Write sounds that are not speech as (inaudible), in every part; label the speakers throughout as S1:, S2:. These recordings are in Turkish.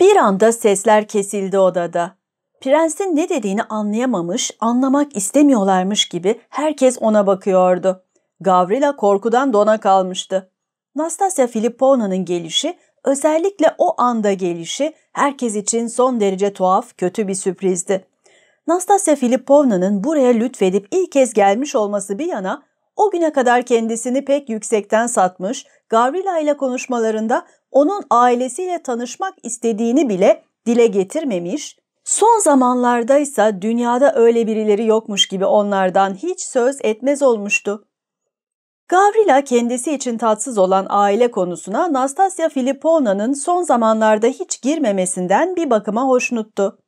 S1: bir anda sesler kesildi odada. Prensin ne dediğini anlayamamış, anlamak istemiyorlarmış gibi herkes ona bakıyordu. Gavrila korkudan dona kalmıştı. Nastasya Filippovna'nın gelişi, özellikle o anda gelişi herkes için son derece tuhaf, kötü bir sürprizdi. Nastasya Filippovna'nın buraya lütfedip ilk kez gelmiş olması bir yana, o güne kadar kendisini pek yüksekten satmış, Gavrila ile konuşmalarında onun ailesiyle tanışmak istediğini bile dile getirmemiş, son zamanlardaysa dünyada öyle birileri yokmuş gibi onlardan hiç söz etmez olmuştu. Gavrila kendisi için tatsız olan aile konusuna Nastasya Filipovna'nın son zamanlarda hiç girmemesinden bir bakıma hoşnuttu.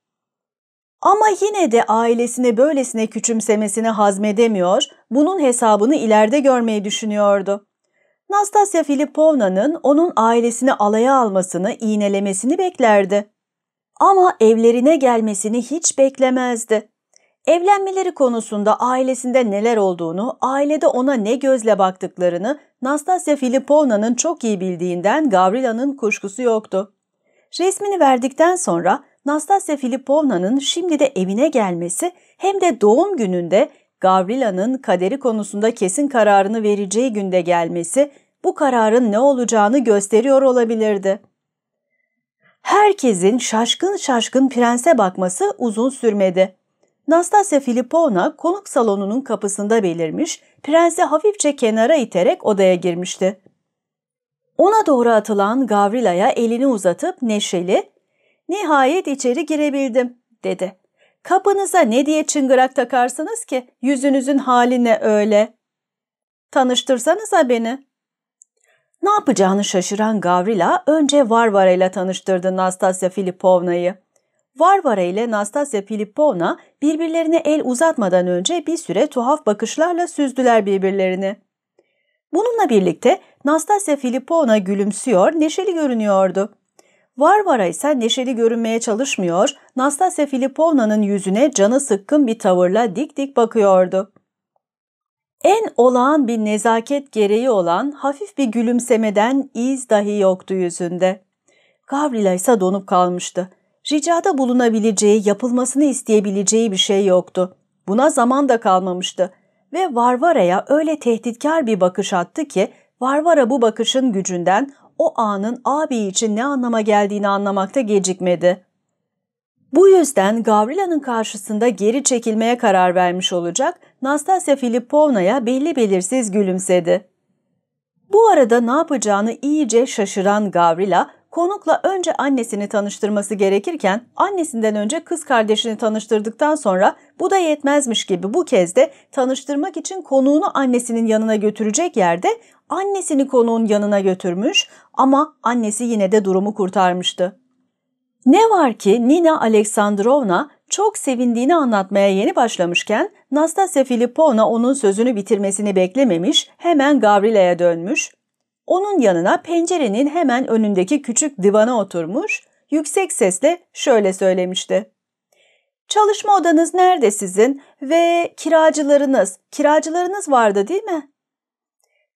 S1: Ama yine de ailesini böylesine küçümsemesini hazmedemiyor, bunun hesabını ileride görmeyi düşünüyordu. Nastasya Filipovna'nın onun ailesini alaya almasını, iğnelemesini beklerdi. Ama evlerine gelmesini hiç beklemezdi. Evlenmeleri konusunda ailesinde neler olduğunu, ailede ona ne gözle baktıklarını Nastasya Filipovna'nın çok iyi bildiğinden Gavrila'nın kuşkusu yoktu. Resmini verdikten sonra Nastasya Filipovna'nın şimdi de evine gelmesi hem de doğum gününde Gavrila'nın kaderi konusunda kesin kararını vereceği günde gelmesi bu kararın ne olacağını gösteriyor olabilirdi. Herkesin şaşkın şaşkın prense bakması uzun sürmedi. Nastasya Filipovna konuk salonunun kapısında belirmiş, prensi hafifçe kenara iterek odaya girmişti. Ona doğru atılan Gavrila'ya elini uzatıp neşeli, ''Nihayet içeri girebildim.'' dedi. Kapınıza ne diye çıngırak takarsınız ki yüzünüzün hali ne öyle? Tanıştırsanıza beni. Ne yapacağını şaşıran Gavrila önce Varvara ile tanıştırdı Nastasya Filipovna'yı. Varvara ile Nastasya Filipovna birbirlerine el uzatmadan önce bir süre tuhaf bakışlarla süzdüler birbirlerini. Bununla birlikte Nastasya Filipovna gülümsüyor, neşeli görünüyordu. Varvara ise neşeli görünmeye çalışmıyor, Nastasya Filipovna'nın yüzüne canı sıkkın bir tavırla dik dik bakıyordu. En olağan bir nezaket gereği olan hafif bir gülümsemeden iz dahi yoktu yüzünde. Gavrila ise donup kalmıştı. Ricada bulunabileceği, yapılmasını isteyebileceği bir şey yoktu. Buna zaman da kalmamıştı ve Varvara'ya öyle tehditkar bir bakış attı ki Varvara bu bakışın gücünden o anın abi için ne anlama geldiğini anlamakta gecikmedi. Bu yüzden Gavrila'nın karşısında geri çekilmeye karar vermiş olacak Nastasya Filipovna'ya belli belirsiz gülümsedi. Bu arada ne yapacağını iyice şaşıran Gavrila, konukla önce annesini tanıştırması gerekirken annesinden önce kız kardeşini tanıştırdıktan sonra bu da yetmezmiş gibi bu kez de tanıştırmak için konuğunu annesinin yanına götürecek yerde annesini konuğun yanına götürmüş ama annesi yine de durumu kurtarmıştı. Ne var ki Nina Aleksandrovna çok sevindiğini anlatmaya yeni başlamışken Nastasya Filipovna onun sözünü bitirmesini beklememiş hemen Gavrila'ya dönmüş. Onun yanına pencerenin hemen önündeki küçük divana oturmuş yüksek sesle şöyle söylemişti. Çalışma odanız nerede sizin ve kiracılarınız, kiracılarınız vardı değil mi?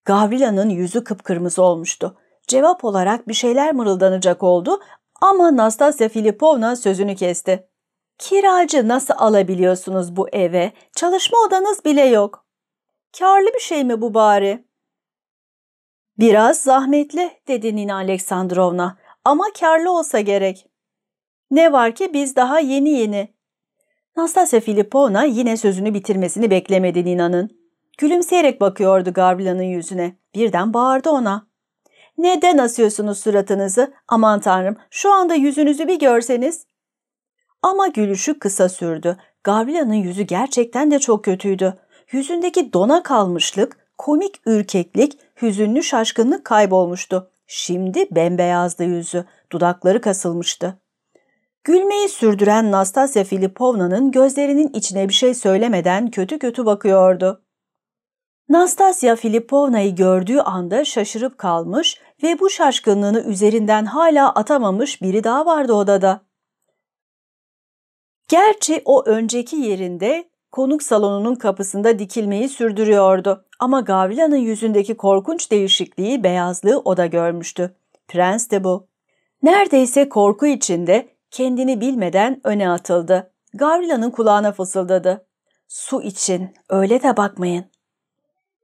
S1: Gavrila'nın yüzü kıpkırmızı olmuştu. Cevap olarak bir şeyler mırıldanacak oldu ama Nastasya Filipovna sözünü kesti. Kiracı nasıl alabiliyorsunuz bu eve? Çalışma odanız bile yok. Karlı bir şey mi bu bari? Biraz zahmetli dedi Nina Aleksandrovna ama karlı olsa gerek. Ne var ki biz daha yeni yeni. Nastasya Filipovna yine sözünü bitirmesini beklemedi Nina'nın. Gülümseyerek bakıyordu Garbila'nın yüzüne. Birden bağırdı ona. Neden asıyorsunuz suratınızı? Aman tanrım şu anda yüzünüzü bir görseniz. Ama gülüşü kısa sürdü. Garbila'nın yüzü gerçekten de çok kötüydü. Yüzündeki dona kalmışlık, komik ürkeklik, hüzünlü şaşkınlık kaybolmuştu. Şimdi bembeyazdı yüzü, dudakları kasılmıştı. Gülmeyi sürdüren Nastasya Filipovna'nın gözlerinin içine bir şey söylemeden kötü kötü bakıyordu. Nastasya Filipovna'yı gördüğü anda şaşırıp kalmış ve bu şaşkınlığını üzerinden hala atamamış biri daha vardı odada. Gerçi o önceki yerinde konuk salonunun kapısında dikilmeyi sürdürüyordu ama Gavrila'nın yüzündeki korkunç değişikliği beyazlığı o da görmüştü. Prens de bu. Neredeyse korku içinde kendini bilmeden öne atıldı. Gavrila'nın kulağına fısıldadı. Su için öyle de bakmayın.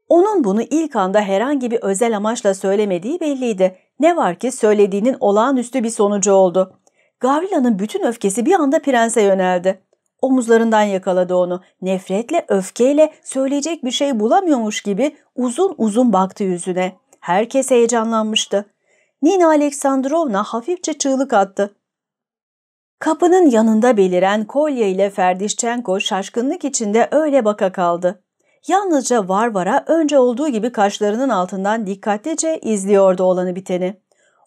S1: Onun bunu ilk anda herhangi bir özel amaçla söylemediği belliydi. Ne var ki söylediğinin olağanüstü bir sonucu oldu. Gavrila'nın bütün öfkesi bir anda prense yöneldi. Omuzlarından yakaladı onu. Nefretle, öfkeyle söyleyecek bir şey bulamıyormuş gibi uzun uzun baktı yüzüne. Herkes heyecanlanmıştı. Nina Aleksandrovna hafifçe çığlık attı. Kapının yanında beliren Kolya ile Ferdişçenko şaşkınlık içinde öyle baka kaldı. Yalnızca Varvara önce olduğu gibi kaşlarının altından dikkatlice izliyordu olanı biteni.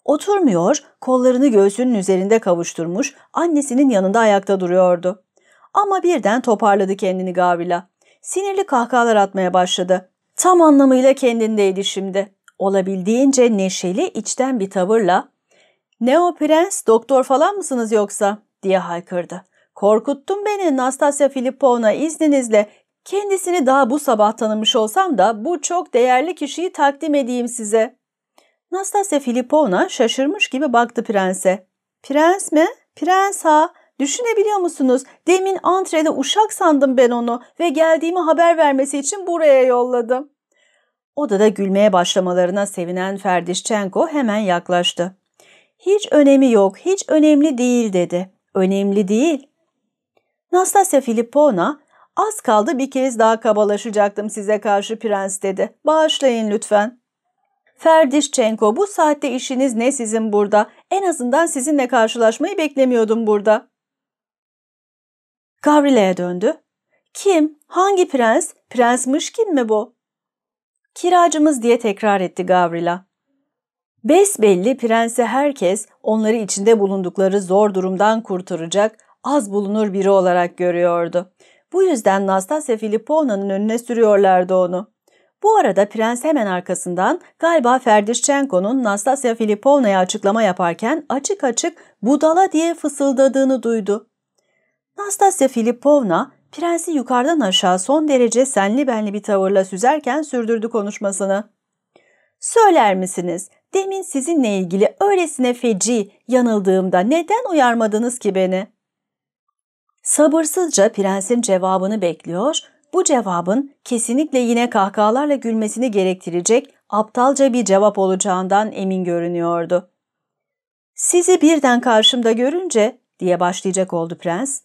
S1: Oturmuyor, kollarını göğsünün üzerinde kavuşturmuş, annesinin yanında ayakta duruyordu. Ama birden toparladı kendini Gavila. Sinirli kahkahalar atmaya başladı. Tam anlamıyla kendindeydi şimdi. Olabildiğince neşeli içten bir tavırla ''Neo prens, doktor falan mısınız yoksa?'' diye haykırdı. ''Korkuttun beni Nastasya Filipovna izninizle Kendisini daha bu sabah tanımış olsam da bu çok değerli kişiyi takdim edeyim size. Nastasya Filipovna şaşırmış gibi baktı prense. Prens mi? Prens ha. Düşünebiliyor musunuz? Demin antrede uşak sandım ben onu ve geldiğimi haber vermesi için buraya yolladım. Odada gülmeye başlamalarına sevinen Ferdişçenko hemen yaklaştı. Hiç önemi yok, hiç önemli değil dedi. Önemli değil. Nastasya Filipovna Az kaldı bir kez daha kabalaşacaktım size karşı prens dedi. Bağışlayın lütfen. Ferdişçenko bu saatte işiniz ne sizin burada? En azından sizinle karşılaşmayı beklemiyordum burada. Gavrile'ye döndü. Kim? Hangi prens? Prensmiş kim mi bu? Kiracımız diye tekrar etti Gavrila. Besbelli prensi herkes onları içinde bulundukları zor durumdan kurtaracak az bulunur biri olarak görüyordu. Bu yüzden Nastasya Filipovna'nın önüne sürüyorlardı onu. Bu arada prens hemen arkasından galiba Ferdişçenko'nun Nastasya Filipovna'ya açıklama yaparken açık açık budala diye fısıldadığını duydu. Nastasya Filipovna prensi yukarıdan aşağı son derece senli benli bir tavırla süzerken sürdürdü konuşmasını. Söyler misiniz? Demin sizinle ilgili öylesine feci yanıldığımda neden uyarmadınız ki beni?'' Sabırsızca prensin cevabını bekliyor, bu cevabın kesinlikle yine kahkahalarla gülmesini gerektirecek aptalca bir cevap olacağından emin görünüyordu. ''Sizi birden karşımda görünce'' diye başlayacak oldu prens.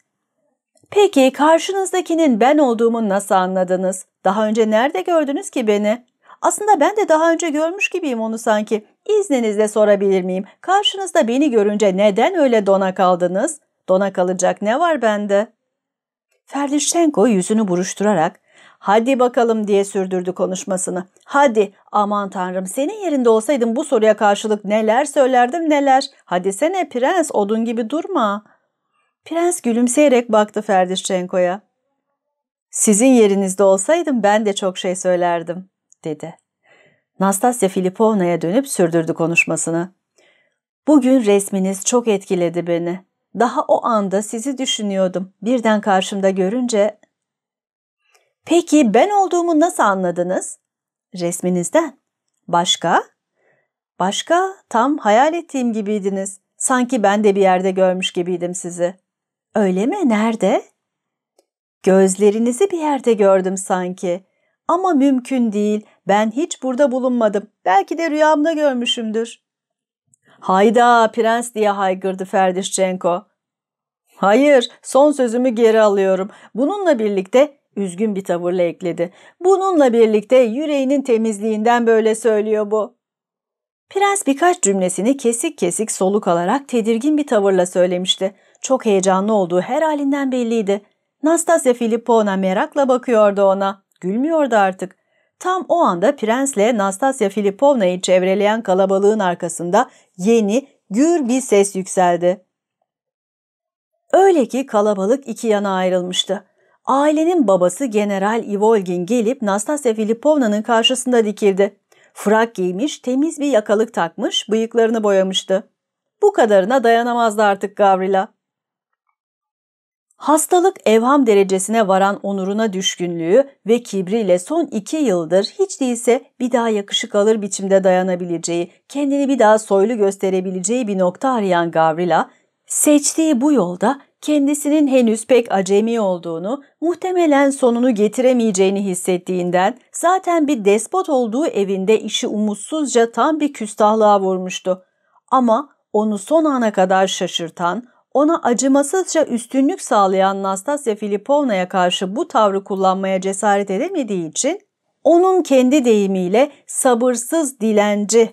S1: ''Peki karşınızdakinin ben olduğumu nasıl anladınız? Daha önce nerede gördünüz ki beni? Aslında ben de daha önce görmüş gibiyim onu sanki. İzninizle sorabilir miyim? Karşınızda beni görünce neden öyle dona kaldınız?'' Dona kalacak ne var bende? Ferdişenko yüzünü buruşturarak hadi bakalım diye sürdürdü konuşmasını. Hadi aman tanrım senin yerinde olsaydım bu soruya karşılık neler söylerdim neler. Hadi sene prens odun gibi durma. Prens gülümseyerek baktı Ferdişenko'ya. Sizin yerinizde olsaydım ben de çok şey söylerdim dedi. Nastasya Filipovna'ya dönüp sürdürdü konuşmasını. Bugün resminiz çok etkiledi beni. Daha o anda sizi düşünüyordum. Birden karşımda görünce... Peki ben olduğumu nasıl anladınız? Resminizden. Başka? Başka tam hayal ettiğim gibiydiniz. Sanki ben de bir yerde görmüş gibiydim sizi. Öyle mi? Nerede? Gözlerinizi bir yerde gördüm sanki. Ama mümkün değil. Ben hiç burada bulunmadım. Belki de rüyamda görmüşümdür. Hayda prens diye haykırdı Ferdişçenko. Hayır son sözümü geri alıyorum. Bununla birlikte üzgün bir tavırla ekledi. Bununla birlikte yüreğinin temizliğinden böyle söylüyor bu. Prens birkaç cümlesini kesik kesik soluk alarak tedirgin bir tavırla söylemişti. Çok heyecanlı olduğu her halinden belliydi. Nastasya Filipovna merakla bakıyordu ona. Gülmüyordu artık. Tam o anda prensle Nastasya Filipovna'yı çevreleyen kalabalığın arkasında yeni, gür bir ses yükseldi. Öyle ki kalabalık iki yana ayrılmıştı. Ailenin babası General Ivolgin gelip Nastasya Filipovna'nın karşısında dikildi. Frak giymiş, temiz bir yakalık takmış, bıyıklarını boyamıştı. Bu kadarına dayanamazdı artık Gavrila. Hastalık evham derecesine varan onuruna düşkünlüğü ve kibriyle son iki yıldır hiç değilse bir daha yakışık alır biçimde dayanabileceği, kendini bir daha soylu gösterebileceği bir nokta arayan Gavrila, seçtiği bu yolda kendisinin henüz pek acemi olduğunu, muhtemelen sonunu getiremeyeceğini hissettiğinden zaten bir despot olduğu evinde işi umutsuzca tam bir küstahlığa vurmuştu. Ama onu son ana kadar şaşırtan, ona acımasızca üstünlük sağlayan Nastasya Filipovna'ya karşı bu tavrı kullanmaya cesaret edemediği için onun kendi deyimiyle sabırsız dilenci.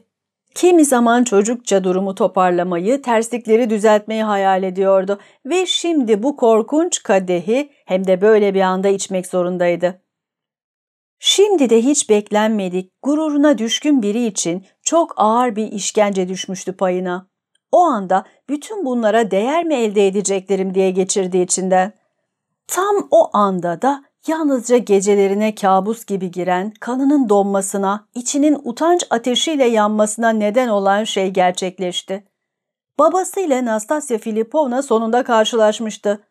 S1: Kimi zaman çocukça durumu toparlamayı, terslikleri düzeltmeyi hayal ediyordu ve şimdi bu korkunç kadehi hem de böyle bir anda içmek zorundaydı. Şimdi de hiç beklenmedik, gururuna düşkün biri için çok ağır bir işkence düşmüştü payına o anda bütün bunlara değer mi elde edeceklerim diye geçirdi içinden. Tam o anda da yalnızca gecelerine kabus gibi giren, kanının donmasına, içinin utanç ateşiyle yanmasına neden olan şey gerçekleşti. Babasıyla Nastasya Filipovna sonunda karşılaşmıştı.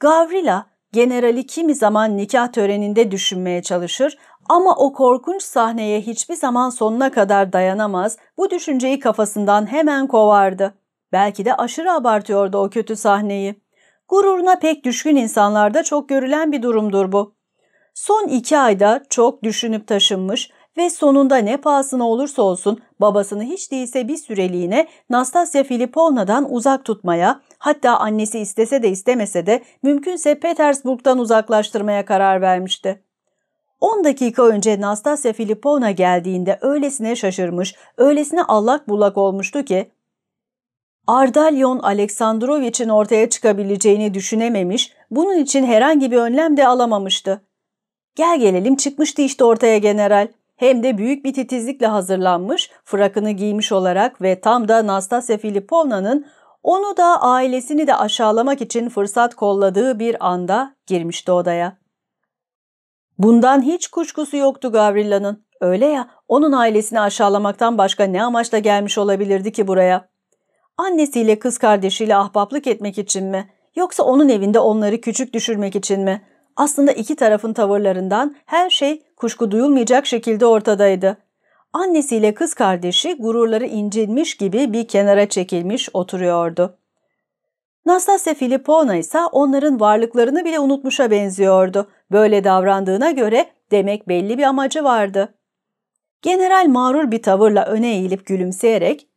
S1: Gavrila, generali kimi zaman nikah töreninde düşünmeye çalışır ama o korkunç sahneye hiçbir zaman sonuna kadar dayanamaz, bu düşünceyi kafasından hemen kovardı. Belki de aşırı abartıyordu o kötü sahneyi. Gururuna pek düşkün insanlarda çok görülen bir durumdur bu. Son iki ayda çok düşünüp taşınmış ve sonunda ne pahasına olursa olsun babasını hiç değilse bir süreliğine Nastasya Filipovna'dan uzak tutmaya, hatta annesi istese de istemese de mümkünse Petersburg'dan uzaklaştırmaya karar vermişti. 10 dakika önce Nastasya Filipovna geldiğinde öylesine şaşırmış, öylesine allak bullak olmuştu ki Ardalyon Aleksandroviç'in ortaya çıkabileceğini düşünememiş, bunun için herhangi bir önlem de alamamıştı. Gel gelelim çıkmıştı işte ortaya general. Hem de büyük bir titizlikle hazırlanmış, frakını giymiş olarak ve tam da Nastasya Filipovna'nın onu da ailesini de aşağılamak için fırsat kolladığı bir anda girmişti odaya. Bundan hiç kuşkusu yoktu Gavrilla'nın. Öyle ya, onun ailesini aşağılamaktan başka ne amaçla gelmiş olabilirdi ki buraya? Annesiyle kız kardeşiyle ahbaplık etmek için mi? Yoksa onun evinde onları küçük düşürmek için mi? Aslında iki tarafın tavırlarından her şey kuşku duyulmayacak şekilde ortadaydı. Annesiyle kız kardeşi gururları incinmiş gibi bir kenara çekilmiş oturuyordu. Nastasya Filipovna ise onların varlıklarını bile unutmuşa benziyordu. Böyle davrandığına göre demek belli bir amacı vardı. General mağrur bir tavırla öne eğilip gülümseyerek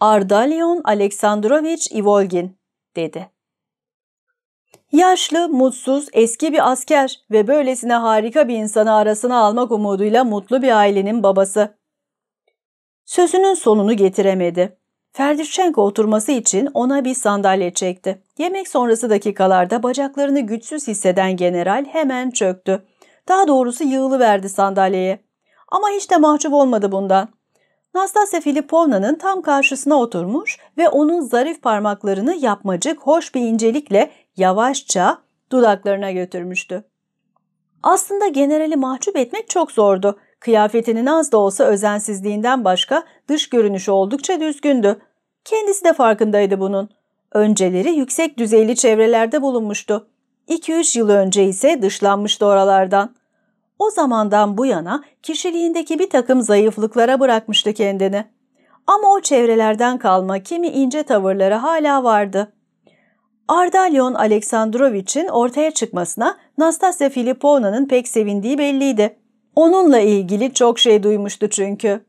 S1: Ardalion Aleksandrovich Ivolgin dedi. Yaşlı, mutsuz, eski bir asker ve böylesine harika bir insanı arasına almak umuduyla mutlu bir ailenin babası. Sözünün sonunu getiremedi. Ferdişenko oturması için ona bir sandalye çekti. Yemek sonrası dakikalarda bacaklarını güçsüz hisseden general hemen çöktü. Daha doğrusu yığılıverdi sandalyeye. Ama hiç de mahcup olmadı bundan. Nastasya Filipovna'nın tam karşısına oturmuş ve onun zarif parmaklarını yapmacık hoş bir incelikle yavaşça dudaklarına götürmüştü. Aslında generali mahcup etmek çok zordu. Kıyafetinin az da olsa özensizliğinden başka dış görünüşü oldukça düzgündü. Kendisi de farkındaydı bunun. Önceleri yüksek düzeyli çevrelerde bulunmuştu. 2-3 yıl önce ise dışlanmıştı oralardan. O zamandan bu yana kişiliğindeki bir takım zayıflıklara bırakmıştı kendini. Ama o çevrelerden kalma kimi ince tavırları hala vardı. Ardalyon Aleksandroviç'in ortaya çıkmasına Nastasya Filipovna'nın pek sevindiği belliydi. Onunla ilgili çok şey duymuştu çünkü.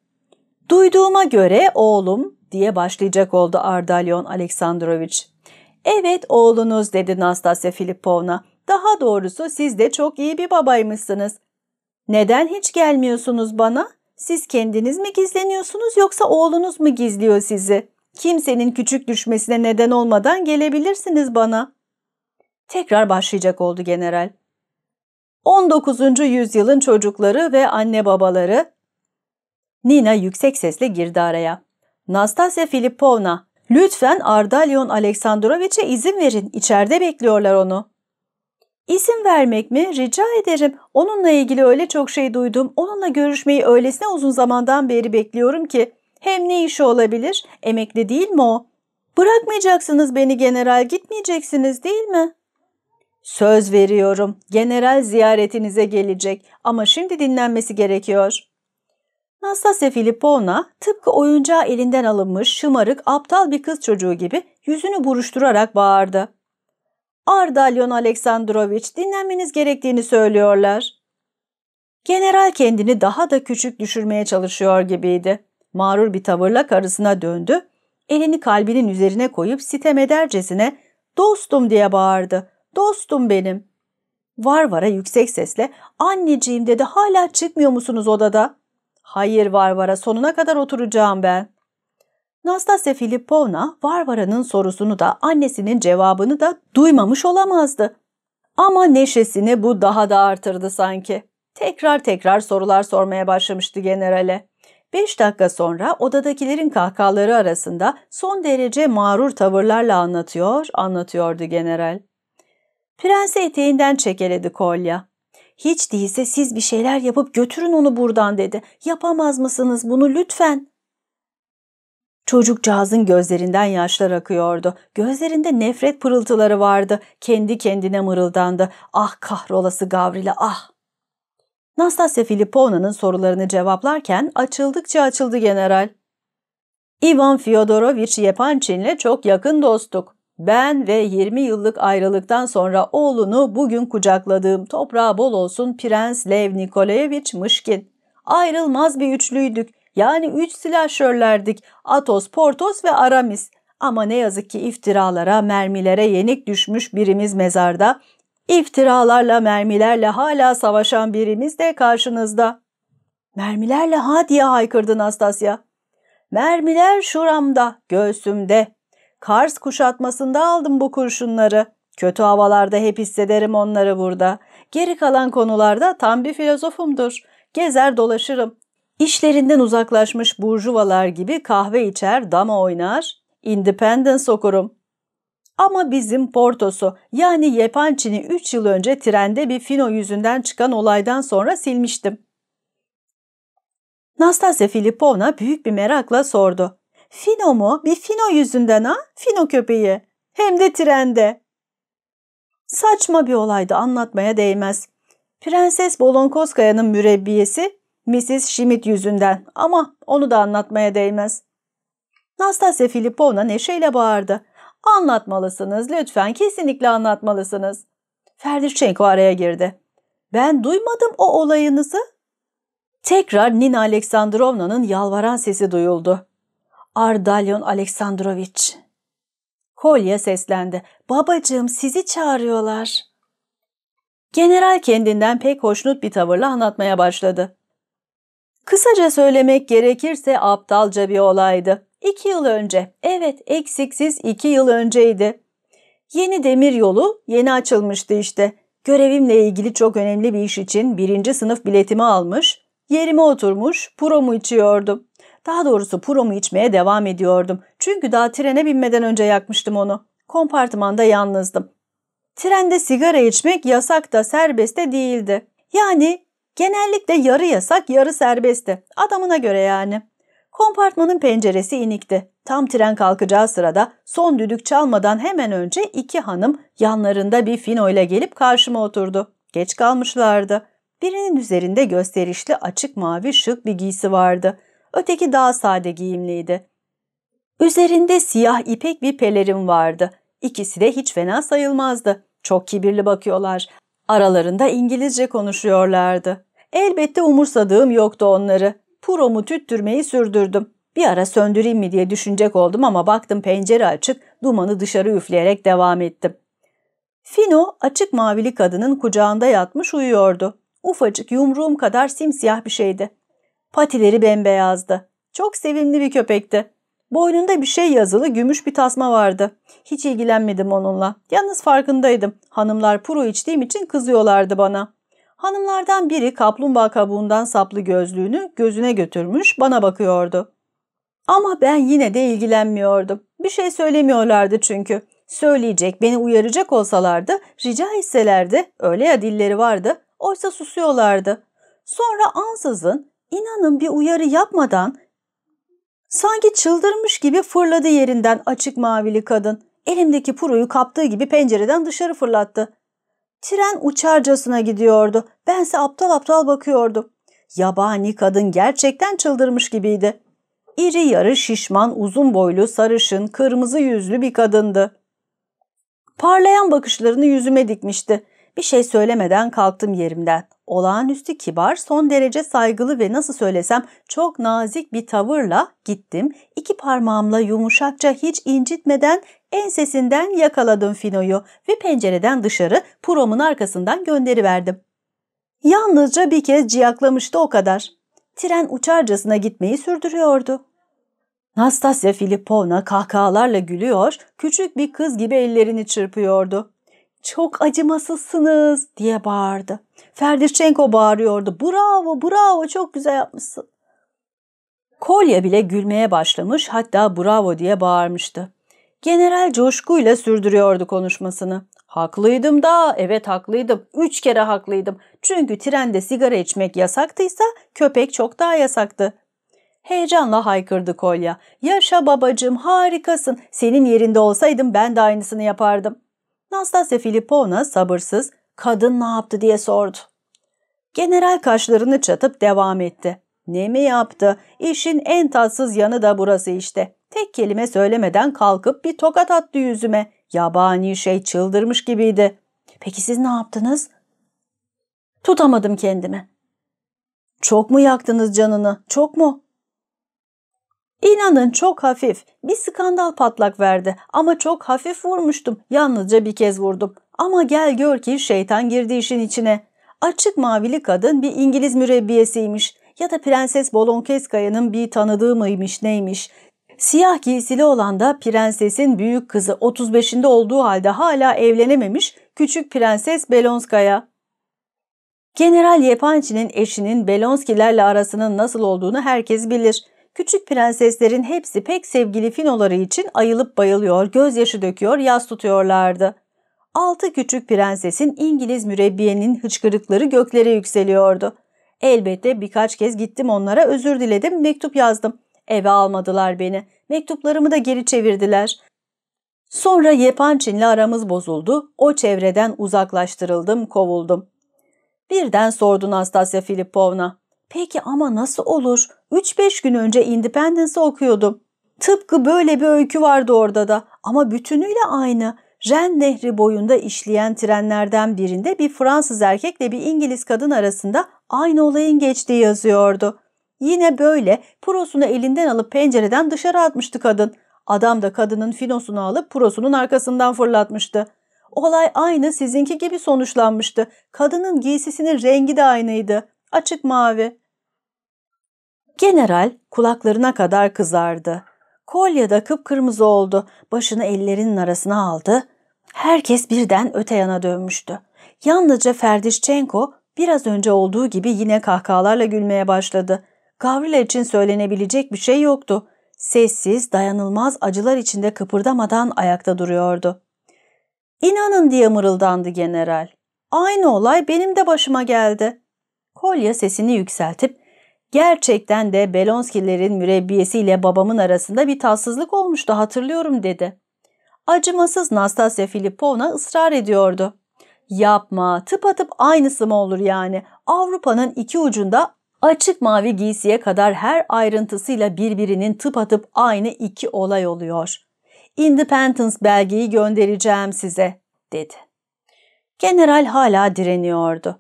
S1: Duyduğuma göre oğlum diye başlayacak oldu Ardalyon Aleksandroviç. Evet oğlunuz dedi Nastasya Filipovna. Daha doğrusu siz de çok iyi bir babaymışsınız. Neden hiç gelmiyorsunuz bana? Siz kendiniz mi gizleniyorsunuz yoksa oğlunuz mu gizliyor sizi? Kimsenin küçük düşmesine neden olmadan gelebilirsiniz bana. Tekrar başlayacak oldu general. 19. yüzyılın çocukları ve anne babaları. Nina yüksek sesle girdi araya. Nastasya Filipovna, lütfen Ardalyon Aleksandrovic'e izin verin. İçeride bekliyorlar onu. İzin vermek mi? Rica ederim. Onunla ilgili öyle çok şey duydum. Onunla görüşmeyi öylesine uzun zamandan beri bekliyorum ki. Hem ne işi olabilir? Emekli değil mi o? Bırakmayacaksınız beni general, gitmeyeceksiniz değil mi?'' Söz veriyorum general ziyaretinize gelecek ama şimdi dinlenmesi gerekiyor. Nastasya Filipovna tıpkı oyuncağı elinden alınmış şımarık aptal bir kız çocuğu gibi yüzünü buruşturarak bağırdı. Ardalyon Aleksandrovich, dinlenmeniz gerektiğini söylüyorlar. General kendini daha da küçük düşürmeye çalışıyor gibiydi. Mağrur bir tavırla karısına döndü. Elini kalbinin üzerine koyup sitem edercesine dostum diye bağırdı. Dostum benim. Varvara yüksek sesle anneciğim dedi hala çıkmıyor musunuz odada? Hayır Varvara sonuna kadar oturacağım ben. Nastasya Filipovna Varvara'nın sorusunu da annesinin cevabını da duymamış olamazdı. Ama neşesini bu daha da artırdı sanki. Tekrar tekrar sorular sormaya başlamıştı generale. Beş dakika sonra odadakilerin kahkahaları arasında son derece mağrur tavırlarla anlatıyor, anlatıyordu general. Prensi eteğinden çekeledi kolya. Hiç değilse siz bir şeyler yapıp götürün onu buradan dedi. Yapamaz mısınız bunu lütfen? Çocukcağızın gözlerinden yaşlar akıyordu. Gözlerinde nefret pırıltıları vardı. Kendi kendine mırıldandı. Ah kahrolası Gavrile ah! Nastasya Filipovna'nın sorularını cevaplarken açıldıkça açıldı general. Ivan Fyodorovich Yepanchin'le çok yakın dostuk. Ben ve 20 yıllık ayrılıktan sonra oğlunu bugün kucakladığım toprağı bol olsun Prens Lev Nikolayevich Mışkin. Ayrılmaz bir üçlüydük. Yani üç silahşörlerdik. Atos, Portos ve Aramis. Ama ne yazık ki iftiralara, mermilere yenik düşmüş birimiz mezarda. İftiralarla, mermilerle hala savaşan birimiz de karşınızda. Mermilerle ha diye haykırdı Nastasya. Mermiler şuramda, göğsümde, Kars kuşatmasında aldım bu kurşunları. Kötü havalarda hep hissederim onları burada. Geri kalan konularda tam bir filozofumdur. Gezer dolaşırım. İşlerinden uzaklaşmış burjuvalar gibi kahve içer, dama oynar, independence okurum. Ama bizim Portos'u yani Yepançin'i 3 yıl önce trende bir fino yüzünden çıkan olaydan sonra silmiştim. Nastasya Filipovna büyük bir merakla sordu. Fino mu? Bir Fino yüzünden ha? Fino köpeği. Hem de trende. Saçma bir olaydı anlatmaya değmez. Prenses Bolonkoskaya'nın mürebbiyesi Mrs. Schmidt yüzünden ama onu da anlatmaya değmez. Nastasya Filipovna neşeyle bağırdı. Anlatmalısınız lütfen kesinlikle anlatmalısınız. Ferdişçenko araya girdi. Ben duymadım o olayınızı. Tekrar Nina Aleksandrovna'nın yalvaran sesi duyuldu. Ardalyon Aleksandrovich. Kolya seslendi. Babacığım sizi çağırıyorlar. General kendinden pek hoşnut bir tavırla anlatmaya başladı. Kısaca söylemek gerekirse aptalca bir olaydı. İki yıl önce, evet eksiksiz iki yıl önceydi. Yeni demir yolu yeni açılmıştı işte. Görevimle ilgili çok önemli bir iş için birinci sınıf biletimi almış, yerime oturmuş, promu içiyordum. Daha doğrusu puromu içmeye devam ediyordum. Çünkü daha trene binmeden önce yakmıştım onu. Kompartımanda yalnızdım. Trende sigara içmek yasak da serbest de değildi. Yani genellikle yarı yasak yarı serbestti. Adamına göre yani. Kompartmanın penceresi inikti. Tam tren kalkacağı sırada son düdük çalmadan hemen önce iki hanım yanlarında bir fino ile gelip karşıma oturdu. Geç kalmışlardı. Birinin üzerinde gösterişli açık mavi şık bir giysi vardı öteki daha sade giyimliydi. Üzerinde siyah ipek bir pelerin vardı. İkisi de hiç fena sayılmazdı. Çok kibirli bakıyorlar. Aralarında İngilizce konuşuyorlardı. Elbette umursadığım yoktu onları. Puromu tüttürmeyi sürdürdüm. Bir ara söndüreyim mi diye düşünecek oldum ama baktım pencere açık, dumanı dışarı üfleyerek devam ettim. Fino açık mavili kadının kucağında yatmış uyuyordu. Ufacık yumruğum kadar simsiyah bir şeydi. Patileri bembeyazdı. Çok sevimli bir köpekti. Boynunda bir şey yazılı gümüş bir tasma vardı. Hiç ilgilenmedim onunla. Yalnız farkındaydım. Hanımlar puro içtiğim için kızıyorlardı bana. Hanımlardan biri kaplumbağa kabuğundan saplı gözlüğünü gözüne götürmüş bana bakıyordu. Ama ben yine de ilgilenmiyordum. Bir şey söylemiyorlardı çünkü. Söyleyecek, beni uyaracak olsalardı, rica etselerdi, öyle ya dilleri vardı, oysa susuyorlardı. Sonra ansızın İnanın bir uyarı yapmadan sanki çıldırmış gibi fırladı yerinden açık mavili kadın. Elimdeki puroyu kaptığı gibi pencereden dışarı fırlattı. Tren uçarcasına gidiyordu. Bense aptal aptal bakıyordum. Yabani kadın gerçekten çıldırmış gibiydi. İri yarı şişman, uzun boylu, sarışın, kırmızı yüzlü bir kadındı. Parlayan bakışlarını yüzüme dikmişti. Bir şey söylemeden kalktım yerimden olağanüstü kibar, son derece saygılı ve nasıl söylesem çok nazik bir tavırla gittim. İki parmağımla yumuşakça hiç incitmeden ensesinden yakaladım Fino'yu ve pencereden dışarı promun arkasından gönderiverdim. Yalnızca bir kez ciyaklamıştı o kadar. Tren uçarcasına gitmeyi sürdürüyordu. Nastasya Filipovna kahkahalarla gülüyor, küçük bir kız gibi ellerini çırpıyordu çok acımasızsınız diye bağırdı. Ferdişenko bağırıyordu. Bravo, bravo çok güzel yapmışsın. Kolya bile gülmeye başlamış hatta bravo diye bağırmıştı. General coşkuyla sürdürüyordu konuşmasını. Haklıydım da, evet haklıydım. Üç kere haklıydım. Çünkü trende sigara içmek yasaktıysa köpek çok daha yasaktı. Heyecanla haykırdı Kolya. Yaşa babacığım harikasın. Senin yerinde olsaydım ben de aynısını yapardım. Nastasya Filipovna sabırsız kadın ne yaptı diye sordu. General kaşlarını çatıp devam etti. Ne mi yaptı? İşin en tatsız yanı da burası işte. Tek kelime söylemeden kalkıp bir tokat attı yüzüme. Yabani şey çıldırmış gibiydi. Peki siz ne yaptınız? Tutamadım kendimi. Çok mu yaktınız canını? Çok mu? İnanın çok hafif. Bir skandal patlak verdi ama çok hafif vurmuştum. Yalnızca bir kez vurdum. Ama gel gör ki şeytan girdi işin içine. Açık mavili kadın bir İngiliz mürebbiyesiymiş ya da Prenses Bolonkeskaya'nın bir tanıdığı mıymış neymiş. Siyah giysili olan da prensesin büyük kızı 35'inde olduğu halde hala evlenememiş küçük Prenses Belonskaya. General Yepançi'nin eşinin Belonskilerle arasının nasıl olduğunu herkes bilir. Küçük prenseslerin hepsi pek sevgili finoları için ayılıp bayılıyor, gözyaşı döküyor, yas tutuyorlardı. Altı küçük prensesin İngiliz mürebbiyenin hıçkırıkları göklere yükseliyordu. Elbette birkaç kez gittim onlara özür diledim, mektup yazdım. Eve almadılar beni. Mektuplarımı da geri çevirdiler. Sonra Yepançin'le aramız bozuldu. O çevreden uzaklaştırıldım, kovuldum. Birden sordu Nastasya Filipovna. Peki ama nasıl olur? 3-5 gün önce Independence'ı okuyordum. Tıpkı böyle bir öykü vardı orada da ama bütünüyle aynı. Ren Nehri boyunda işleyen trenlerden birinde bir Fransız erkekle bir İngiliz kadın arasında aynı olayın geçtiği yazıyordu. Yine böyle prosunu elinden alıp pencereden dışarı atmıştı kadın. Adam da kadının finosunu alıp prosunun arkasından fırlatmıştı. Olay aynı sizinki gibi sonuçlanmıştı. Kadının giysisinin rengi de aynıydı açık mavi. General kulaklarına kadar kızardı. Kolye de kıpkırmızı oldu. Başını ellerinin arasına aldı. Herkes birden öte yana dönmüştü. Yalnızca Ferdişçenko biraz önce olduğu gibi yine kahkahalarla gülmeye başladı. Gavrila için söylenebilecek bir şey yoktu. Sessiz, dayanılmaz acılar içinde kıpırdamadan ayakta duruyordu. İnanın diye mırıldandı general. Aynı olay benim de başıma geldi. Kolya sesini yükseltip gerçekten de Belonskilerin mürebbiyesiyle babamın arasında bir tatsızlık olmuştu hatırlıyorum dedi. Acımasız Nastasya Filipovna ısrar ediyordu. Yapma tıp atıp aynısı mı olur yani Avrupa'nın iki ucunda açık mavi giysiye kadar her ayrıntısıyla birbirinin tıp atıp aynı iki olay oluyor. Independence belgeyi göndereceğim size dedi. General hala direniyordu.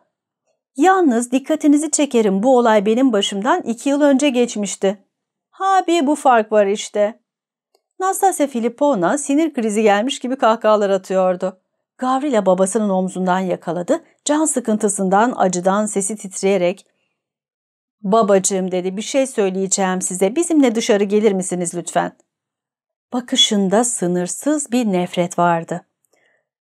S1: Yalnız dikkatinizi çekerim bu olay benim başımdan iki yıl önce geçmişti. Ha bir bu fark var işte. Nastasya Filipovna sinir krizi gelmiş gibi kahkahalar atıyordu. Gavrila babasının omzundan yakaladı. Can sıkıntısından, acıdan sesi titreyerek ''Babacığım'' dedi, ''bir şey söyleyeceğim size. Bizimle dışarı gelir misiniz lütfen?'' Bakışında sınırsız bir nefret vardı.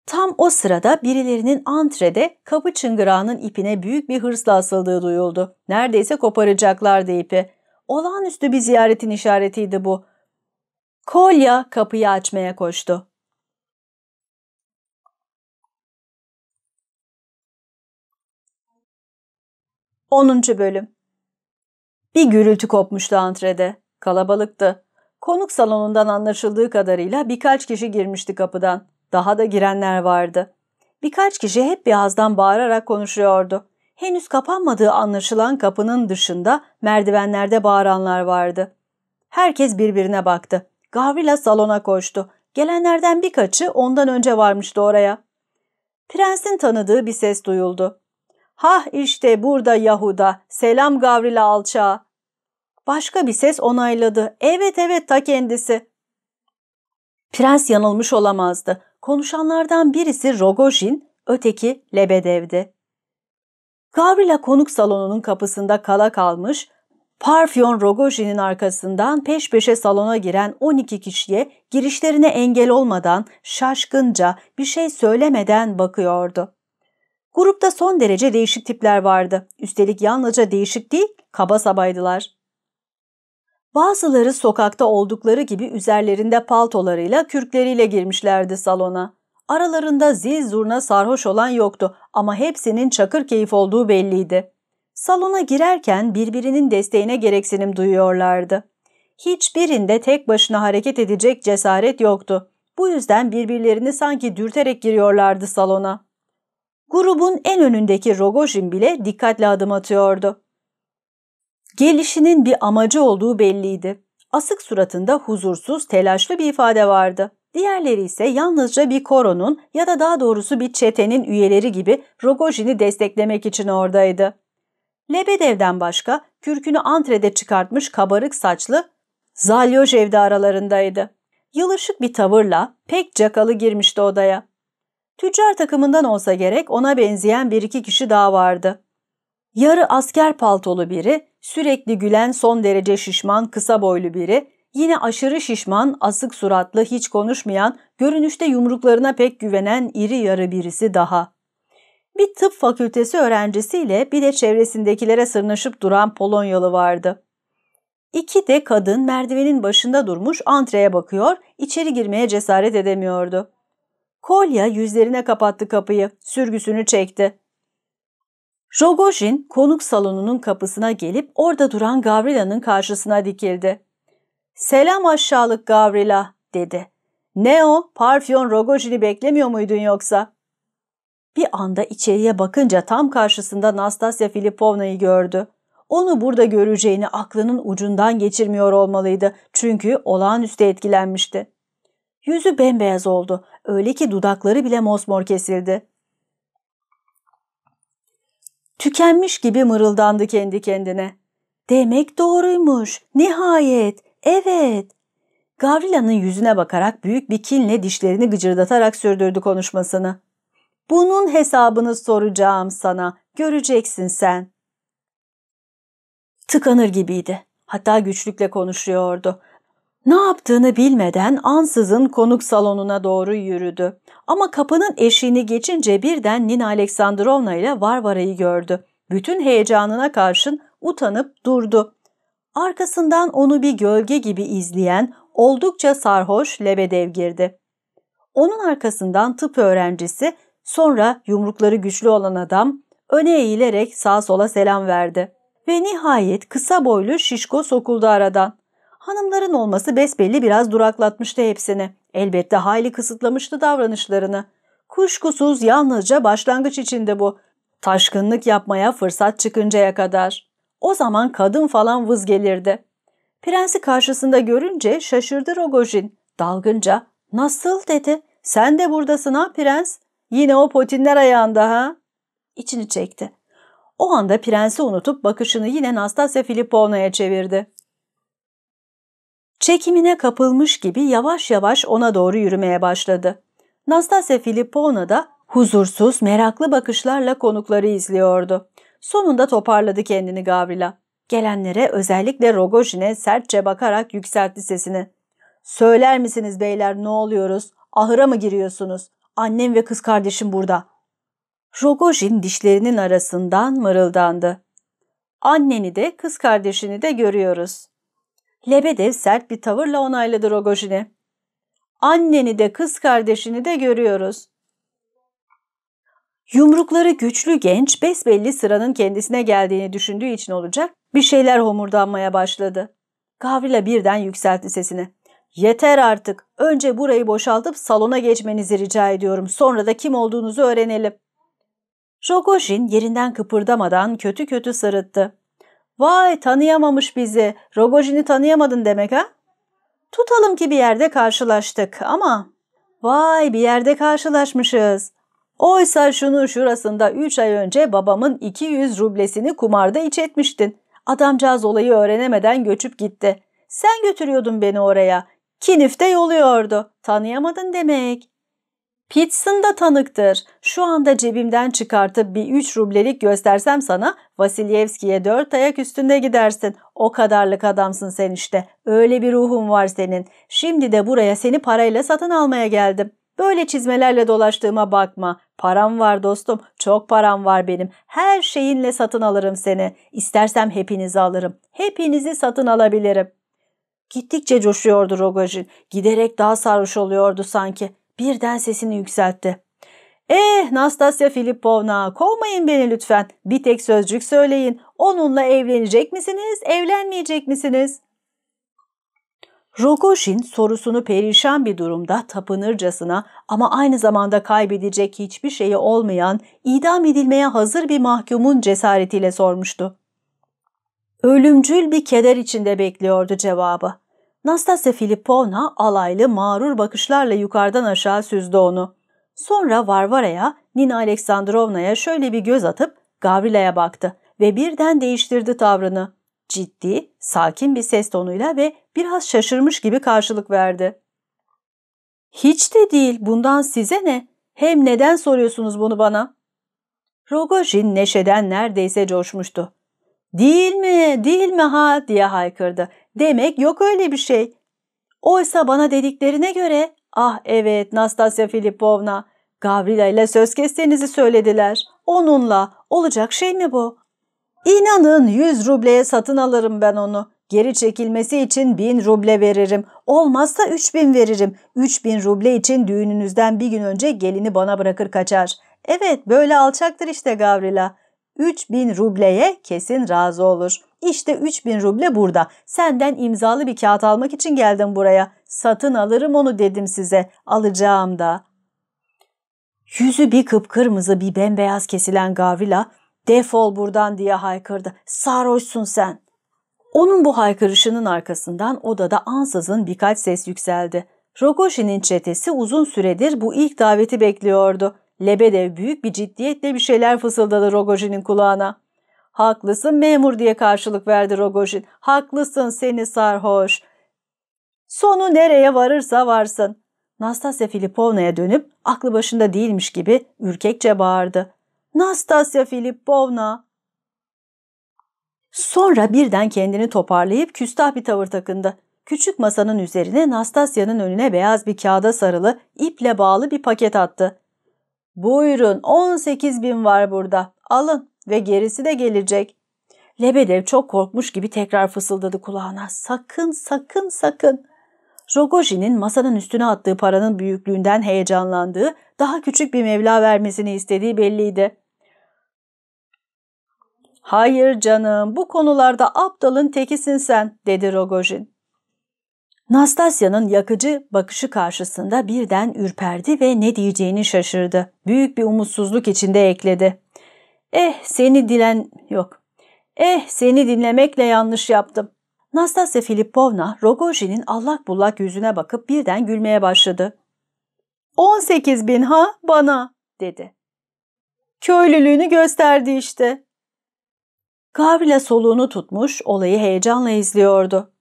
S1: Tam o sırada birilerinin antrede kapı çıngırağının ipine büyük bir hırsla asıldığı duyuldu. Neredeyse koparacaklardı ipi. Olağanüstü bir ziyaretin
S2: işaretiydi bu. Kolya kapıyı açmaya koştu. Onuncu bölüm Bir gürültü kopmuştu antrede.
S1: Kalabalıktı. Konuk salonundan anlaşıldığı kadarıyla birkaç kişi girmişti kapıdan. Daha da girenler vardı. Birkaç kişi hep bir ağızdan bağırarak konuşuyordu. Henüz kapanmadığı anlaşılan kapının dışında merdivenlerde bağıranlar vardı. Herkes birbirine baktı. Gavrila salona koştu. Gelenlerden birkaçı ondan önce varmıştı oraya. Prensin tanıdığı bir ses duyuldu. Hah işte burada Yahuda. Selam Gavrila alçağı. Başka bir ses onayladı. Evet evet ta kendisi. Prens yanılmış olamazdı. Konuşanlardan birisi Rogojin, öteki Lebedev'di. Gavrila konuk salonunun kapısında kala kalmış, Parfyon Rogojin'in arkasından peş peşe salona giren 12 kişiye girişlerine engel olmadan şaşkınca bir şey söylemeden bakıyordu. Grupta son derece değişik tipler vardı. Üstelik yalnızca değişik değil, kaba sabaydılar. Bazıları sokakta oldukları gibi üzerlerinde paltolarıyla, kürkleriyle girmişlerdi salona. Aralarında zil zurna sarhoş olan yoktu ama hepsinin çakır keyif olduğu belliydi. Salona girerken birbirinin desteğine gereksinim duyuyorlardı. Hiçbirinde tek başına hareket edecek cesaret yoktu. Bu yüzden birbirlerini sanki dürterek giriyorlardı salona. Grubun en önündeki Rogojin bile dikkatli adım atıyordu. Gelişinin bir amacı olduğu belliydi. Asık suratında huzursuz, telaşlı bir ifade vardı. Diğerleri ise yalnızca bir koronun ya da daha doğrusu bir çetenin üyeleri gibi Rogojin'i desteklemek için oradaydı. Lebedev'den başka kürkünü antrede çıkartmış kabarık saçlı Zalyojev de aralarındaydı. Yılışık bir tavırla pek cakalı girmişti odaya. Tüccar takımından olsa gerek ona benzeyen bir iki kişi daha vardı. Yarı asker paltolu biri, sürekli gülen son derece şişman kısa boylu biri, yine aşırı şişman, asık suratlı, hiç konuşmayan, görünüşte yumruklarına pek güvenen iri yarı birisi daha. Bir tıp fakültesi öğrencisiyle bir de çevresindekilere sırnaşıp duran Polonyalı vardı. İki de kadın merdivenin başında durmuş antreye bakıyor, içeri girmeye cesaret edemiyordu. Kolya yüzlerine kapattı kapıyı, sürgüsünü çekti. Rogojin konuk salonunun kapısına gelip orada duran Gavrila'nın karşısına dikildi. ''Selam aşağılık Gavrila'' dedi. ''Ne o? Parfyon Rogojin'i beklemiyor muydun yoksa?'' Bir anda içeriye bakınca tam karşısında Nastasya Filipovna'yı gördü. Onu burada göreceğini aklının ucundan geçirmiyor olmalıydı çünkü olağanüstü etkilenmişti. Yüzü bembeyaz oldu. Öyle ki dudakları bile mosmor kesildi. Tükenmiş gibi mırıldandı kendi kendine. Demek doğruymuş. Nihayet. Evet. Gavrila'nın yüzüne bakarak büyük bir kinle dişlerini gıcırdatarak sürdürdü konuşmasını. Bunun hesabını soracağım sana. Göreceksin sen. Tıkanır gibiydi. Hatta güçlükle konuşuyordu. Ne yaptığını bilmeden ansızın konuk salonuna doğru yürüdü. Ama kapının eşiğini geçince birden Nina Aleksandrovna ile Varvara'yı gördü. Bütün heyecanına karşın utanıp durdu. Arkasından onu bir gölge gibi izleyen oldukça sarhoş Lebedev girdi. Onun arkasından tıp öğrencisi, sonra yumrukları güçlü olan adam öne eğilerek sağ sola selam verdi. Ve nihayet kısa boylu şişko sokuldu aradan. Hanımların olması besbelli biraz duraklatmıştı hepsini. Elbette hayli kısıtlamıştı davranışlarını. Kuşkusuz yalnızca başlangıç içinde bu. Taşkınlık yapmaya fırsat çıkıncaya kadar. O zaman kadın falan vız gelirdi. Prensi karşısında görünce şaşırdı Rogojin. Dalgınca nasıl dedi. Sen de buradasın ha prens. Yine o potinler ayağında ha. İçini çekti. O anda prensi unutup bakışını yine Nastasya Filipovna'ya çevirdi. Çekimine kapılmış gibi yavaş yavaş ona doğru yürümeye başladı. Nastasya Filipovna da huzursuz, meraklı bakışlarla konukları izliyordu. Sonunda toparladı kendini Gavrila. Gelenlere özellikle Rogojin'e sertçe bakarak yükseltti sesini. ''Söyler misiniz beyler ne oluyoruz? Ahıra mı giriyorsunuz? Annem ve kız kardeşim burada.'' Rogojin dişlerinin arasından mırıldandı. ''Anneni de kız kardeşini de görüyoruz.'' Lebedev sert bir tavırla onayladı Rogojin'i. Anneni de kız kardeşini de görüyoruz. Yumrukları güçlü genç besbelli sıranın kendisine geldiğini düşündüğü için olacak bir şeyler homurdanmaya başladı. Gavrila birden yükseltti sesini. Yeter artık. Önce burayı boşaltıp salona geçmenizi rica ediyorum. Sonra da kim olduğunuzu öğrenelim. Rogojin yerinden kıpırdamadan kötü kötü sarıttı. Vay tanıyamamış bizi. Rogojin'i tanıyamadın demek ha? Tutalım ki bir yerde karşılaştık ama vay bir yerde karşılaşmışız. Oysa şunu şurasında 3 ay önce babamın 200 rublesini kumarda iç etmiştin. Adamcağız olayı öğrenemeden göçüp gitti. Sen götürüyordun beni oraya. Kinif'te yoluyordu. Tanıyamadın demek. Pitts'ın da tanıktır. Şu anda cebimden çıkartıp bir üç rublelik göstersem sana Vasilyevski'ye dört ayak üstünde gidersin. O kadarlık adamsın sen işte. Öyle bir ruhun var senin. Şimdi de buraya seni parayla satın almaya geldim. Böyle çizmelerle dolaştığıma bakma. Param var dostum. Çok param var benim. Her şeyinle satın alırım seni. İstersem hepinizi alırım. Hepinizi satın alabilirim. Gittikçe coşuyordu Rogojin. Giderek daha sarhoş oluyordu sanki. Birden sesini yükseltti. Eh Nastasya Filipovna kovmayın beni lütfen. Bir tek sözcük söyleyin. Onunla evlenecek misiniz, evlenmeyecek misiniz? Rogojin sorusunu perişan bir durumda tapınırcasına ama aynı zamanda kaybedecek hiçbir şeyi olmayan idam edilmeye hazır bir mahkumun cesaretiyle sormuştu. Ölümcül bir keder içinde bekliyordu cevabı. Nastasya Filipovna alaylı mağrur bakışlarla yukarıdan aşağı süzdü onu. Sonra Varvara'ya, Nina Aleksandrovna'ya şöyle bir göz atıp Gavrila'ya baktı ve birden değiştirdi tavrını. Ciddi, sakin bir ses tonuyla ve biraz şaşırmış gibi karşılık verdi. ''Hiç de değil, bundan size ne? Hem neden soruyorsunuz bunu bana?'' Rogojin neşeden neredeyse coşmuştu. ''Değil mi, değil mi ha?'' diye haykırdı Demek yok öyle bir şey. Oysa bana dediklerine göre, ah evet Nastasya Filipovna, Gavrila ile söz kestiğinizi söylediler. Onunla olacak şey mi bu? İnanın 100 rubleye satın alırım ben onu. Geri çekilmesi için 1000 ruble veririm. Olmazsa 3000 veririm. 3000 ruble için düğününüzden bir gün önce gelini bana bırakır kaçar. Evet böyle alçaktır işte Gavrila. 3000 rubleye kesin razı olur. İşte 3000 ruble burada. Senden imzalı bir kağıt almak için geldim buraya. Satın alırım onu dedim size. Alacağım da. Yüzü bir kıpkırmızı bir bembeyaz kesilen Gavrila defol buradan diye haykırdı. Sarhoşsun sen. Onun bu haykırışının arkasından odada ansızın birkaç ses yükseldi. Rogoşin'in çetesi uzun süredir bu ilk daveti bekliyordu. Lebedev büyük bir ciddiyetle bir şeyler fısıldadı Rogojin'in kulağına. Haklısın memur diye karşılık verdi Rogojin. Haklısın seni sarhoş. Sonu nereye varırsa varsın. Nastasya Filipovna'ya dönüp aklı başında değilmiş gibi ürkekçe bağırdı. Nastasya Filipovna! Sonra birden kendini toparlayıp küstah bir tavır takındı. Küçük masanın üzerine Nastasya'nın önüne beyaz bir kağıda sarılı, iple bağlı bir paket attı. Buyurun 18 bin var burada alın ve gerisi de gelecek. Lebedev çok korkmuş gibi tekrar fısıldadı kulağına. Sakın sakın sakın. Rogojin'in masanın üstüne attığı paranın büyüklüğünden heyecanlandığı, daha küçük bir mevla vermesini istediği belliydi. Hayır canım bu konularda aptalın tekisin sen dedi Rogojin. Nastasya'nın yakıcı bakışı karşısında birden ürperdi ve ne diyeceğini şaşırdı. Büyük bir umutsuzluk içinde ekledi. Eh seni dilen... Yok. Eh seni dinlemekle yanlış yaptım. Nastasya Filipovna Rogojin'in allak bullak yüzüne bakıp birden gülmeye başladı. 18 bin ha bana dedi. Köylülüğünü gösterdi işte. Gavrila soluğunu tutmuş olayı heyecanla izliyordu.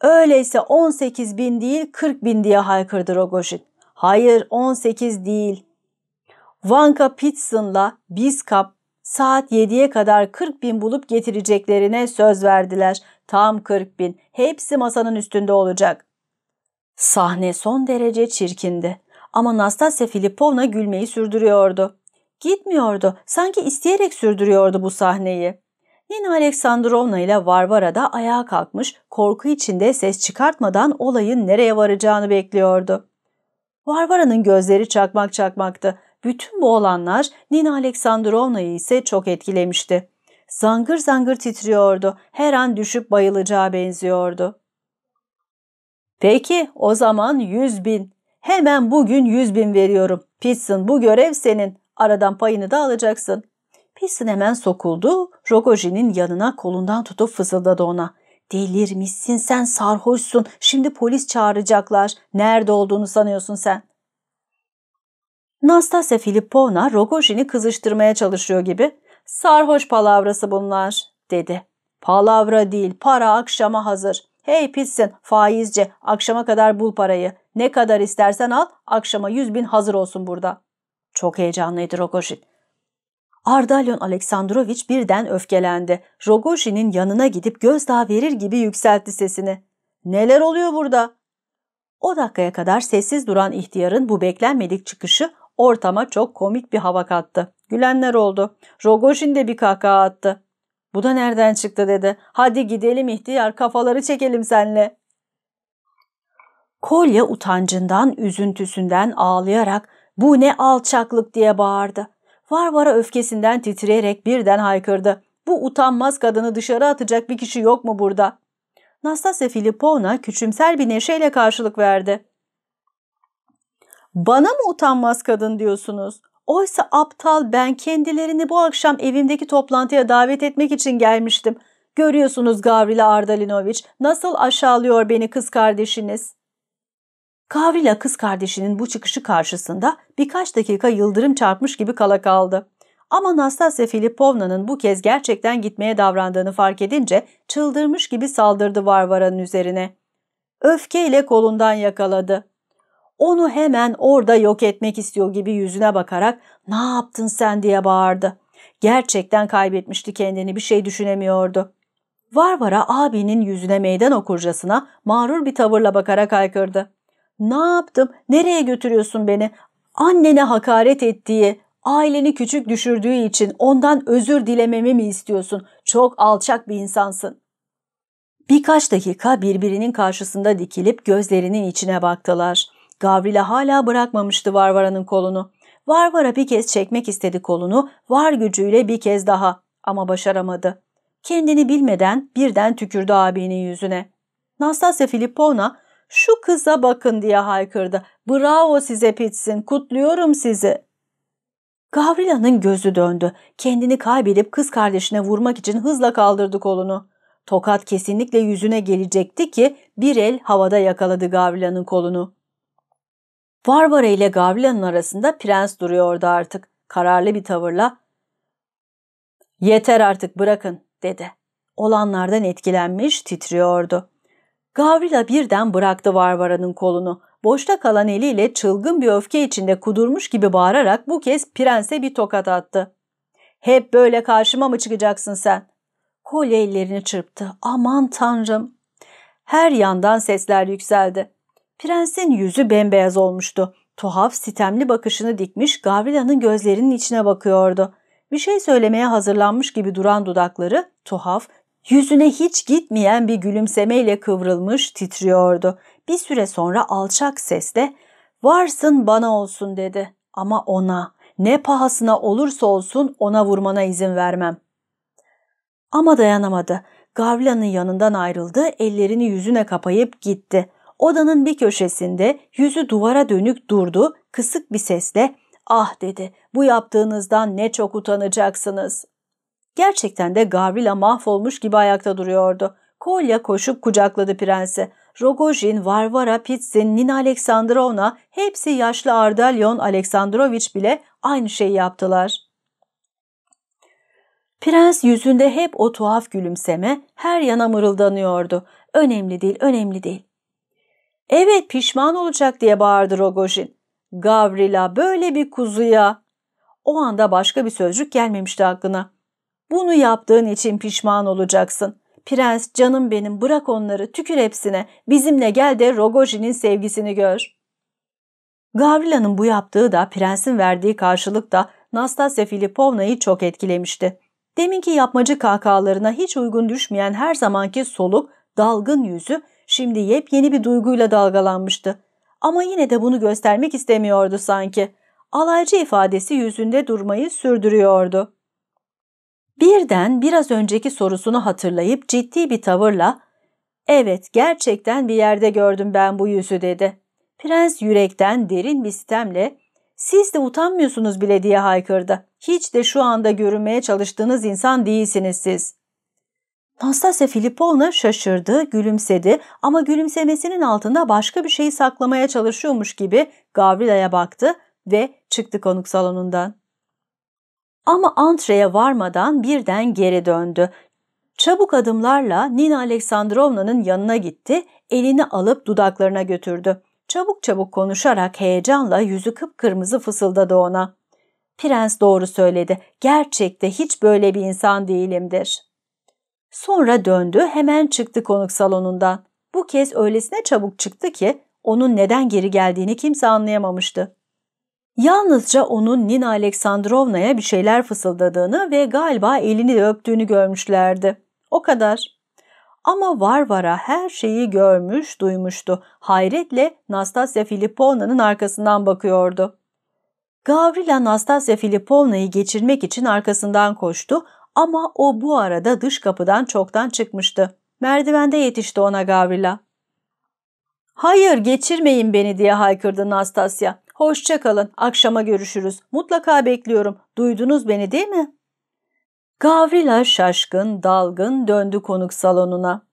S1: Öyleyse 18 bin değil 40 bin diye haykırdı Rogojin. Hayır 18 değil. Vanka Pitson'la Biskap saat 7'ye kadar 40 bin bulup getireceklerine söz verdiler. Tam 40 bin. Hepsi masanın üstünde olacak. Sahne son derece çirkindi. Ama Nastasya Filipovna gülmeyi sürdürüyordu. Gitmiyordu. Sanki isteyerek sürdürüyordu bu sahneyi. Nina Aleksandrovna ile Varvara da ayağa kalkmış, korku içinde ses çıkartmadan olayın nereye varacağını bekliyordu. Varvara'nın gözleri çakmak çakmaktı. Bütün bu olanlar Nina Aleksandrovna'yı ise çok etkilemişti. Zangır zangır titriyordu. Her an düşüp bayılacağı benziyordu. Peki o zaman yüz bin. Hemen bugün yüz bin veriyorum. Pitson bu görev senin. Aradan payını da alacaksın. Pissin hemen sokuldu. Rogojin'in yanına kolundan tutup fısıldadı ona. Delirmişsin sen sarhoşsun. Şimdi polis çağıracaklar. Nerede olduğunu sanıyorsun sen? Nastasya Filippona Rogojin'i kızıştırmaya çalışıyor gibi. Sarhoş palavrası bunlar dedi. Palavra değil para akşama hazır. Hey pissin faizce akşama kadar bul parayı. Ne kadar istersen al akşama yüz bin hazır olsun burada. Çok heyecanlıydı Rogojin. Ardalyon Aleksandrovich birden öfkelendi. Rogojin'in yanına gidip gözdağı verir gibi yükseltti sesini. ''Neler oluyor burada?'' O dakikaya kadar sessiz duran ihtiyarın bu beklenmedik çıkışı ortama çok komik bir hava kattı. Gülenler oldu. Rogojin de bir kahkaha attı. ''Bu da nereden çıktı?'' dedi. ''Hadi gidelim ihtiyar kafaları çekelim senle.'' Kolya utancından, üzüntüsünden ağlayarak ''Bu ne alçaklık?'' diye bağırdı. Varvara öfkesinden titreyerek birden haykırdı. Bu utanmaz kadını dışarı atacak bir kişi yok mu burada? Nastasya Filipovna küçümser bir neşeyle karşılık verdi. Bana mı utanmaz kadın diyorsunuz? Oysa aptal ben kendilerini bu akşam evimdeki toplantıya davet etmek için gelmiştim. Görüyorsunuz Gavrila Ardalinoviç nasıl aşağılıyor beni kız kardeşiniz. Kavrila kız kardeşinin bu çıkışı karşısında birkaç dakika yıldırım çarpmış gibi kala kaldı. Ama Nastasya Filipovna'nın bu kez gerçekten gitmeye davrandığını fark edince çıldırmış gibi saldırdı Varvara'nın üzerine. Öfkeyle kolundan yakaladı. Onu hemen orada yok etmek istiyor gibi yüzüne bakarak ''Ne yaptın sen?'' diye bağırdı. Gerçekten kaybetmişti kendini bir şey düşünemiyordu. Varvara abinin yüzüne meydan okurcasına mağrur bir tavırla bakarak aykırdı. Ne yaptım? Nereye götürüyorsun beni? Annene hakaret ettiği, aileni küçük düşürdüğü için ondan özür dilememi mi istiyorsun? Çok alçak bir insansın. Birkaç dakika birbirinin karşısında dikilip gözlerinin içine baktılar. Gavrila hala bırakmamıştı Varvara'nın kolunu. Varvara bir kez çekmek istedi kolunu, var gücüyle bir kez daha ama başaramadı. Kendini bilmeden birden tükürdü abinin yüzüne. Nastasya Filippovna şu kıza bakın diye haykırdı. Bravo size Pitsin, kutluyorum sizi. Gavrila'nın gözü döndü. Kendini kaybedip kız kardeşine vurmak için hızla kaldırdı kolunu. Tokat kesinlikle yüzüne gelecekti ki bir el havada yakaladı Gavrila'nın kolunu. Varvara ile Gavrila'nın arasında prens duruyordu artık. Kararlı bir tavırla ''Yeter artık bırakın'' dedi. Olanlardan etkilenmiş titriyordu. Gavrila birden bıraktı Varvara'nın kolunu. Boşta kalan eliyle çılgın bir öfke içinde kudurmuş gibi bağırarak bu kez prense bir tokat attı. ''Hep böyle karşıma mı çıkacaksın sen?'' Kolye ellerini çırptı. ''Aman tanrım!'' Her yandan sesler yükseldi. Prensin yüzü bembeyaz olmuştu. Tuhaf sitemli bakışını dikmiş Gavrila'nın gözlerinin içine bakıyordu. Bir şey söylemeye hazırlanmış gibi duran dudakları tuhaf, Yüzüne hiç gitmeyen bir gülümsemeyle kıvrılmış titriyordu. Bir süre sonra alçak sesle varsın bana olsun dedi ama ona ne pahasına olursa olsun ona vurmana izin vermem. Ama dayanamadı. Gavlan'ın yanından ayrıldı, ellerini yüzüne kapayıp gitti. Odanın bir köşesinde yüzü duvara dönük durdu, kısık bir sesle ''Ah'' dedi, ''Bu yaptığınızdan ne çok utanacaksınız.'' Gerçekten de Gavrila mahvolmuş gibi ayakta duruyordu. Kolya koşup kucakladı prensi. Rogojin, Varvara, Pitsin, Nina Aleksandrovna, hepsi yaşlı Ardalyon Aleksandroviç bile aynı şeyi yaptılar. Prens yüzünde hep o tuhaf gülümseme her yana mırıldanıyordu. Önemli değil, önemli değil. Evet pişman olacak diye bağırdı Rogojin. Gavrila böyle bir kuzuya. O anda başka bir sözcük gelmemişti aklına. Bunu yaptığın için pişman olacaksın. Prens canım benim bırak onları tükür hepsine. Bizimle gel de Rogojin'in sevgisini gör. Gavrila'nın bu yaptığı da prensin verdiği karşılık da Nastasya Filipovna'yı çok etkilemişti. Deminki yapmacı kahkahalarına hiç uygun düşmeyen her zamanki soluk, dalgın yüzü şimdi yepyeni bir duyguyla dalgalanmıştı. Ama yine de bunu göstermek istemiyordu sanki. Alaycı ifadesi yüzünde durmayı sürdürüyordu. Birden biraz önceki sorusunu hatırlayıp ciddi bir tavırla ''Evet gerçekten bir yerde gördüm ben bu yüzü'' dedi. Prens yürekten derin bir sitemle ''Siz de utanmıyorsunuz bile'' diye haykırdı. ''Hiç de şu anda görünmeye çalıştığınız insan değilsiniz siz.'' Nastasya Filipovna şaşırdı, gülümsedi ama gülümsemesinin altında başka bir şeyi saklamaya çalışıyormuş gibi Gavrila'ya baktı ve çıktı konuk salonundan. Ama antreye varmadan birden geri döndü. Çabuk adımlarla Nina Aleksandrovna'nın yanına gitti, elini alıp dudaklarına götürdü. Çabuk çabuk konuşarak heyecanla yüzü kıpkırmızı fısıldadı ona. Prens doğru söyledi. Gerçekte hiç böyle bir insan değilimdir. Sonra döndü hemen çıktı konuk salonundan. Bu kez öylesine çabuk çıktı ki onun neden geri geldiğini kimse anlayamamıştı. Yalnızca onun Nina Aleksandrovna'ya bir şeyler fısıldadığını ve galiba elini de öptüğünü görmüşlerdi. O kadar. Ama Varvara her şeyi görmüş, duymuştu. Hayretle Nastasya Filipovna'nın arkasından bakıyordu. Gavrila Nastasya Filipovna'yı geçirmek için arkasından koştu ama o bu arada dış kapıdan çoktan çıkmıştı. Merdivende yetişti ona Gavrila. ''Hayır geçirmeyin beni'' diye haykırdı Nastasya. Hoşça kalın, Akşama görüşürüz. Mutlaka bekliyorum. Duydunuz beni değil mi? Gavrila şaşkın, dalgın döndü konuk salonuna.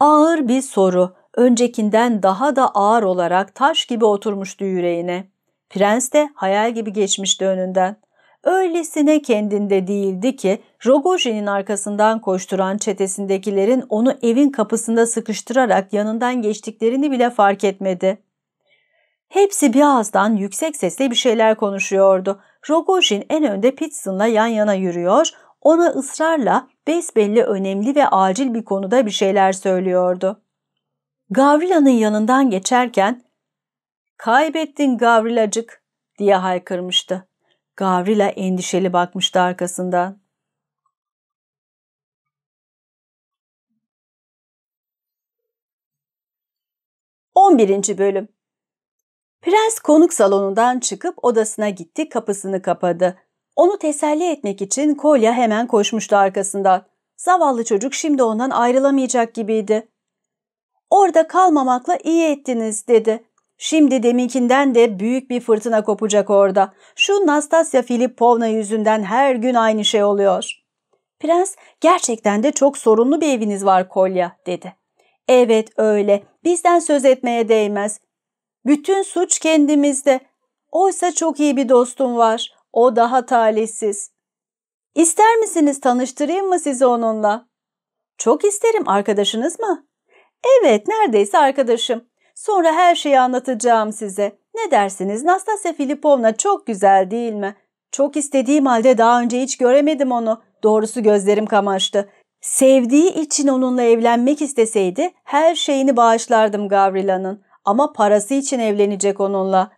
S1: Ağır bir soru, öncekinden daha da ağır olarak taş gibi oturmuştu yüreğine. Prens de hayal gibi geçmişti önünden. Öylesine kendinde değildi ki Rogojin'in arkasından koşturan çetesindekilerin onu evin kapısında sıkıştırarak yanından geçtiklerini bile fark etmedi. Hepsi bir ağızdan yüksek sesle bir şeyler konuşuyordu. Rogojin en önde Pitson'la yan yana yürüyor, ona ısrarla besbelli önemli ve acil bir konuda bir şeyler söylüyordu. Gavrila'nın yanından geçerken ''Kaybettin Gavrilacık'' diye haykırmıştı.
S2: Gavrila endişeli bakmıştı arkasından. On birinci Bölüm Prens konuk salonundan çıkıp odasına gitti,
S1: kapısını kapadı. Onu teselli etmek için Kolya hemen koşmuştu arkasından. Zavallı çocuk şimdi ondan ayrılamayacak gibiydi. Orada kalmamakla iyi ettiniz dedi. Şimdi deminkinden de büyük bir fırtına kopacak orada. Şu Nastasya Filipovna yüzünden her gün aynı şey oluyor. Prens gerçekten de çok sorunlu bir eviniz var Kolya dedi. Evet öyle bizden söz etmeye değmez. Bütün suç kendimizde. Oysa çok iyi bir dostum var. O daha talihsiz. İster misiniz tanıştırayım mı sizi onunla? Çok isterim. Arkadaşınız mı? Evet, neredeyse arkadaşım. Sonra her şeyi anlatacağım size. Ne dersiniz? Nastasya Filipovna çok güzel değil mi? Çok istediğim halde daha önce hiç göremedim onu. Doğrusu gözlerim kamaştı. Sevdiği için onunla evlenmek isteseydi her şeyini bağışlardım Gavrila'nın ama parası için evlenecek onunla.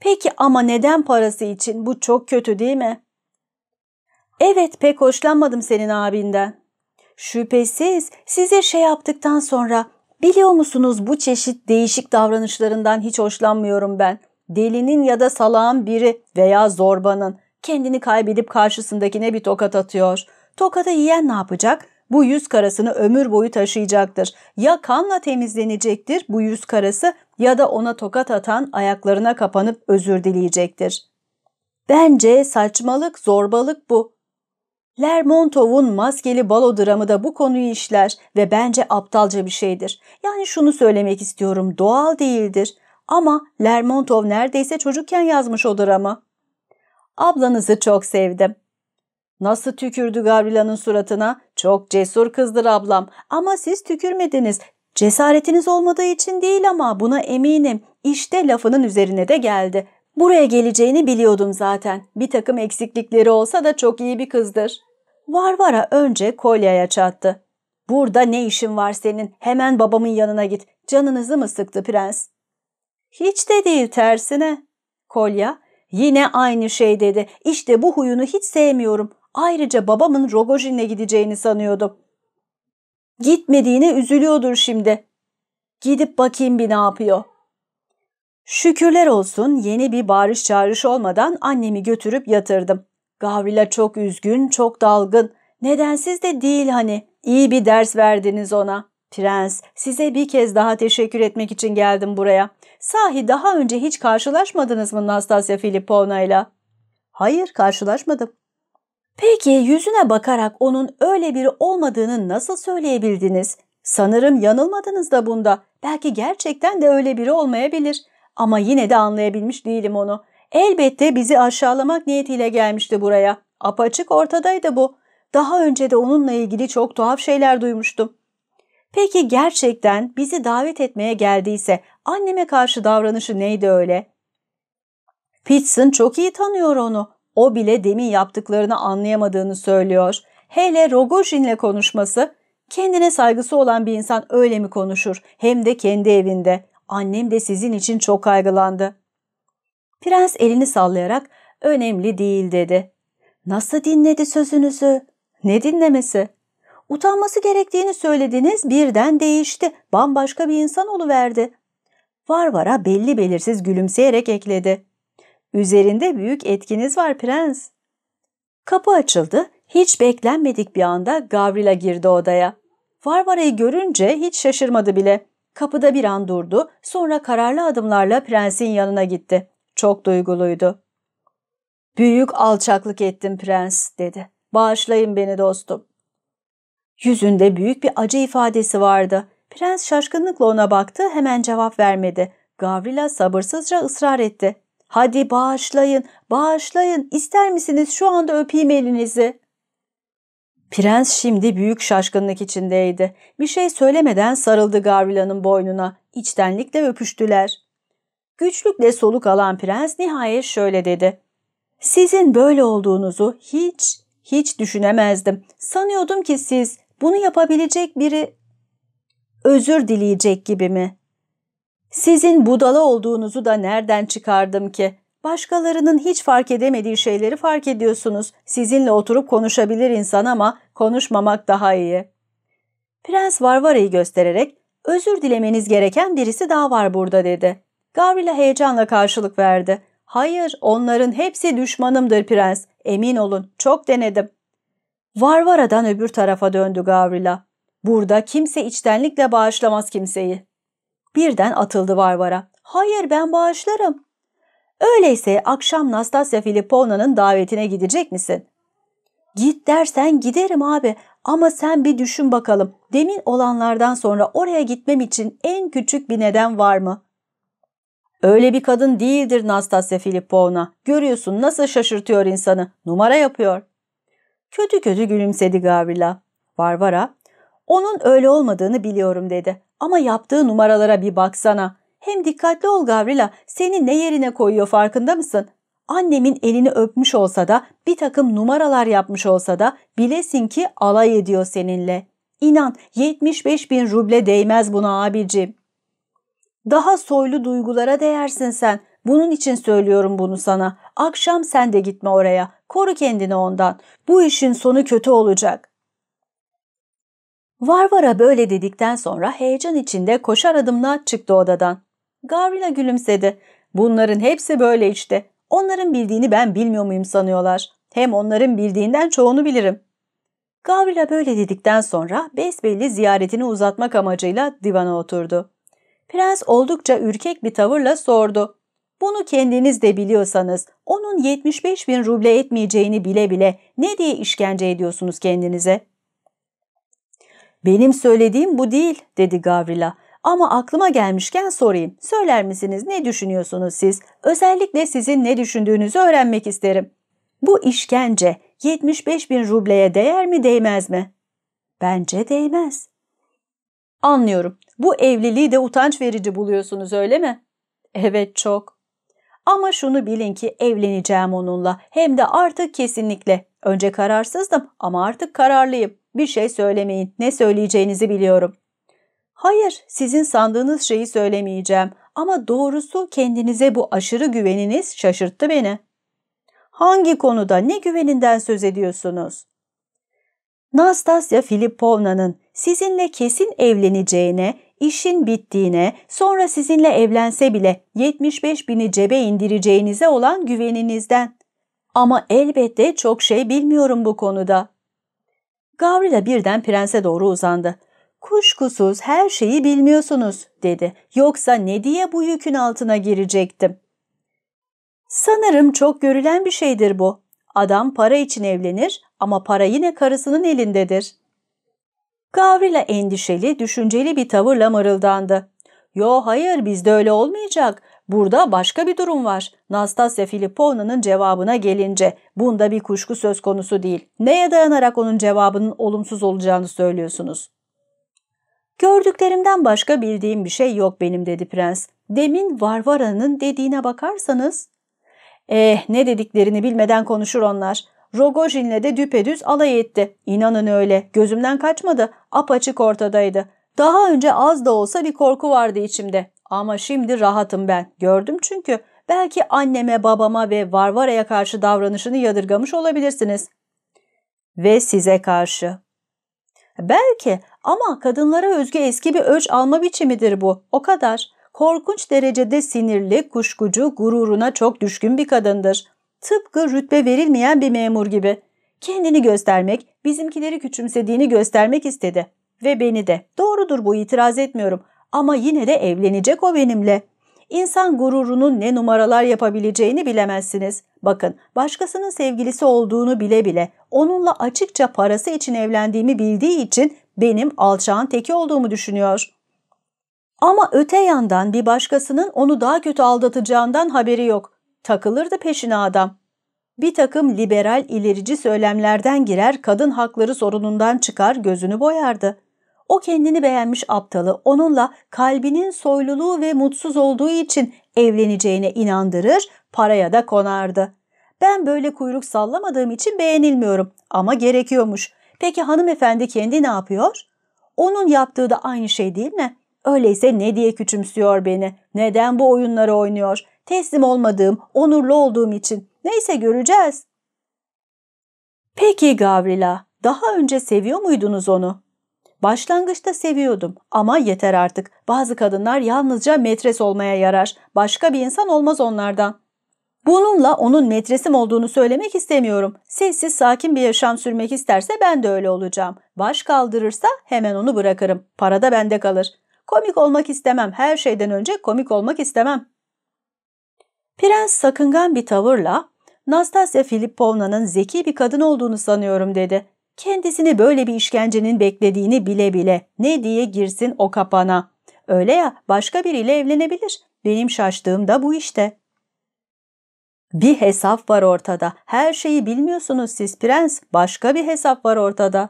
S1: Peki ama neden parası için? Bu çok kötü değil mi? Evet pek hoşlanmadım senin abinden. Şüphesiz size şey yaptıktan sonra biliyor musunuz bu çeşit değişik davranışlarından hiç hoşlanmıyorum ben. Delinin ya da salağın biri veya zorbanın kendini kaybedip karşısındakine bir tokat atıyor. Tokada yiyen ne yapacak? Bu yüz karasını ömür boyu taşıyacaktır. Ya kanla temizlenecektir bu yüz karası ya da ona tokat atan ayaklarına kapanıp özür dileyecektir. Bence saçmalık, zorbalık bu. Lermontov'un maskeli balo dramı da bu konuyu işler ve bence aptalca bir şeydir. Yani şunu söylemek istiyorum doğal değildir. Ama Lermontov neredeyse çocukken yazmış o dramı. Ablanızı çok sevdim. Nasıl tükürdü Gavrila'nın suratına? Çok cesur kızdır ablam ama siz tükürmediniz. Cesaretiniz olmadığı için değil ama buna eminim. İşte lafının üzerine de geldi. Buraya geleceğini biliyordum zaten. Bir takım eksiklikleri olsa da çok iyi bir kızdır. Varvara önce kolyaya çattı. Burada ne işin var senin? Hemen babamın yanına git. Canınızı mı sıktı prens? Hiç de değil tersine. Kolya yine aynı şey dedi. İşte bu huyunu hiç sevmiyorum. Ayrıca babamın Rogojin'le gideceğini sanıyordum. Gitmediğine üzülüyordur şimdi. Gidip bakayım bir ne yapıyor. Şükürler olsun yeni bir bağırış çağrış olmadan annemi götürüp yatırdım. Gavrila çok üzgün, çok dalgın. Nedensiz de değil hani. İyi bir ders verdiniz ona. Prens, size bir kez daha teşekkür etmek için geldim buraya. Sahi daha önce hiç karşılaşmadınız mı Nastasya Filipovna'yla? Hayır, karşılaşmadım. Peki yüzüne bakarak onun öyle biri olmadığını nasıl söyleyebildiniz? Sanırım yanılmadınız da bunda. Belki gerçekten de öyle biri olmayabilir. Ama yine de anlayabilmiş değilim onu. Elbette bizi aşağılamak niyetiyle gelmişti buraya. Apaçık ortadaydı bu. Daha önce de onunla ilgili çok tuhaf şeyler duymuştum. Peki gerçekten bizi davet etmeye geldiyse anneme karşı davranışı neydi öyle? Pitson çok iyi tanıyor onu. O bile demin yaptıklarını anlayamadığını söylüyor. Hele Rogojin'le konuşması. Kendine saygısı olan bir insan öyle mi konuşur? Hem de kendi evinde. Annem de sizin için çok kaygılandı. Prens elini sallayarak önemli değil dedi. Nasıl dinledi sözünüzü? Ne dinlemesi? Utanması gerektiğini söylediğiniz birden değişti. Bambaşka bir insan oluverdi. Varvara belli belirsiz gülümseyerek ekledi. Üzerinde büyük etkiniz var prens. Kapı açıldı. Hiç beklenmedik bir anda Gavrila girdi odaya. Varvara'yı görünce hiç şaşırmadı bile. Kapıda bir an durdu, sonra kararlı adımlarla prensin yanına gitti. Çok duyguluydu. ''Büyük alçaklık ettim prens.'' dedi. ''Bağışlayın beni dostum.'' Yüzünde büyük bir acı ifadesi vardı. Prens şaşkınlıkla ona baktı, hemen cevap vermedi. Gavrila sabırsızca ısrar etti. Hadi bağışlayın, bağışlayın. İster misiniz şu anda öpeyim elinizi? Prens şimdi büyük şaşkınlık içindeydi. Bir şey söylemeden sarıldı Garvila'nın boynuna. İçtenlikle öpüştüler. Güçlükle soluk alan prens nihayet şöyle dedi. Sizin böyle olduğunuzu hiç, hiç düşünemezdim. Sanıyordum ki siz bunu yapabilecek biri özür dileyecek gibi mi? Sizin budala olduğunuzu da nereden çıkardım ki? Başkalarının hiç fark edemediği şeyleri fark ediyorsunuz. Sizinle oturup konuşabilir insan ama konuşmamak daha iyi. Prens Varvara'yı göstererek özür dilemeniz gereken birisi daha var burada dedi. Gavrila heyecanla karşılık verdi. Hayır onların hepsi düşmanımdır prens. Emin olun çok denedim. Varvara'dan öbür tarafa döndü Gavrila. Burada kimse içtenlikle bağışlamaz kimseyi. Birden atıldı Varvara. Hayır ben bağışlarım. Öyleyse akşam Nastasya Filipovna'nın davetine gidecek misin? Git dersen giderim abi ama sen bir düşün bakalım. Demin olanlardan sonra oraya gitmem için en küçük bir neden var mı? Öyle bir kadın değildir Nastasya Filipovna. Görüyorsun nasıl şaşırtıyor insanı. Numara yapıyor. Kötü kötü gülümsedi Gavrila. Varvara, onun öyle olmadığını biliyorum dedi. Ama yaptığı numaralara bir baksana. Hem dikkatli ol Gavrila seni ne yerine koyuyor farkında mısın? Annemin elini öpmüş olsa da bir takım numaralar yapmış olsa da bilesin ki alay ediyor seninle. İnan 75 bin ruble değmez buna abicim. Daha soylu duygulara değersin sen. Bunun için söylüyorum bunu sana. Akşam sen de gitme oraya. Koru kendini ondan. Bu işin sonu kötü olacak. Varvara böyle dedikten sonra heyecan içinde koşar adımla çıktı odadan. Gavrila gülümsedi. Bunların hepsi böyle işte. Onların bildiğini ben bilmiyor muyum sanıyorlar. Hem onların bildiğinden çoğunu bilirim. Gavrila böyle dedikten sonra besbelli ziyaretini uzatmak amacıyla divana oturdu. Prens oldukça ürkek bir tavırla sordu. Bunu kendiniz de biliyorsanız onun 75 bin ruble etmeyeceğini bile bile ne diye işkence ediyorsunuz kendinize? Benim söylediğim bu değil dedi Gavrila. Ama aklıma gelmişken sorayım. Söyler misiniz ne düşünüyorsunuz siz? Özellikle sizin ne düşündüğünüzü öğrenmek isterim. Bu işkence 75 bin rubleye değer mi değmez mi? Bence değmez. Anlıyorum. Bu evliliği de utanç verici buluyorsunuz öyle mi? Evet çok. Ama şunu bilin ki evleneceğim onunla. Hem de artık kesinlikle. Önce kararsızdım ama artık kararlıyım. Bir şey söylemeyin. Ne söyleyeceğinizi biliyorum. Hayır, sizin sandığınız şeyi söylemeyeceğim. Ama doğrusu kendinize bu aşırı güveniniz şaşırttı beni. Hangi konuda ne güveninden söz ediyorsunuz? Nastasya Filipovna'nın sizinle kesin evleneceğine, işin bittiğine, sonra sizinle evlense bile 75 bini cebe indireceğinize olan güveninizden. Ama elbette çok şey bilmiyorum bu konuda. Gavrila birden prense doğru uzandı. Kuşkusuz her şeyi bilmiyorsunuz dedi. Yoksa ne diye bu yükün altına girecektim? Sanırım çok görülen bir şeydir bu. Adam para için evlenir ama para yine karısının elindedir. Gavrila endişeli, düşünceli bir tavırla mırıldandı. Yo hayır bizde öyle olmayacak. Burada başka bir durum var. Nastasya Filipovna'nın cevabına gelince bunda bir kuşku söz konusu değil. Neye dayanarak onun cevabının olumsuz olacağını söylüyorsunuz? Gördüklerimden başka bildiğim bir şey yok benim dedi prens. Demin Varvara'nın dediğine bakarsanız. Eh ne dediklerini bilmeden konuşur onlar. Rogojin'le de düpedüz alay etti. İnanın öyle. Gözümden kaçmadı. Apaçık ortadaydı. Daha önce az da olsa bir korku vardı içimde. Ama şimdi rahatım ben. Gördüm çünkü belki anneme, babama ve Varvara'ya karşı davranışını yadırgamış olabilirsiniz. Ve size karşı. Belki ama kadınlara özgü eski bir ölç alma biçimidir bu. O kadar. Korkunç derecede sinirli, kuşkucu, gururuna çok düşkün bir kadındır. Tıpkı rütbe verilmeyen bir memur gibi. Kendini göstermek, bizimkileri küçümsediğini göstermek istedi. Ve beni de. Doğrudur bu itiraz etmiyorum. Ama yine de evlenecek o benimle. İnsan gururunun ne numaralar yapabileceğini bilemezsiniz. Bakın başkasının sevgilisi olduğunu bile bile onunla açıkça parası için evlendiğimi bildiği için benim alçağın teki olduğumu düşünüyor. Ama öte yandan bir başkasının onu daha kötü aldatacağından haberi yok. Takılırdı peşine adam. Bir takım liberal ilerici söylemlerden girer kadın hakları sorunundan çıkar gözünü boyardı. O kendini beğenmiş aptalı onunla kalbinin soyluluğu ve mutsuz olduğu için evleneceğine inandırır, paraya da konardı. Ben böyle kuyruk sallamadığım için beğenilmiyorum ama gerekiyormuş. Peki hanımefendi kendi ne yapıyor? Onun yaptığı da aynı şey değil mi? Öyleyse ne diye küçümsüyor beni? Neden bu oyunları oynuyor? Teslim olmadığım, onurlu olduğum için. Neyse göreceğiz. Peki Gavrila, daha önce seviyor muydunuz onu? Başlangıçta seviyordum ama yeter artık. Bazı kadınlar yalnızca metres olmaya yarar. Başka bir insan olmaz onlardan. Bununla onun metresim olduğunu söylemek istemiyorum. Sessiz sakin bir yaşam sürmek isterse ben de öyle olacağım. Baş kaldırırsa hemen onu bırakırım. Para da bende kalır. Komik olmak istemem. Her şeyden önce komik olmak istemem. Prens sakıngan bir tavırla Nastasya Filipovna'nın zeki bir kadın olduğunu sanıyorum dedi. Kendisini böyle bir işkencenin beklediğini bile bile ne diye girsin o kapana. Öyle ya başka biriyle evlenebilir. Benim şaştığım da bu işte. Bir hesap var ortada. Her şeyi bilmiyorsunuz siz prens. Başka bir hesap var ortada.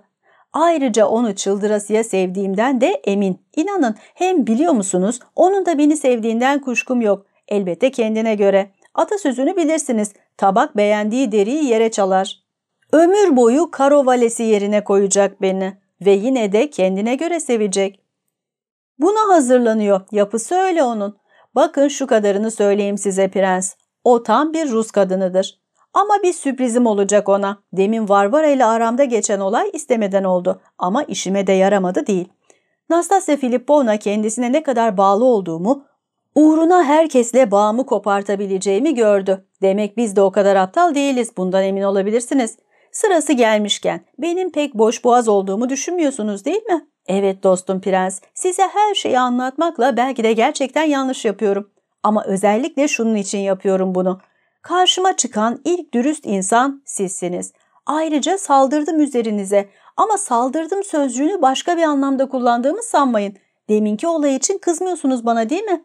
S1: Ayrıca onu çıldırasıya sevdiğimden de emin. İnanın hem biliyor musunuz onun da beni sevdiğinden kuşkum yok. Elbette kendine göre. Atasözünü bilirsiniz. Tabak beğendiği deriyi yere çalar. Ömür boyu karo valesi yerine koyacak beni ve yine de kendine göre sevecek. Buna hazırlanıyor. Yapısı öyle onun. Bakın şu kadarını söyleyeyim size prens. O tam bir Rus kadınıdır. Ama bir sürprizim olacak ona. Demin Varvara ile aramda geçen olay istemeden oldu. Ama işime de yaramadı değil. Nastasya Filipovna kendisine ne kadar bağlı olduğumu, uğruna herkesle bağımı kopartabileceğimi gördü. Demek biz de o kadar aptal değiliz bundan emin olabilirsiniz. Sırası gelmişken benim pek boş boğaz olduğumu düşünmüyorsunuz değil mi? Evet dostum prens, size her şeyi anlatmakla belki de gerçekten yanlış yapıyorum. Ama özellikle şunun için yapıyorum bunu. Karşıma çıkan ilk dürüst insan sizsiniz. Ayrıca saldırdım üzerinize ama saldırdım sözcüğünü başka bir anlamda kullandığımı sanmayın. Deminki olay için kızmıyorsunuz bana değil mi?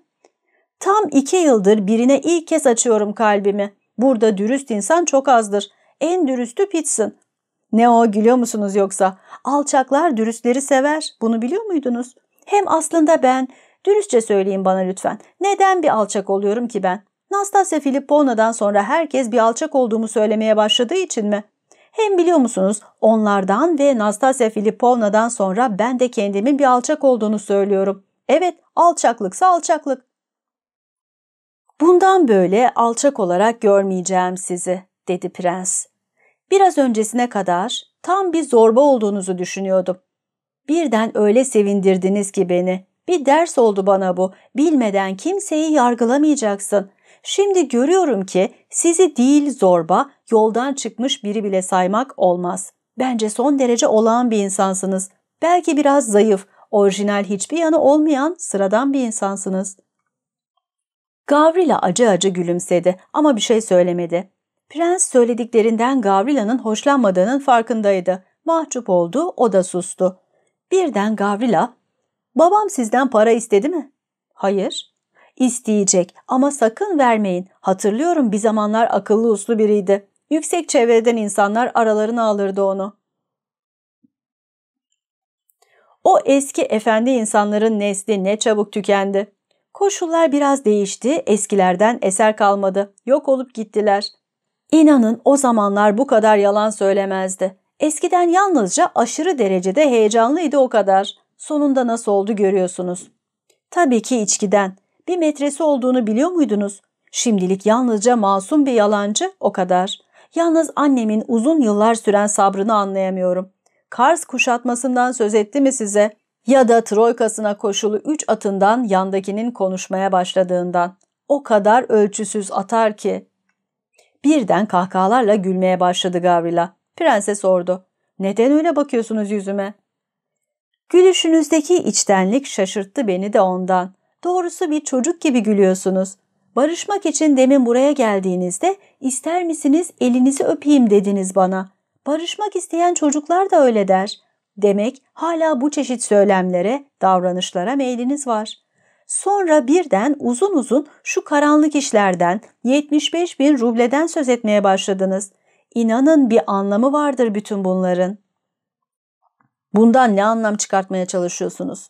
S1: Tam iki yıldır birine ilk kez açıyorum kalbimi. Burada dürüst insan çok azdır en dürüstü Pitts'ın. Ne o gülüyor musunuz yoksa? Alçaklar dürüstleri sever. Bunu biliyor muydunuz? Hem aslında ben, dürüstçe söyleyin bana lütfen. Neden bir alçak oluyorum ki ben? Nastasya Filippovna'dan sonra herkes bir alçak olduğumu söylemeye başladığı için mi? Hem biliyor musunuz onlardan ve Nastasya Filippovna'dan sonra ben de kendimin bir alçak olduğunu söylüyorum. Evet alçaklıksa alçaklık. Bundan böyle alçak olarak görmeyeceğim sizi dedi prens. Biraz öncesine kadar tam bir zorba olduğunuzu düşünüyordum. Birden öyle sevindirdiniz ki beni. Bir ders oldu bana bu. Bilmeden kimseyi yargılamayacaksın. Şimdi görüyorum ki sizi değil zorba, yoldan çıkmış biri bile saymak olmaz. Bence son derece olağan bir insansınız. Belki biraz zayıf, orijinal hiçbir yanı olmayan sıradan bir insansınız. Gavrila acı acı gülümsedi ama bir şey söylemedi. Prens söylediklerinden Gavrila'nın hoşlanmadığının farkındaydı. Mahcup oldu, o da sustu. Birden Gavrila, ''Babam sizden para istedi mi?'' ''Hayır.'' ''İsteyecek ama sakın vermeyin. Hatırlıyorum bir zamanlar akıllı uslu biriydi. Yüksek çevreden insanlar aralarını alırdı onu.'' O eski efendi insanların nesli ne çabuk tükendi. Koşullar biraz değişti, eskilerden eser kalmadı. Yok olup gittiler. İnanın o zamanlar bu kadar yalan söylemezdi. Eskiden yalnızca aşırı derecede heyecanlıydı o kadar. Sonunda nasıl oldu görüyorsunuz. Tabii ki içkiden. Bir metresi olduğunu biliyor muydunuz? Şimdilik yalnızca masum bir yalancı o kadar. Yalnız annemin uzun yıllar süren sabrını anlayamıyorum. Kars kuşatmasından söz etti mi size? Ya da Troykasına koşulu üç atından yandakinin konuşmaya başladığından. O kadar ölçüsüz atar ki. Birden kahkahalarla gülmeye başladı Gavrila. Prense sordu. Neden öyle bakıyorsunuz yüzüme? Gülüşünüzdeki içtenlik şaşırttı beni de ondan. Doğrusu bir çocuk gibi gülüyorsunuz. Barışmak için demin buraya geldiğinizde ister misiniz elinizi öpeyim dediniz bana. Barışmak isteyen çocuklar da öyle der. Demek hala bu çeşit söylemlere, davranışlara meyliniz var. Sonra birden uzun uzun şu karanlık işlerden 75 bin rubleden söz etmeye başladınız. İnanın bir anlamı vardır bütün bunların. Bundan ne anlam çıkartmaya çalışıyorsunuz?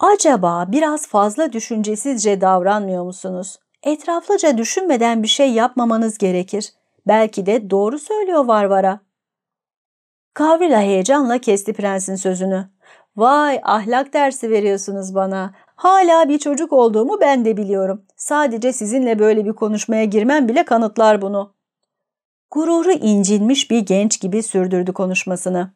S1: Acaba biraz fazla düşüncesizce davranmıyor musunuz? Etraflıca düşünmeden bir şey yapmamanız gerekir. Belki de doğru söylüyor Varvara. Kavrila heyecanla kesti prensin sözünü. Vay ahlak dersi veriyorsunuz bana. Hala bir çocuk olduğumu ben de biliyorum. Sadece sizinle böyle bir konuşmaya girmem bile kanıtlar bunu. Gururu incinmiş bir genç gibi sürdürdü konuşmasını.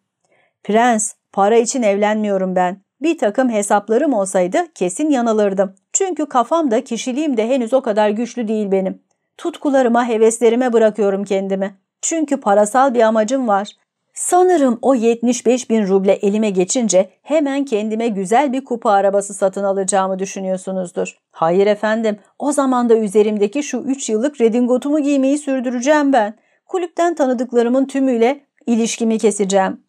S1: Prens, para için evlenmiyorum ben. Bir takım hesaplarım olsaydı kesin yanılırdım. Çünkü kafam da kişiliğim de henüz o kadar güçlü değil benim. Tutkularıma, heveslerime bırakıyorum kendimi. Çünkü parasal bir amacım var. Sanırım o 75 bin ruble elime geçince hemen kendime güzel bir kupa arabası satın alacağımı düşünüyorsunuzdur. Hayır efendim, o zaman da üzerimdeki şu 3 yıllık redingotumu giymeyi sürdüreceğim ben. Kulüpten tanıdıklarımın tümüyle ilişkimi keseceğim.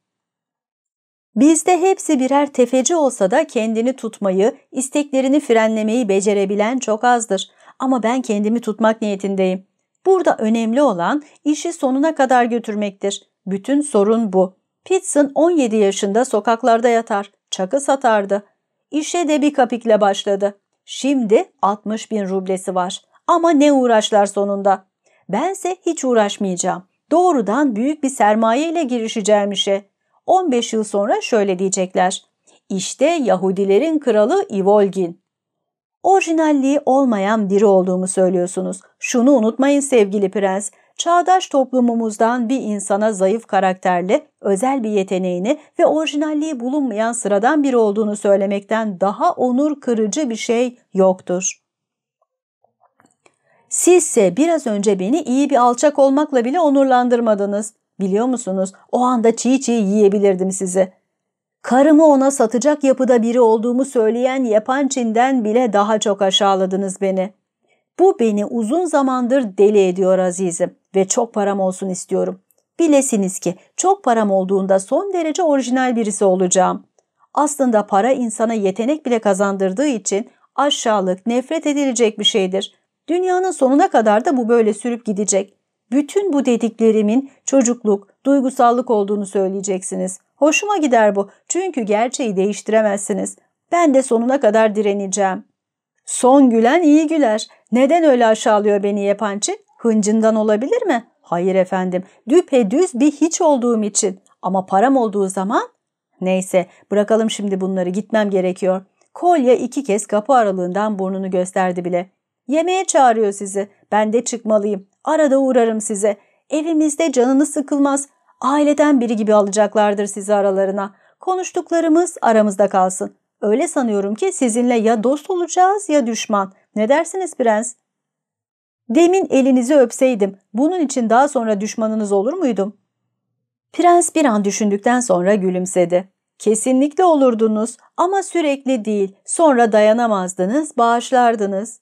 S1: Bizde hepsi birer tefeci olsa da kendini tutmayı, isteklerini frenlemeyi becerebilen çok azdır. Ama ben kendimi tutmak niyetindeyim. Burada önemli olan işi sonuna kadar götürmektir. Bütün sorun bu. Pitts'ın 17 yaşında sokaklarda yatar, çakı satardı. İşe de bir kapikle başladı. Şimdi 60 bin rublesi var. Ama ne uğraşlar sonunda. Bense hiç uğraşmayacağım. Doğrudan büyük bir sermaye ile girişeceğim işe. 15 yıl sonra şöyle diyecekler. İşte Yahudilerin kralı Ivolgin. Orijinalliği olmayan biri olduğumu söylüyorsunuz. Şunu unutmayın sevgili prens çağdaş toplumumuzdan bir insana zayıf karakterli, özel bir yeteneğini ve orijinalliği bulunmayan sıradan biri olduğunu söylemekten daha onur kırıcı bir şey yoktur. Sizse biraz önce beni iyi bir alçak olmakla bile onurlandırmadınız. Biliyor musunuz? O anda çiğ çiğ yiyebilirdim sizi. Karımı ona satacak yapıda biri olduğumu söyleyen Yapançin'den bile daha çok aşağıladınız beni.'' Bu beni uzun zamandır deli ediyor azizim ve çok param olsun istiyorum. Bilesiniz ki çok param olduğunda son derece orijinal birisi olacağım. Aslında para insana yetenek bile kazandırdığı için aşağılık, nefret edilecek bir şeydir. Dünyanın sonuna kadar da bu böyle sürüp gidecek. Bütün bu dediklerimin çocukluk, duygusallık olduğunu söyleyeceksiniz. Hoşuma gider bu çünkü gerçeği değiştiremezsiniz. Ben de sonuna kadar direneceğim.'' Son gülen iyi güler. Neden öyle aşağılıyor beni Yepançi? Hıncından olabilir mi? Hayır efendim. Düpedüz bir hiç olduğum için. Ama param olduğu zaman... Neyse bırakalım şimdi bunları gitmem gerekiyor. Kolya iki kez kapı aralığından burnunu gösterdi bile. Yemeğe çağırıyor sizi. Ben de çıkmalıyım. Arada uğrarım size. Evimizde canınız sıkılmaz. Aileden biri gibi alacaklardır sizi aralarına. Konuştuklarımız aramızda kalsın. Öyle sanıyorum ki sizinle ya dost olacağız ya düşman. Ne dersiniz prens? Demin elinizi öpseydim. Bunun için daha sonra düşmanınız olur muydum? Prens bir an düşündükten sonra gülümsedi. Kesinlikle olurdunuz ama sürekli değil. Sonra dayanamazdınız, bağışlardınız.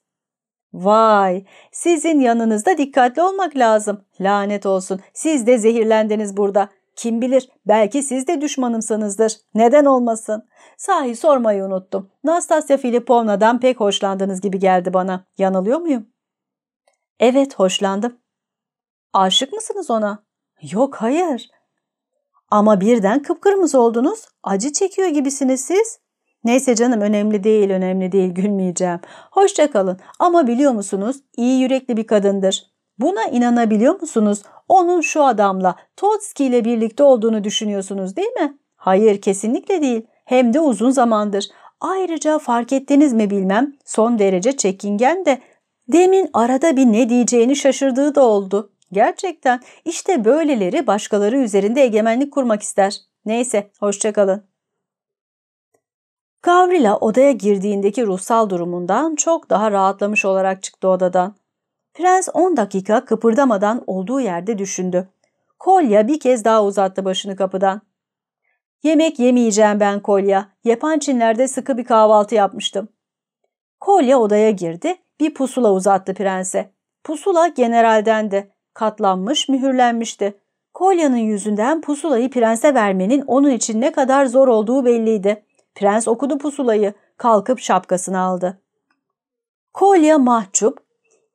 S1: Vay! Sizin yanınızda dikkatli olmak lazım. Lanet olsun. Siz de zehirlendiniz burada. Kim bilir belki siz de düşmanımsanızdır. Neden olmasın? Sahi sormayı unuttum. Nastasya Filipovna'dan pek hoşlandınız gibi geldi bana. Yanılıyor muyum? Evet hoşlandım. Aşık mısınız ona? Yok hayır. Ama birden kıpkırmızı oldunuz. Acı çekiyor gibisiniz siz. Neyse canım önemli değil önemli değil gülmeyeceğim. Hoşça kalın ama biliyor musunuz iyi yürekli bir kadındır. Buna inanabiliyor musunuz? Onun şu adamla Totski ile birlikte olduğunu düşünüyorsunuz değil mi? Hayır kesinlikle değil. Hem de uzun zamandır. Ayrıca fark ettiniz mi bilmem son derece çekingen de demin arada bir ne diyeceğini şaşırdığı da oldu. Gerçekten işte böyleleri başkaları üzerinde egemenlik kurmak ister. Neyse hoşçakalın. Gavrila odaya girdiğindeki ruhsal durumundan çok daha rahatlamış olarak çıktı odadan. Prens 10 dakika kıpırdamadan olduğu yerde düşündü. Kolya bir kez daha uzattı başını kapıdan. Yemek yemeyeceğim ben Kolya. Yapan Çinlerde sıkı bir kahvaltı yapmıştım. Kolya odaya girdi, bir pusula uzattı prense. Pusula generaldendi. Katlanmış, mühürlenmişti. Kolya'nın yüzünden pusulayı prense vermenin onun için ne kadar zor olduğu belliydi. Prens okudu pusulayı, kalkıp şapkasını aldı. Kolya mahcup,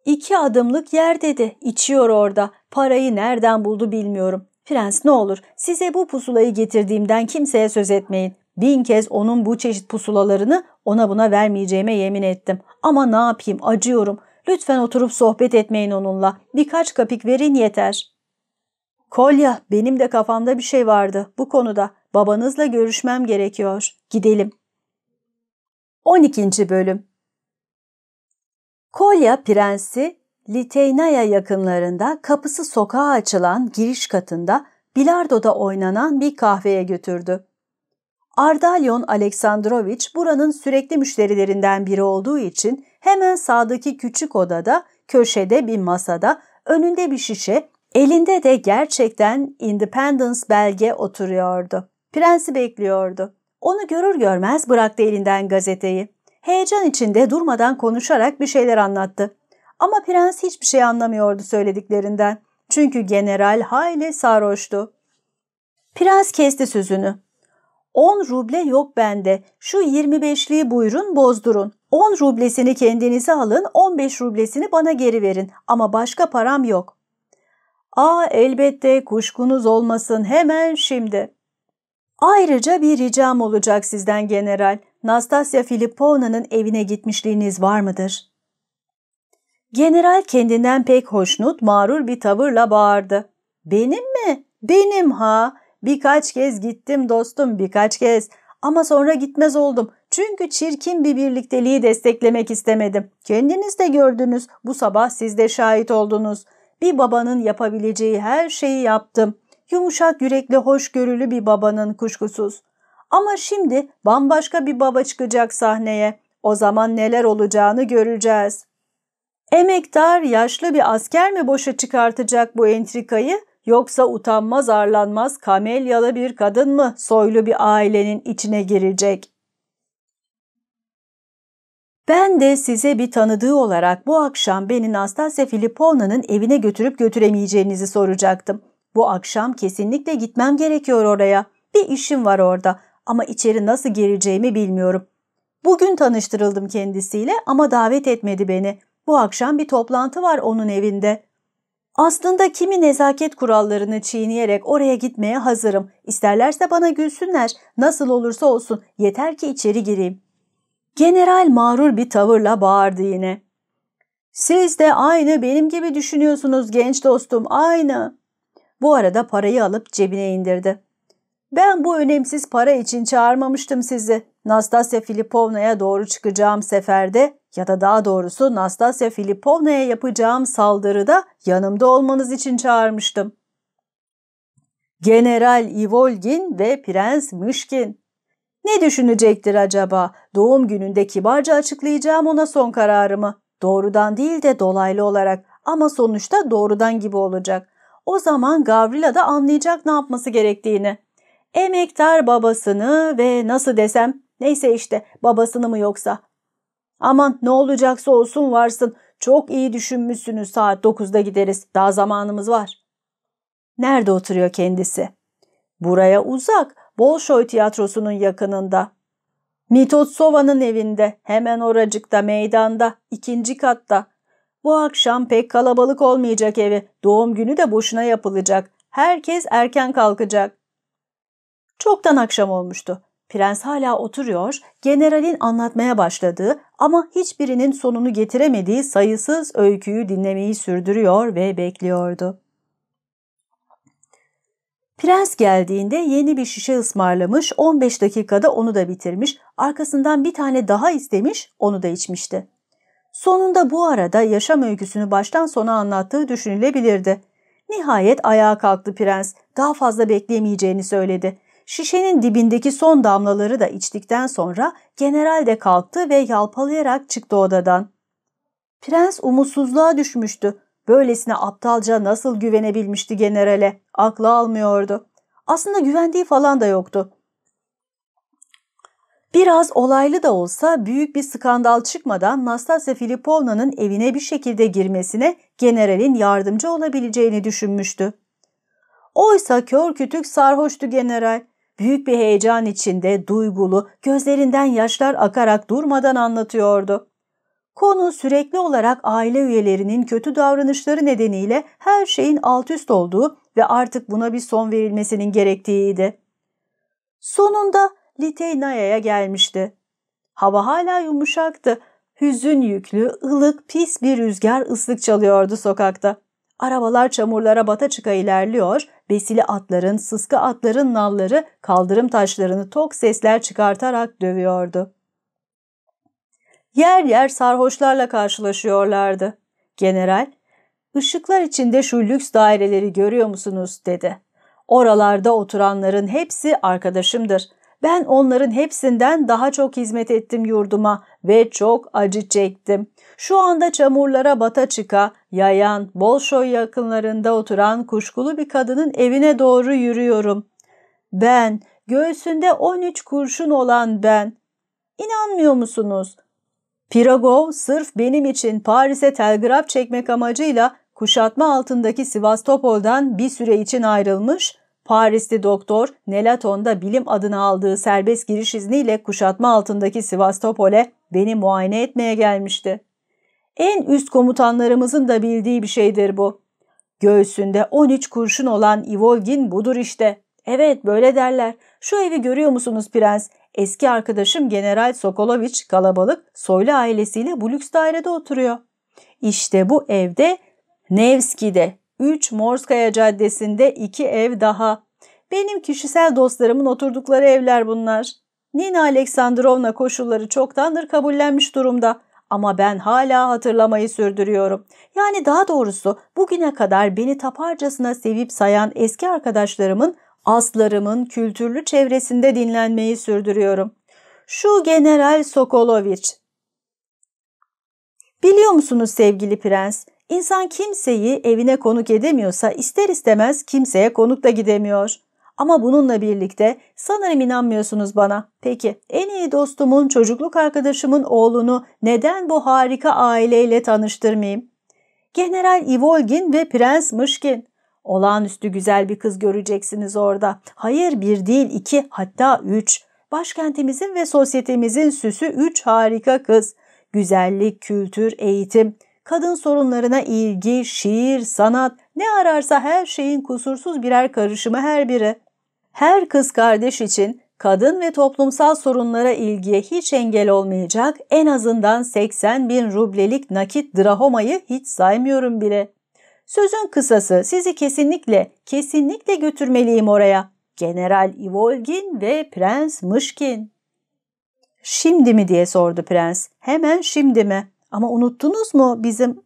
S1: İki adımlık yer dedi. İçiyor orada. Parayı nereden buldu bilmiyorum. Prens ne olur size bu pusulayı getirdiğimden kimseye söz etmeyin. Bin kez onun bu çeşit pusulalarını ona buna vermeyeceğime yemin ettim. Ama ne yapayım acıyorum. Lütfen oturup sohbet etmeyin onunla. Birkaç kapik verin yeter. Kolya benim de kafamda bir şey vardı bu konuda. Babanızla görüşmem gerekiyor. Gidelim. 12. Bölüm Kolya prensi Liteynaya yakınlarında kapısı sokağa açılan giriş katında bilardoda oynanan bir kahveye götürdü. Ardalyon Aleksandrovich buranın sürekli müşterilerinden biri olduğu için hemen sağdaki küçük odada, köşede bir masada, önünde bir şişe, elinde de gerçekten Independence belge oturuyordu. Prensi bekliyordu. Onu görür görmez bıraktı elinden gazeteyi. Heyecan içinde durmadan konuşarak bir şeyler anlattı. Ama prens hiçbir şey anlamıyordu söylediklerinden. Çünkü general hayli sarhoştu. Prens kesti sözünü. On ruble yok bende. Şu 25'liği buyurun bozdurun. 10 rublesini kendinize alın, 15 rublesini bana geri verin ama başka param yok. Aa elbette kuşkunuz olmasın hemen şimdi. Ayrıca bir ricam olacak sizden general. Nastasya Filipovna'nın evine gitmişliğiniz var mıdır? General kendinden pek hoşnut, mağrur bir tavırla bağırdı. Benim mi? Benim ha. Birkaç kez gittim dostum, birkaç kez. Ama sonra gitmez oldum. Çünkü çirkin bir birlikteliği desteklemek istemedim. Kendiniz de gördünüz. Bu sabah siz de şahit oldunuz. Bir babanın yapabileceği her şeyi yaptım. Yumuşak yürekli, hoşgörülü bir babanın kuşkusuz. Ama şimdi bambaşka bir baba çıkacak sahneye. O zaman neler olacağını göreceğiz. Emektar yaşlı bir asker mi boşa çıkartacak bu entrikayı yoksa utanmaz arlanmaz kamelyalı bir kadın mı soylu bir ailenin içine girecek? Ben de size bir tanıdığı olarak bu akşam beni Nastasya Filipovna'nın evine götürüp götüremeyeceğinizi soracaktım. Bu akşam kesinlikle gitmem gerekiyor oraya. Bir işim var orada ama içeri nasıl gireceğimi bilmiyorum. Bugün tanıştırıldım kendisiyle ama davet etmedi beni. Bu akşam bir toplantı var onun evinde. Aslında kimi nezaket kurallarını çiğneyerek oraya gitmeye hazırım. İsterlerse bana gülsünler. Nasıl olursa olsun yeter ki içeri gireyim. General mağrur bir tavırla bağırdı yine. Siz de aynı benim gibi düşünüyorsunuz genç dostum aynı. Bu arada parayı alıp cebine indirdi. Ben bu önemsiz para için çağırmamıştım sizi. Nastasya Filipovna'ya doğru çıkacağım seferde ya da daha doğrusu Nastasya Filipovna'ya yapacağım saldırıda yanımda olmanız için çağırmıştım. General Ivolgin ve Prens Mışkin. Ne düşünecektir acaba? Doğum gününde kibarca açıklayacağım ona son kararımı. Doğrudan değil de dolaylı olarak ama sonuçta doğrudan gibi olacak. O zaman Gavrila da anlayacak ne yapması gerektiğini. Emektar babasını ve nasıl desem neyse işte babasını mı yoksa. Aman ne olacaksa olsun varsın çok iyi düşünmüşsünüz saat 9'da gideriz daha zamanımız var. Nerede oturuyor kendisi? Buraya uzak Bolşoy tiyatrosunun yakınında. Mitotsova'nın evinde hemen oracıkta meydanda ikinci katta. Bu akşam pek kalabalık olmayacak evi doğum günü de boşuna yapılacak. Herkes erken kalkacak. Çoktan akşam olmuştu. Prens hala oturuyor, generalin anlatmaya başladığı ama hiçbirinin sonunu getiremediği sayısız öyküyü dinlemeyi sürdürüyor ve bekliyordu. Prens geldiğinde yeni bir şişe ısmarlamış, 15 dakikada onu da bitirmiş, arkasından bir tane daha istemiş, onu da içmişti. Sonunda bu arada yaşam öyküsünü baştan sona anlattığı düşünülebilirdi. Nihayet ayağa kalktı prens, daha fazla bekleyemeyeceğini söyledi. Şişenin dibindeki son damlaları da içtikten sonra general de kalktı ve yalpalayarak çıktı odadan. Prens umutsuzluğa düşmüştü. Böylesine aptalca nasıl güvenebilmişti generale? Aklı almıyordu. Aslında güvendiği falan da yoktu. Biraz olaylı da olsa büyük bir skandal çıkmadan Nastasya Filipovna'nın evine bir şekilde girmesine generalin yardımcı olabileceğini düşünmüştü. Oysa kör kütük sarhoştu general büyük bir heyecan içinde duygulu, gözlerinden yaşlar akarak durmadan anlatıyordu. Konu sürekli olarak aile üyelerinin kötü davranışları nedeniyle her şeyin altüst olduğu ve artık buna bir son verilmesinin gerektiğiydi. Sonunda Liteynaya'ya gelmişti. Hava hala yumuşaktı. Hüzün yüklü, ılık, pis bir rüzgar ıslık çalıyordu sokakta. Arabalar çamurlara bata çıka ilerliyor, besili atların, sıska atların nalları kaldırım taşlarını tok sesler çıkartarak dövüyordu. Yer yer sarhoşlarla karşılaşıyorlardı. General, ışıklar içinde şu lüks daireleri görüyor musunuz dedi. Oralarda oturanların hepsi arkadaşımdır. Ben onların hepsinden daha çok hizmet ettim yurduma ve çok acı çektim. Şu anda çamurlara bata çıka, yayan, Bolşoy yakınlarında oturan kuşkulu bir kadının evine doğru yürüyorum. Ben, göğsünde 13 kurşun olan ben. İnanmıyor musunuz? Piragov sırf benim için Paris'e telgraf çekmek amacıyla kuşatma altındaki Sivastopol'dan bir süre için ayrılmış, Parisli doktor Nelaton'da bilim adını aldığı serbest giriş izniyle kuşatma altındaki Sivastopol'e beni muayene etmeye gelmişti. En üst komutanlarımızın da bildiği bir şeydir bu. Göğsünde 13 kurşun olan Ivolgin budur işte. Evet böyle derler. Şu evi görüyor musunuz prens? Eski arkadaşım General Sokoloviç kalabalık soylu ailesiyle bu lüks dairede oturuyor. İşte bu evde Nevski'de 3 Morskaya Caddesi'nde iki ev daha. Benim kişisel dostlarımın oturdukları evler bunlar. Nina Aleksandrovna koşulları çoktandır kabullenmiş durumda. Ama ben hala hatırlamayı sürdürüyorum. Yani daha doğrusu bugüne kadar beni taparcasına sevip sayan eski arkadaşlarımın, aslarımın kültürlü çevresinde dinlenmeyi sürdürüyorum. Şu General Sokoloviç. Biliyor musunuz sevgili prens, İnsan kimseyi evine konuk edemiyorsa ister istemez kimseye konuk da gidemiyor. Ama bununla birlikte sanırım inanmıyorsunuz bana. Peki en iyi dostumun, çocukluk arkadaşımın oğlunu neden bu harika aileyle tanıştırmayayım? General Ivolgin ve Prens Mışkin. Olağanüstü güzel bir kız göreceksiniz orada. Hayır bir değil iki hatta üç. Başkentimizin ve sosyetemizin süsü üç harika kız. Güzellik, kültür, eğitim, kadın sorunlarına ilgi, şiir, sanat, ne ararsa her şeyin kusursuz birer karışımı her biri her kız kardeş için kadın ve toplumsal sorunlara ilgiye hiç engel olmayacak en azından 80 bin rublelik nakit drahomayı hiç saymıyorum bile. Sözün kısası sizi kesinlikle, kesinlikle götürmeliyim oraya. General Ivolgin ve Prens Mışkin. Şimdi mi diye sordu prens. Hemen şimdi mi? Ama unuttunuz mu bizim...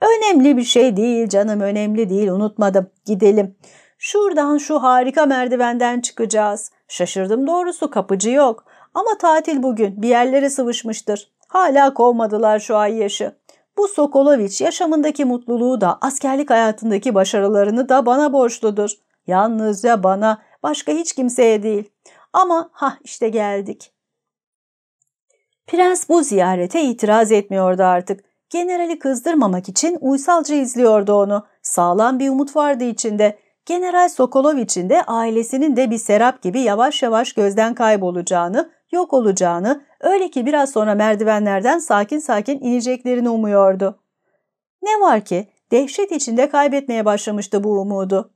S1: Önemli bir şey değil canım önemli değil unutmadım. Gidelim. Şuradan şu harika merdivenden çıkacağız. Şaşırdım doğrusu kapıcı yok. Ama tatil bugün bir yerlere sıvışmıştır. Hala kovmadılar şu ay yaşı. Bu Sokoloviç yaşamındaki mutluluğu da askerlik hayatındaki başarılarını da bana borçludur. Yalnızca bana, başka hiç kimseye değil. Ama ha işte geldik. Prens bu ziyarete itiraz etmiyordu artık. Generali kızdırmamak için uysalca izliyordu onu. Sağlam bir umut vardı içinde. General Sokoloviç'in de ailesinin de bir serap gibi yavaş yavaş gözden kaybolacağını, yok olacağını, öyle ki biraz sonra merdivenlerden sakin sakin ineceklerini umuyordu. Ne var ki dehşet içinde kaybetmeye başlamıştı bu umudu.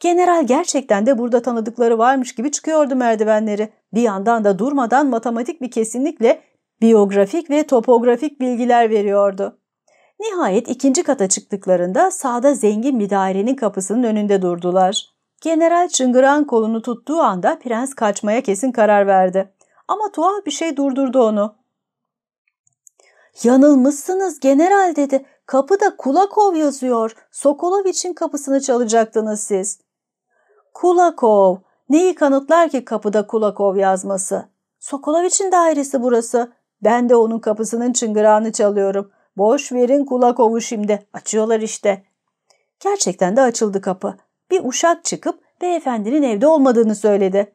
S1: General gerçekten de burada tanıdıkları varmış gibi çıkıyordu merdivenleri. Bir yandan da durmadan matematik bir kesinlikle biyografik ve topografik bilgiler veriyordu. Nihayet ikinci kata çıktıklarında sağda zengin bir dairenin kapısının önünde durdular. General çıngıran kolunu tuttuğu anda prens kaçmaya kesin karar verdi. Ama tuhaf bir şey durdurdu onu. ''Yanılmışsınız general'' dedi. ''Kapıda Kulakov yazıyor. Sokolov için kapısını çalacaktınız siz.'' ''Kulakov. Neyi kanıtlar ki kapıda Kulakov yazması? Sokolov için dairesi burası. Ben de onun kapısının çıngırağını çalıyorum. Boş verin kulak Kulakov'u şimdi. Açıyorlar işte. Gerçekten de açıldı kapı. Bir uşak çıkıp beyefendinin evde olmadığını söyledi.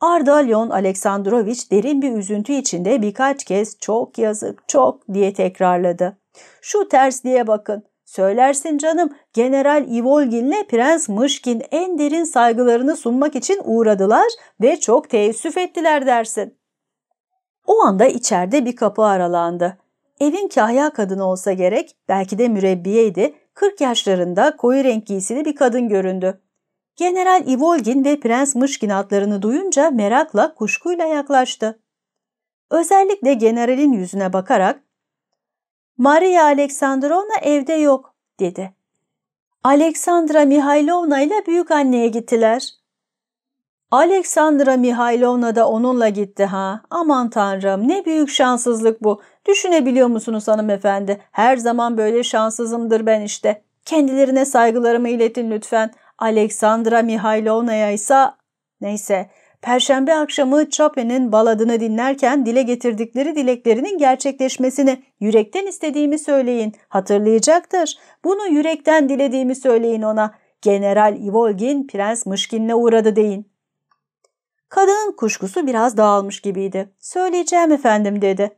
S1: Ardalyon Aleksandroviç derin bir üzüntü içinde birkaç kez çok yazık çok diye tekrarladı. Şu tersliğe bakın. Söylersin canım General Ivolgin'le Prens Mışkin en derin saygılarını sunmak için uğradılar ve çok teessüf ettiler dersin. O anda içeride bir kapı aralandı. Evin kahya kadını olsa gerek, belki de mürebbiyeydi, 40 yaşlarında koyu renk giysili bir kadın göründü. General Ivolgin ve Prens Mışkin adlarını duyunca merakla, kuşkuyla yaklaştı. Özellikle generalin yüzüne bakarak ''Maria Aleksandrovna evde yok.'' dedi. ''Aleksandra Mihailovna ile büyük anneye gittiler.'' Aleksandra Mihailovna da onunla gitti ha. Aman tanrım ne büyük şanssızlık bu. Düşünebiliyor musunuz hanımefendi? Her zaman böyle şanssızımdır ben işte. Kendilerine saygılarımı iletin lütfen. Aleksandra Mihailovna'ya ise... Neyse, Perşembe akşamı Chopin'in baladını dinlerken dile getirdikleri dileklerinin gerçekleşmesini yürekten istediğimi söyleyin. Hatırlayacaktır. Bunu yürekten dilediğimi söyleyin ona. General Ivolgin Prens Mışkin'le uğradı deyin. Kadının kuşkusu biraz dağılmış gibiydi. Söyleyeceğim efendim dedi.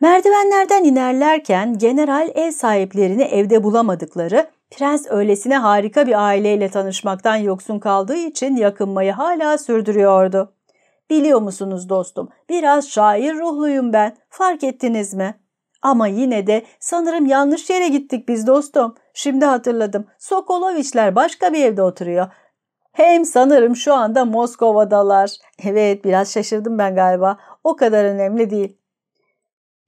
S1: Merdivenlerden inerlerken general ev sahiplerini evde bulamadıkları, prens öylesine harika bir aileyle tanışmaktan yoksun kaldığı için yakınmayı hala sürdürüyordu. Biliyor musunuz dostum, biraz şair ruhluyum ben, fark ettiniz mi? Ama yine de sanırım yanlış yere gittik biz dostum. Şimdi hatırladım, Sokoloviçler başka bir evde oturuyor. Hem sanırım şu anda Moskova'dalar. Evet biraz şaşırdım ben galiba. O kadar önemli değil.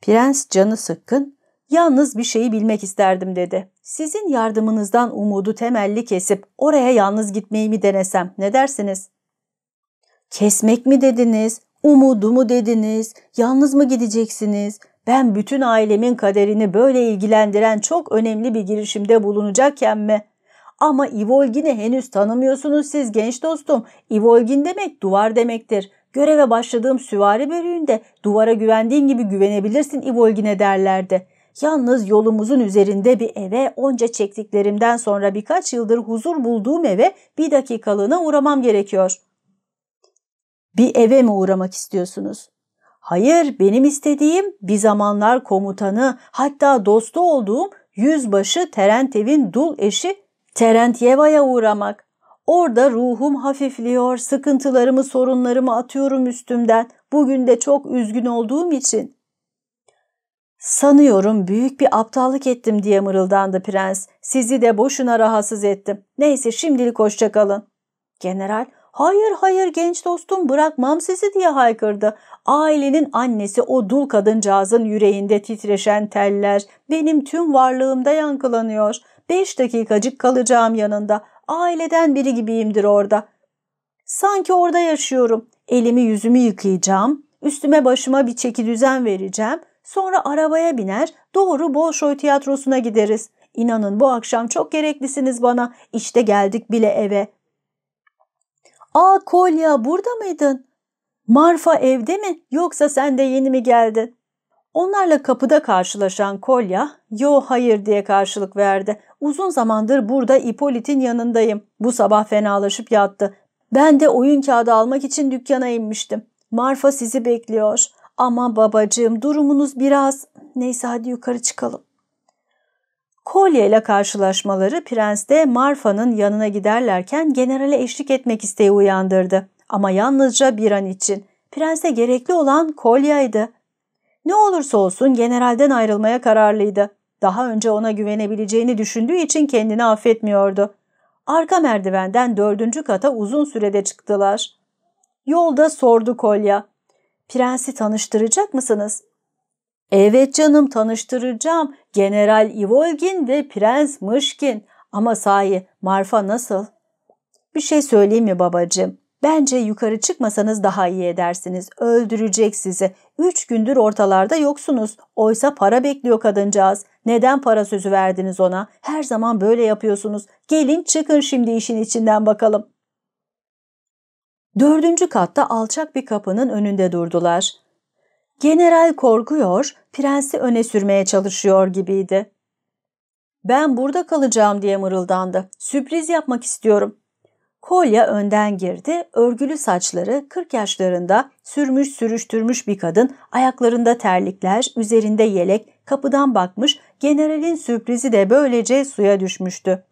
S1: Prens canı sıkkın. Yalnız bir şeyi bilmek isterdim dedi. Sizin yardımınızdan umudu temelli kesip oraya yalnız gitmeyi mi denesem ne dersiniz? Kesmek mi dediniz? Umudu mu dediniz? Yalnız mı gideceksiniz? Ben bütün ailemin kaderini böyle ilgilendiren çok önemli bir girişimde bulunacakken mi?'' Ama Ivolgin'i henüz tanımıyorsunuz siz genç dostum. Ivolgin demek duvar demektir. Göreve başladığım süvari bölüğünde duvara güvendiğin gibi güvenebilirsin Ivolgin'e derlerdi. Yalnız yolumuzun üzerinde bir eve onca çektiklerimden sonra birkaç yıldır huzur bulduğum eve bir dakikalığına uğramam gerekiyor. Bir eve mi uğramak istiyorsunuz? Hayır benim istediğim bir zamanlar komutanı hatta dostu olduğum yüzbaşı Terentev'in dul eşi Terentyeva'ya uğramak. Orada ruhum hafifliyor, sıkıntılarımı, sorunlarımı atıyorum üstümden. Bugün de çok üzgün olduğum için. Sanıyorum büyük bir aptallık ettim diye mırıldandı prens. Sizi de boşuna rahatsız ettim. Neyse şimdilik hoşçakalın. General, hayır hayır genç dostum bırakmam sizi diye haykırdı. Ailenin annesi o dul kadıncağızın yüreğinde titreşen teller benim tüm varlığımda yankılanıyor.'' beş dakikacık kalacağım yanında. Aileden biri gibiyimdir orada. Sanki orada yaşıyorum. Elimi yüzümü yıkayacağım. Üstüme başıma bir çeki düzen vereceğim. Sonra arabaya biner doğru Bolşoy tiyatrosuna gideriz. İnanın bu akşam çok gereklisiniz bana. İşte geldik bile eve. Aa Kolya burada mıydın? Marfa evde mi yoksa sen de yeni mi geldin? Onlarla kapıda karşılaşan Kolya, yo hayır diye karşılık verdi. Uzun zamandır burada İpolit'in yanındayım. Bu sabah fenalaşıp yattı. Ben de oyun kağıdı almak için dükkana inmiştim. Marfa sizi bekliyor. Ama babacığım durumunuz biraz... Neyse hadi yukarı çıkalım. Kolya ile karşılaşmaları prens de Marfa'nın yanına giderlerken generale eşlik etmek isteği uyandırdı. Ama yalnızca bir an için. Prense gerekli olan kolyaydı. Ne olursa olsun generalden ayrılmaya kararlıydı. Daha önce ona güvenebileceğini düşündüğü için kendini affetmiyordu. Arka merdivenden dördüncü kata uzun sürede çıktılar. Yolda sordu Kolya. Prensi tanıştıracak mısınız? Evet canım tanıştıracağım. General Ivolgin ve Prens Mışkin. Ama sahi Marfa nasıl? Bir şey söyleyeyim mi babacığım? Bence yukarı çıkmasanız daha iyi edersiniz. Öldürecek sizi. Üç gündür ortalarda yoksunuz. Oysa para bekliyor kadıncağız. Neden para sözü verdiniz ona? Her zaman böyle yapıyorsunuz. Gelin çıkın şimdi işin içinden bakalım. Dördüncü katta alçak bir kapının önünde durdular. General korkuyor, prensi öne sürmeye çalışıyor gibiydi. Ben burada kalacağım diye mırıldandı. Sürpriz yapmak istiyorum. Kolya önden girdi, örgülü saçları kırk yaşlarında sürmüş sürüştürmüş bir kadın, ayaklarında terlikler, üzerinde yelek, kapıdan bakmış, generalin sürprizi de böylece suya düşmüştü.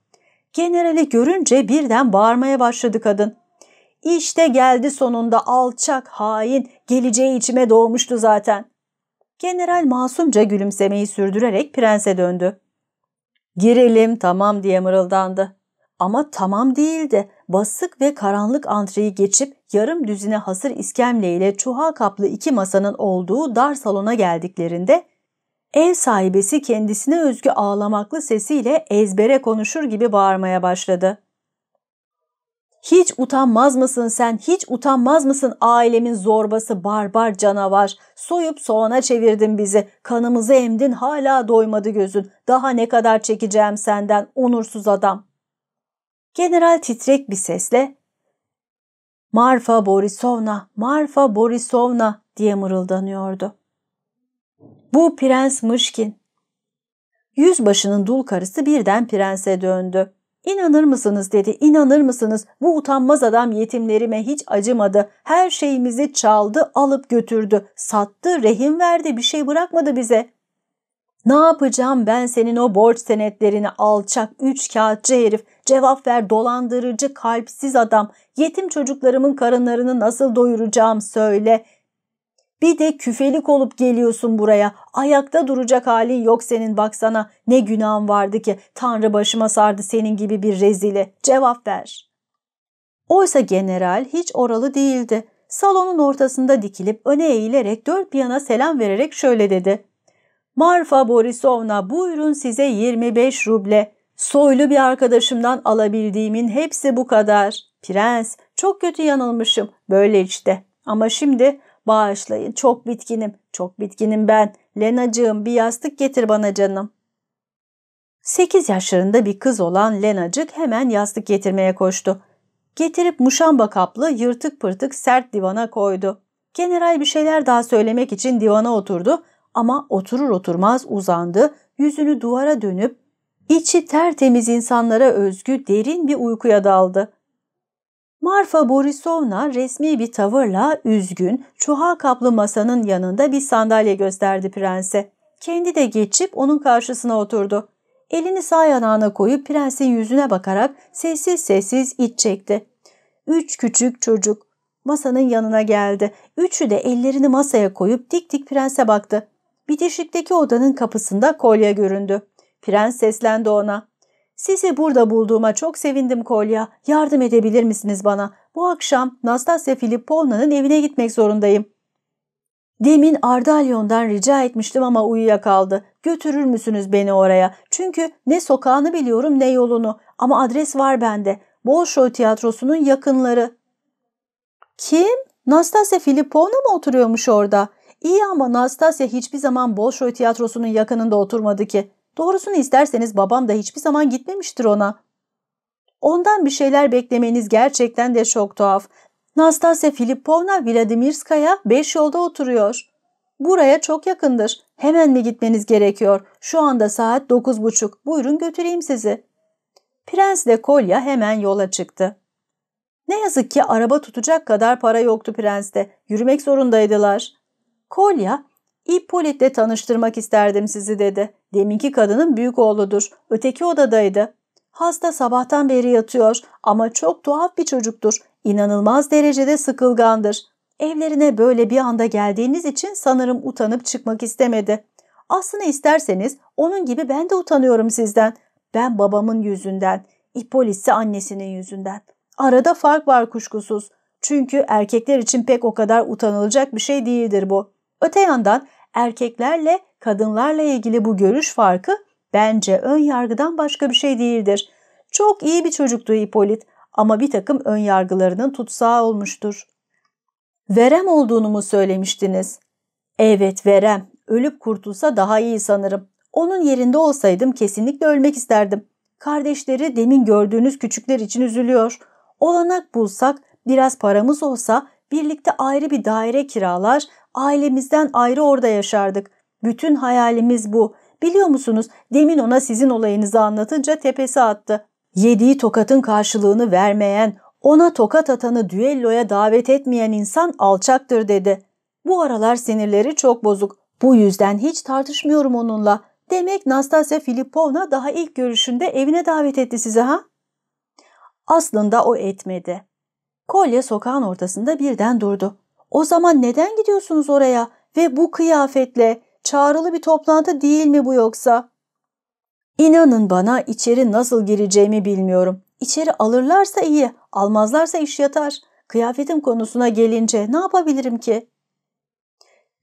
S1: Generali görünce birden bağırmaya başladı kadın. İşte geldi sonunda alçak, hain, geleceği içime doğmuştu zaten. General masumca gülümsemeyi sürdürerek prense döndü. Girelim tamam diye mırıldandı. Ama tamam değildi. Basık ve karanlık antreyi geçip yarım düzine hasır iskemle ile çuha kaplı iki masanın olduğu dar salona geldiklerinde ev sahibesi kendisine özgü ağlamaklı sesiyle ezbere konuşur gibi bağırmaya başladı. Hiç utanmaz mısın sen, hiç utanmaz mısın ailemin zorbası barbar canavar? Soyup soğana çevirdin bizi, kanımızı emdin hala doymadı gözün. Daha ne kadar çekeceğim senden onursuz adam. General titrek bir sesle ''Marfa Borisovna, Marfa Borisovna'' diye mırıldanıyordu. ''Bu Prens Mışkin.'' Yüzbaşının dul karısı birden prense döndü. İnanır mısınız dedi, inanır mısınız bu utanmaz adam yetimlerime hiç acımadı. Her şeyimizi çaldı, alıp götürdü, sattı, rehin verdi, bir şey bırakmadı bize. Ne yapacağım ben senin o borç senetlerini alçak, üç kağıtçı herif, cevap ver dolandırıcı, kalpsiz adam, yetim çocuklarımın karınlarını nasıl doyuracağım söyle. Bir de küfelik olup geliyorsun buraya, ayakta duracak halin yok senin baksana, ne günahın vardı ki, tanrı başıma sardı senin gibi bir rezili, cevap ver. Oysa general hiç oralı değildi. Salonun ortasında dikilip öne eğilerek dört bir yana selam vererek şöyle dedi. Marfa Borisovna buyurun size 25 ruble. Soylu bir arkadaşımdan alabildiğimin hepsi bu kadar. Prens çok kötü yanılmışım böyle işte. Ama şimdi bağışlayın çok bitkinim. Çok bitkinim ben. Lenacığım bir yastık getir bana canım. 8 yaşlarında bir kız olan Lenacık hemen yastık getirmeye koştu. Getirip muşamba kaplı yırtık pırtık sert divana koydu. General bir şeyler daha söylemek için divana oturdu ama oturur oturmaz uzandı, yüzünü duvara dönüp içi tertemiz insanlara özgü derin bir uykuya daldı. Marfa Borisovna resmi bir tavırla üzgün, çuha kaplı masanın yanında bir sandalye gösterdi prense. Kendi de geçip onun karşısına oturdu. Elini sağ yanağına koyup prensin yüzüne bakarak sessiz sessiz iç çekti. Üç küçük çocuk masanın yanına geldi. Üçü de ellerini masaya koyup dik dik prense baktı bitişikteki odanın kapısında kolye göründü. Prens seslendi ona. Sizi burada bulduğuma çok sevindim Kolya. Yardım edebilir misiniz bana? Bu akşam Nastasya Filippovna'nın evine gitmek zorundayım. Demin Ardalyon'dan rica etmiştim ama uyuyakaldı. Götürür müsünüz beni oraya? Çünkü ne sokağını biliyorum ne yolunu. Ama adres var bende. Bolşoy Tiyatrosu'nun yakınları. Kim? Nastasya Filippovna mı oturuyormuş orada? İyi ama Nastasya hiçbir zaman Bolşoy tiyatrosunun yakınında oturmadı ki. Doğrusunu isterseniz babam da hiçbir zaman gitmemiştir ona. Ondan bir şeyler beklemeniz gerçekten de çok tuhaf. Nastasya Filipovna Vladimirskaya beş yolda oturuyor. Buraya çok yakındır. Hemen mi gitmeniz gerekiyor? Şu anda saat dokuz buçuk. Buyurun götüreyim sizi. Prens de Kolya hemen yola çıktı. Ne yazık ki araba tutacak kadar para yoktu prenste. Yürümek zorundaydılar. Kolya, Hippolyt'le tanıştırmak isterdim sizi dedi. Deminki kadının büyük oğludur. Öteki odadaydı. Hasta sabahtan beri yatıyor ama çok tuhaf bir çocuktur. İnanılmaz derecede sıkılgandır. Evlerine böyle bir anda geldiğiniz için sanırım utanıp çıkmak istemedi. Aslında isterseniz onun gibi ben de utanıyorum sizden. Ben babamın yüzünden, Hippolit ise annesinin yüzünden. Arada fark var kuşkusuz. Çünkü erkekler için pek o kadar utanılacak bir şey değildir bu. Öte yandan erkeklerle kadınlarla ilgili bu görüş farkı bence ön yargıdan başka bir şey değildir. Çok iyi bir çocuktu Hipolit ama bir takım ön yargılarının tutsağı olmuştur. Verem olduğunu mu söylemiştiniz? Evet verem. Ölüp kurtulsa daha iyi sanırım. Onun yerinde olsaydım kesinlikle ölmek isterdim. Kardeşleri demin gördüğünüz küçükler için üzülüyor. Olanak bulsak, biraz paramız olsa birlikte ayrı bir daire kiralar, Ailemizden ayrı orada yaşardık. Bütün hayalimiz bu. Biliyor musunuz demin ona sizin olayınızı anlatınca tepesi attı. Yediği tokatın karşılığını vermeyen, ona tokat atanı düelloya davet etmeyen insan alçaktır dedi. Bu aralar sinirleri çok bozuk. Bu yüzden hiç tartışmıyorum onunla. Demek Nastasya Filipovna daha ilk görüşünde evine davet etti sizi ha? Aslında o etmedi. Kolye sokağın ortasında birden durdu. O zaman neden gidiyorsunuz oraya ve bu kıyafetle? Çağrılı bir toplantı değil mi bu yoksa? İnanın bana içeri nasıl gireceğimi bilmiyorum. İçeri alırlarsa iyi, almazlarsa iş yatar. Kıyafetim konusuna gelince ne yapabilirim ki?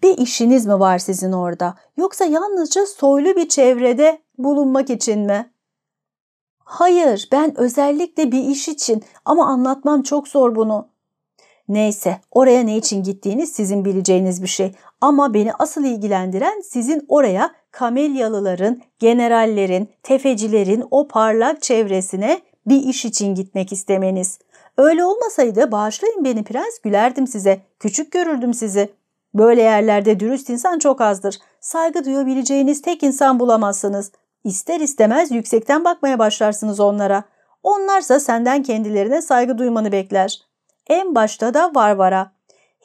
S1: Bir işiniz mi var sizin orada? Yoksa yalnızca soylu bir çevrede bulunmak için mi? Hayır, ben özellikle bir iş için ama anlatmam çok zor bunu. Neyse oraya ne için gittiğiniz sizin bileceğiniz bir şey. Ama beni asıl ilgilendiren sizin oraya kamelyalıların, generallerin, tefecilerin o parlak çevresine bir iş için gitmek istemeniz. Öyle olmasaydı bağışlayın beni prens gülerdim size, küçük görürdüm sizi. Böyle yerlerde dürüst insan çok azdır. Saygı duyabileceğiniz tek insan bulamazsınız. İster istemez yüksekten bakmaya başlarsınız onlara. Onlarsa senden kendilerine saygı duymanı bekler.'' En başta da Varvara.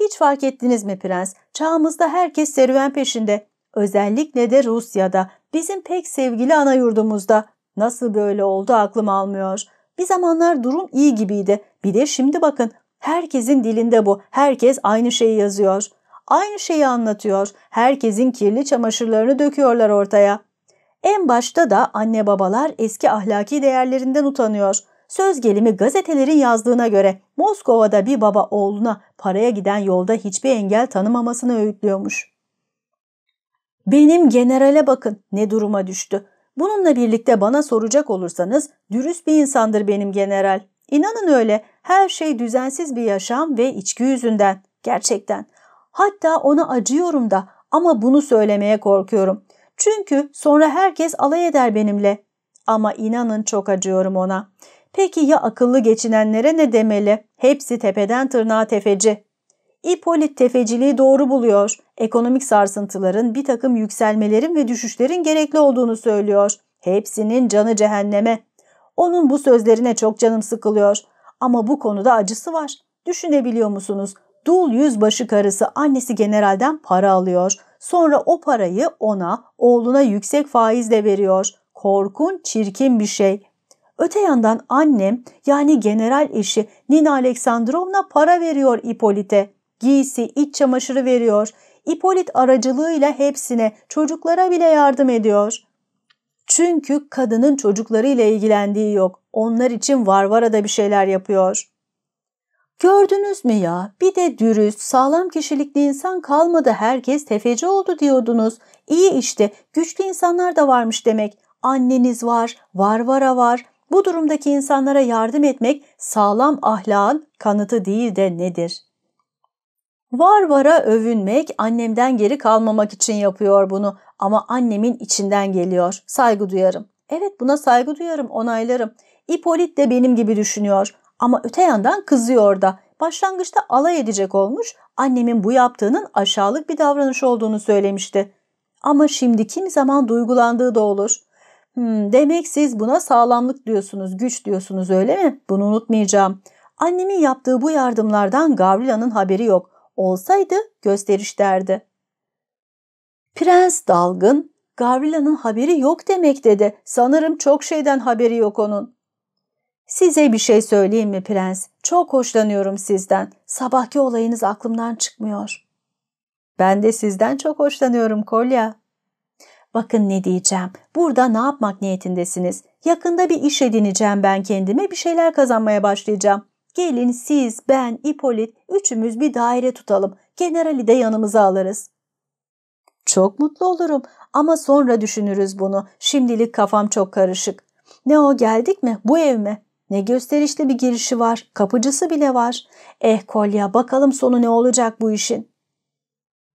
S1: Hiç fark ettiniz mi prens? Çağımızda herkes serüven peşinde. Özellikle de Rusya'da, bizim pek sevgili ana yurdumuzda. Nasıl böyle oldu aklım almıyor. Bir zamanlar durum iyi gibiydi. Bir de şimdi bakın, herkesin dilinde bu. Herkes aynı şeyi yazıyor. Aynı şeyi anlatıyor. Herkesin kirli çamaşırlarını döküyorlar ortaya. En başta da anne babalar eski ahlaki değerlerinden utanıyor.'' Söz gelimi gazetelerin yazdığına göre Moskova'da bir baba oğluna paraya giden yolda hiçbir engel tanımamasını öğütlüyormuş. Benim generale bakın ne duruma düştü. Bununla birlikte bana soracak olursanız dürüst bir insandır benim general. İnanın öyle her şey düzensiz bir yaşam ve içki yüzünden. Gerçekten. Hatta ona acıyorum da ama bunu söylemeye korkuyorum. Çünkü sonra herkes alay eder benimle. Ama inanın çok acıyorum ona. Peki ya akıllı geçinenlere ne demeli? Hepsi tepeden tırnağa tefeci. İpolit tefeciliği doğru buluyor. Ekonomik sarsıntıların, bir takım yükselmelerin ve düşüşlerin gerekli olduğunu söylüyor. Hepsinin canı cehenneme. Onun bu sözlerine çok canım sıkılıyor. Ama bu konuda acısı var. Düşünebiliyor musunuz? Dul yüzbaşı karısı annesi generalden para alıyor. Sonra o parayı ona, oğluna yüksek faizle veriyor. Korkun, çirkin bir şey. Öte yandan annem yani general eşi Nina Aleksandrovna para veriyor İpolit'e. Giysi, iç çamaşırı veriyor. İpolit aracılığıyla hepsine, çocuklara bile yardım ediyor. Çünkü kadının çocuklarıyla ilgilendiği yok. Onlar için Varvara da bir şeyler yapıyor. Gördünüz mü ya? Bir de dürüst, sağlam kişilikli insan kalmadı. Herkes tefeci oldu diyordunuz. İyi işte, güçlü insanlar da varmış demek. Anneniz var, Varvara var. Bu durumdaki insanlara yardım etmek sağlam ahlakın kanıtı değil de nedir? Varvara övünmek annemden geri kalmamak için yapıyor bunu ama annemin içinden geliyor. Saygı duyarım. Evet buna saygı duyarım, onaylarım. İpolit de benim gibi düşünüyor ama öte yandan kızıyor da. Başlangıçta alay edecek olmuş, annemin bu yaptığının aşağılık bir davranış olduğunu söylemişti. Ama şimdi kim zaman duygulandığı da olur. Hmm, demek siz buna sağlamlık diyorsunuz, güç diyorsunuz öyle mi? Bunu unutmayacağım. Annemin yaptığı bu yardımlardan Gavrila'nın haberi yok. Olsaydı gösteriş derdi. Prens dalgın, Gavrila'nın haberi yok demek dedi. Sanırım çok şeyden haberi yok onun. Size bir şey söyleyeyim mi prens? Çok hoşlanıyorum sizden. Sabahki olayınız aklımdan çıkmıyor. Ben de sizden çok hoşlanıyorum Kolya. Bakın ne diyeceğim. Burada ne yapmak niyetindesiniz? Yakında bir iş edineceğim ben kendime. Bir şeyler kazanmaya başlayacağım. Gelin siz, ben, İpolit üçümüz bir daire tutalım. Generali de yanımıza alırız. Çok mutlu olurum ama sonra düşünürüz bunu. Şimdilik kafam çok karışık. Ne o geldik mi? Bu ev mi? Ne gösterişli bir girişi var. Kapıcısı bile var. Eh Kolya bakalım sonu ne olacak bu işin.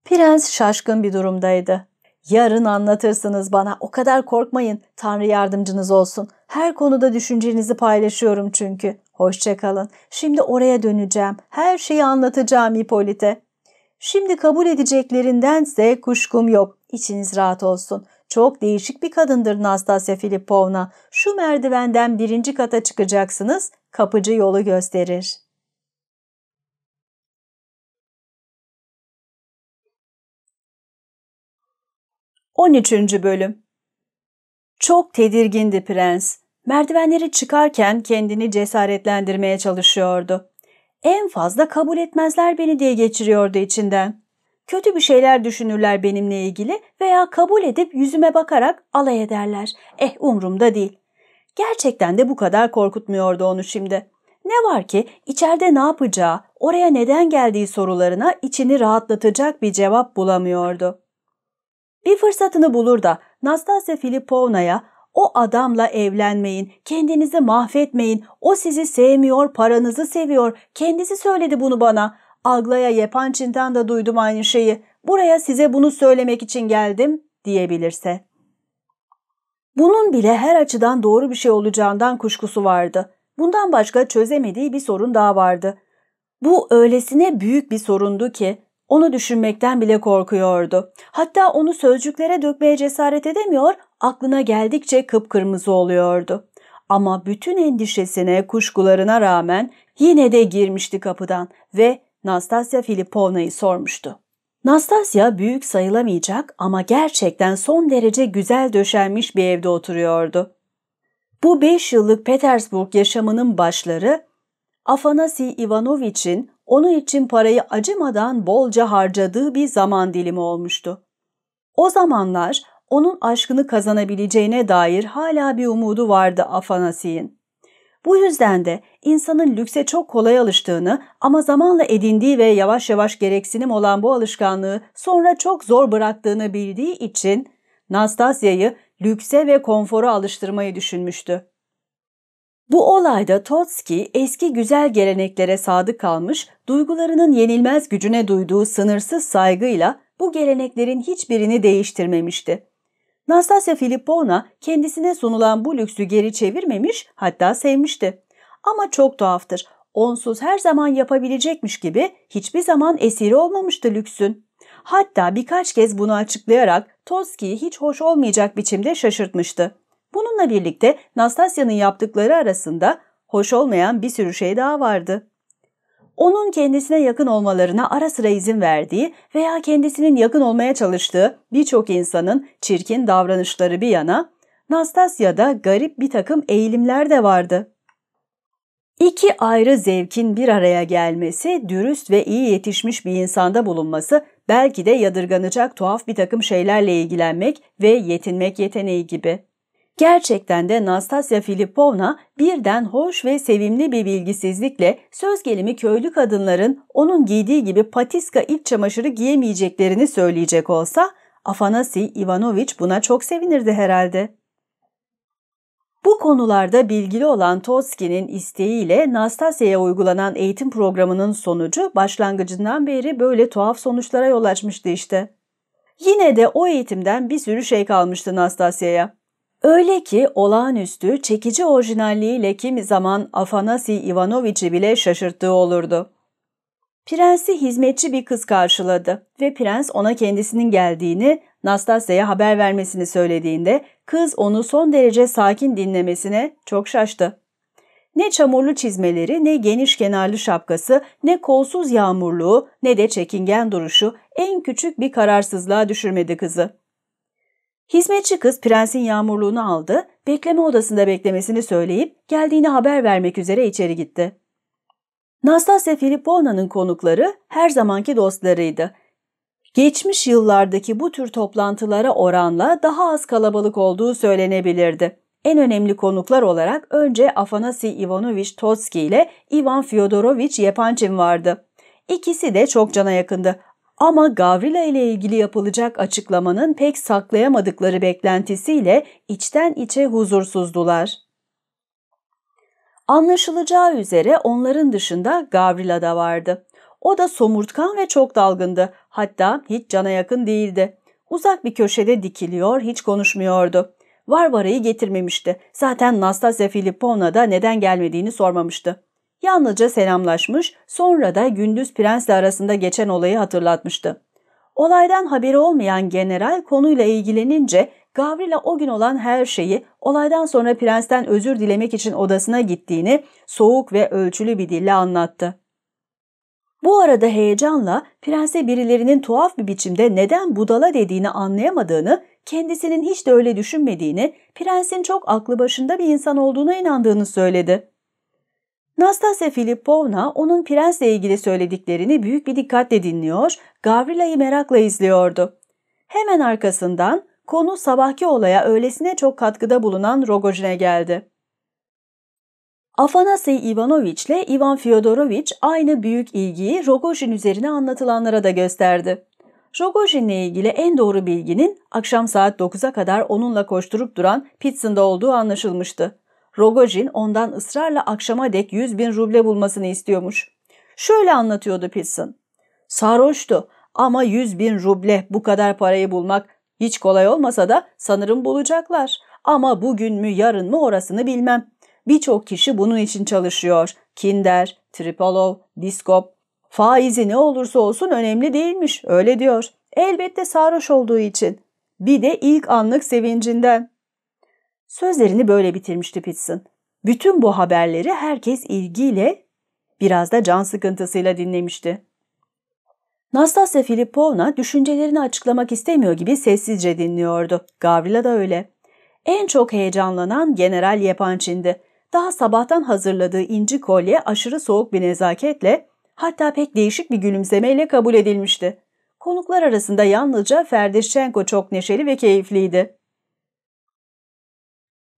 S1: Prens şaşkın bir durumdaydı. Yarın anlatırsınız bana. O kadar korkmayın. Tanrı yardımcınız olsun. Her konuda düşüncenizi paylaşıyorum çünkü. Hoşçakalın. Şimdi oraya döneceğim. Her şeyi anlatacağım Hipolite. Şimdi kabul edeceklerindense kuşkum yok. İçiniz rahat olsun. Çok değişik bir kadındır Nastasya Filipovna. Şu merdivenden birinci kata çıkacaksınız.
S2: Kapıcı yolu gösterir. 13. Bölüm Çok tedirgindi prens. Merdivenleri çıkarken kendini
S1: cesaretlendirmeye çalışıyordu. En fazla kabul etmezler beni diye geçiriyordu içinden. Kötü bir şeyler düşünürler benimle ilgili veya kabul edip yüzüme bakarak alay ederler. Eh umrumda değil. Gerçekten de bu kadar korkutmuyordu onu şimdi. Ne var ki içeride ne yapacağı, oraya neden geldiği sorularına içini rahatlatacak bir cevap bulamıyordu. Bir fırsatını bulur da Nastasya Filipovna'ya o adamla evlenmeyin, kendinizi mahvetmeyin, o sizi sevmiyor, paranızı seviyor, kendisi söyledi bunu bana. Aglaya Yepançin'den da duydum aynı şeyi, buraya size bunu söylemek için geldim diyebilirse. Bunun bile her açıdan doğru bir şey olacağından kuşkusu vardı. Bundan başka çözemediği bir sorun daha vardı. Bu öylesine büyük bir sorundu ki onu düşünmekten bile korkuyordu. Hatta onu sözcüklere dökmeye cesaret edemiyor, aklına geldikçe kıpkırmızı oluyordu. Ama bütün endişesine, kuşkularına rağmen yine de girmişti kapıdan ve Nastasya Filipovna'yı sormuştu. Nastasya büyük sayılamayacak ama gerçekten son derece güzel döşenmiş bir evde oturuyordu. Bu beş yıllık Petersburg yaşamının başları Afanasi Ivanoviç'in onun için parayı acımadan bolca harcadığı bir zaman dilimi olmuştu. O zamanlar onun aşkını kazanabileceğine dair hala bir umudu vardı Afanasiy'in. Bu yüzden de insanın lükse çok kolay alıştığını ama zamanla edindiği ve yavaş yavaş gereksinim olan bu alışkanlığı sonra çok zor bıraktığını bildiği için Nastasya'yı lükse ve konfora alıştırmayı düşünmüştü. Bu olayda Totski eski güzel geleneklere sadık kalmış, duygularının yenilmez gücüne duyduğu sınırsız saygıyla bu geleneklerin hiçbirini değiştirmemişti. Nastasya Filipovna kendisine sunulan bu lüksü geri çevirmemiş hatta sevmişti. Ama çok tuhaftır. Onsuz her zaman yapabilecekmiş gibi hiçbir zaman esiri olmamıştı lüksün. Hatta birkaç kez bunu açıklayarak Toski'yi hiç hoş olmayacak biçimde şaşırtmıştı. Bununla birlikte Nastasya'nın yaptıkları arasında hoş olmayan bir sürü şey daha vardı. Onun kendisine yakın olmalarına ara sıra izin verdiği veya kendisinin yakın olmaya çalıştığı birçok insanın çirkin davranışları bir yana, Nastasya'da garip bir takım eğilimler de vardı. İki ayrı zevkin bir araya gelmesi, dürüst ve iyi yetişmiş bir insanda bulunması, belki de yadırganacak tuhaf bir takım şeylerle ilgilenmek ve yetinmek yeteneği gibi. Gerçekten de Nastasya Filipovna birden hoş ve sevimli bir bilgisizlikle söz gelimi köylü kadınların onun giydiği gibi patiska iç çamaşırı giyemeyeceklerini söyleyecek olsa Afanasi Ivanoviç buna çok sevinirdi herhalde. Bu konularda bilgili olan Toskin'in isteğiyle Nastasya'ya uygulanan eğitim programının sonucu başlangıcından beri böyle tuhaf sonuçlara yol açmıştı işte. Yine de o eğitimden bir sürü şey kalmıştı Nastasya'ya. Öyle ki olağanüstü, çekici orijinalliğiyle kimi zaman Afanasi Ivanoviç'i bile şaşırttığı olurdu. Prensi hizmetçi bir kız karşıladı ve prens ona kendisinin geldiğini, Nastasya'ya haber vermesini söylediğinde kız onu son derece sakin dinlemesine çok şaştı. Ne çamurlu çizmeleri, ne geniş kenarlı şapkası, ne kolsuz yağmurluğu, ne de çekingen duruşu en küçük bir kararsızlığa düşürmedi kızı. Hizmetçi kız prensin yağmurluğunu aldı, bekleme odasında beklemesini söyleyip geldiğini haber vermek üzere içeri gitti. Nastasya Filipovna'nın konukları her zamanki dostlarıydı. Geçmiş yıllardaki bu tür toplantılara oranla daha az kalabalık olduğu söylenebilirdi. En önemli konuklar olarak önce Afanasi Ivanovich Totski ile Ivan Fyodorovich Yepanchin vardı. İkisi de çok cana yakındı ama Gavrila ile ilgili yapılacak açıklamanın pek saklayamadıkları beklentisiyle içten içe huzursuzdular. Anlaşılacağı üzere onların dışında Gavrila da vardı. O da somurtkan ve çok dalgındı. Hatta hiç cana yakın değildi. Uzak bir köşede dikiliyor, hiç konuşmuyordu. Varvara'yı getirmemişti. Zaten Nastasya Filipovna da neden gelmediğini sormamıştı. Yalnızca selamlaşmış, sonra da gündüz prensle arasında geçen olayı hatırlatmıştı. Olaydan haberi olmayan general konuyla ilgilenince Gavrila o gün olan her şeyi olaydan sonra prensten özür dilemek için odasına gittiğini soğuk ve ölçülü bir dille anlattı. Bu arada heyecanla prense birilerinin tuhaf bir biçimde neden budala dediğini anlayamadığını, kendisinin hiç de öyle düşünmediğini, prensin çok aklı başında bir insan olduğuna inandığını söyledi. Nastasya Filipovna onun prensle ilgili söylediklerini büyük bir dikkatle dinliyor, Gavrila'yı merakla izliyordu. Hemen arkasından konu sabahki olaya öylesine çok katkıda bulunan Rogojin'e geldi. Afanasy Ivanoviç ile Ivan Fyodoroviç aynı büyük ilgiyi Rogojin üzerine anlatılanlara da gösterdi. Rogojin'le ilgili en doğru bilginin akşam saat 9'a kadar onunla koşturup duran Pittson'da olduğu anlaşılmıştı. Rogojin ondan ısrarla akşama dek 100 bin ruble bulmasını istiyormuş. Şöyle anlatıyordu Pilson. Sarhoştu ama 100 bin ruble bu kadar parayı bulmak hiç kolay olmasa da sanırım bulacaklar. Ama bugün mü yarın mı orasını bilmem. Birçok kişi bunun için çalışıyor. Kinder, Tripolov, Biskop. Faizi ne olursa olsun önemli değilmiş öyle diyor. Elbette sarhoş olduğu için. Bir de ilk anlık sevincinden. Sözlerini böyle bitirmişti Pitson. Bütün bu haberleri herkes ilgiyle, biraz da can sıkıntısıyla dinlemişti. Nastasya Filipovna düşüncelerini açıklamak istemiyor gibi sessizce dinliyordu. Gavrila da öyle. En çok heyecanlanan General Yepançin'di. Daha sabahtan hazırladığı inci kolye aşırı soğuk bir nezaketle hatta pek değişik bir gülümsemeyle kabul edilmişti. Konuklar arasında yalnızca Ferdeşçenko çok neşeli ve keyifliydi.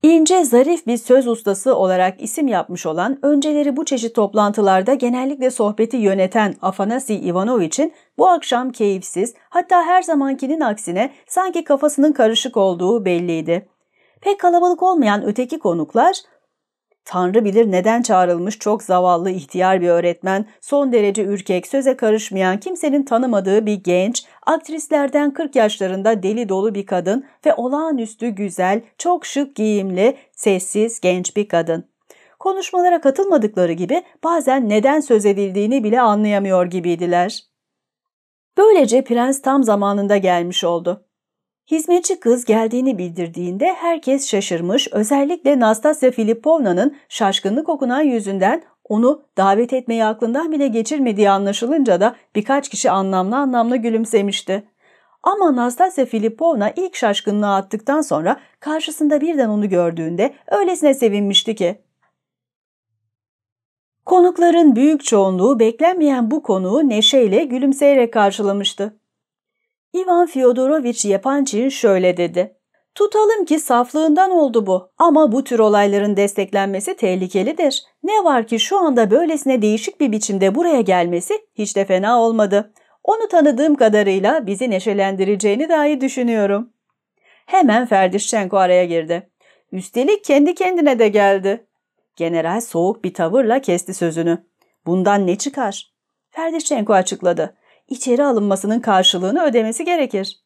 S1: İnce, zarif bir söz ustası olarak isim yapmış olan, önceleri bu çeşit toplantılarda genellikle sohbeti yöneten Afanasi Ivanoviç'in bu akşam keyifsiz, hatta her zamankinin aksine sanki kafasının karışık olduğu belliydi. Pek kalabalık olmayan öteki konuklar Tanrı bilir neden çağrılmış çok zavallı ihtiyar bir öğretmen, son derece ürkek, söze karışmayan, kimsenin tanımadığı bir genç, aktrislerden 40 yaşlarında deli dolu bir kadın ve olağanüstü güzel, çok şık giyimli, sessiz genç bir kadın. Konuşmalara katılmadıkları gibi bazen neden söz edildiğini bile anlayamıyor gibiydiler. Böylece prens tam zamanında gelmiş oldu. Hizmetçi kız geldiğini bildirdiğinde herkes şaşırmış, özellikle Nastasya Filipovna'nın şaşkınlık okunan yüzünden onu davet etmeyi aklından bile geçirmediği anlaşılınca da birkaç kişi anlamlı anlamlı gülümsemişti. Ama Nastasya Filipovna ilk şaşkınlığı attıktan sonra karşısında birden onu gördüğünde öylesine sevinmişti ki. Konukların büyük çoğunluğu beklenmeyen bu konuğu neşeyle gülümseyerek karşılamıştı. Ivan Fyodorovich Yepanchin şöyle dedi. Tutalım ki saflığından oldu bu ama bu tür olayların desteklenmesi tehlikelidir. Ne var ki şu anda böylesine değişik bir biçimde buraya gelmesi hiç de fena olmadı. Onu tanıdığım kadarıyla bizi neşelendireceğini dahi düşünüyorum. Hemen Ferdişçenko araya girdi. Üstelik kendi kendine de geldi. General soğuk bir tavırla kesti sözünü. Bundan ne çıkar? Ferdişçenko açıkladı içeri alınmasının karşılığını ödemesi gerekir.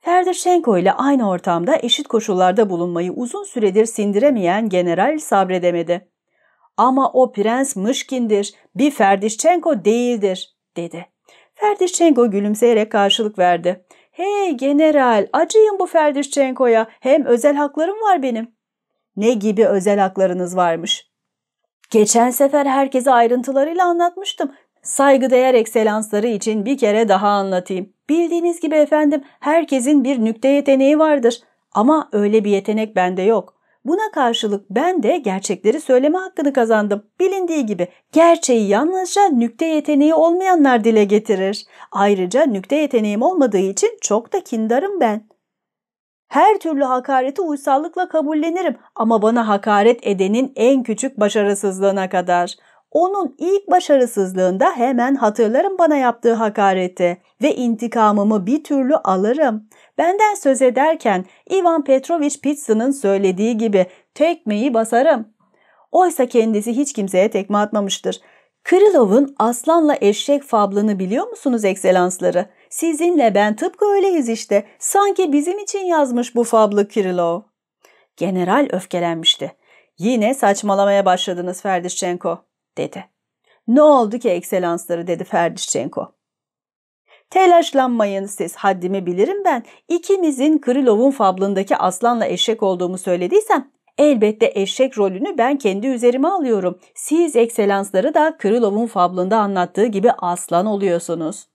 S1: Ferdişenko ile aynı ortamda eşit koşullarda bulunmayı uzun süredir sindiremeyen general sabredemedi. Ama o prens Mışkin'dir, bir Ferdişenko değildir, dedi. Ferdişenko gülümseyerek karşılık verdi. Hey general, acıyın bu Ferdişenko'ya, hem özel haklarım var benim. Ne gibi özel haklarınız varmış? Geçen sefer herkese ayrıntılarıyla anlatmıştım. Saygıdeğer ekselansları için bir kere daha anlatayım. Bildiğiniz gibi efendim herkesin bir nükte yeteneği vardır ama öyle bir yetenek bende yok. Buna karşılık ben de gerçekleri söyleme hakkını kazandım. Bilindiği gibi gerçeği yalnızca nükte yeteneği olmayanlar dile getirir. Ayrıca nükte yeteneğim olmadığı için çok da kindarım ben. Her türlü hakareti uysallıkla kabullenirim ama bana hakaret edenin en küçük başarısızlığına kadar.'' Onun ilk başarısızlığında hemen hatırlarım bana yaptığı hakareti ve intikamımı bir türlü alırım. Benden söz ederken Ivan Petrovich Pitsin'in söylediği gibi tekmeyi basarım. Oysa kendisi hiç kimseye tekme atmamıştır. Krilov'un aslanla eşek fablını biliyor musunuz ekselansları? Sizinle ben tıpkı öyleyiz işte. Sanki bizim için yazmış bu fablı Krilov. General öfkelenmişti. Yine saçmalamaya başladınız Ferdişçenko dedi. Ne oldu ki ekselansları dedi Ferdişçenko. Telaşlanmayın siz haddimi bilirim ben. İkimizin Krilov'un fablındaki aslanla eşek olduğumu söylediysem elbette eşek rolünü ben kendi üzerime alıyorum. Siz ekselansları da Krilov'un fablında anlattığı gibi aslan oluyorsunuz.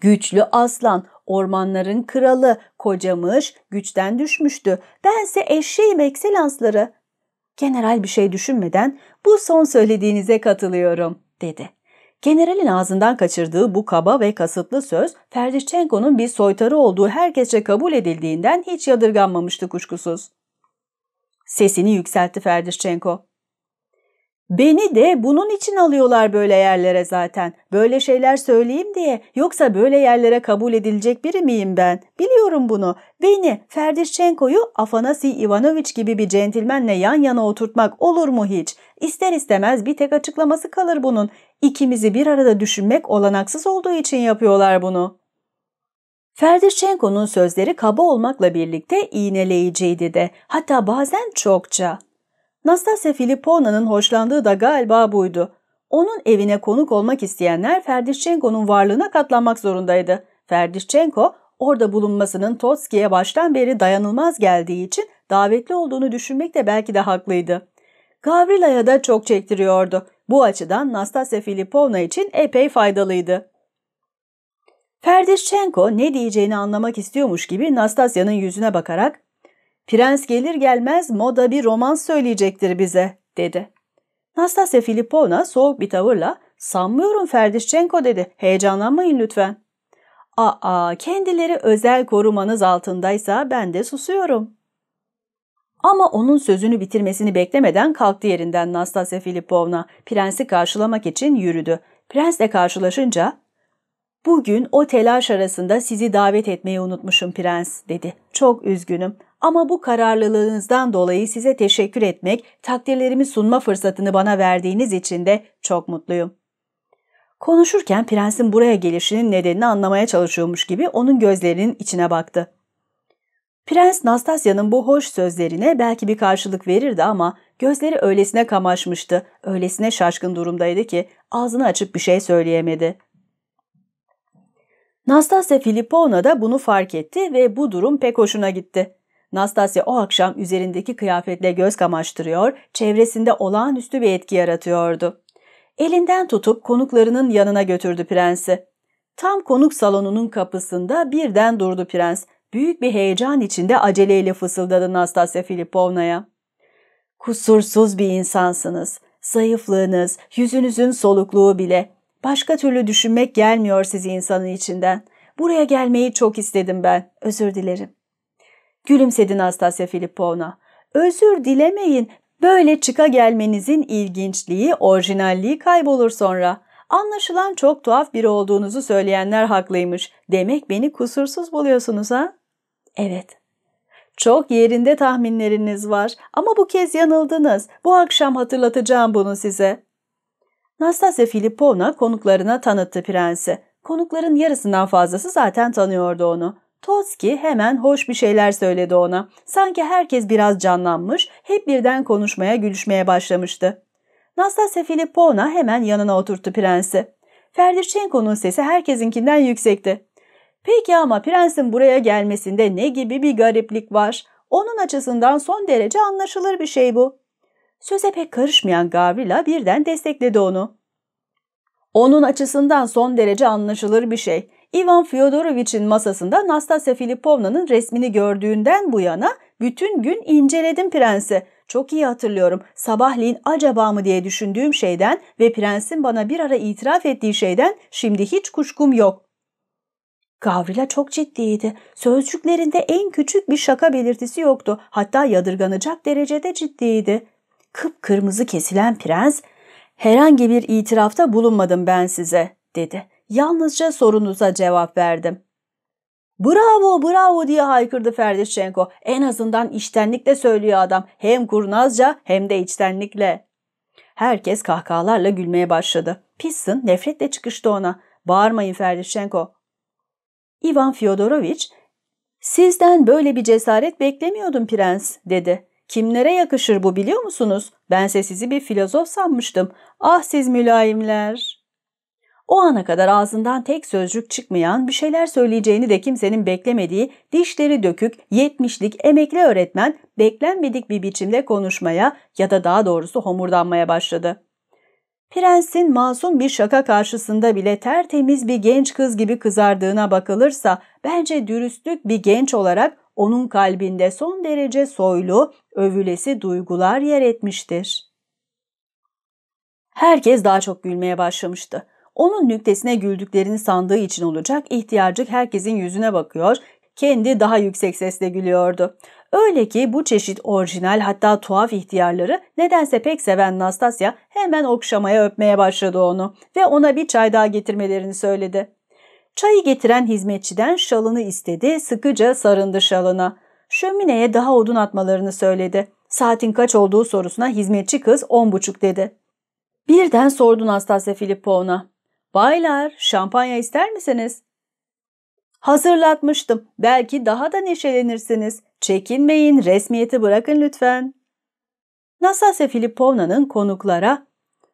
S1: Güçlü aslan, ormanların kralı, kocamış, güçten düşmüştü. Bense eşeğim ekselansları. General bir şey düşünmeden bu son söylediğinize katılıyorum dedi. Generalin ağzından kaçırdığı bu kaba ve kasıtlı söz Ferdişçenko'nun bir soytarı olduğu herkesçe kabul edildiğinden hiç yadırganmamıştı kuşkusuz. Sesini yükseltti Ferdişçenko. Beni de bunun için alıyorlar böyle yerlere zaten. Böyle şeyler söyleyeyim diye. Yoksa böyle yerlere kabul edilecek biri miyim ben? Biliyorum bunu. Beni, Ferdişçenko'yu Afanasi Ivanoviç gibi bir centilmenle yan yana oturtmak olur mu hiç? İster istemez bir tek açıklaması kalır bunun. İkimizi bir arada düşünmek olanaksız olduğu için yapıyorlar bunu. Ferdişçenko'nun sözleri kaba olmakla birlikte iğneleyiciydi de. Hatta bazen çokça. Nastasya Filipovna'nın hoşlandığı da galiba buydu. Onun evine konuk olmak isteyenler Ferdişçenko'nun varlığına katlanmak zorundaydı. Ferdişçenko orada bulunmasının Totski'ye baştan beri dayanılmaz geldiği için davetli olduğunu düşünmek de belki de haklıydı. Gavrila'ya da çok çektiriyordu. Bu açıdan Nastasya Filipovna için epey faydalıydı. Ferdişçenko ne diyeceğini anlamak istiyormuş gibi Nastasya'nın yüzüne bakarak Prens gelir gelmez moda bir roman söyleyecektir bize, dedi. Nastasya Filipovna soğuk bir tavırla sanmıyorum Ferdişçenko dedi. Heyecanlanmayın lütfen. Aa kendileri özel korumanız altındaysa ben de susuyorum. Ama onun sözünü bitirmesini beklemeden kalktı yerinden Nastasya Filipovna. Prensi karşılamak için yürüdü. Prensle karşılaşınca ''Bugün o telaş arasında sizi davet etmeyi unutmuşum prens'' dedi. ''Çok üzgünüm ama bu kararlılığınızdan dolayı size teşekkür etmek, takdirlerimi sunma fırsatını bana verdiğiniz için de çok mutluyum. Konuşurken prensin buraya gelişinin nedenini anlamaya çalışıyormuş gibi onun gözlerinin içine baktı. Prens Nastasya'nın bu hoş sözlerine belki bir karşılık verirdi ama gözleri öylesine kamaşmıştı, öylesine şaşkın durumdaydı ki ağzını açıp bir şey söyleyemedi. Nastasya Filippovna da bunu fark etti ve bu durum pek hoşuna gitti. Nastasya o akşam üzerindeki kıyafetle göz kamaştırıyor, çevresinde olağanüstü bir etki yaratıyordu. Elinden tutup konuklarının yanına götürdü prensi. Tam konuk salonunun kapısında birden durdu prens. Büyük bir heyecan içinde aceleyle fısıldadı Nastasya Filipovna'ya. Kusursuz bir insansınız. Zayıflığınız, yüzünüzün solukluğu bile. Başka türlü düşünmek gelmiyor sizi insanın içinden. Buraya gelmeyi çok istedim ben. Özür dilerim. Gülümsedi Nastasya Filipovna. Özür dilemeyin. Böyle çıka gelmenizin ilginçliği, orijinalliği kaybolur sonra. Anlaşılan çok tuhaf biri olduğunuzu söyleyenler haklıymış. Demek beni kusursuz buluyorsunuz ha? Evet. Çok yerinde tahminleriniz var ama bu kez yanıldınız. Bu akşam hatırlatacağım bunu size. Nastasya Filipovna konuklarına tanıttı prensi. Konukların yarısından fazlası zaten tanıyordu onu. Toski hemen hoş bir şeyler söyledi ona. Sanki herkes biraz canlanmış, hep birden konuşmaya, gülüşmeye başlamıştı. Nastasya Filipovna hemen yanına oturttu prensi. Ferdirçenko'nun sesi herkesinkinden yüksekti. Peki ama prensin buraya gelmesinde ne gibi bir gariplik var? Onun açısından son derece anlaşılır bir şey bu. Söze pek karışmayan Gavrila birden destekledi onu. Onun açısından son derece anlaşılır bir şey. Ivan Fyodorovich'in masasında Nastasya Filipovna'nın resmini gördüğünden bu yana bütün gün inceledim prensi. Çok iyi hatırlıyorum sabahleyin acaba mı diye düşündüğüm şeyden ve prensin bana bir ara itiraf ettiği şeyden şimdi hiç kuşkum yok. Gavrila çok ciddiydi. Sözcüklerinde en küçük bir şaka belirtisi yoktu. Hatta yadırganacak derecede ciddiydi. Kıpkırmızı kesilen prens, herhangi bir itirafta bulunmadım ben size dedi. Yalnızca sorunuza cevap verdim. Bravo bravo diye haykırdı Ferdişenko. En azından içtenlikle söylüyor adam. Hem kurnazca hem de içtenlikle. Herkes kahkahalarla gülmeye başladı. Pissin nefretle çıkıştı ona. Bağırmayın Ferdişenko. Ivan Fyodoroviç, sizden böyle bir cesaret beklemiyordum prens dedi. Kimlere yakışır bu biliyor musunuz? Bense sizi bir filozof sanmıştım. Ah siz mülayimler. O ana kadar ağzından tek sözcük çıkmayan, bir şeyler söyleyeceğini de kimsenin beklemediği, dişleri dökük, yetmişlik emekli öğretmen beklenmedik bir biçimde konuşmaya ya da daha doğrusu homurdanmaya başladı. Prensin masum bir şaka karşısında bile tertemiz bir genç kız gibi kızardığına bakılırsa bence dürüstlük bir genç olarak onun kalbinde son derece soylu, övülesi duygular yer etmiştir. Herkes daha çok gülmeye başlamıştı. Onun nüktesine güldüklerini sandığı için olacak ihtiyarcık herkesin yüzüne bakıyor, kendi daha yüksek sesle gülüyordu. Öyle ki bu çeşit orijinal hatta tuhaf ihtiyarları nedense pek seven Nastasya hemen okşamaya öpmeye başladı onu ve ona bir çay daha getirmelerini söyledi. Çayı getiren hizmetçiden şalını istedi, sıkıca sarındı şalına. Şömineye daha odun atmalarını söyledi. Saatin kaç olduğu sorusuna hizmetçi kız on buçuk dedi. Birden sordu Nastasya Filipovna. Baylar, şampanya ister misiniz? Hazırlatmıştım. Belki daha da neşelenirsiniz. Çekinmeyin, resmiyeti bırakın lütfen. Nasasya Filipovna'nın konuklara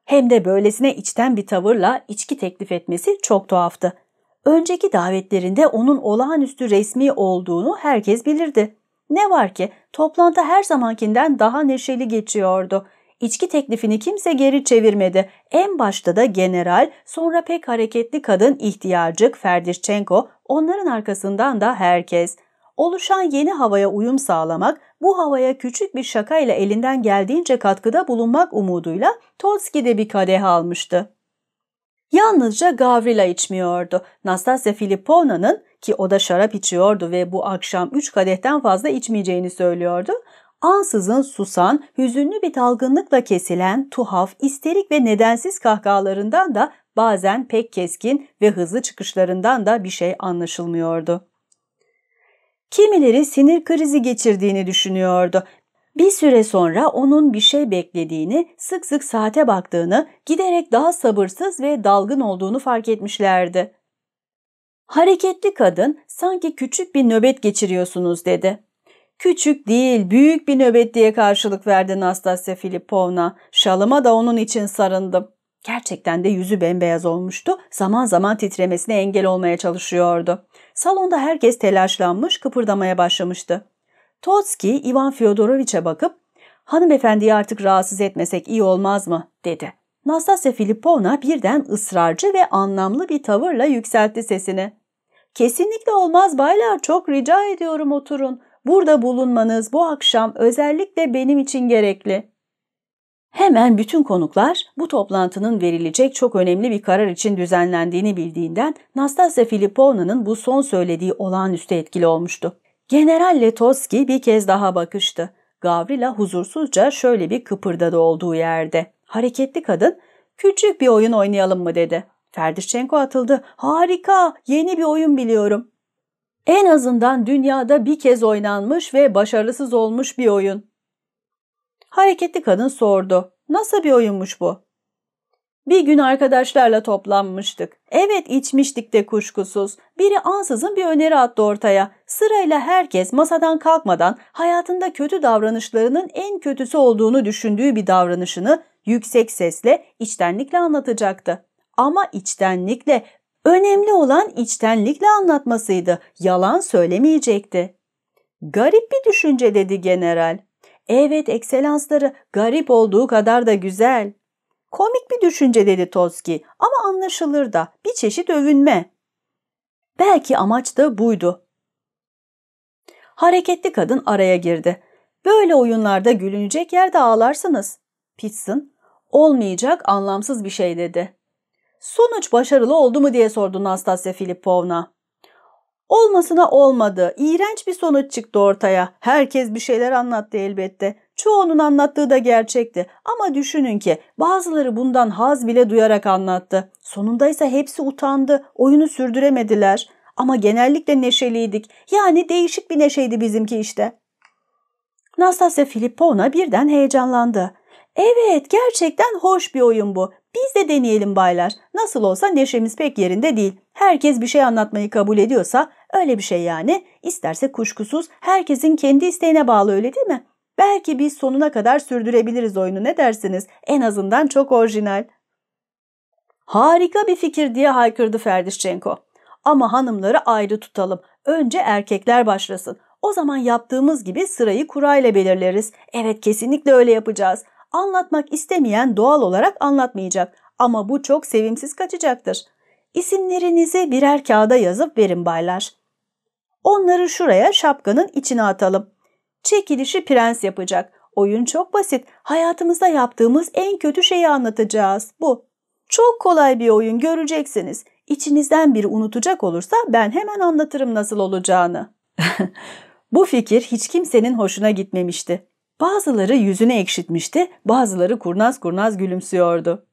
S1: hem de böylesine içten bir tavırla içki teklif etmesi çok tuhaftı. Önceki davetlerinde onun olağanüstü resmi olduğunu herkes bilirdi. Ne var ki toplantı her zamankinden daha neşeli geçiyordu. İçki teklifini kimse geri çevirmedi. En başta da general, sonra pek hareketli kadın ihtiyacık Ferdişçenko, onların arkasından da herkes. Oluşan yeni havaya uyum sağlamak, bu havaya küçük bir şakayla elinden geldiğince katkıda bulunmak umuduyla Tolski de bir kadeh almıştı. Yalnızca Gavrila içmiyordu. Nastasya Filipovna'nın ki o da şarap içiyordu ve bu akşam üç kadehten fazla içmeyeceğini söylüyordu ansızın susan, hüzünlü bir dalgınlıkla kesilen tuhaf, isterik ve nedensiz kahkahalarından da bazen pek keskin ve hızlı çıkışlarından da bir şey anlaşılmıyordu. Kimileri sinir krizi geçirdiğini düşünüyordu. Bir süre sonra onun bir şey beklediğini, sık sık saate baktığını, giderek daha sabırsız ve dalgın olduğunu fark etmişlerdi. Hareketli kadın sanki küçük bir nöbet geçiriyorsunuz dedi. Küçük değil, büyük bir nöbet diye karşılık verdi Nastasya Filipovna. Şalıma da onun için sarındım. Gerçekten de yüzü bembeyaz olmuştu. Zaman zaman titremesine engel olmaya çalışıyordu. Salonda herkes telaşlanmış, kıpırdamaya başlamıştı. Totski Ivan Fyodoroviç'e bakıp ''Hanımefendiyi artık rahatsız etmesek iyi olmaz mı?'' dedi. Nastasya Filipovna birden ısrarcı ve anlamlı bir tavırla yükseltti sesini. ''Kesinlikle olmaz baylar, çok rica ediyorum oturun burada bulunmanız bu akşam özellikle benim için gerekli. Hemen bütün konuklar bu toplantının verilecek çok önemli bir karar için düzenlendiğini bildiğinden Nastasya Filipovna'nın bu son söylediği olağanüstü etkili olmuştu. General Letoski bir kez daha bakıştı. Gavrila huzursuzca şöyle bir kıpırdadı olduğu yerde. Hareketli kadın, ''Küçük bir oyun oynayalım mı?'' dedi. Ferdişçenko atıldı. ''Harika, yeni bir oyun biliyorum.'' En azından dünyada bir kez oynanmış ve başarısız olmuş bir oyun. Hareketli kadın sordu. Nasıl bir oyunmuş bu? Bir gün arkadaşlarla toplanmıştık. Evet içmiştik de kuşkusuz. Biri ansızın bir öneri attı ortaya. Sırayla herkes masadan kalkmadan hayatında kötü davranışlarının en kötüsü olduğunu düşündüğü bir davranışını yüksek sesle içtenlikle anlatacaktı. Ama içtenlikle Önemli olan içtenlikle anlatmasıydı, yalan söylemeyecekti. Garip bir düşünce dedi general. Evet ekselansları garip olduğu kadar da güzel. Komik bir düşünce dedi Toski ama anlaşılır da bir çeşit övünme. Belki amaç da buydu. Hareketli kadın araya girdi. Böyle oyunlarda gülünecek yerde ağlarsınız. Pitson, olmayacak anlamsız bir şey dedi. Sonuç başarılı oldu mu diye sordu Nastasya Filipovna. Olmasına olmadı. İğrenç bir sonuç çıktı ortaya. Herkes bir şeyler anlattı elbette. Çoğunun anlattığı da gerçekti. Ama düşünün ki bazıları bundan haz bile duyarak anlattı. Sonunda ise hepsi utandı. Oyunu sürdüremediler. Ama genellikle neşeliydik. Yani değişik bir neşeydi bizimki işte. Nastasya Filipovna birden heyecanlandı. Evet gerçekten hoş bir oyun bu. Biz de deneyelim baylar. Nasıl olsa neşemiz pek yerinde değil. Herkes bir şey anlatmayı kabul ediyorsa öyle bir şey yani. İsterse kuşkusuz herkesin kendi isteğine bağlı öyle değil mi? Belki biz sonuna kadar sürdürebiliriz oyunu ne dersiniz? En azından çok orijinal. Harika bir fikir diye haykırdı Ferdişçenko. Ama hanımları ayrı tutalım. Önce erkekler başlasın. O zaman yaptığımız gibi sırayı kurayla belirleriz. Evet kesinlikle öyle yapacağız. Anlatmak istemeyen doğal olarak anlatmayacak ama bu çok sevimsiz kaçacaktır. İsimlerinizi birer kağıda yazıp verin baylar. Onları şuraya şapkanın içine atalım. Çekilişi prens yapacak. Oyun çok basit. Hayatımızda yaptığımız en kötü şeyi anlatacağız. Bu. Çok kolay bir oyun göreceksiniz. İçinizden biri unutacak olursa ben hemen anlatırım nasıl olacağını. (laughs) Bu fikir hiç kimsenin hoşuna gitmemişti. Bazıları yüzüne ekşitmişti, bazıları kurnaz kurnaz gülümsüyordu.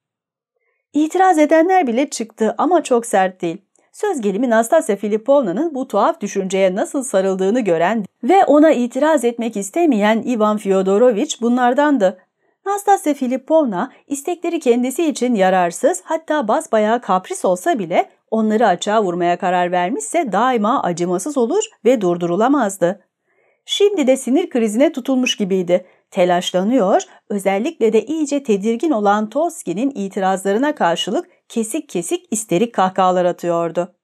S1: İtiraz edenler bile çıktı ama çok sert değil. Söz gelimi Nastasya Filipovna'nın bu tuhaf düşünceye nasıl sarıldığını gören ve ona itiraz etmek istemeyen Ivan Fyodorovich bunlardandı. Nastasya Filipovna istekleri kendisi için yararsız hatta basbayağı kapris olsa bile onları açığa vurmaya karar vermişse daima acımasız olur ve durdurulamazdı. Şimdi de sinir krizine tutulmuş gibiydi. Telaşlanıyor, özellikle de iyice tedirgin olan Toski'nin itirazlarına karşılık kesik kesik isterik kahkahalar atıyordu.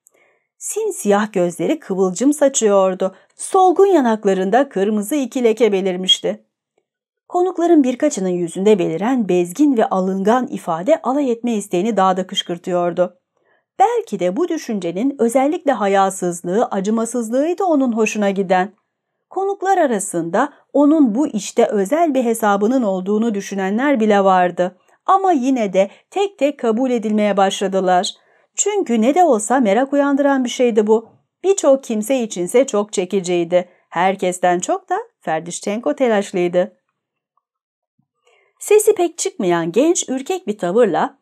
S1: Sin siyah gözleri kıvılcım saçıyordu. Solgun yanaklarında kırmızı iki leke belirmişti. Konukların birkaçının yüzünde beliren bezgin ve alıngan ifade alay etme isteğini daha da kışkırtıyordu. Belki de bu düşüncenin özellikle hayasızlığı, acımasızlığıydı onun hoşuna giden. Konuklar arasında onun bu işte özel bir hesabının olduğunu düşünenler bile vardı. Ama yine de tek tek kabul edilmeye başladılar. Çünkü ne de olsa merak uyandıran bir şeydi bu. Birçok kimse içinse çok çekiciydi. Herkesten çok da Ferdişçenko telaşlıydı. Sesi pek çıkmayan genç ürkek bir tavırla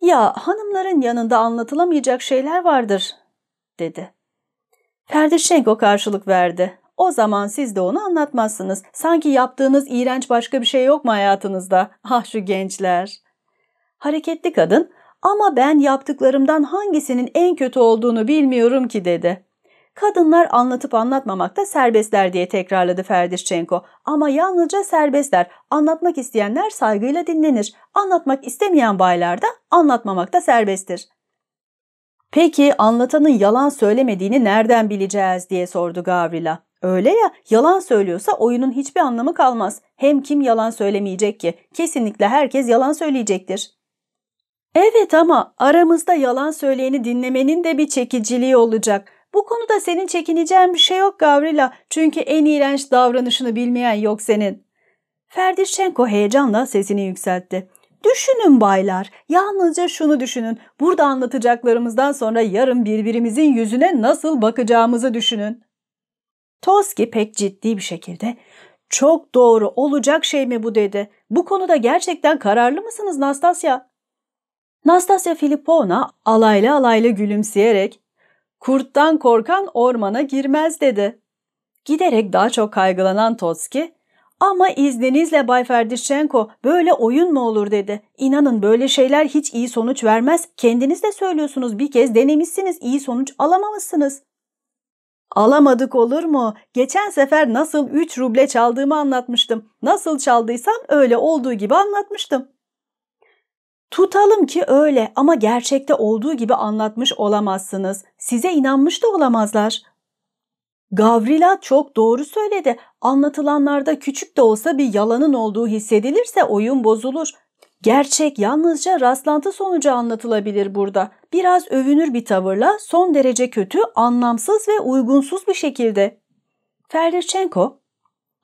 S1: ''Ya hanımların yanında anlatılamayacak şeyler vardır.'' dedi. Ferdişçenko karşılık verdi. O zaman siz de onu anlatmazsınız. Sanki yaptığınız iğrenç başka bir şey yok mu hayatınızda? (laughs) Ah şu gençler. Hareketli kadın ama ben yaptıklarımdan hangisinin en kötü olduğunu bilmiyorum ki dedi. Kadınlar anlatıp anlatmamakta serbestler diye tekrarladı Ferdişçenko. Ama yalnızca serbestler. Anlatmak isteyenler saygıyla dinlenir. Anlatmak istemeyen baylar da anlatmamakta serbesttir. Peki anlatanın yalan söylemediğini nereden bileceğiz diye sordu Gavrila. Öyle ya yalan söylüyorsa oyunun hiçbir anlamı kalmaz. Hem kim yalan söylemeyecek ki? Kesinlikle herkes yalan söyleyecektir. Evet ama aramızda yalan söyleyeni dinlemenin de bir çekiciliği olacak. Bu konuda senin çekineceğin bir şey yok Gavrila. Çünkü en iğrenç davranışını bilmeyen yok senin. Ferdişenko heyecanla sesini yükseltti. Düşünün baylar, yalnızca şunu düşünün. Burada anlatacaklarımızdan sonra yarın birbirimizin yüzüne nasıl bakacağımızı düşünün. Toski pek ciddi bir şekilde çok doğru olacak şey mi bu dedi. Bu konuda gerçekten kararlı mısınız Nastasya? Nastasya Filipovna alaylı alaylı gülümseyerek kurttan korkan ormana girmez dedi. Giderek daha çok kaygılanan Toski ama izninizle Bay Ferdişenko böyle oyun mu olur dedi. İnanın böyle şeyler hiç iyi sonuç vermez. Kendiniz de söylüyorsunuz bir kez denemişsiniz iyi sonuç alamamışsınız. Alamadık olur mu? Geçen sefer nasıl 3 ruble çaldığımı anlatmıştım. Nasıl çaldıysam öyle olduğu gibi anlatmıştım. Tutalım ki öyle ama gerçekte olduğu gibi anlatmış olamazsınız. Size inanmış da olamazlar. Gavrila çok doğru söyledi. Anlatılanlarda küçük de olsa bir yalanın olduğu hissedilirse oyun bozulur. Gerçek yalnızca rastlantı sonucu anlatılabilir burada. Biraz övünür bir tavırla son derece kötü, anlamsız ve uygunsuz bir şekilde. Ferdiçenko,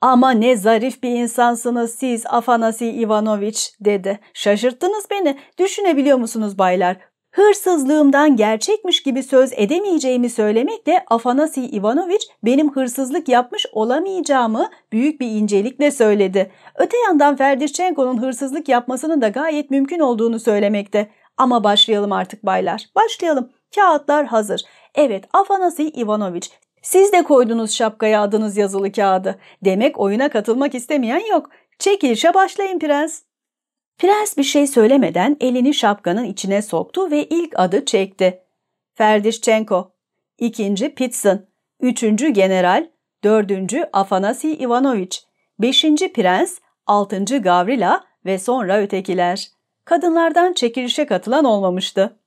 S1: ''Ama ne zarif bir insansınız siz Afanasi Ivanoviç'' dedi. ''Şaşırttınız beni. Düşünebiliyor musunuz baylar? hırsızlığımdan gerçekmiş gibi söz edemeyeceğimi söylemekle Afanasi Ivanoviç benim hırsızlık yapmış olamayacağımı büyük bir incelikle söyledi. Öte yandan Ferdişçenko'nun hırsızlık yapmasının da gayet mümkün olduğunu söylemekte. Ama başlayalım artık baylar. Başlayalım. Kağıtlar hazır. Evet Afanasi Ivanoviç siz de koydunuz şapkaya adınız yazılı kağıdı. Demek oyuna katılmak istemeyen yok. Çekilişe başlayın prens. Prens bir şey söylemeden elini şapkanın içine soktu ve ilk adı çekti. Ferdişçenko, ikinci Pitsin, üçüncü general, dördüncü Afanasi Ivanoviç, beşinci prens, altıncı Gavrila ve sonra ötekiler. Kadınlardan çekilişe katılan olmamıştı.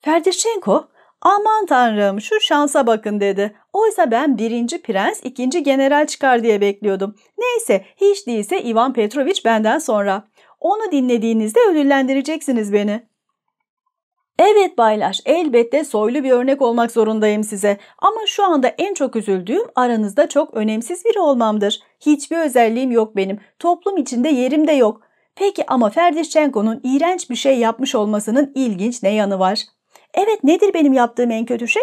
S1: Ferdişçenko, aman tanrım şu şansa bakın dedi. Oysa ben birinci prens, ikinci general çıkar diye bekliyordum. Neyse hiç değilse Ivan Petroviç benden sonra.'' Onu dinlediğinizde ödüllendireceksiniz beni. Evet baylar elbette soylu bir örnek olmak zorundayım size ama şu anda en çok üzüldüğüm aranızda çok önemsiz biri olmamdır. Hiçbir özelliğim yok benim. Toplum içinde yerim de yok. Peki ama Ferdişçenko'nun iğrenç bir şey yapmış olmasının ilginç ne yanı var? Evet nedir benim yaptığım en kötü şey?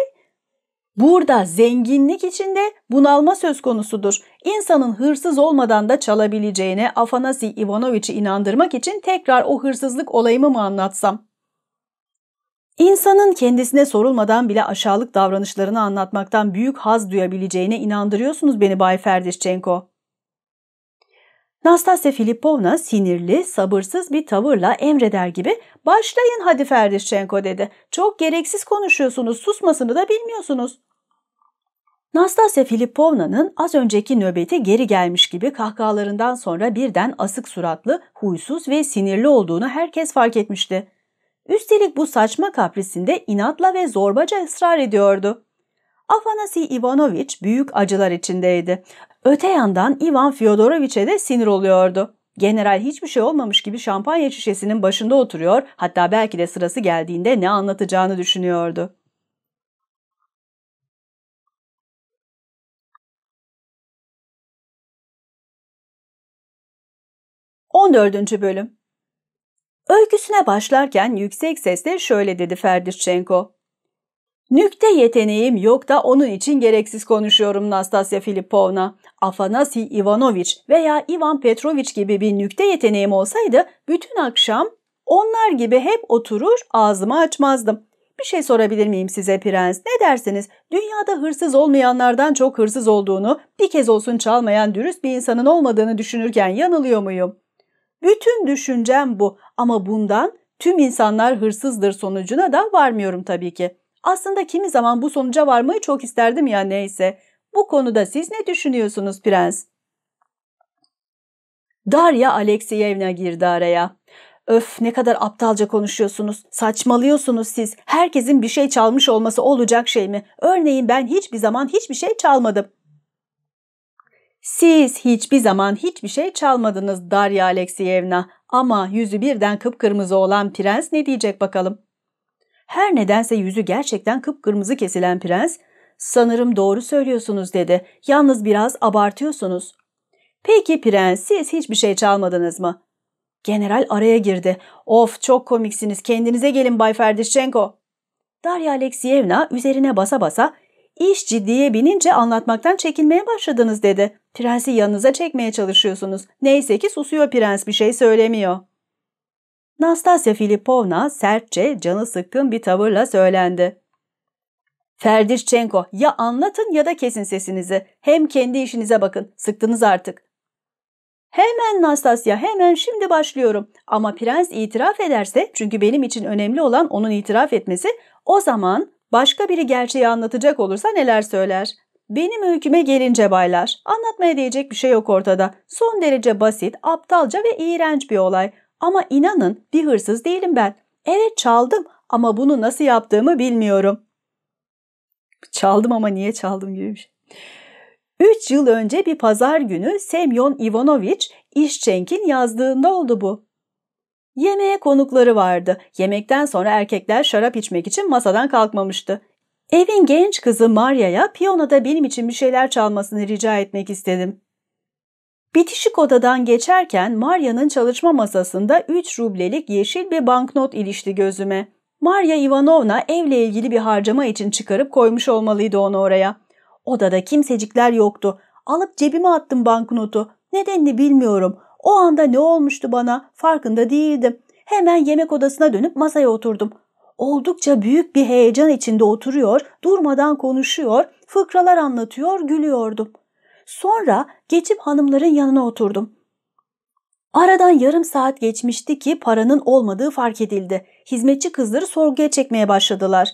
S1: Burada zenginlik içinde bunalma söz konusudur. İnsanın hırsız olmadan da çalabileceğine Afanasi Ivanoviç'i inandırmak için tekrar o hırsızlık olayımı mı anlatsam? İnsanın kendisine sorulmadan bile aşağılık davranışlarını anlatmaktan büyük haz duyabileceğine inandırıyorsunuz beni Bay Ferdişçenko. Nastasya Filipovna sinirli, sabırsız bir tavırla emreder gibi ''Başlayın hadi Ferdişçenko'' dedi. ''Çok gereksiz konuşuyorsunuz, susmasını da bilmiyorsunuz.'' Nastasya Filipovna'nın az önceki nöbeti geri gelmiş gibi kahkahalarından sonra birden asık suratlı, huysuz ve sinirli olduğunu herkes fark etmişti. Üstelik bu saçma kaprisinde inatla ve zorbaca ısrar ediyordu. Afanasi Ivanoviç büyük acılar içindeydi. Öte yandan Ivan Fyodoroviç'e de sinir oluyordu. General hiçbir şey olmamış gibi şampanya şişesinin başında
S2: oturuyor, hatta belki de sırası geldiğinde ne anlatacağını düşünüyordu. On dördüncü bölüm Öyküsüne başlarken yüksek sesle şöyle dedi Ferdişçenko. Nükte
S1: yeteneğim yok da onun için gereksiz konuşuyorum Nastasya Filipovna. Afanasi Ivanoviç veya Ivan Petroviç gibi bir nükte yeteneğim olsaydı bütün akşam onlar gibi hep oturur ağzımı açmazdım. Bir şey sorabilir miyim size prens? Ne dersiniz? Dünyada hırsız olmayanlardan çok hırsız olduğunu, bir kez olsun çalmayan dürüst bir insanın olmadığını düşünürken yanılıyor muyum? Bütün düşüncem bu ama bundan tüm insanlar hırsızdır sonucuna da varmıyorum tabii ki. Aslında kimi zaman bu sonuca varmayı çok isterdim ya neyse. Bu konuda siz ne düşünüyorsunuz prens? Darya Alekseyevna girdi araya. Öf ne kadar aptalca konuşuyorsunuz. Saçmalıyorsunuz siz. Herkesin bir şey çalmış olması olacak şey mi? Örneğin ben hiçbir zaman hiçbir şey çalmadım. Siz hiçbir zaman hiçbir şey çalmadınız Darya Alekseyevna. Ama yüzü birden kıpkırmızı olan prens ne diyecek bakalım? Her nedense yüzü gerçekten kıpkırmızı kesilen prens, ''Sanırım doğru söylüyorsunuz.'' dedi. ''Yalnız biraz abartıyorsunuz.'' ''Peki prens, siz hiçbir şey çalmadınız mı?'' General araya girdi. ''Of çok komiksiniz, kendinize gelin Bay Ferdişçenko.'' Darya Aleksiyevna üzerine basa basa İş ciddiye binince anlatmaktan çekinmeye başladınız dedi. Prensi yanınıza çekmeye çalışıyorsunuz. Neyse ki susuyor prens bir şey söylemiyor. Nastasya Filipovna sertçe, canı sıkkın bir tavırla söylendi. Ferdişçenko ya anlatın ya da kesin sesinizi. Hem kendi işinize bakın. Sıktınız artık. Hemen Nastasya hemen şimdi başlıyorum. Ama prens itiraf ederse çünkü benim için önemli olan onun itiraf etmesi o zaman başka biri gerçeği anlatacak olursa neler söyler? Benim öyküme gelince baylar. Anlatmaya değecek bir şey yok ortada. Son derece basit, aptalca ve iğrenç bir olay. Ama inanın bir hırsız değilim ben. Evet çaldım ama bunu nasıl yaptığımı bilmiyorum. Çaldım ama niye çaldım gibi şey. Üç yıl önce bir pazar günü Semyon Ivanoviç İşçenk'in yazdığında oldu bu. Yemeğe konukları vardı. Yemekten sonra erkekler şarap içmek için masadan kalkmamıştı. Evin genç kızı Marya'ya piyanoda benim için bir şeyler çalmasını rica etmek istedim. Bitişik odadan geçerken Maria'nın çalışma masasında 3 rublelik yeşil bir banknot ilişti gözüme. Marya Ivanovna evle ilgili bir harcama için çıkarıp koymuş olmalıydı onu oraya. Odada kimsecikler yoktu. Alıp cebime attım banknotu. Nedenini bilmiyorum. O anda ne olmuştu bana farkında değildim. Hemen yemek odasına dönüp masaya oturdum. Oldukça büyük bir heyecan içinde oturuyor, durmadan konuşuyor, fıkralar anlatıyor, gülüyordum. Sonra geçip hanımların yanına oturdum. Aradan yarım saat geçmişti ki paranın olmadığı fark edildi. Hizmetçi kızları sorguya çekmeye başladılar.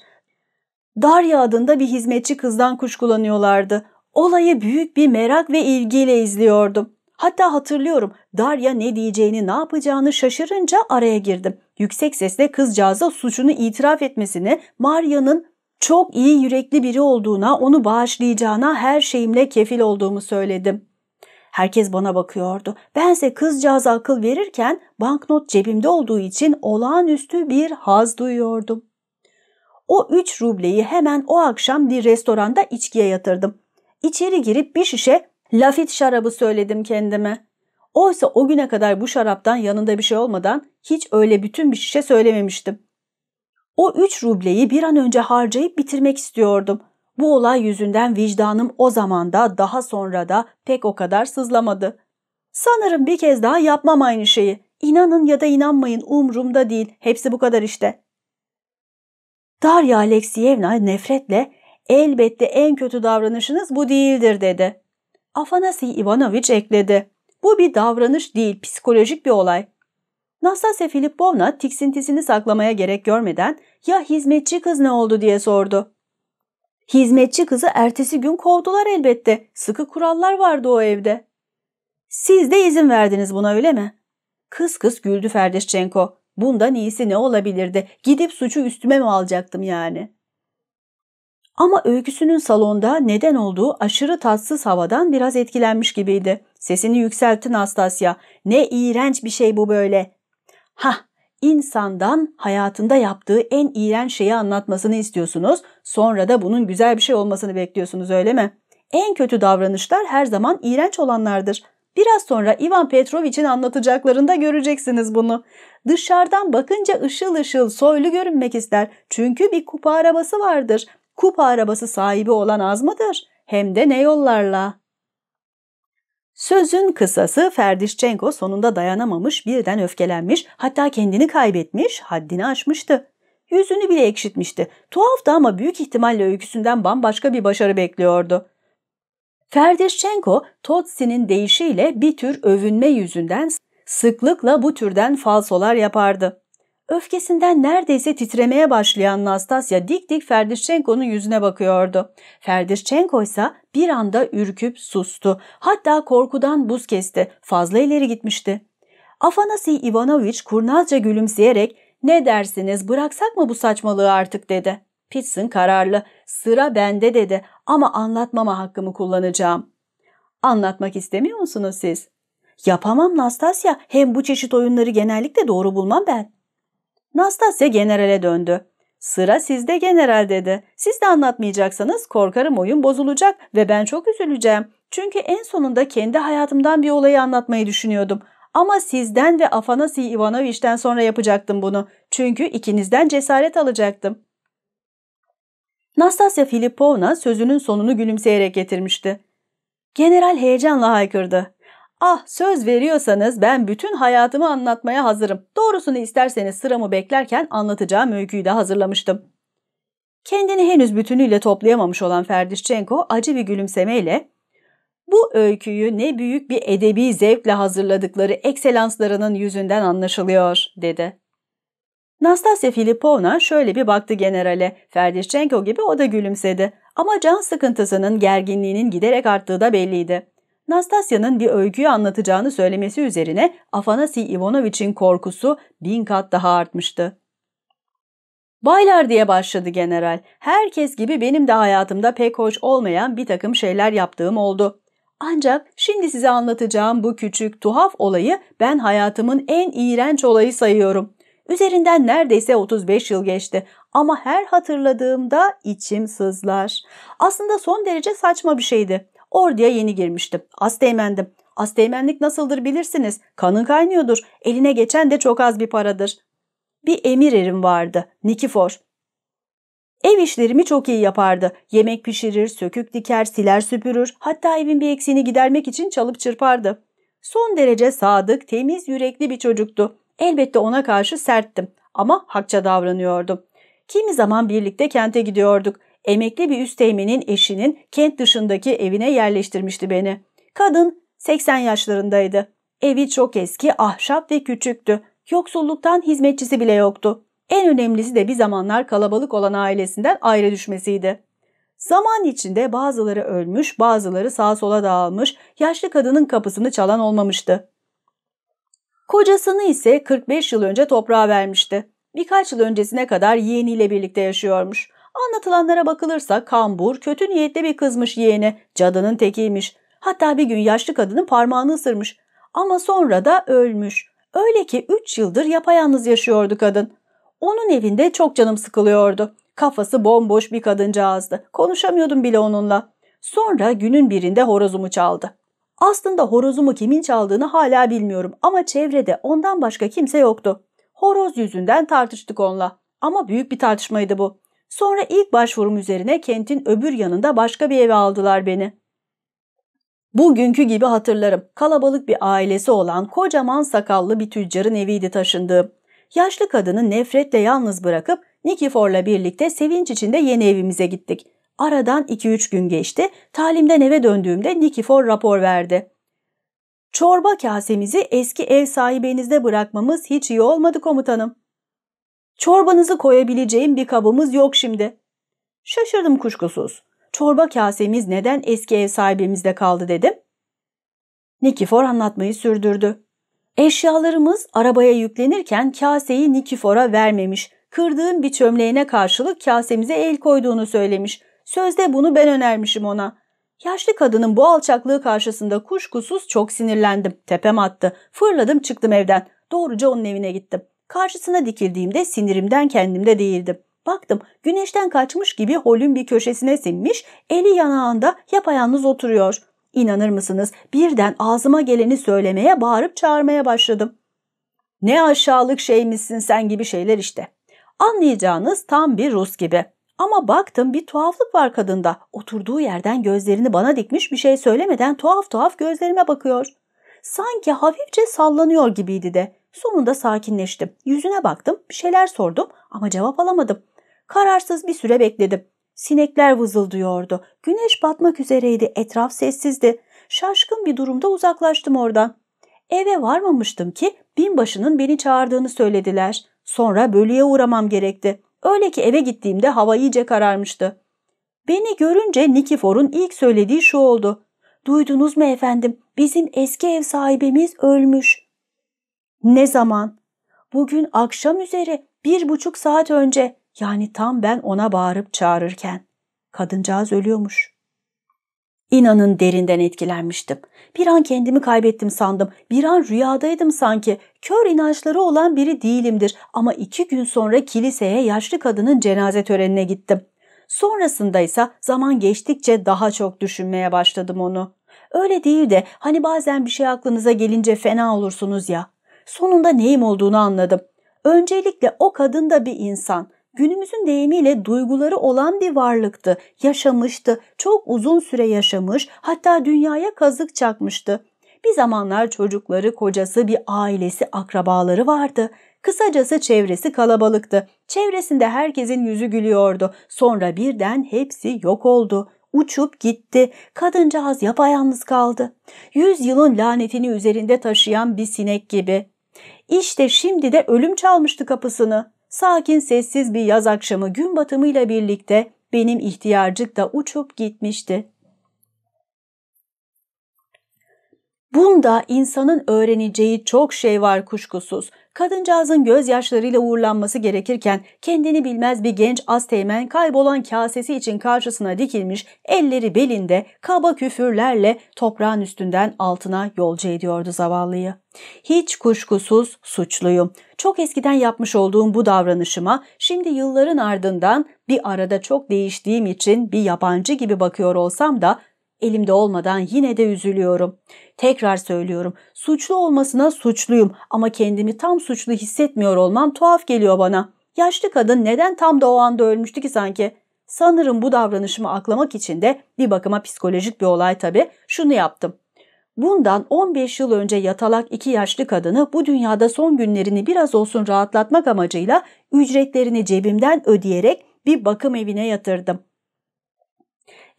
S1: Darya adında bir hizmetçi kızdan kuşkulanıyorlardı. Olayı büyük bir merak ve ilgiyle izliyordum. Hatta hatırlıyorum Darya ne diyeceğini ne yapacağını şaşırınca araya girdim. Yüksek sesle kızcağıza suçunu itiraf etmesini, Maria'nın çok iyi yürekli biri olduğuna, onu bağışlayacağına her şeyimle kefil olduğumu söyledim. Herkes bana bakıyordu. Bense kızcağıza akıl verirken banknot cebimde olduğu için olağanüstü bir haz duyuyordum. O üç rubleyi hemen o akşam bir restoranda içkiye yatırdım. İçeri girip bir şişe lafit şarabı söyledim kendime. Oysa o güne kadar bu şaraptan yanında bir şey olmadan hiç öyle bütün bir şişe söylememiştim. O üç rubleyi bir an önce harcayıp bitirmek istiyordum. Bu olay yüzünden vicdanım o zaman da, daha sonra da pek o kadar sızlamadı. Sanırım bir kez daha yapmam aynı şeyi. İnanın ya da inanmayın umurumda değil. Hepsi bu kadar işte. Darya Aleksiyevna nefretle elbette en kötü davranışınız bu değildir dedi. Afanasiy Ivanoviç ekledi. Bu bir davranış değil psikolojik bir olay. Nastasya Filipovna tiksintisini saklamaya gerek görmeden ya hizmetçi kız ne oldu diye sordu. Hizmetçi kızı ertesi gün kovdular elbette. Sıkı kurallar vardı o evde. Siz de izin verdiniz buna öyle mi? Kız kız güldü Ferdeşçenko. Bundan iyisi ne olabilirdi? Gidip suçu üstüme mi alacaktım yani? Ama öyküsünün salonda neden olduğu aşırı tatsız havadan biraz etkilenmiş gibiydi. Sesini yükseltti Nastasya. Ne iğrenç bir şey bu böyle. Ha, insandan hayatında yaptığı en iğrenç şeyi anlatmasını istiyorsunuz. Sonra da bunun güzel bir şey olmasını bekliyorsunuz öyle mi? En kötü davranışlar her zaman iğrenç olanlardır. Biraz sonra Ivan Petrovic'in anlatacaklarında göreceksiniz bunu. Dışarıdan bakınca ışıl ışıl soylu görünmek ister. Çünkü bir kupa arabası vardır. Kupa arabası sahibi olan az mıdır? Hem de ne yollarla. Sözün kısası Ferdişçenko sonunda dayanamamış, birden öfkelenmiş, hatta kendini kaybetmiş, haddini aşmıştı. Yüzünü bile ekşitmişti. Tuhaftı ama büyük ihtimalle öyküsünden bambaşka bir başarı bekliyordu. Ferdişçenko, Totsi'nin deyişiyle bir tür övünme yüzünden sıklıkla bu türden falsolar yapardı. Öfkesinden neredeyse titremeye başlayan Nastasya dik dik Ferdişçenko'nun yüzüne bakıyordu. Ferdişçenko ise bir anda ürküp sustu. Hatta korkudan buz kesti. Fazla ileri gitmişti. Afanasy Ivanoviç kurnazca gülümseyerek ''Ne dersiniz bıraksak mı bu saçmalığı artık?'' dedi. Pitsin kararlı. ''Sıra bende'' dedi ama anlatmama hakkımı kullanacağım. ''Anlatmak istemiyor musunuz siz?'' ''Yapamam Nastasya hem bu çeşit oyunları genellikle doğru bulmam ben.'' Nastasya generale döndü. Sıra sizde general dedi. Siz de anlatmayacaksanız korkarım oyun bozulacak ve ben çok üzüleceğim. Çünkü en sonunda kendi hayatımdan bir olayı anlatmayı düşünüyordum. Ama sizden ve Afanasiy Ivanoviç'ten sonra yapacaktım bunu. Çünkü ikinizden cesaret alacaktım. Nastasya Filipovna sözünün sonunu gülümseyerek getirmişti. General heyecanla haykırdı. Ah söz veriyorsanız ben bütün hayatımı anlatmaya hazırım. Doğrusunu isterseniz sıramı beklerken anlatacağım öyküyü de hazırlamıştım. Kendini henüz bütünüyle toplayamamış olan Ferdişçenko acı bir gülümsemeyle bu öyküyü ne büyük bir edebi zevkle hazırladıkları ekselanslarının yüzünden anlaşılıyor dedi. Nastasya Filipovna şöyle bir baktı generale. Ferdişçenko gibi o da gülümsedi. Ama can sıkıntısının gerginliğinin giderek arttığı da belliydi. Nastasya'nın bir öyküyü anlatacağını söylemesi üzerine Afanasi Ivanoviç'in korkusu bin kat daha artmıştı. Baylar diye başladı general. Herkes gibi benim de hayatımda pek hoş olmayan bir takım şeyler yaptığım oldu. Ancak şimdi size anlatacağım bu küçük tuhaf olayı ben hayatımın en iğrenç olayı sayıyorum. Üzerinden neredeyse 35 yıl geçti ama her hatırladığımda içim sızlar. Aslında son derece saçma bir şeydi. Orduya yeni girmiştim. Asteğmendim. Asteğmenlik nasıldır bilirsiniz. Kanın kaynıyordur. Eline geçen de çok az bir paradır. Bir emir erim vardı. Nikifor. Ev işlerimi çok iyi yapardı. Yemek pişirir, sökük diker, siler süpürür. Hatta evin bir eksiğini gidermek için çalıp çırpardı. Son derece sadık, temiz yürekli bir çocuktu. Elbette ona karşı serttim ama hakça davranıyordum. Kimi zaman birlikte kente gidiyorduk emekli bir üsteğmenin eşinin kent dışındaki evine yerleştirmişti beni. Kadın 80 yaşlarındaydı. Evi çok eski, ahşap ve küçüktü. Yoksulluktan hizmetçisi bile yoktu. En önemlisi de bir zamanlar kalabalık olan ailesinden ayrı düşmesiydi. Zaman içinde bazıları ölmüş, bazıları sağa sola dağılmış, yaşlı kadının kapısını çalan olmamıştı. Kocasını ise 45 yıl önce toprağa vermişti. Birkaç yıl öncesine kadar yeğeniyle birlikte yaşıyormuş. Anlatılanlara bakılırsa kambur kötü niyetli bir kızmış yeğene, cadının tekiymiş. Hatta bir gün yaşlı kadının parmağını ısırmış ama sonra da ölmüş. Öyle ki 3 yıldır yapayalnız yaşıyordu kadın. Onun evinde çok canım sıkılıyordu. Kafası bomboş bir kadıncağızdı. Konuşamıyordum bile onunla. Sonra günün birinde horozumu çaldı. Aslında horozumu kimin çaldığını hala bilmiyorum ama çevrede ondan başka kimse yoktu. Horoz yüzünden tartıştık onunla. Ama büyük bir tartışmaydı bu. Sonra ilk başvurum üzerine kentin öbür yanında başka bir eve aldılar beni. Bugünkü gibi hatırlarım. Kalabalık bir ailesi olan kocaman sakallı bir tüccarın eviydi taşındığım. Yaşlı kadını nefretle yalnız bırakıp Nikifor'la birlikte sevinç içinde yeni evimize gittik. Aradan 2-3 gün geçti. Talimden eve döndüğümde Nikifor rapor verdi. Çorba kasemizi eski ev sahibenizde bırakmamız hiç iyi olmadı komutanım. Çorbanızı koyabileceğim bir kabımız yok şimdi. Şaşırdım kuşkusuz. Çorba kasemiz neden eski ev sahibimizde kaldı dedim. Nikifor anlatmayı sürdürdü. Eşyalarımız arabaya yüklenirken kaseyi Nikifor'a vermemiş. Kırdığım bir çömleğine karşılık kasemize el koyduğunu söylemiş. Sözde bunu ben önermişim ona. Yaşlı kadının bu alçaklığı karşısında kuşkusuz çok sinirlendim. Tepem attı. Fırladım çıktım evden. Doğruca onun evine gittim. Karşısına dikildiğimde sinirimden kendimde değildim. Baktım güneşten kaçmış gibi holün bir köşesine sinmiş, eli yanağında yapayalnız oturuyor. İnanır mısınız birden ağzıma geleni söylemeye bağırıp çağırmaya başladım. Ne aşağılık şeymişsin sen gibi şeyler işte. Anlayacağınız tam bir Rus gibi. Ama baktım bir tuhaflık var kadında. Oturduğu yerden gözlerini bana dikmiş bir şey söylemeden tuhaf tuhaf gözlerime bakıyor. Sanki hafifçe sallanıyor gibiydi de. Sonunda sakinleştim. Yüzüne baktım, bir şeyler sordum ama cevap alamadım. Kararsız bir süre bekledim. Sinekler vızıldıyordu. Güneş batmak üzereydi, etraf sessizdi. Şaşkın bir durumda uzaklaştım oradan. Eve varmamıştım ki binbaşının beni çağırdığını söylediler. Sonra bölüye uğramam gerekti. Öyle ki eve gittiğimde hava iyice kararmıştı. Beni görünce Nikifor'un ilk söylediği şu oldu. Duydunuz mu efendim? Bizim eski ev sahibimiz ölmüş. Ne zaman? Bugün akşam üzere bir buçuk saat önce yani tam ben ona bağırıp çağırırken. Kadıncağız ölüyormuş. İnanın derinden etkilenmiştim. Bir an kendimi kaybettim sandım. Bir an rüyadaydım sanki. Kör inançları olan biri değilimdir. Ama iki gün sonra kiliseye yaşlı kadının cenaze törenine gittim. Sonrasında ise zaman geçtikçe daha çok düşünmeye başladım onu. Öyle değil de hani bazen bir şey aklınıza gelince fena olursunuz ya. Sonunda neyim olduğunu anladım. Öncelikle o kadın da bir insan. Günümüzün deyimiyle duyguları olan bir varlıktı. Yaşamıştı. Çok uzun süre yaşamış. Hatta dünyaya kazık çakmıştı. Bir zamanlar çocukları, kocası, bir ailesi, akrabaları vardı. Kısacası çevresi kalabalıktı. Çevresinde herkesin yüzü gülüyordu. Sonra birden hepsi yok oldu. Uçup gitti. Kadıncağız yapayalnız kaldı. Yüz yılın lanetini üzerinde taşıyan bir sinek gibi. İşte şimdi de ölüm çalmıştı kapısını. Sakin sessiz bir yaz akşamı gün batımıyla birlikte benim ihtiyarcık da uçup gitmişti. Bunda insanın öğreneceği çok şey var kuşkusuz. Kadıncağızın gözyaşlarıyla uğurlanması gerekirken kendini bilmez bir genç asteğmen kaybolan kasesi için karşısına dikilmiş elleri belinde kaba küfürlerle toprağın üstünden altına yolcu ediyordu zavallıyı. Hiç kuşkusuz suçluyum. Çok eskiden yapmış olduğum bu davranışıma şimdi yılların ardından bir arada çok değiştiğim için bir yabancı gibi bakıyor olsam da Elimde olmadan yine de üzülüyorum. Tekrar söylüyorum. Suçlu olmasına suçluyum ama kendimi tam suçlu hissetmiyor olmam tuhaf geliyor bana. Yaşlı kadın neden tam da o anda ölmüştü ki sanki? Sanırım bu davranışımı aklamak için de bir bakıma psikolojik bir olay tabii şunu yaptım. Bundan 15 yıl önce yatalak iki yaşlı kadını bu dünyada son günlerini biraz olsun rahatlatmak amacıyla ücretlerini cebimden ödeyerek bir bakım evine yatırdım.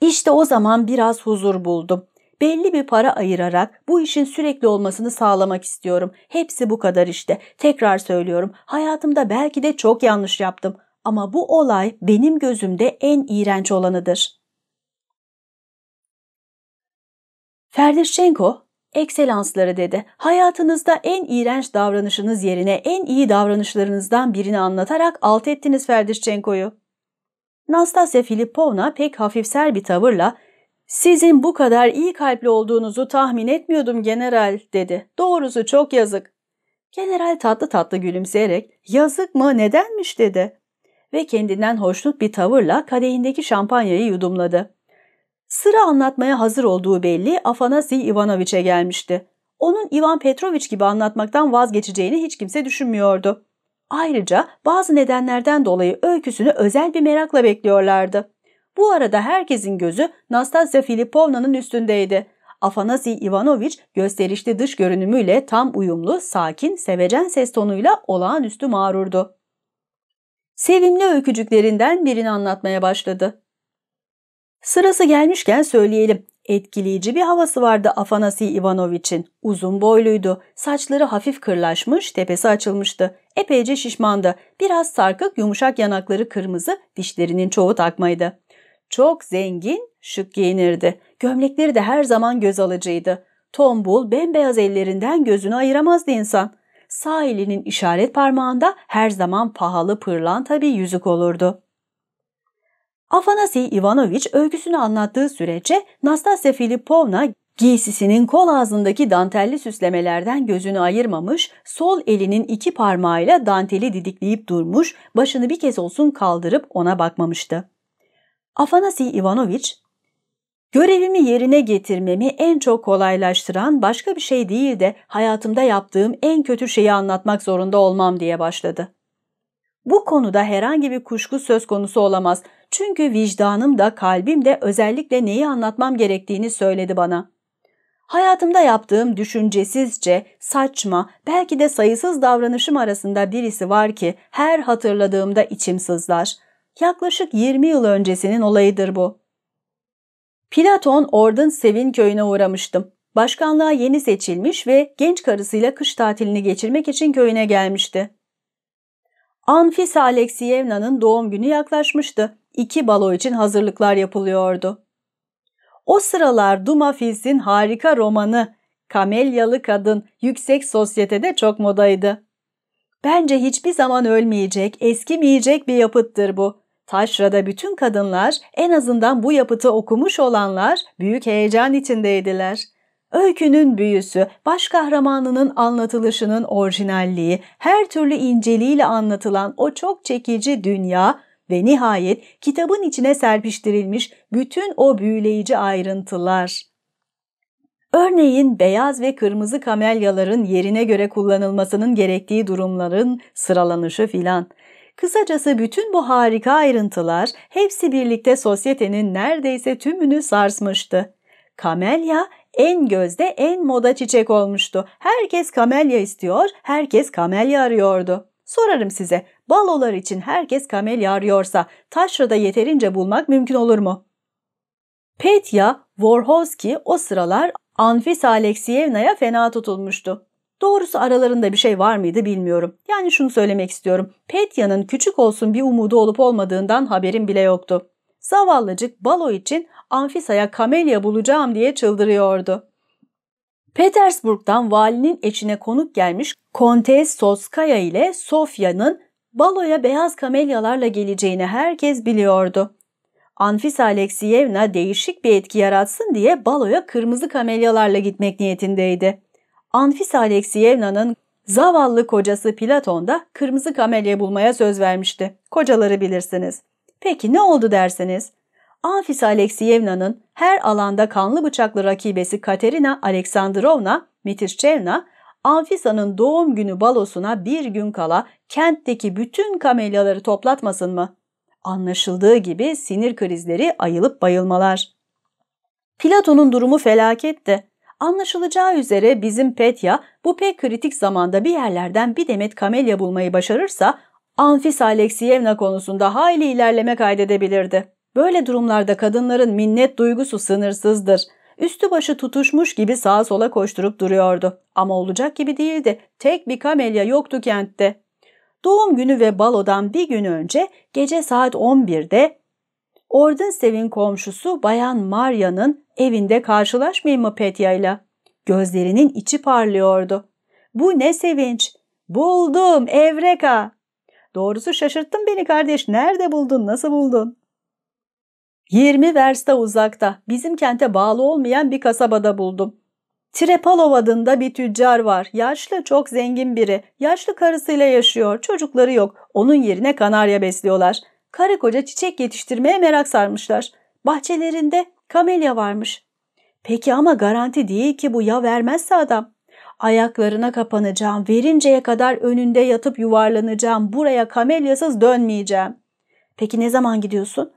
S1: İşte o zaman biraz huzur buldum. Belli bir para ayırarak bu işin sürekli olmasını sağlamak istiyorum. Hepsi bu kadar işte. Tekrar söylüyorum. Hayatımda belki de çok yanlış yaptım. Ama bu olay benim gözümde en iğrenç olanıdır. Ferdişenko, ekselansları dedi. Hayatınızda en iğrenç davranışınız yerine en iyi davranışlarınızdan birini anlatarak alt ettiniz Ferdişenko'yu. Nastasya Filipovna pek hafifsel bir tavırla ''Sizin bu kadar iyi kalpli olduğunuzu tahmin etmiyordum general.'' dedi. ''Doğrusu çok yazık.'' General tatlı tatlı gülümseyerek ''Yazık mı nedenmiş?'' dedi. Ve kendinden hoşnut bir tavırla kadehindeki şampanyayı yudumladı. Sıra anlatmaya hazır olduğu belli Afanasi Ivanoviç'e gelmişti. Onun Ivan Petroviç gibi anlatmaktan vazgeçeceğini hiç kimse düşünmüyordu. Ayrıca bazı nedenlerden dolayı öyküsünü özel bir merakla bekliyorlardı. Bu arada herkesin gözü Nastasya Filipovna'nın üstündeydi. Afanasi Ivanoviç gösterişli dış görünümüyle tam uyumlu, sakin, sevecen ses tonuyla olağanüstü mağrurdu. Sevimli öykücüklerinden birini anlatmaya başladı. Sırası gelmişken söyleyelim. Etkileyici bir havası vardı Afanasi Ivanoviç'in. Uzun boyluydu, saçları hafif kırlaşmış, tepesi açılmıştı. Epeyce şişmandı, biraz sarkık, yumuşak yanakları kırmızı, dişlerinin çoğu takmaydı. Çok zengin, şık giyinirdi. Gömlekleri de her zaman göz alıcıydı. Tombul, bembeyaz ellerinden gözünü ayıramazdı insan. Sağ işaret parmağında her zaman pahalı pırlanta bir yüzük olurdu. Afanasi Ivanoviç öyküsünü anlattığı sürece Nastasya Filipovna giysisinin kol ağzındaki dantelli süslemelerden gözünü ayırmamış, sol elinin iki parmağıyla danteli didikleyip durmuş, başını bir kez olsun kaldırıp ona bakmamıştı. Afanasi Ivanoviç, Görevimi yerine getirmemi en çok kolaylaştıran başka bir şey değil de hayatımda yaptığım en kötü şeyi anlatmak zorunda olmam diye başladı. Bu konuda herhangi bir kuşku söz konusu olamaz. Çünkü vicdanım da kalbim de özellikle neyi anlatmam gerektiğini söyledi bana. Hayatımda yaptığım düşüncesizce, saçma, belki de sayısız davranışım arasında birisi var ki her hatırladığımda içim sızlar. Yaklaşık 20 yıl öncesinin olayıdır bu. Platon Ordun Sevin köyüne uğramıştım. Başkanlığa yeni seçilmiş ve genç karısıyla kış tatilini geçirmek için köyüne gelmişti. Anfisa Alexievna'nın doğum günü yaklaşmıştı iki balo için hazırlıklar yapılıyordu. O sıralar Duma Fils'in harika romanı Kamelyalı Kadın yüksek sosyetede çok modaydı. Bence hiçbir zaman ölmeyecek, eskimeyecek bir yapıttır bu. Taşra'da bütün kadınlar, en azından bu yapıtı okumuş olanlar büyük heyecan içindeydiler. Öykünün büyüsü, baş kahramanının anlatılışının orijinalliği, her türlü inceliğiyle anlatılan o çok çekici dünya ve nihayet kitabın içine serpiştirilmiş bütün o büyüleyici ayrıntılar. Örneğin beyaz ve kırmızı kamelyaların yerine göre kullanılmasının gerektiği durumların sıralanışı filan. Kısacası bütün bu harika ayrıntılar hepsi birlikte sosyetenin neredeyse tümünü sarsmıştı. Kamelya en gözde en moda çiçek olmuştu. Herkes kamelya istiyor, herkes kamelya arıyordu. Sorarım size Balolar için herkes kamelya arıyorsa taşrada yeterince bulmak mümkün olur mu? Petya Vorhozki o sıralar Anfis Aleksiyevna'ya fena tutulmuştu. Doğrusu aralarında bir şey var mıydı bilmiyorum. Yani şunu söylemek istiyorum. Petya'nın küçük olsun bir umudu olup olmadığından haberim bile yoktu. Zavallıcık balo için Anfisa'ya kamelya bulacağım diye çıldırıyordu. Petersburg'dan valinin eşine konuk gelmiş Kontes Soskaya ile Sofya'nın Baloya beyaz kamelyalarla geleceğini herkes biliyordu. Anfis Aleksiyevna değişik bir etki yaratsın diye baloya kırmızı kamelyalarla gitmek niyetindeydi. Anfis Aleksiyevna'nın zavallı kocası Platon da kırmızı kamelya bulmaya söz vermişti. Kocaları bilirsiniz. Peki ne oldu derseniz? Anfis Aleksiyevna'nın her alanda kanlı bıçaklı rakibesi Katerina Aleksandrovna Mitişçevna Anfisa'nın doğum günü balosuna bir gün kala kentteki bütün kamelyaları toplatmasın mı? Anlaşıldığı gibi sinir krizleri ayılıp bayılmalar. Platon'un durumu felaketti. Anlaşılacağı üzere bizim Petya bu pek kritik zamanda bir yerlerden bir demet kamelya bulmayı başarırsa Anfisa Alexievna konusunda hayli ilerleme kaydedebilirdi. Böyle durumlarda kadınların minnet duygusu sınırsızdır. Üstü başı tutuşmuş gibi sağa sola koşturup duruyordu. Ama olacak gibi değildi. Tek bir kamelya yoktu kentte. Doğum günü ve balodan bir gün önce gece saat 11'de Ordensev'in komşusu Bayan Maria'nın evinde karşılaşmayayım mı Petya'yla? Gözlerinin içi parlıyordu. Bu ne sevinç! Buldum Evreka! Doğrusu şaşırttın beni kardeş. Nerede buldun, nasıl buldun? 20 versta uzakta bizim kente bağlı olmayan bir kasabada buldum. Trepalov adında bir tüccar var. Yaşlı çok zengin biri. Yaşlı karısıyla yaşıyor. Çocukları yok. Onun yerine kanarya besliyorlar. Karı koca çiçek yetiştirmeye merak sarmışlar. Bahçelerinde kamelya varmış. Peki ama garanti değil ki bu ya vermezse adam. Ayaklarına kapanacağım, verinceye kadar önünde yatıp yuvarlanacağım, buraya kamelyasız dönmeyeceğim. Peki ne zaman gidiyorsun?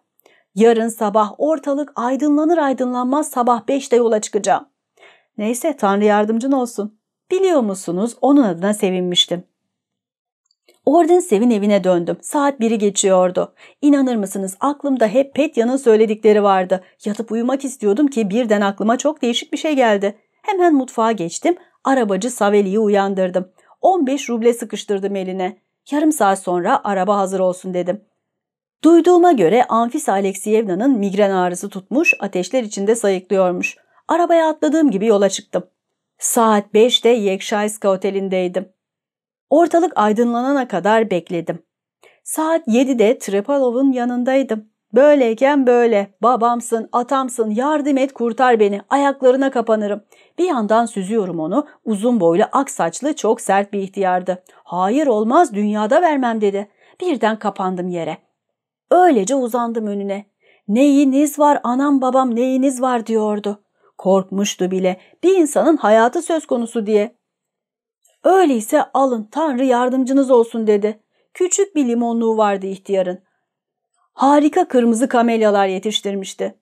S1: Yarın sabah ortalık aydınlanır aydınlanmaz sabah 5'te yola çıkacağım. Neyse Tanrı yardımcın olsun. Biliyor musunuz onun adına sevinmiştim. Ordin Sev'in evine döndüm. Saat biri geçiyordu. İnanır mısınız aklımda hep Petya'nın söyledikleri vardı. Yatıp uyumak istiyordum ki birden aklıma çok değişik bir şey geldi. Hemen mutfağa geçtim. Arabacı Saveli'yi uyandırdım. 15 ruble sıkıştırdım eline. Yarım saat sonra araba hazır olsun dedim. Duyduğuma göre Anfis Aleksiyevna'nın migren ağrısı tutmuş, ateşler içinde sayıklıyormuş. Arabaya atladığım gibi yola çıktım. Saat 5'te Yekşayska otelindeydim. Ortalık aydınlanana kadar bekledim. Saat 7'de Trepalov'un yanındaydım. Böyleyken böyle, babamsın, atamsın, yardım et, kurtar beni, ayaklarına kapanırım. Bir yandan süzüyorum onu, uzun boylu, ak saçlı, çok sert bir ihtiyardı. Hayır olmaz, dünyada vermem dedi. Birden kapandım yere. Öylece uzandım önüne. Neyiniz var anam babam neyiniz var diyordu. Korkmuştu bile bir insanın hayatı söz konusu diye. Öyleyse alın Tanrı yardımcınız olsun dedi. Küçük bir limonluğu vardı ihtiyarın. Harika kırmızı kamelyalar yetiştirmişti.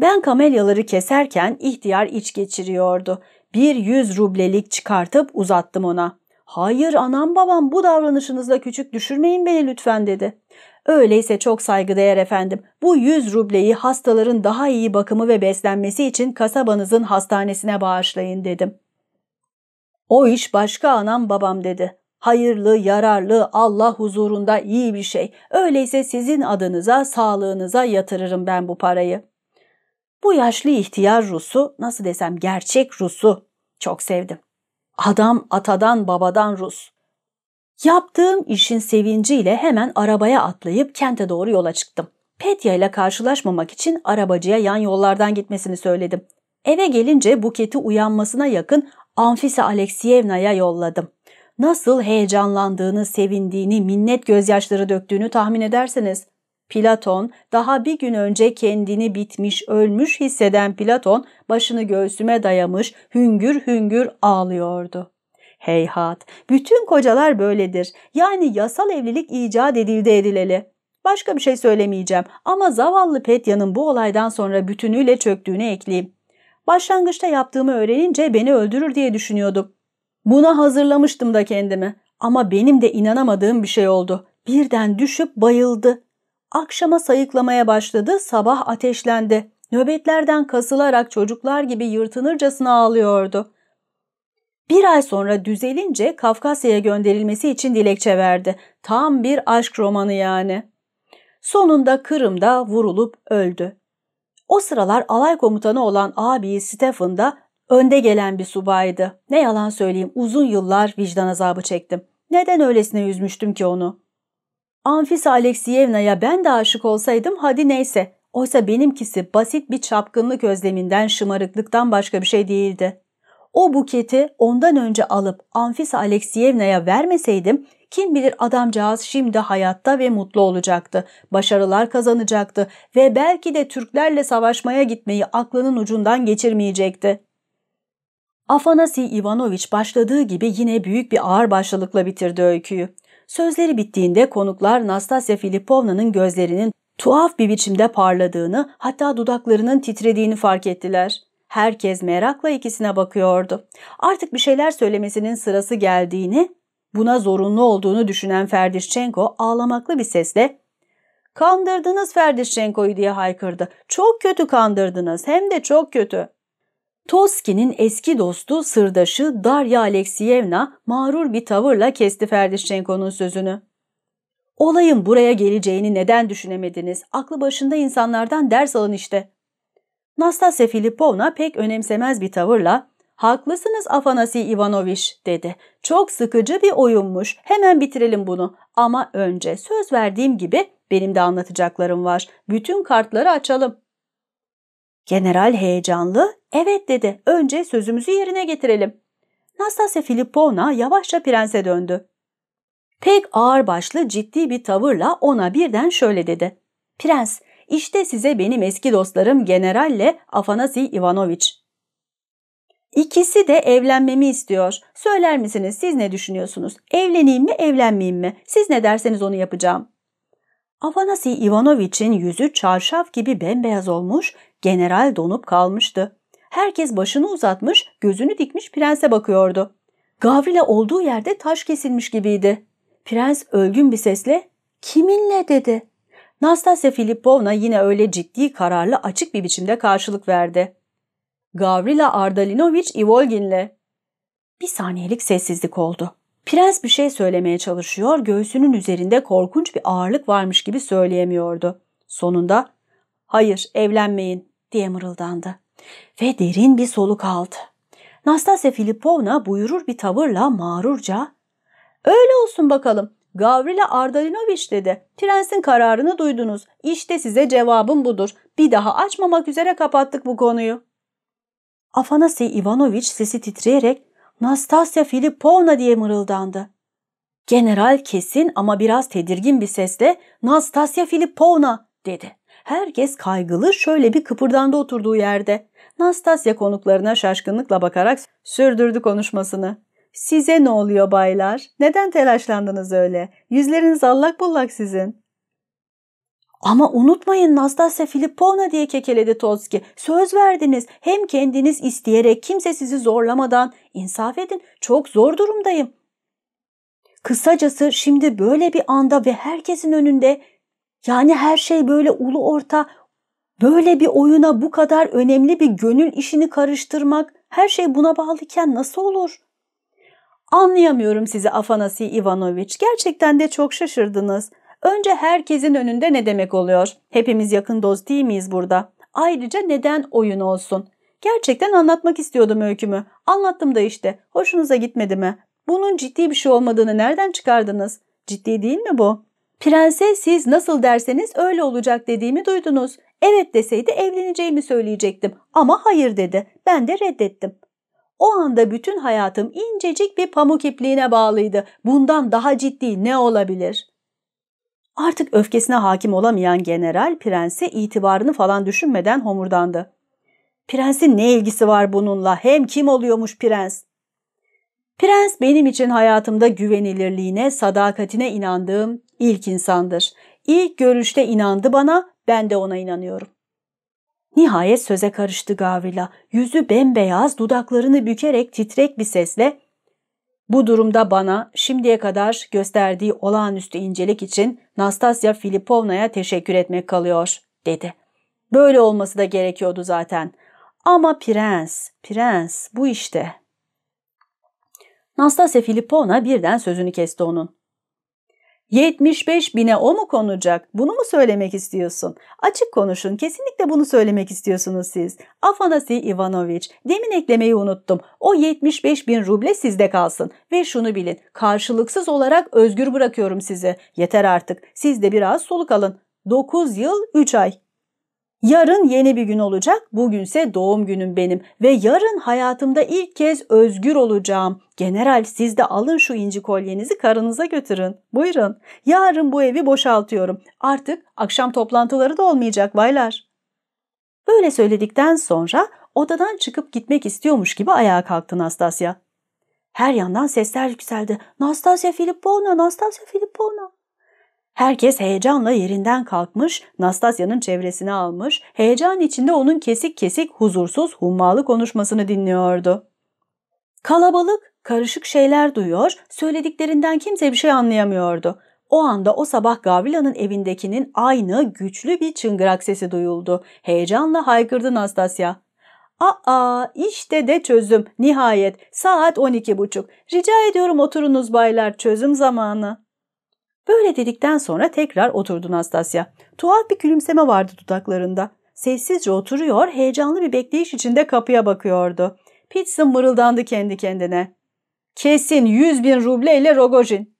S1: Ben kamelyaları keserken ihtiyar iç geçiriyordu. Bir yüz rublelik çıkartıp uzattım ona. Hayır anam babam bu davranışınızla küçük düşürmeyin beni lütfen dedi. Öyleyse çok saygıdeğer efendim. Bu 100 rubleyi hastaların daha iyi bakımı ve beslenmesi için kasabanızın hastanesine bağışlayın dedim. O iş başka anam babam dedi. Hayırlı, yararlı, Allah huzurunda iyi bir şey. Öyleyse sizin adınıza, sağlığınıza yatırırım ben bu parayı. Bu yaşlı ihtiyar Rus'u, nasıl desem gerçek Rus'u çok sevdim. Adam atadan babadan Rus. Yaptığım işin sevinciyle hemen arabaya atlayıp kente doğru yola çıktım. Petya ile karşılaşmamak için arabacıya yan yollardan gitmesini söyledim. Eve gelince buketi uyanmasına yakın Anfisa Aleksiyevna'ya yolladım. Nasıl heyecanlandığını, sevindiğini, minnet gözyaşları döktüğünü tahmin ederseniz, Platon, daha bir gün önce kendini bitmiş, ölmüş hisseden Platon, başını göğsüme dayamış, hüngür hüngür ağlıyordu. Heyhat, bütün kocalar böyledir. Yani yasal evlilik icat edildi edileli. Başka bir şey söylemeyeceğim ama zavallı Petya'nın bu olaydan sonra bütünüyle çöktüğünü ekleyeyim. Başlangıçta yaptığımı öğrenince beni öldürür diye düşünüyordum. Buna hazırlamıştım da kendimi. Ama benim de inanamadığım bir şey oldu. Birden düşüp bayıldı. Akşama sayıklamaya başladı, sabah ateşlendi. Nöbetlerden kasılarak çocuklar gibi yırtınırcasına ağlıyordu. Bir ay sonra düzelince Kafkasya'ya gönderilmesi için dilekçe verdi. Tam bir aşk romanı yani. Sonunda Kırım'da vurulup öldü. O sıralar alay komutanı olan abi Stephen da önde gelen bir subaydı. Ne yalan söyleyeyim uzun yıllar vicdan azabı çektim. Neden öylesine üzmüştüm ki onu? Anfisa Aleksiyevna'ya ben de aşık olsaydım hadi neyse. Oysa benimkisi basit bir çapkınlık özleminden, şımarıklıktan başka bir şey değildi. O buketi ondan önce alıp Anfisa Aleksiyevna'ya vermeseydim kim bilir adamcağız şimdi hayatta ve mutlu olacaktı. Başarılar kazanacaktı ve belki de Türklerle savaşmaya gitmeyi aklının ucundan geçirmeyecekti. Afanasi Ivanoviç başladığı gibi yine büyük bir ağır başlılıkla bitirdi öyküyü. Sözleri bittiğinde konuklar Nastasya Filipovna'nın gözlerinin tuhaf bir biçimde parladığını hatta dudaklarının titrediğini fark ettiler. Herkes merakla ikisine bakıyordu. Artık bir şeyler söylemesinin sırası geldiğini, buna zorunlu olduğunu düşünen Ferdişçenko ağlamaklı bir sesle ''Kandırdınız Ferdişçenko'yu'' diye haykırdı. ''Çok kötü kandırdınız, hem de çok kötü.'' Toski'nin eski dostu, sırdaşı Darya Aleksiyevna mağrur bir tavırla kesti Ferdişçenko'nun sözünü. Olayın buraya geleceğini neden düşünemediniz? Aklı başında insanlardan ders alın işte. Nastasya Filipovna pek önemsemez bir tavırla ''Haklısınız Afanasi Ivanoviç'' dedi. ''Çok sıkıcı bir oyunmuş. Hemen bitirelim bunu. Ama önce söz verdiğim gibi benim de anlatacaklarım var. Bütün kartları açalım.'' General heyecanlı ''Evet'' dedi. ''Önce sözümüzü yerine getirelim.'' Nastasya Filipovna yavaşça prense döndü. Pek ağırbaşlı ciddi bir tavırla ona birden şöyle dedi. ''Prens, işte size benim eski dostlarım generalle Afanasi Ivanoviç. İkisi de evlenmemi istiyor. Söyler misiniz siz ne düşünüyorsunuz? Evleneyim mi evlenmeyeyim mi? Siz ne derseniz onu yapacağım. Afanasi Ivanoviç'in yüzü çarşaf gibi bembeyaz olmuş, general donup kalmıştı. Herkes başını uzatmış, gözünü dikmiş prense bakıyordu. Gavrile olduğu yerde taş kesilmiş gibiydi. Prens ölgün bir sesle ''Kiminle?'' dedi. Nastasya Filipovna yine öyle ciddi kararlı açık bir biçimde karşılık verdi. Gavrila Ardalinoviç Ivolgin'le. Bir saniyelik sessizlik oldu. Prens bir şey söylemeye çalışıyor, göğsünün üzerinde korkunç bir ağırlık varmış gibi söyleyemiyordu. Sonunda hayır evlenmeyin diye mırıldandı ve derin bir soluk aldı. Nastasya Filipovna buyurur bir tavırla mağrurca ''Öyle olsun bakalım, Gavrila Ardalinoviç dedi. Prensin kararını duydunuz. İşte size cevabım budur. Bir daha açmamak üzere kapattık bu konuyu. Afanasy Ivanoviç sesi titreyerek Nastasya Filipovna diye mırıldandı. General kesin ama biraz tedirgin bir sesle Nastasya Filipovna dedi. Herkes kaygılı şöyle bir kıpırdandı oturduğu yerde. Nastasya konuklarına şaşkınlıkla bakarak sürdürdü konuşmasını. Size ne oluyor baylar? Neden telaşlandınız öyle? Yüzleriniz allak bullak sizin. Ama unutmayın Nastasya Filipovna diye kekeledi Toski. Söz verdiniz. Hem kendiniz isteyerek kimse sizi zorlamadan insaf edin. Çok zor durumdayım. Kısacası şimdi böyle bir anda ve herkesin önünde yani her şey böyle ulu orta böyle bir oyuna bu kadar önemli bir gönül işini karıştırmak her şey buna bağlıken nasıl olur? Anlayamıyorum sizi Afanasi Ivanoviç. Gerçekten de çok şaşırdınız. Önce herkesin önünde ne demek oluyor? Hepimiz yakın dost değil miyiz burada? Ayrıca neden oyun olsun? Gerçekten anlatmak istiyordum öykümü. Anlattım da işte. Hoşunuza gitmedi mi? Bunun ciddi bir şey olmadığını nereden çıkardınız? Ciddi değil mi bu? Prenses siz nasıl derseniz öyle olacak dediğimi duydunuz. Evet deseydi evleneceğimi söyleyecektim ama hayır dedi. Ben de reddettim. O anda bütün hayatım incecik bir pamuk ipliğine bağlıydı. Bundan daha ciddi ne olabilir? Artık öfkesine hakim olamayan general prense itibarını falan düşünmeden homurdandı. Prensin ne ilgisi var bununla? Hem kim oluyormuş prens? Prens benim için hayatımda güvenilirliğine, sadakatine inandığım ilk insandır. İlk görüşte inandı bana, ben de ona inanıyorum. Nihayet söze karıştı Gavrila. Yüzü bembeyaz, dudaklarını bükerek titrek bir sesle bu durumda bana şimdiye kadar gösterdiği olağanüstü incelik için Nastasya Filipovna'ya teşekkür etmek kalıyor, dedi. Böyle olması da gerekiyordu zaten. Ama prens, prens bu işte. Nastasya Filipovna birden sözünü kesti onun. 75 bine o mu konacak? Bunu mu söylemek istiyorsun? Açık konuşun. Kesinlikle bunu söylemek istiyorsunuz siz. Afanasi Ivanoviç, demin eklemeyi unuttum. O 75 bin ruble sizde kalsın. Ve şunu bilin, karşılıksız olarak özgür bırakıyorum sizi. Yeter artık. Siz de biraz soluk alın. 9 yıl 3 ay. Yarın yeni bir gün olacak, bugünse doğum günüm benim ve yarın hayatımda ilk kez özgür olacağım. General siz de alın şu inci kolyenizi karınıza götürün. Buyurun. Yarın bu evi boşaltıyorum. Artık akşam toplantıları da olmayacak baylar. Böyle söyledikten sonra odadan çıkıp gitmek istiyormuş gibi ayağa kalktı Nastasya. Her yandan sesler yükseldi. Nastasya Filipovna, Nastasya Filipovna. Herkes heyecanla yerinden kalkmış, Nastasya'nın çevresini almış, heyecan içinde onun kesik kesik huzursuz hummalı konuşmasını dinliyordu. Kalabalık, karışık şeyler duyuyor, söylediklerinden kimse bir şey anlayamıyordu. O anda o sabah Gavrila'nın evindekinin aynı güçlü bir çıngırak sesi duyuldu. Heyecanla haykırdı Nastasya. Aa işte de çözüm nihayet saat 12.30 rica ediyorum oturunuz baylar çözüm zamanı. Böyle dedikten sonra tekrar oturdu Nastasya. Tuhaf bir gülümseme vardı dudaklarında. Sessizce oturuyor, heyecanlı bir bekleyiş içinde kapıya bakıyordu. Pitson mırıldandı kendi kendine. Kesin 100 bin ruble ile Rogojin.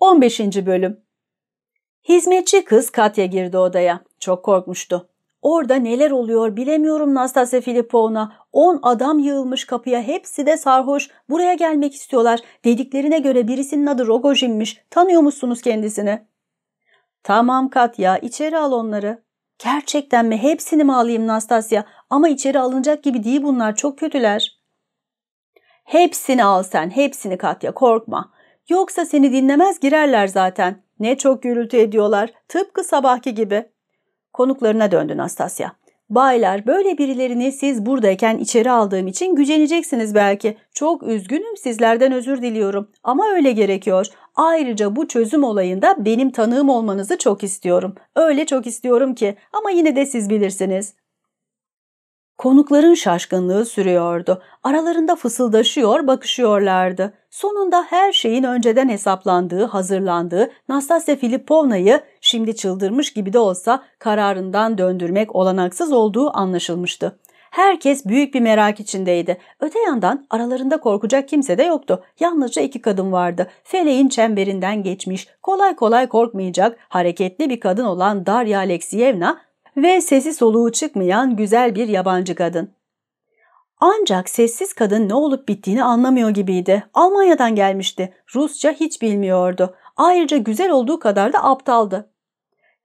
S1: 15. Bölüm Hizmetçi kız Katya girdi odaya. Çok korkmuştu. Orada neler oluyor bilemiyorum Nastasya Filipovna. On adam yığılmış kapıya hepsi de sarhoş. Buraya gelmek istiyorlar. Dediklerine göre birisinin adı Rogojin'miş. Tanıyor musunuz kendisini? Tamam Katya içeri al onları. Gerçekten mi hepsini mi alayım Nastasya? Ama içeri alınacak gibi değil bunlar çok kötüler. Hepsini al sen hepsini Katya korkma. Yoksa seni dinlemez girerler zaten. Ne çok gürültü ediyorlar tıpkı sabahki gibi.'' Konuklarına döndü Nastasya. Baylar böyle birilerini siz buradayken içeri aldığım için güceneceksiniz belki. Çok üzgünüm sizlerden özür diliyorum ama öyle gerekiyor. Ayrıca bu çözüm olayında benim tanığım olmanızı çok istiyorum. Öyle çok istiyorum ki ama yine de siz bilirsiniz. Konukların şaşkınlığı sürüyordu. Aralarında fısıldaşıyor, bakışıyorlardı. Sonunda her şeyin önceden hesaplandığı, hazırlandığı Nastasya Filipovna'yı şimdi çıldırmış gibi de olsa kararından döndürmek olanaksız olduğu anlaşılmıştı. Herkes büyük bir merak içindeydi. Öte yandan aralarında korkacak kimse de yoktu. Yalnızca iki kadın vardı. Feleğin çemberinden geçmiş, kolay kolay korkmayacak, hareketli bir kadın olan Darya Aleksiyevna ve sesi soluğu çıkmayan güzel bir yabancı kadın. Ancak sessiz kadın ne olup bittiğini anlamıyor gibiydi. Almanya'dan gelmişti. Rusça hiç bilmiyordu. Ayrıca güzel olduğu kadar da aptaldı.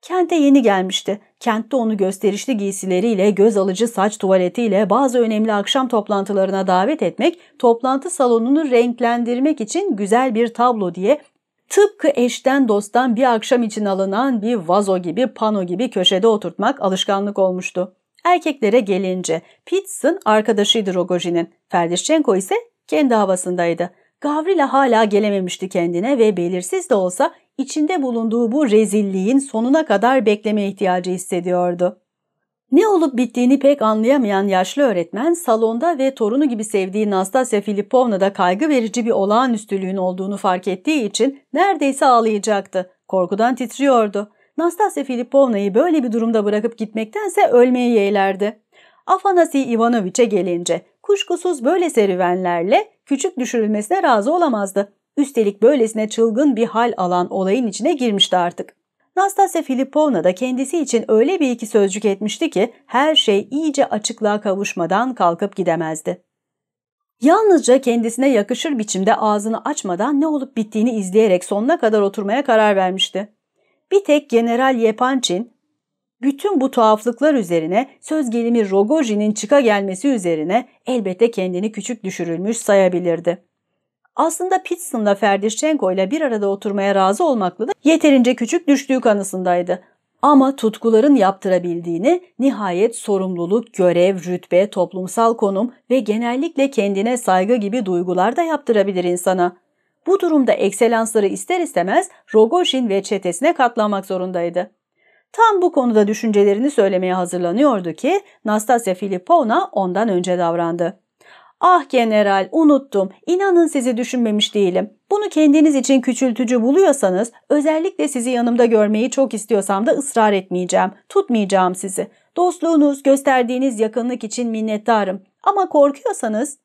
S1: Kente yeni gelmişti. Kentte onu gösterişli giysileriyle, göz alıcı saç tuvaletiyle bazı önemli akşam toplantılarına davet etmek, toplantı salonunu renklendirmek için güzel bir tablo diye Tıpkı eşten dosttan bir akşam için alınan bir vazo gibi, pano gibi köşede oturtmak alışkanlık olmuştu. Erkeklere gelince Pitts'ın arkadaşıydı Rogojin'in. Ferdişçenko ise kendi havasındaydı. Gavrila hala gelememişti kendine ve belirsiz de olsa içinde bulunduğu bu rezilliğin sonuna kadar bekleme ihtiyacı hissediyordu. Ne olup bittiğini pek anlayamayan yaşlı öğretmen salonda ve torunu gibi sevdiği Nastasya Filipovna'da kaygı verici bir olağanüstülüğün olduğunu fark ettiği için neredeyse ağlayacaktı. Korkudan titriyordu. Nastasya Filipovna'yı böyle bir durumda bırakıp gitmektense ölmeyi yeğlerdi. Afanasi Ivanoviç'e gelince kuşkusuz böyle serüvenlerle küçük düşürülmesine razı olamazdı. Üstelik böylesine çılgın bir hal alan olayın içine girmişti artık. Nastasya Filipovna da kendisi için öyle bir iki sözcük etmişti ki her şey iyice açıklığa kavuşmadan kalkıp gidemezdi. Yalnızca kendisine yakışır biçimde ağzını açmadan ne olup bittiğini izleyerek sonuna kadar oturmaya karar vermişti. Bir tek General Yepançin, bütün bu tuhaflıklar üzerine söz gelimi Rogojin'in çıka gelmesi üzerine elbette kendini küçük düşürülmüş sayabilirdi. Aslında Pitson'da Ferdişçenko ile bir arada oturmaya razı olmakla da yeterince küçük düştüğü kanısındaydı. Ama tutkuların yaptırabildiğini, nihayet sorumluluk, görev, rütbe, toplumsal konum ve genellikle kendine saygı gibi duygular da yaptırabilir insana. Bu durumda ekselansları ister istemez Rogojin ve çetesine katlanmak zorundaydı. Tam bu konuda düşüncelerini söylemeye hazırlanıyordu ki Nastasya Filipovna ondan önce davrandı. Ah general unuttum. İnanın sizi düşünmemiş değilim. Bunu kendiniz için küçültücü buluyorsanız özellikle sizi yanımda görmeyi çok istiyorsam da ısrar etmeyeceğim. Tutmayacağım sizi. Dostluğunuz gösterdiğiniz yakınlık için minnettarım. Ama korkuyorsanız...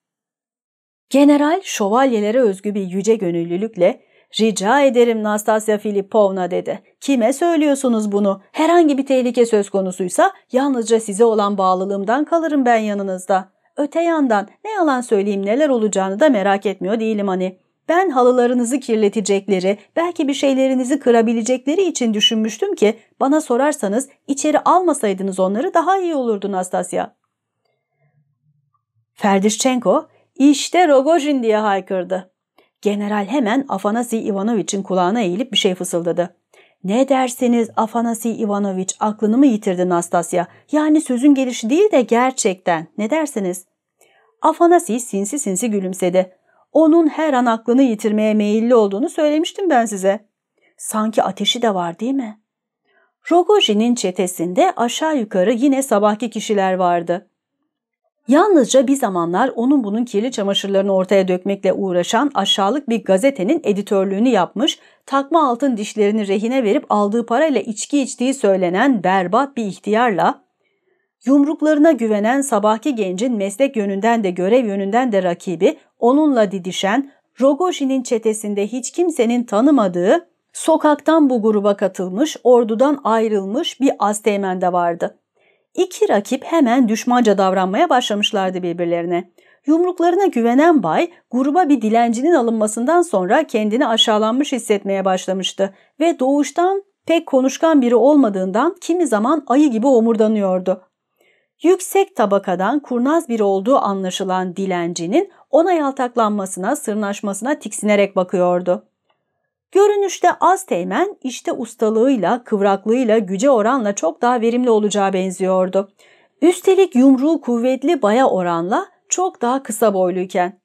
S1: General şövalyelere özgü bir yüce gönüllülükle ''Rica ederim Nastasya Filipovna'' dedi. ''Kime söylüyorsunuz bunu? Herhangi bir tehlike söz konusuysa yalnızca size olan bağlılığımdan kalırım ben yanınızda.'' Öte yandan ne yalan söyleyeyim neler olacağını da merak etmiyor değilim hani. Ben halılarınızı kirletecekleri, belki bir şeylerinizi kırabilecekleri için düşünmüştüm ki bana sorarsanız içeri almasaydınız onları daha iyi olurdu Nastasya. Ferdişçenko işte Rogojin diye haykırdı. General hemen Afanasi Ivanovich'in kulağına eğilip bir şey fısıldadı. Ne derseniz Afanasi Ivanoviç aklını mı yitirdi Nastasya? Yani sözün gelişi değil de gerçekten. Ne dersiniz? Afanasi sinsi sinsi gülümsedi. Onun her an aklını yitirmeye meyilli olduğunu söylemiştim ben size. Sanki ateşi de var değil mi? Rogojin'in çetesinde aşağı yukarı yine sabahki kişiler vardı. Yalnızca bir zamanlar onun bunun kirli çamaşırlarını ortaya dökmekle uğraşan aşağılık bir gazetenin editörlüğünü yapmış takma altın dişlerini rehine verip aldığı parayla içki içtiği söylenen berbat bir ihtiyarla yumruklarına güvenen sabahki gencin meslek yönünden de görev yönünden de rakibi onunla didişen Rogoşin'in çetesinde hiç kimsenin tanımadığı sokaktan bu gruba katılmış ordudan ayrılmış bir asteğmen de vardı. İki rakip hemen düşmanca davranmaya başlamışlardı birbirlerine. Yumruklarına güvenen Bay, gruba bir dilencinin alınmasından sonra kendini aşağılanmış hissetmeye başlamıştı ve doğuştan pek konuşkan biri olmadığından kimi zaman ayı gibi omurdanıyordu. Yüksek tabakadan kurnaz biri olduğu anlaşılan dilencinin ona yaltaklanmasına, sırnaşmasına tiksinerek bakıyordu. Görünüşte az teğmen işte ustalığıyla, kıvraklığıyla, güce oranla çok daha verimli olacağı benziyordu. Üstelik yumruğu kuvvetli baya oranla çok daha kısa boyluyken.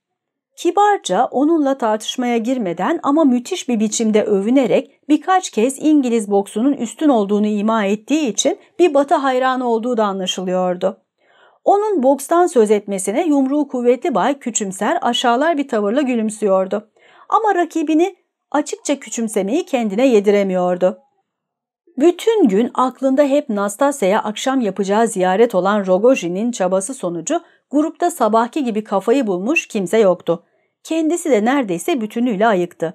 S1: Kibarca onunla tartışmaya girmeden ama müthiş bir biçimde övünerek birkaç kez İngiliz boksunun üstün olduğunu ima ettiği için bir batı hayranı olduğu da anlaşılıyordu. Onun bokstan söz etmesine yumruğu kuvvetli bay küçümser aşağılar bir tavırla gülümsüyordu. Ama rakibini açıkça küçümsemeyi kendine yediremiyordu. Bütün gün aklında hep Nastasya'ya akşam yapacağı ziyaret olan Rogojin'in çabası sonucu Grupta sabahki gibi kafayı bulmuş kimse yoktu. Kendisi de neredeyse bütünüyle ayıktı.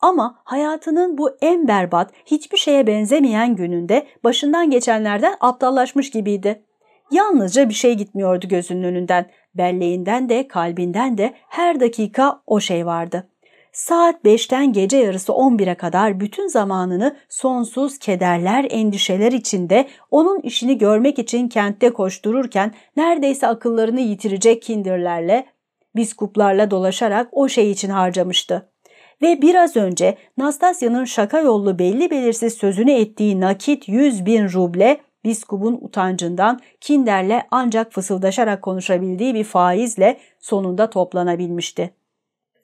S1: Ama hayatının bu en berbat, hiçbir şeye benzemeyen gününde başından geçenlerden aptallaşmış gibiydi. Yalnızca bir şey gitmiyordu gözünün önünden. Belleğinden de kalbinden de her dakika o şey vardı saat 5'ten gece yarısı 11'e kadar bütün zamanını sonsuz kederler, endişeler içinde onun işini görmek için kentte koştururken neredeyse akıllarını yitirecek kindirlerle, biskuplarla dolaşarak o şey için harcamıştı. Ve biraz önce Nastasya'nın şaka yollu belli belirsiz sözünü ettiği nakit 100 bin ruble biskubun utancından kinderle ancak fısıldaşarak konuşabildiği bir faizle sonunda toplanabilmişti.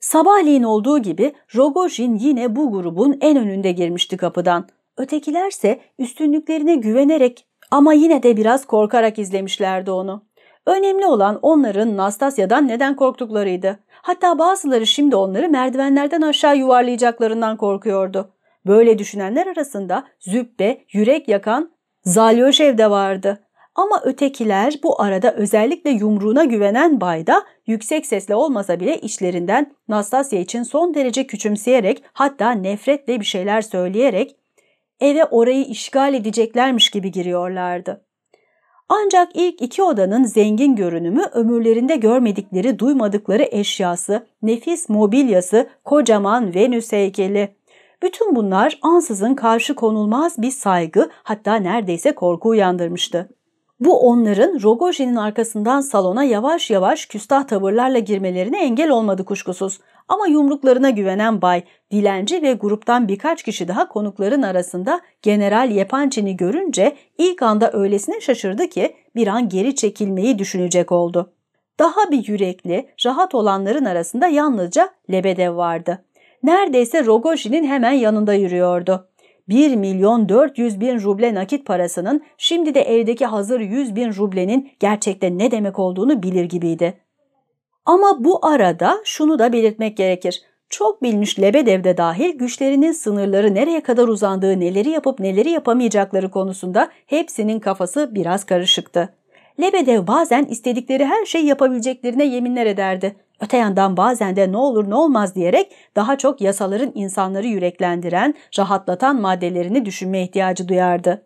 S1: Sabahleyin olduğu gibi Rogojin yine bu grubun en önünde girmişti kapıdan. Ötekilerse üstünlüklerine güvenerek ama yine de biraz korkarak izlemişlerdi onu. Önemli olan onların Nastasya'dan neden korktuklarıydı. Hatta bazıları şimdi onları merdivenlerden aşağı yuvarlayacaklarından korkuyordu. Böyle düşünenler arasında züppe, yürek yakan Zalyoşev de vardı. Ama ötekiler bu arada özellikle yumruğuna güvenen bayda yüksek sesle olmasa bile içlerinden Nastasya için son derece küçümseyerek hatta nefretle bir şeyler söyleyerek eve orayı işgal edeceklermiş gibi giriyorlardı. Ancak ilk iki odanın zengin görünümü ömürlerinde görmedikleri duymadıkları eşyası, nefis mobilyası, kocaman Venüs heykeli. Bütün bunlar ansızın karşı konulmaz bir saygı hatta neredeyse korku uyandırmıştı. Bu onların Rogojin'in arkasından salona yavaş yavaş küstah tavırlarla girmelerine engel olmadı kuşkusuz. Ama yumruklarına güvenen Bay, dilenci ve gruptan birkaç kişi daha konukların arasında General Yepançin'i görünce ilk anda öylesine şaşırdı ki bir an geri çekilmeyi düşünecek oldu. Daha bir yürekli, rahat olanların arasında yalnızca Lebedev vardı. Neredeyse Rogojin'in hemen yanında yürüyordu. 1 milyon 400 bin ruble nakit parasının şimdi de evdeki hazır 100 bin rublenin gerçekten ne demek olduğunu bilir gibiydi. Ama bu arada şunu da belirtmek gerekir. Çok bilmiş Lebedev de dahil güçlerinin sınırları nereye kadar uzandığı, neleri yapıp neleri yapamayacakları konusunda hepsinin kafası biraz karışıktı. Lebedev bazen istedikleri her şeyi yapabileceklerine yeminler ederdi. Öte yandan bazen de ne olur ne olmaz diyerek daha çok yasaların insanları yüreklendiren, rahatlatan maddelerini düşünme ihtiyacı duyardı.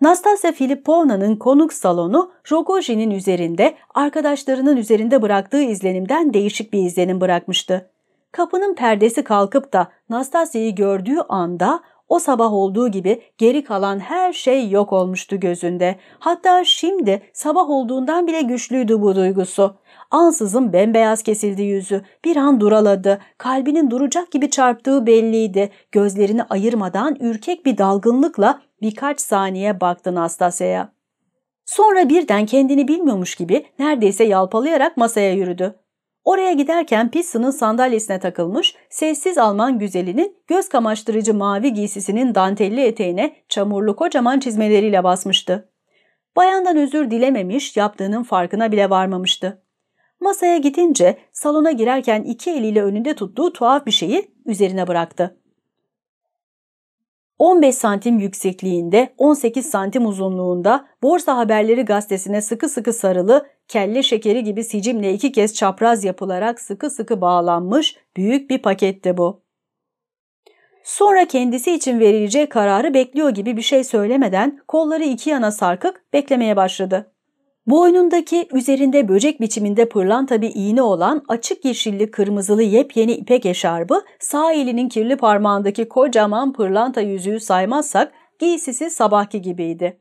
S1: Nastasya Filipovna'nın konuk salonu Rogojin'in üzerinde, arkadaşlarının üzerinde bıraktığı izlenimden değişik bir izlenim bırakmıştı. Kapının perdesi kalkıp da Nastasya'yı gördüğü anda o sabah olduğu gibi geri kalan her şey yok olmuştu gözünde. Hatta şimdi sabah olduğundan bile güçlüydü bu duygusu. Ansızın bembeyaz kesildi yüzü. Bir an duraladı. Kalbinin duracak gibi çarptığı belliydi. Gözlerini ayırmadan ürkek bir dalgınlıkla birkaç saniye baktı Nastasya'ya. Sonra birden kendini bilmiyormuş gibi neredeyse yalpalayarak masaya yürüdü. Oraya giderken Pisson'ın sandalyesine takılmış, sessiz Alman güzelinin göz kamaştırıcı mavi giysisinin dantelli eteğine çamurlu kocaman çizmeleriyle basmıştı. Bayandan özür dilememiş, yaptığının farkına bile varmamıştı. Masaya gidince salona girerken iki eliyle önünde tuttuğu tuhaf bir şeyi üzerine bıraktı. 15 santim yüksekliğinde, 18 santim uzunluğunda Borsa Haberleri gazetesine sıkı sıkı sarılı, kelle şekeri gibi sicimle iki kez çapraz yapılarak sıkı sıkı bağlanmış büyük bir paketti bu. Sonra kendisi için verileceği kararı bekliyor gibi bir şey söylemeden kolları iki yana sarkık beklemeye başladı. Boynundaki üzerinde böcek biçiminde pırlanta bir iğne olan açık yeşilli kırmızılı yepyeni ipek eşarbı sağ elinin kirli parmağındaki kocaman pırlanta yüzüğü saymazsak giysisi sabahki gibiydi.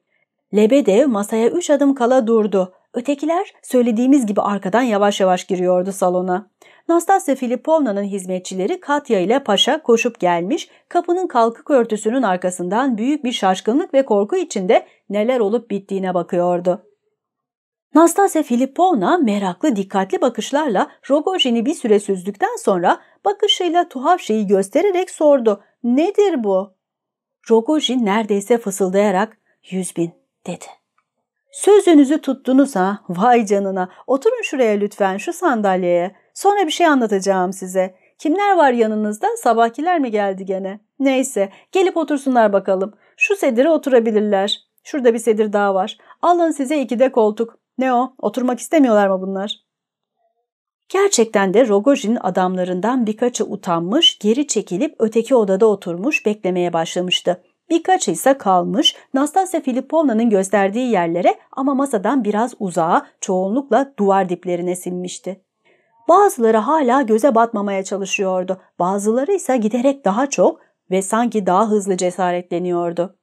S1: Lebedev masaya üç adım kala durdu. Ötekiler söylediğimiz gibi arkadan yavaş yavaş giriyordu salona. Nastasya Filipovna'nın hizmetçileri Katya ile Paşa koşup gelmiş, kapının kalkık örtüsünün arkasından büyük bir şaşkınlık ve korku içinde neler olup bittiğine bakıyordu. Nastasya Filipovna meraklı dikkatli bakışlarla Rogojin'i bir süre süzdükten sonra bakışıyla tuhaf şeyi göstererek sordu. Nedir bu? Rogojin neredeyse fısıldayarak yüz bin dedi. Sözünüzü tuttunuz ha vay canına oturun şuraya lütfen şu sandalyeye sonra bir şey anlatacağım size. Kimler var yanınızda sabahkiler mi geldi gene? Neyse gelip otursunlar bakalım şu sedire oturabilirler. Şurada bir sedir daha var. Alın size iki de koltuk. Ne o? Oturmak istemiyorlar mı bunlar? Gerçekten de Rogojin adamlarından birkaçı utanmış, geri çekilip öteki odada oturmuş, beklemeye başlamıştı. Birkaçı ise kalmış, Nastasya Filipovna'nın gösterdiği yerlere ama masadan biraz uzağa, çoğunlukla duvar diplerine silmişti. Bazıları hala göze batmamaya çalışıyordu, bazıları ise giderek daha çok ve sanki daha hızlı cesaretleniyordu.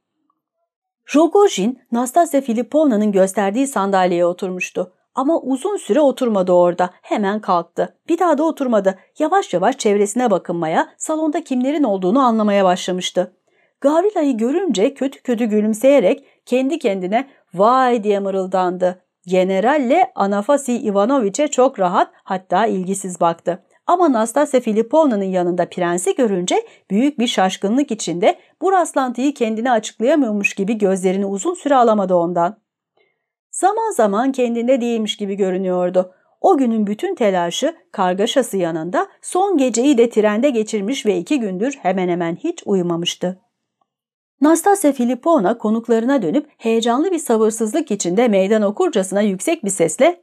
S1: Rogojin, Nastasya Filipovna'nın gösterdiği sandalyeye oturmuştu. Ama uzun süre oturmadı orada. Hemen kalktı. Bir daha da oturmadı. Yavaş yavaş çevresine bakınmaya, salonda kimlerin olduğunu anlamaya başlamıştı. Gavrila'yı görünce kötü kötü gülümseyerek kendi kendine vay diye mırıldandı. Generalle Anafasi Ivanoviç'e çok rahat hatta ilgisiz baktı. Ama Nastasya Filipovna'nın yanında prensi görünce büyük bir şaşkınlık içinde bu rastlantıyı kendine açıklayamıyormuş gibi gözlerini uzun süre alamadı ondan. Zaman zaman kendinde değilmiş gibi görünüyordu. O günün bütün telaşı, kargaşası yanında son geceyi de trende geçirmiş ve iki gündür hemen hemen hiç uyumamıştı. Nastasya Filipovna konuklarına dönüp heyecanlı bir sabırsızlık içinde meydan okurcasına yüksek bir sesle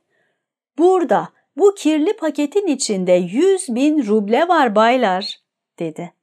S1: ''Burada, bu kirli paketin içinde yüz bin ruble var baylar dedi.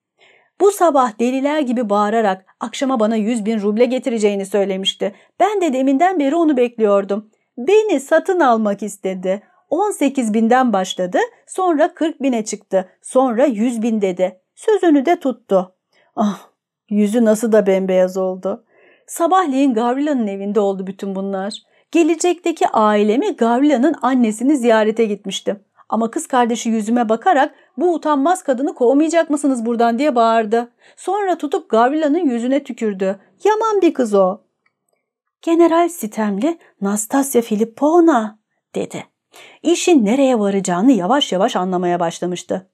S1: Bu sabah deliler gibi bağırarak akşama bana yüz bin ruble getireceğini söylemişti. Ben de deminden beri onu bekliyordum. Beni satın almak istedi. On sekiz binden başladı sonra kırk bine çıktı sonra yüz bin dedi. Sözünü de tuttu. Ah yüzü nasıl da bembeyaz oldu. Sabahleyin Gavrila'nın evinde oldu bütün bunlar gelecekteki ailemi Gavrila'nın annesini ziyarete gitmiştim. Ama kız kardeşi yüzüme bakarak bu utanmaz kadını kovmayacak mısınız buradan diye bağırdı. Sonra tutup Gavrila'nın yüzüne tükürdü. Yaman bir kız o. General sitemli Nastasya Filippovna dedi. İşin nereye varacağını yavaş yavaş anlamaya başlamıştı.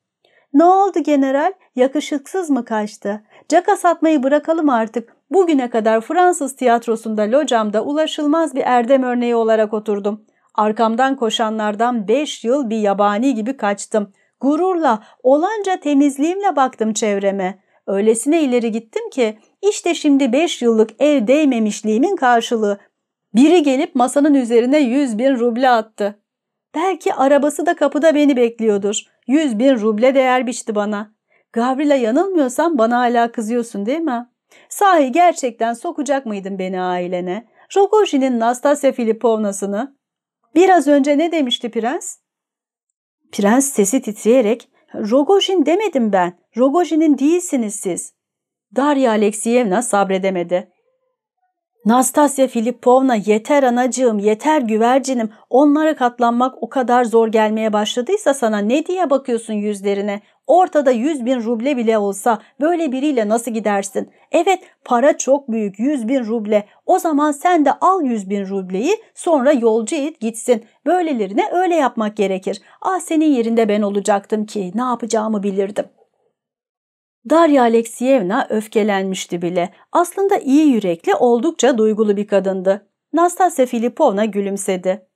S1: Ne oldu general? Yakışıksız mı kaçtı? Caka satmayı bırakalım artık. Bugüne kadar Fransız tiyatrosunda locamda ulaşılmaz bir erdem örneği olarak oturdum. Arkamdan koşanlardan beş yıl bir yabani gibi kaçtım. Gururla, olanca temizliğimle baktım çevreme. Öylesine ileri gittim ki işte şimdi beş yıllık ev değmemişliğimin karşılığı. Biri gelip masanın üzerine yüz bin ruble attı. Belki arabası da kapıda beni bekliyordur. Yüz bin ruble değer biçti bana. Gavrila yanılmıyorsan bana hala kızıyorsun değil mi? Sahi gerçekten sokacak mıydın beni ailene? Rogojin'in Nastasya Filipovna'sını? Biraz önce ne demişti prens? Prens sesi titreyerek Rogojin demedim ben. Rogojin'in değilsiniz siz. Darya Aleksiyevna sabredemedi. Nastasya Filipovna yeter anacığım, yeter güvercinim. Onlara katlanmak o kadar zor gelmeye başladıysa sana ne diye bakıyorsun yüzlerine? Ortada 100 bin ruble bile olsa böyle biriyle nasıl gidersin? Evet para çok büyük 100 bin ruble. O zaman sen de al 100 bin rubleyi sonra yolcu et gitsin. Böylelerine öyle yapmak gerekir. Ah senin yerinde ben olacaktım ki ne yapacağımı bilirdim. Darya Aleksiyevna öfkelenmişti bile. Aslında iyi yürekli oldukça duygulu bir kadındı. Nastasya Filipovna gülümsedi.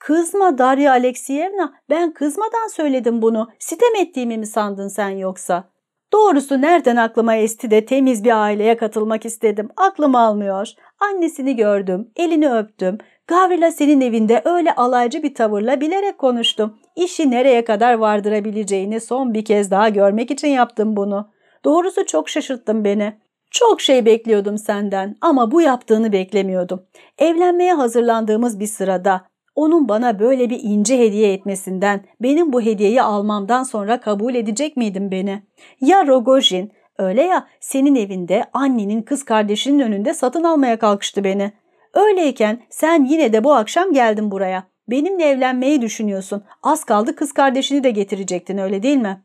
S1: Kızma Darya Aleksiyevna ben kızmadan söyledim bunu. Sitem ettiğimi mi sandın sen yoksa? Doğrusu nereden aklıma esti de temiz bir aileye katılmak istedim. Aklım almıyor. Annesini gördüm, elini öptüm. Gavrila senin evinde öyle alaycı bir tavırla bilerek konuştum. İşi nereye kadar vardırabileceğini son bir kez daha görmek için yaptım bunu. Doğrusu çok şaşırttın beni. Çok şey bekliyordum senden ama bu yaptığını beklemiyordum. Evlenmeye hazırlandığımız bir sırada onun bana böyle bir ince hediye etmesinden, benim bu hediyeyi almamdan sonra kabul edecek miydim beni? Ya Rogojin, öyle ya senin evinde annenin kız kardeşinin önünde satın almaya kalkıştı beni. Öyleyken sen yine de bu akşam geldin buraya. Benimle evlenmeyi düşünüyorsun. Az kaldı kız kardeşini de getirecektin öyle değil mi?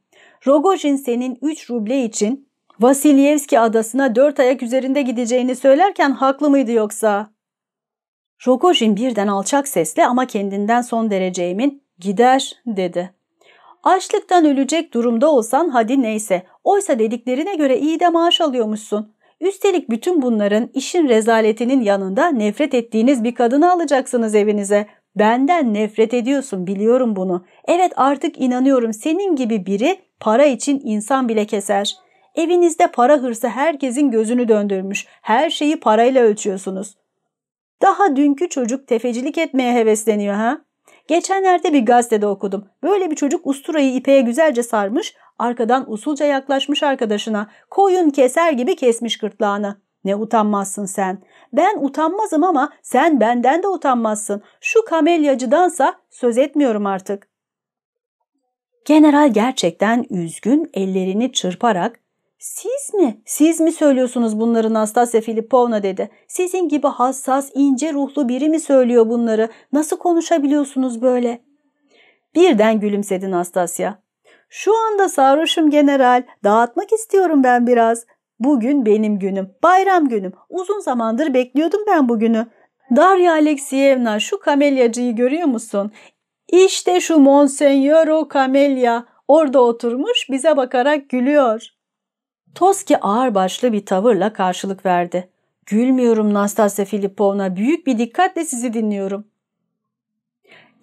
S1: Rogojin senin 3 ruble için Vasilyevski adasına dört ayak üzerinde gideceğini söylerken haklı mıydı yoksa? Rogojin birden alçak sesle ama kendinden son derece emin gider dedi. Açlıktan ölecek durumda olsan hadi neyse. Oysa dediklerine göre iyi de maaş alıyormuşsun. Üstelik bütün bunların işin rezaletinin yanında nefret ettiğiniz bir kadını alacaksınız evinize. Benden nefret ediyorsun biliyorum bunu. Evet artık inanıyorum senin gibi biri para için insan bile keser. Evinizde para hırsı herkesin gözünü döndürmüş. Her şeyi parayla ölçüyorsunuz. Daha dünkü çocuk tefecilik etmeye hevesleniyor ha? Geçenlerde bir gazetede okudum. Böyle bir çocuk usturayı ipeye güzelce sarmış, arkadan usulca yaklaşmış arkadaşına. Koyun keser gibi kesmiş gırtlağını. Ne utanmazsın sen. Ben utanmazım ama sen benden de utanmazsın. Şu kamelyacıdansa söz etmiyorum artık. General gerçekten üzgün ellerini çırparak siz mi? Siz mi söylüyorsunuz bunları Nastasya Filipovna dedi. Sizin gibi hassas, ince ruhlu biri mi söylüyor bunları? Nasıl konuşabiliyorsunuz böyle? Birden gülümsedi Nastasya. Şu anda sarhoşum general. Dağıtmak istiyorum ben biraz. Bugün benim günüm, bayram günüm. Uzun zamandır bekliyordum ben bugünü. Darya Alexeyevna, şu kamelyacıyı görüyor musun? İşte şu monsenyor o kamelya. Orada oturmuş bize bakarak gülüyor.'' Toski ağırbaşlı bir tavırla karşılık verdi. Gülmüyorum Nastasya Filipovna, büyük bir dikkatle sizi dinliyorum.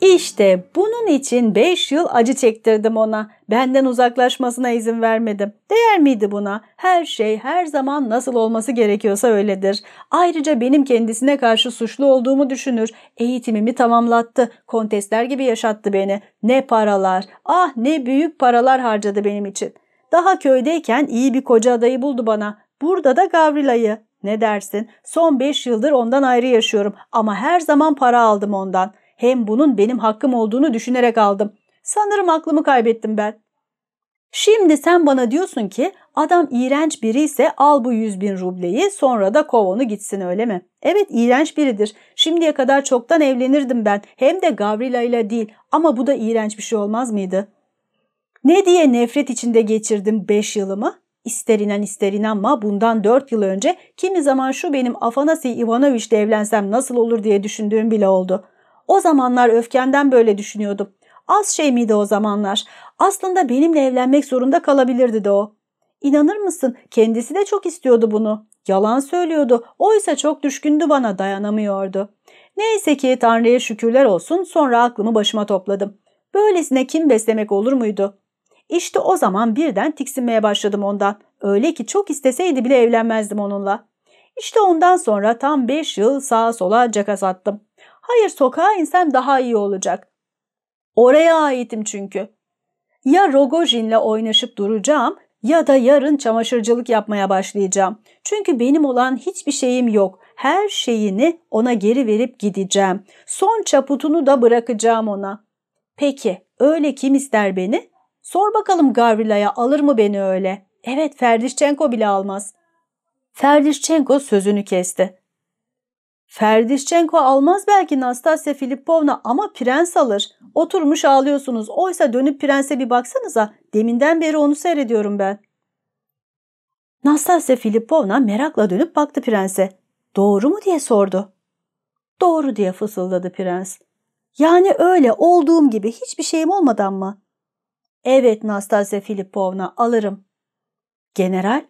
S1: İşte bunun için beş yıl acı çektirdim ona. Benden uzaklaşmasına izin vermedim. Değer miydi buna? Her şey her zaman nasıl olması gerekiyorsa öyledir. Ayrıca benim kendisine karşı suçlu olduğumu düşünür. Eğitimimi tamamlattı. Kontesler gibi yaşattı beni. Ne paralar, ah ne büyük paralar harcadı benim için. Daha köydeyken iyi bir koca adayı buldu bana. Burada da Gavrila'yı. Ne dersin? Son beş yıldır ondan ayrı yaşıyorum ama her zaman para aldım ondan. Hem bunun benim hakkım olduğunu düşünerek aldım. Sanırım aklımı kaybettim ben. Şimdi sen bana diyorsun ki adam iğrenç biri ise al bu yüz bin rubleyi sonra da kov onu gitsin öyle mi? Evet iğrenç biridir. Şimdiye kadar çoktan evlenirdim ben hem de Gavrila ile değil ama bu da iğrenç bir şey olmaz mıydı? Ne diye nefret içinde geçirdim beş yılımı? İster inan ister inanma bundan dört yıl önce kimi zaman şu benim Afanasi Ivanoviç'le evlensem nasıl olur diye düşündüğüm bile oldu. O zamanlar öfkenden böyle düşünüyordum. Az şey miydi o zamanlar? Aslında benimle evlenmek zorunda kalabilirdi de o. İnanır mısın kendisi de çok istiyordu bunu. Yalan söylüyordu. Oysa çok düşkündü bana dayanamıyordu. Neyse ki Tanrı'ya şükürler olsun sonra aklımı başıma topladım. Böylesine kim beslemek olur muydu? İşte o zaman birden tiksinmeye başladım ondan. Öyle ki çok isteseydi bile evlenmezdim onunla. İşte ondan sonra tam 5 yıl sağa sola caka sattım. Hayır sokağa insem daha iyi olacak. Oraya aitim çünkü. Ya Rogojin'le oynaşıp duracağım ya da yarın çamaşırcılık yapmaya başlayacağım. Çünkü benim olan hiçbir şeyim yok. Her şeyini ona geri verip gideceğim. Son çaputunu da bırakacağım ona. Peki öyle kim ister beni? Sor bakalım Gavrila'ya alır mı beni öyle? Evet Ferdişçenko bile almaz. Ferdişçenko sözünü kesti. Ferdişçenko almaz belki Nastasya Filipovna ama prens alır. Oturmuş ağlıyorsunuz. Oysa dönüp prense bir baksanıza. Deminden beri onu seyrediyorum ben. Nastasya Filipovna merakla dönüp baktı prense. Doğru mu diye sordu. Doğru diye fısıldadı prens. Yani öyle olduğum gibi hiçbir şeyim olmadan mı? Evet Nastasya Filipovna alırım. General,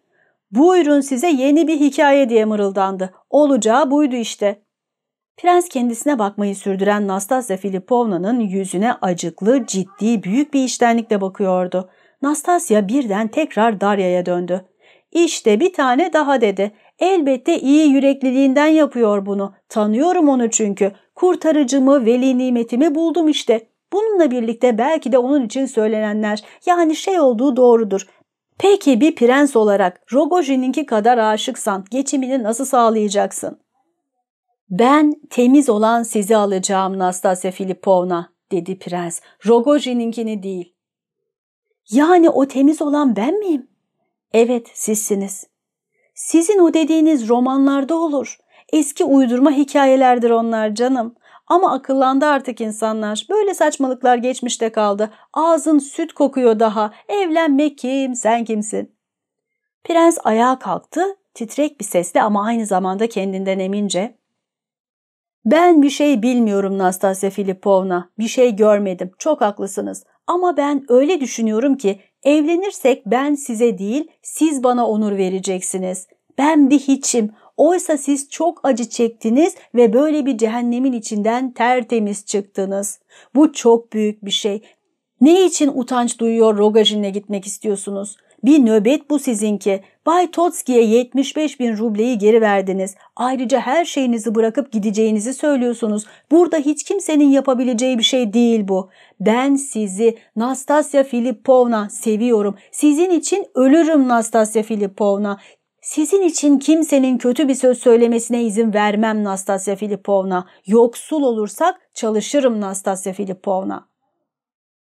S1: buyurun size yeni bir hikaye diye mırıldandı. Olacağı buydu işte. Prens kendisine bakmayı sürdüren Nastasya Filipovna'nın yüzüne acıklı, ciddi, büyük bir iştenlikle bakıyordu. Nastasya birden tekrar Darya'ya döndü. İşte bir tane daha dedi. Elbette iyi yürekliliğinden yapıyor bunu. Tanıyorum onu çünkü. Kurtarıcımı, veli nimetimi buldum işte. Bununla birlikte belki de onun için söylenenler yani şey olduğu doğrudur. Peki bir prens olarak Rogojin'inki kadar aşıksan geçimini nasıl sağlayacaksın? Ben temiz olan sizi alacağım Nastasya Filipovna dedi prens. Rogojin'inkini değil. Yani o temiz olan ben miyim? Evet sizsiniz. Sizin o dediğiniz romanlarda olur. Eski uydurma hikayelerdir onlar canım. Ama akıllandı artık insanlar. Böyle saçmalıklar geçmişte kaldı. Ağzın süt kokuyor daha. Evlenmek kim, sen kimsin? Prens ayağa kalktı, titrek bir sesle ama aynı zamanda kendinden emince. Ben bir şey bilmiyorum Nastasya Filipovna. Bir şey görmedim. Çok haklısınız. Ama ben öyle düşünüyorum ki evlenirsek ben size değil siz bana onur vereceksiniz. Ben bir hiçim Oysa siz çok acı çektiniz ve böyle bir cehennemin içinden tertemiz çıktınız. Bu çok büyük bir şey. Ne için utanç duyuyor Rogajin'le gitmek istiyorsunuz? Bir nöbet bu sizinki. Bay Totski'ye 75 bin rubleyi geri verdiniz. Ayrıca her şeyinizi bırakıp gideceğinizi söylüyorsunuz. Burada hiç kimsenin yapabileceği bir şey değil bu. Ben sizi Nastasya Filipovna seviyorum. Sizin için ölürüm Nastasya Filipovna. Sizin için kimsenin kötü bir söz söylemesine izin vermem Nastasya Filipovna. Yoksul olursak çalışırım Nastasya Filipovna.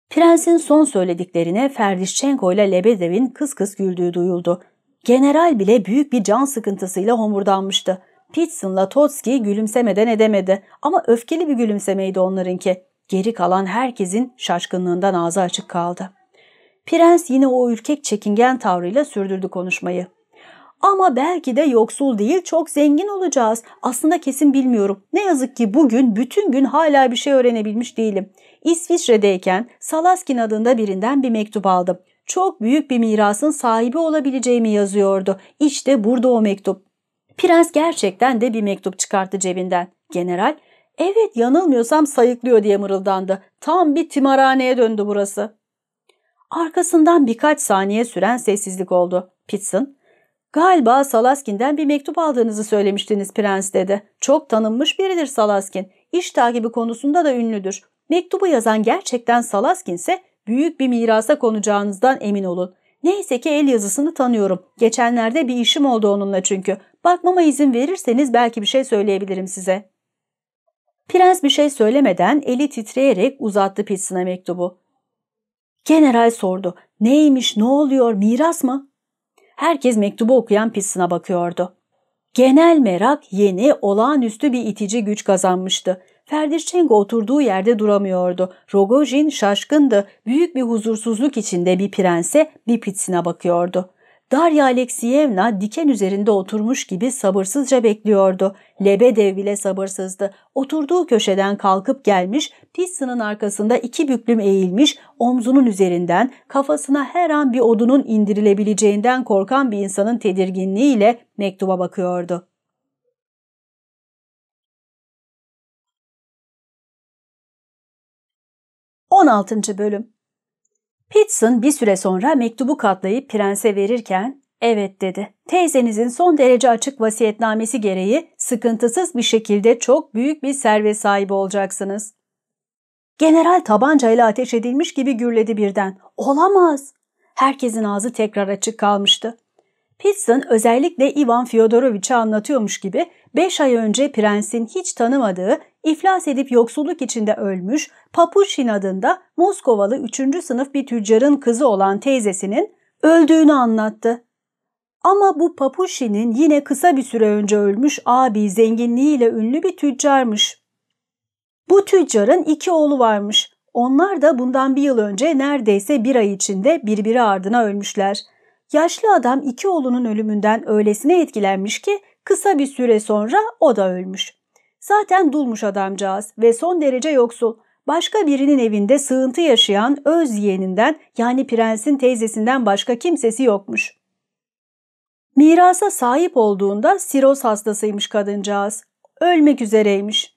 S1: Prensin son söylediklerine Ferdişçenko ile Lebedev'in kıs kıs güldüğü duyuldu. General bile büyük bir can sıkıntısıyla homurdanmıştı. Pittson'la Totski gülümsemeden edemedi ama öfkeli bir gülümsemeydi onlarınki. Geri kalan herkesin şaşkınlığından ağzı açık kaldı. Prens yine o ürkek çekingen tavrıyla sürdürdü konuşmayı. Ama belki de yoksul değil çok zengin olacağız. Aslında kesin bilmiyorum. Ne yazık ki bugün bütün gün hala bir şey öğrenebilmiş değilim. İsviçre'deyken Salaskin adında birinden bir mektup aldım. Çok büyük bir mirasın sahibi olabileceğimi yazıyordu. İşte burada o mektup. Prens gerçekten de bir mektup çıkarttı cebinden. General, evet yanılmıyorsam sayıklıyor diye mırıldandı. Tam bir timarhaneye döndü burası. Arkasından birkaç saniye süren sessizlik oldu. Pitson, Galiba Salaskin'den bir mektup aldığınızı söylemiştiniz prens dedi. Çok tanınmış biridir Salaskin. İş takibi konusunda da ünlüdür. Mektubu yazan gerçekten Salaskin ise büyük bir mirasa konacağınızdan emin olun. Neyse ki el yazısını tanıyorum. Geçenlerde bir işim oldu onunla çünkü. Bakmama izin verirseniz belki bir şey söyleyebilirim size. Prens bir şey söylemeden eli titreyerek uzattı Pitsin'e mektubu. General sordu. Neymiş, ne oluyor, miras mı? Herkes mektubu okuyan pissına bakıyordu. Genel merak yeni, olağanüstü bir itici güç kazanmıştı. Ferdirçenko oturduğu yerde duramıyordu. Rogojin şaşkındı. Büyük bir huzursuzluk içinde bir prense bir pitsine bakıyordu. Darya Aleksiyevna diken üzerinde oturmuş gibi sabırsızca bekliyordu. Lebedev bile sabırsızdı. Oturduğu köşeden kalkıp gelmiş, pissinin arkasında iki büklüm eğilmiş, omzunun üzerinden kafasına her an
S2: bir odunun indirilebileceğinden korkan bir insanın tedirginliğiyle mektuba bakıyordu. On altıncı bölüm Pitson bir süre sonra
S1: mektubu katlayıp prense verirken evet dedi. Teyzenizin son derece açık vasiyetnamesi gereği sıkıntısız bir şekilde çok büyük bir servet sahibi olacaksınız. General tabancayla ateş edilmiş gibi gürledi birden. Olamaz. Herkesin ağzı tekrar açık kalmıştı. Pitson özellikle Ivan Fyodorovich'e anlatıyormuş gibi 5 ay önce prensin hiç tanımadığı iflas edip yoksulluk içinde ölmüş Papuşin adında Moskovalı 3. sınıf bir tüccarın kızı olan teyzesinin öldüğünü anlattı. Ama bu Papuşin'in yine kısa bir süre önce ölmüş abi zenginliğiyle ünlü bir tüccarmış. Bu tüccarın iki oğlu varmış. Onlar da bundan bir yıl önce neredeyse bir ay içinde birbiri ardına ölmüşler. Yaşlı adam iki oğlunun ölümünden öylesine etkilenmiş ki kısa bir süre sonra o da ölmüş. Zaten dulmuş adamcağız ve son derece yoksul. Başka birinin evinde sığıntı yaşayan öz yeğeninden yani prensin teyzesinden başka kimsesi yokmuş. Mirasa sahip olduğunda siroz hastasıymış kadıncağız. Ölmek üzereymiş.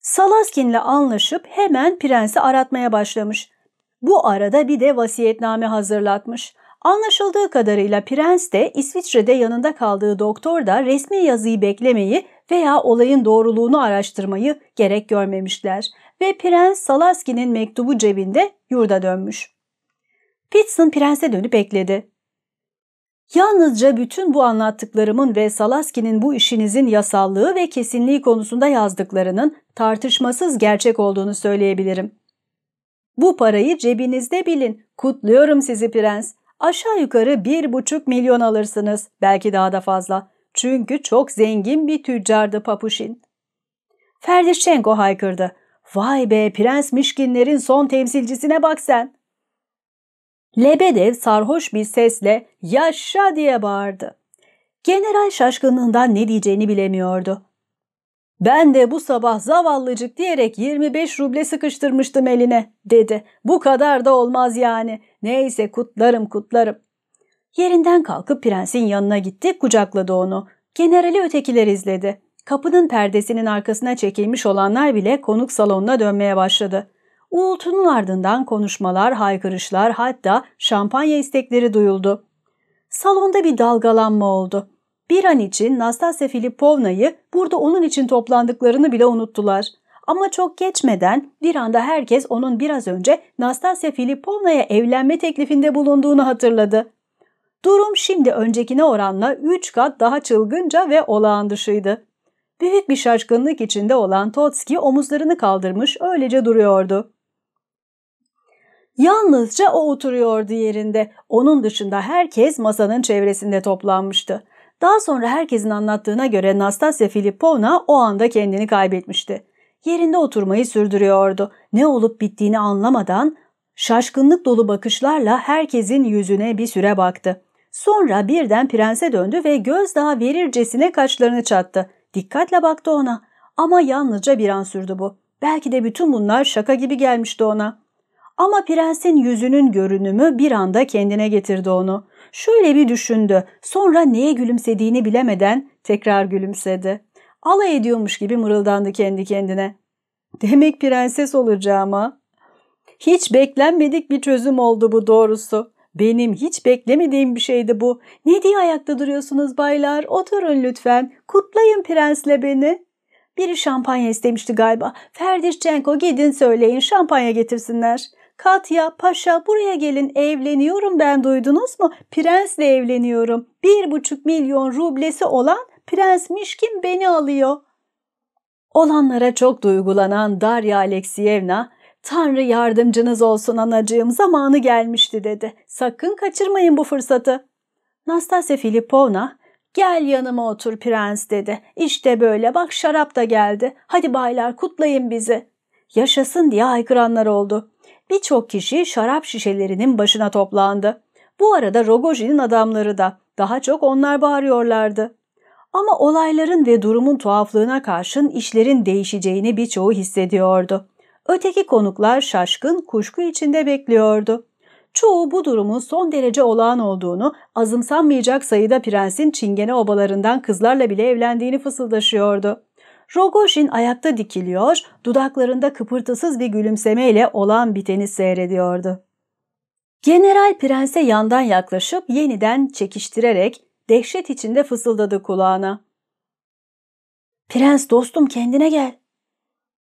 S1: Salaskin'le anlaşıp hemen prensi aratmaya başlamış. Bu arada bir de vasiyetname hazırlatmış. Anlaşıldığı kadarıyla prens de İsviçre'de yanında kaldığı doktor da resmi yazıyı beklemeyi veya olayın doğruluğunu araştırmayı gerek görmemişler ve Prens Salaski'nin mektubu cebinde yurda dönmüş. Pitson prense dönüp bekledi. Yalnızca bütün bu anlattıklarımın ve Salaski'nin bu işinizin yasallığı ve kesinliği konusunda yazdıklarının tartışmasız gerçek olduğunu söyleyebilirim. Bu parayı cebinizde bilin. Kutluyorum sizi prens. Aşağı yukarı bir buçuk milyon alırsınız. Belki daha da fazla. Çünkü çok zengin bir tüccardı Papuşin. Ferdişenko haykırdı. Vay be Prens Mişkinlerin son temsilcisine bak sen. Lebedev sarhoş bir sesle yaşa diye bağırdı. General şaşkınlığından ne diyeceğini bilemiyordu. Ben de bu sabah zavallıcık diyerek 25 ruble sıkıştırmıştım eline dedi. Bu kadar da olmaz yani. Neyse kutlarım kutlarım. Yerinden kalkıp prensin yanına gitti, kucakladı onu. Generali ötekiler izledi. Kapının perdesinin arkasına çekilmiş olanlar bile konuk salonuna dönmeye başladı. Uğultunun ardından konuşmalar, haykırışlar hatta şampanya istekleri duyuldu. Salonda bir dalgalanma oldu. Bir an için Nastasya Filipovna'yı burada onun için toplandıklarını bile unuttular. Ama çok geçmeden bir anda herkes onun biraz önce Nastasya Filipovna'ya evlenme teklifinde bulunduğunu hatırladı. Durum şimdi öncekine oranla üç kat daha çılgınca ve olağan dışıydı. Büyük bir şaşkınlık içinde olan Totski omuzlarını kaldırmış öylece duruyordu. Yalnızca o oturuyordu yerinde. Onun dışında herkes masanın çevresinde toplanmıştı. Daha sonra herkesin anlattığına göre Nastasya Filipovna o anda kendini kaybetmişti. Yerinde oturmayı sürdürüyordu. Ne olup bittiğini anlamadan şaşkınlık dolu bakışlarla herkesin yüzüne bir süre baktı. Sonra birden prense döndü ve gözdağı verircesine kaşlarını çattı. Dikkatle baktı ona. Ama yalnızca bir an sürdü bu. Belki de bütün bunlar şaka gibi gelmişti ona. Ama prensin yüzünün görünümü bir anda kendine getirdi onu. Şöyle bir düşündü. Sonra neye gülümsediğini bilemeden tekrar gülümsedi. Alay ediyormuş gibi mırıldandı kendi kendine. Demek prenses olacağıma. Hiç beklenmedik bir çözüm oldu bu doğrusu. Benim hiç beklemediğim bir şeydi bu. Ne diye ayakta duruyorsunuz baylar? Oturun lütfen. Kutlayın prensle beni. Biri şampanya istemişti galiba. Ferdişçenko gidin söyleyin şampanya getirsinler. Katya, Paşa buraya gelin evleniyorum ben duydunuz mu? Prensle evleniyorum. Bir buçuk milyon rublesi olan Prens Mişkin beni alıyor. Olanlara çok duygulanan Darya Aleksiyevna Tanrı yardımcınız olsun anacığım zamanı gelmişti dedi. Sakın kaçırmayın bu fırsatı. Nastasya Filipovna gel yanıma otur prens dedi. İşte böyle bak şarap da geldi. Hadi baylar kutlayın bizi. Yaşasın diye haykıranlar oldu. Birçok kişi şarap şişelerinin başına toplandı. Bu arada Rogojin'in adamları da daha çok onlar bağırıyorlardı. Ama olayların ve durumun tuhaflığına karşın işlerin değişeceğini birçoğu hissediyordu. Öteki konuklar şaşkın kuşku içinde bekliyordu. Çoğu bu durumun son derece olağan olduğunu, azımsanmayacak sayıda prensin çingene obalarından kızlarla bile evlendiğini fısıldaşıyordu. Rogojin ayakta dikiliyor, dudaklarında kıpırtısız bir gülümsemeyle olan biteni seyrediyordu. General prense yandan yaklaşıp yeniden çekiştirerek dehşet içinde fısıldadı kulağına. ''Prens dostum kendine gel.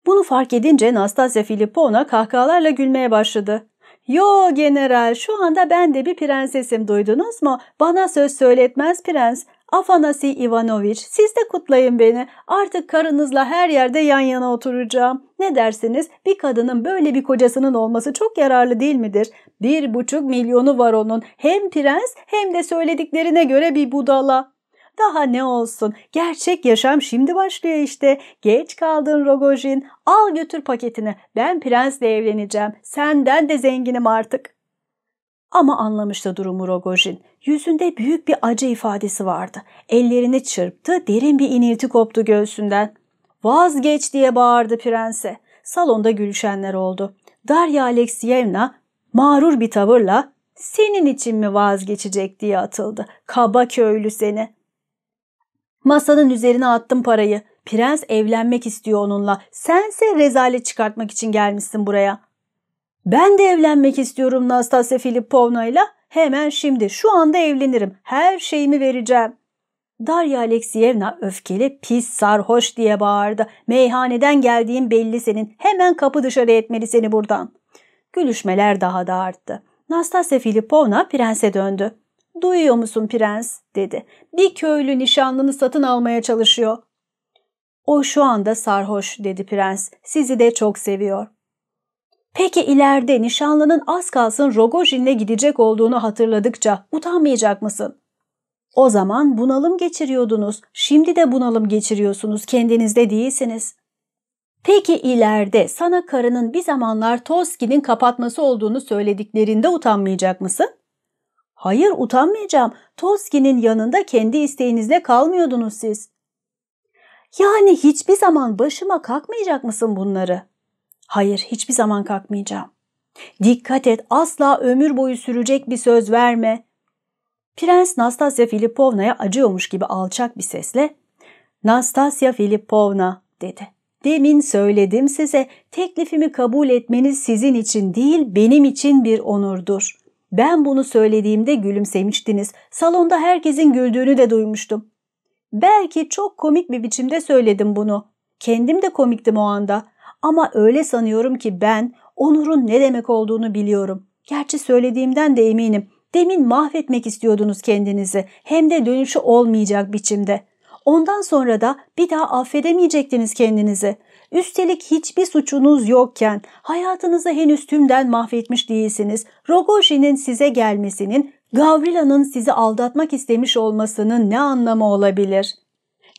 S1: Bunu fark edince Nastasya Filipovna kahkahalarla gülmeye başladı. ''Yo general, şu anda ben de bir prensesim duydunuz mu? Bana söz söyletmez prens. Afanasi Ivanoviç, siz de kutlayın beni. Artık karınızla her yerde yan yana oturacağım. Ne dersiniz? Bir kadının böyle bir kocasının olması çok yararlı değil midir? Bir buçuk milyonu var onun. Hem prens hem de söylediklerine göre bir budala.'' Daha ne olsun? Gerçek yaşam şimdi başlıyor işte. Geç kaldın Rogojin. Al götür paketini. Ben prensle evleneceğim. Senden de zenginim artık. Ama anlamıştı durumu Rogojin. Yüzünde büyük bir acı ifadesi vardı. Ellerini çırptı, derin bir inilti koptu göğsünden. Vazgeç diye bağırdı prense. Salonda gülüşenler oldu. Darya Aleksiyevna mağrur bir tavırla senin için mi vazgeçecek diye atıldı. Kaba köylü seni. Masanın üzerine attım parayı. Prens evlenmek istiyor onunla. Sense rezalet çıkartmak için gelmişsin buraya. Ben de evlenmek istiyorum Nastasya Filipovna'yla. Hemen şimdi şu anda evlenirim. Her şeyimi vereceğim. Darya Alexeyevna öfkeli pis sarhoş diye bağırdı. Meyhaneden geldiğin belli senin. Hemen kapı dışarı etmeli seni buradan. Gülüşmeler daha da arttı. Nastasya Filipovna prense döndü. ''Duyuyor musun prens?'' dedi. ''Bir köylü nişanlını satın almaya çalışıyor.'' ''O şu anda sarhoş.'' dedi prens. ''Sizi de çok seviyor.'' Peki ileride nişanlının az kalsın Rogojin'le gidecek olduğunu hatırladıkça utanmayacak mısın? O zaman bunalım geçiriyordunuz. Şimdi de bunalım geçiriyorsunuz. Kendinizde değilsiniz. Peki ileride sana karının bir zamanlar Toski'nin kapatması olduğunu söylediklerinde utanmayacak mısın? Hayır utanmayacağım. Toski'nin yanında kendi isteğinizle kalmıyordunuz siz. Yani hiçbir zaman başıma kalkmayacak mısın bunları? Hayır hiçbir zaman kalkmayacağım. Dikkat et asla ömür boyu sürecek bir söz verme. Prens Nastasya Filipovna'ya acıyormuş gibi alçak bir sesle Nastasya Filipovna dedi. Demin söyledim size teklifimi kabul etmeniz sizin için değil benim için bir onurdur. Ben bunu söylediğimde gülümsemiştiniz. Salonda herkesin güldüğünü de duymuştum. Belki çok komik bir biçimde söyledim bunu. Kendim de komiktim o anda. Ama öyle sanıyorum ki ben onurun ne demek olduğunu biliyorum. Gerçi söylediğimden de eminim. Demin mahvetmek istiyordunuz kendinizi. Hem de dönüşü olmayacak biçimde. Ondan sonra da bir daha affedemeyecektiniz kendinizi. Üstelik hiçbir suçunuz yokken hayatınızı henüz tümden mahvetmiş değilsiniz. Rogojin'in size gelmesinin, Gavrila'nın sizi aldatmak istemiş olmasının ne anlamı olabilir?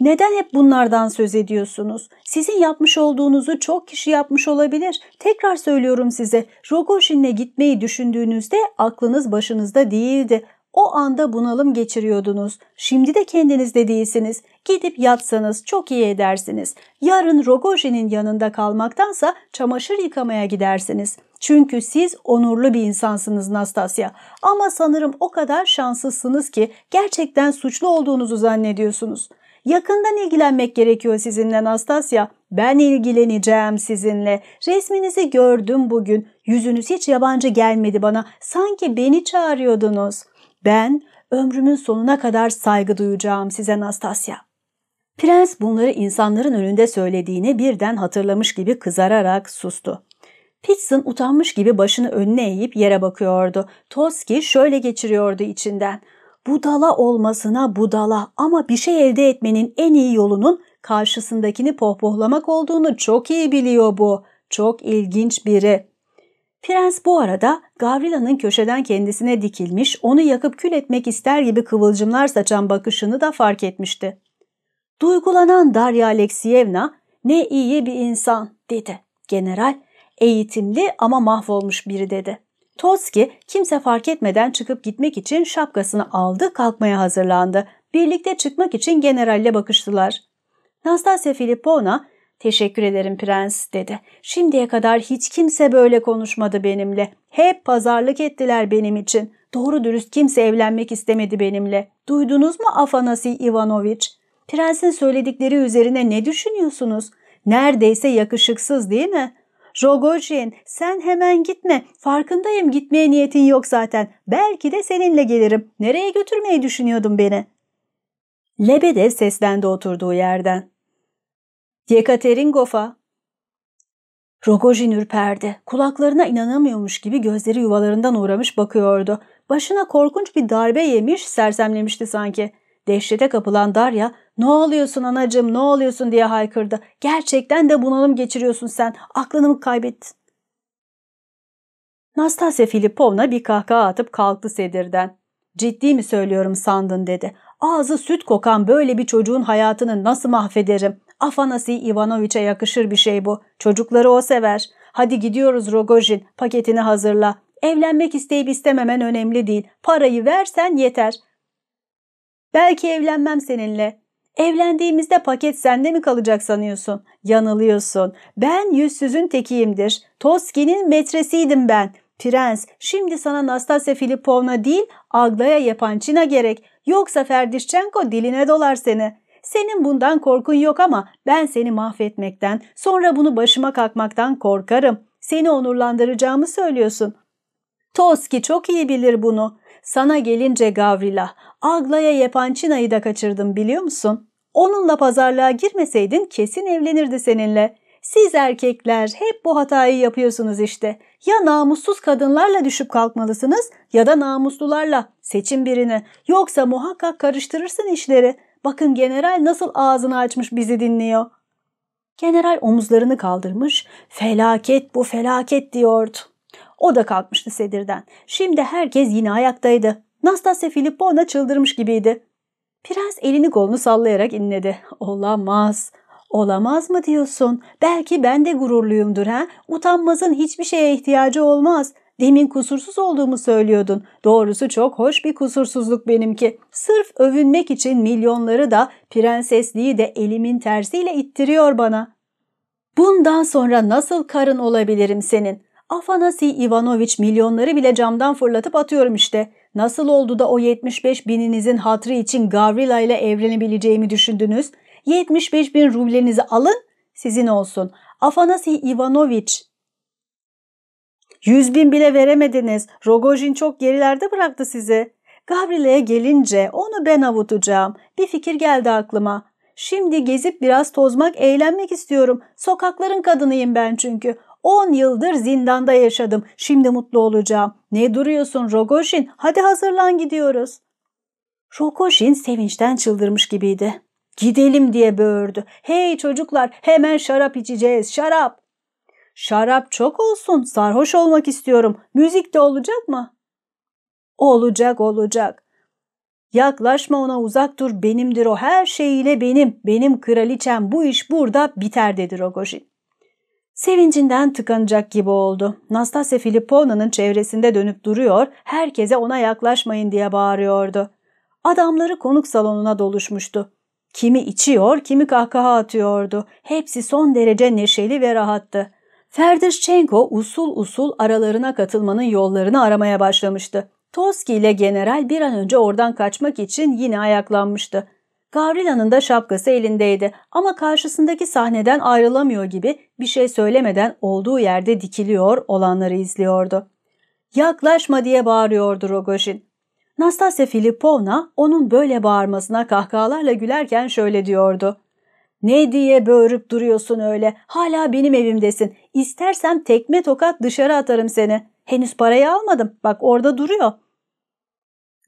S1: Neden hep bunlardan söz ediyorsunuz? Sizin yapmış olduğunuzu çok kişi yapmış olabilir. Tekrar söylüyorum size, Rogojin'le gitmeyi düşündüğünüzde aklınız başınızda değildi. O anda bunalım geçiriyordunuz. Şimdi de kendinizde değilsiniz. Gidip yatsanız çok iyi edersiniz. Yarın Rogojin'in yanında kalmaktansa çamaşır yıkamaya gidersiniz. Çünkü siz onurlu bir insansınız Nastasya. Ama sanırım o kadar şanssızsınız ki gerçekten suçlu olduğunuzu zannediyorsunuz. Yakından ilgilenmek gerekiyor sizinle Nastasya. Ben ilgileneceğim sizinle. Resminizi gördüm bugün. Yüzünüz hiç yabancı gelmedi bana. Sanki beni çağırıyordunuz. Ben ömrümün sonuna kadar saygı duyacağım size Nastasya. Prens bunları insanların önünde söylediğini birden hatırlamış gibi kızararak sustu. Pitson utanmış gibi başını önüne eğip yere bakıyordu. Toski şöyle geçiriyordu içinden. Budala olmasına budala ama bir şey elde etmenin en iyi yolunun karşısındakini pohpohlamak olduğunu çok iyi biliyor bu. Çok ilginç biri. Prens bu arada Gavrila'nın köşeden kendisine dikilmiş, onu yakıp kül etmek ister gibi kıvılcımlar saçan bakışını da fark etmişti. Duygulanan Darya Aleksiyevna ne iyi bir insan dedi. General eğitimli ama mahvolmuş biri dedi. Totski kimse fark etmeden çıkıp gitmek için şapkasını aldı kalkmaya hazırlandı. Birlikte çıkmak için generalle bakıştılar. Nastasya Filipovna teşekkür ederim prens dedi. Şimdiye kadar hiç kimse böyle konuşmadı benimle. Hep pazarlık ettiler benim için. Doğru dürüst kimse evlenmek istemedi benimle. Duydunuz mu Afanasi Ivanoviç? Prensin söyledikleri üzerine ne düşünüyorsunuz? Neredeyse yakışıksız değil mi? Rogojin sen hemen gitme. Farkındayım gitmeye niyetin yok zaten. Belki de seninle gelirim. Nereye götürmeyi düşünüyordun beni? Lebedev seslendi oturduğu yerden. gofa. Rogojin ürperdi. Kulaklarına inanamıyormuş gibi gözleri yuvalarından uğramış bakıyordu. Başına korkunç bir darbe yemiş, sersemlemişti sanki. Dehşete kapılan Darya ne oluyorsun anacığım ne oluyorsun diye haykırdı. Gerçekten de bunalım geçiriyorsun sen. Aklını mı kaybettin? Nastasya Filipovna bir kahkaha atıp kalktı sedirden. Ciddi mi söylüyorum sandın dedi. Ağzı süt kokan böyle bir çocuğun hayatını nasıl mahvederim? Afanasi Ivanoviç'e yakışır bir şey bu. Çocukları o sever. Hadi gidiyoruz Rogojin paketini hazırla. Evlenmek isteyip istememen önemli değil. Parayı versen yeter. Belki evlenmem seninle Evlendiğimizde paket sende mi kalacak sanıyorsun? Yanılıyorsun. Ben yüzsüzün tekiyimdir. Toski'nin metresiydim ben. Prens, şimdi sana Nastasya Filipovna değil, Aglaya Yapançina gerek. Yoksa Ferdişçenko diline dolar seni. Senin bundan korkun yok ama ben seni mahvetmekten, sonra bunu başıma kalkmaktan korkarım. Seni onurlandıracağımı söylüyorsun. Toski çok iyi bilir bunu. Sana gelince Gavrila, Agla'ya Yepançina'yı da kaçırdım biliyor musun? Onunla pazarlığa girmeseydin kesin evlenirdi seninle. Siz erkekler hep bu hatayı yapıyorsunuz işte. Ya namussuz kadınlarla düşüp kalkmalısınız ya da namuslularla. Seçin birini. Yoksa muhakkak karıştırırsın işleri. Bakın general nasıl ağzını açmış bizi dinliyor. General omuzlarını kaldırmış, felaket bu felaket diyordu. O da kalkmıştı sedirden. Şimdi herkes yine ayaktaydı. Nastasya ona çıldırmış gibiydi. Prens elini kolunu sallayarak inledi. Olamaz. Olamaz mı diyorsun? Belki ben de gururluyumdur ha? Utanmazın hiçbir şeye ihtiyacı olmaz. Demin kusursuz olduğumu söylüyordun. Doğrusu çok hoş bir kusursuzluk benimki. Sırf övünmek için milyonları da prensesliği de elimin tersiyle ittiriyor bana. Bundan sonra nasıl karın olabilirim senin? Afanasi Ivanoviç milyonları bile camdan fırlatıp atıyorum işte. Nasıl oldu da o 75 bininizin hatrı için Gavrila ile evlenebileceğimi düşündünüz? 75 bin rublenizi alın, sizin olsun. Afanasi Ivanoviç. 100 bin bile veremediniz. Rogojin çok gerilerde bıraktı sizi. Gavrila'ya gelince onu ben avutacağım. Bir fikir geldi aklıma. Şimdi gezip biraz tozmak, eğlenmek istiyorum. Sokakların kadınıyım ben çünkü. 10 yıldır zindanda yaşadım. Şimdi mutlu olacağım. Ne duruyorsun Rogojin? Hadi hazırlan gidiyoruz. Rogojin sevinçten çıldırmış gibiydi. Gidelim diye böğürdü. Hey çocuklar hemen şarap içeceğiz şarap. Şarap çok olsun sarhoş olmak istiyorum. Müzik de olacak mı? Olacak olacak. Yaklaşma ona uzak dur benimdir o her şeyiyle benim. Benim kraliçem bu iş burada biter dedi Rogojin. Sevincinden tıkanacak gibi oldu. Nastasya Filipovna'nın çevresinde dönüp duruyor, herkese ona yaklaşmayın diye bağırıyordu. Adamları konuk salonuna doluşmuştu. Kimi içiyor, kimi kahkaha atıyordu. Hepsi son derece neşeli ve rahattı. Ferdişçenko usul usul aralarına katılmanın yollarını aramaya başlamıştı. Toski ile general bir an önce oradan kaçmak için yine ayaklanmıştı. Gavrila'nın da şapkası elindeydi ama karşısındaki sahneden ayrılamıyor gibi bir şey söylemeden olduğu yerde dikiliyor olanları izliyordu. Yaklaşma diye bağırıyordu Rogojin. Nastasya Filipovna onun böyle bağırmasına kahkahalarla gülerken şöyle diyordu. Ne diye böğürüp duruyorsun öyle? Hala benim evimdesin. İstersem tekme tokat dışarı atarım seni. Henüz parayı almadım. Bak orada duruyor.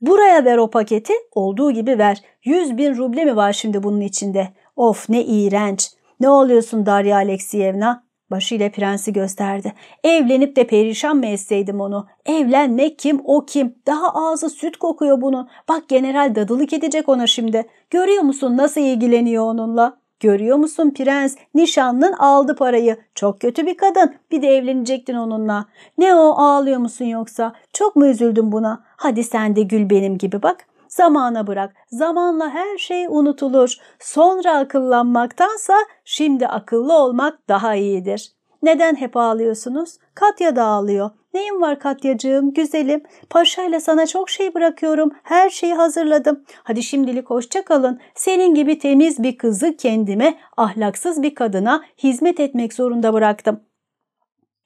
S1: Buraya ver o paketi olduğu gibi ver. Yüz bin ruble mi var şimdi bunun içinde? Of ne iğrenç. Ne oluyorsun Darya Aleksiyevna? Başıyla prensi gösterdi. Evlenip de perişan mı etseydim onu? Evlenmek kim o kim? Daha ağzı süt kokuyor bunun. Bak general dadılık edecek ona şimdi. Görüyor musun nasıl ilgileniyor onunla? Görüyor musun prens? Nişanlın aldı parayı. Çok kötü bir kadın. Bir de evlenecektin onunla. Ne o ağlıyor musun yoksa? Çok mu üzüldün buna? Hadi sen de gül benim gibi bak. Zamana bırak. Zamanla her şey unutulur. Sonra akıllanmaktansa şimdi akıllı olmak daha iyidir. Neden hep ağlıyorsunuz? Katya da ağlıyor. Neyin var Katyacığım, güzelim? Paşa ile sana çok şey bırakıyorum. Her şeyi hazırladım. Hadi şimdilik hoşça kalın. Senin gibi temiz bir kızı kendime, ahlaksız bir kadına hizmet etmek zorunda bıraktım.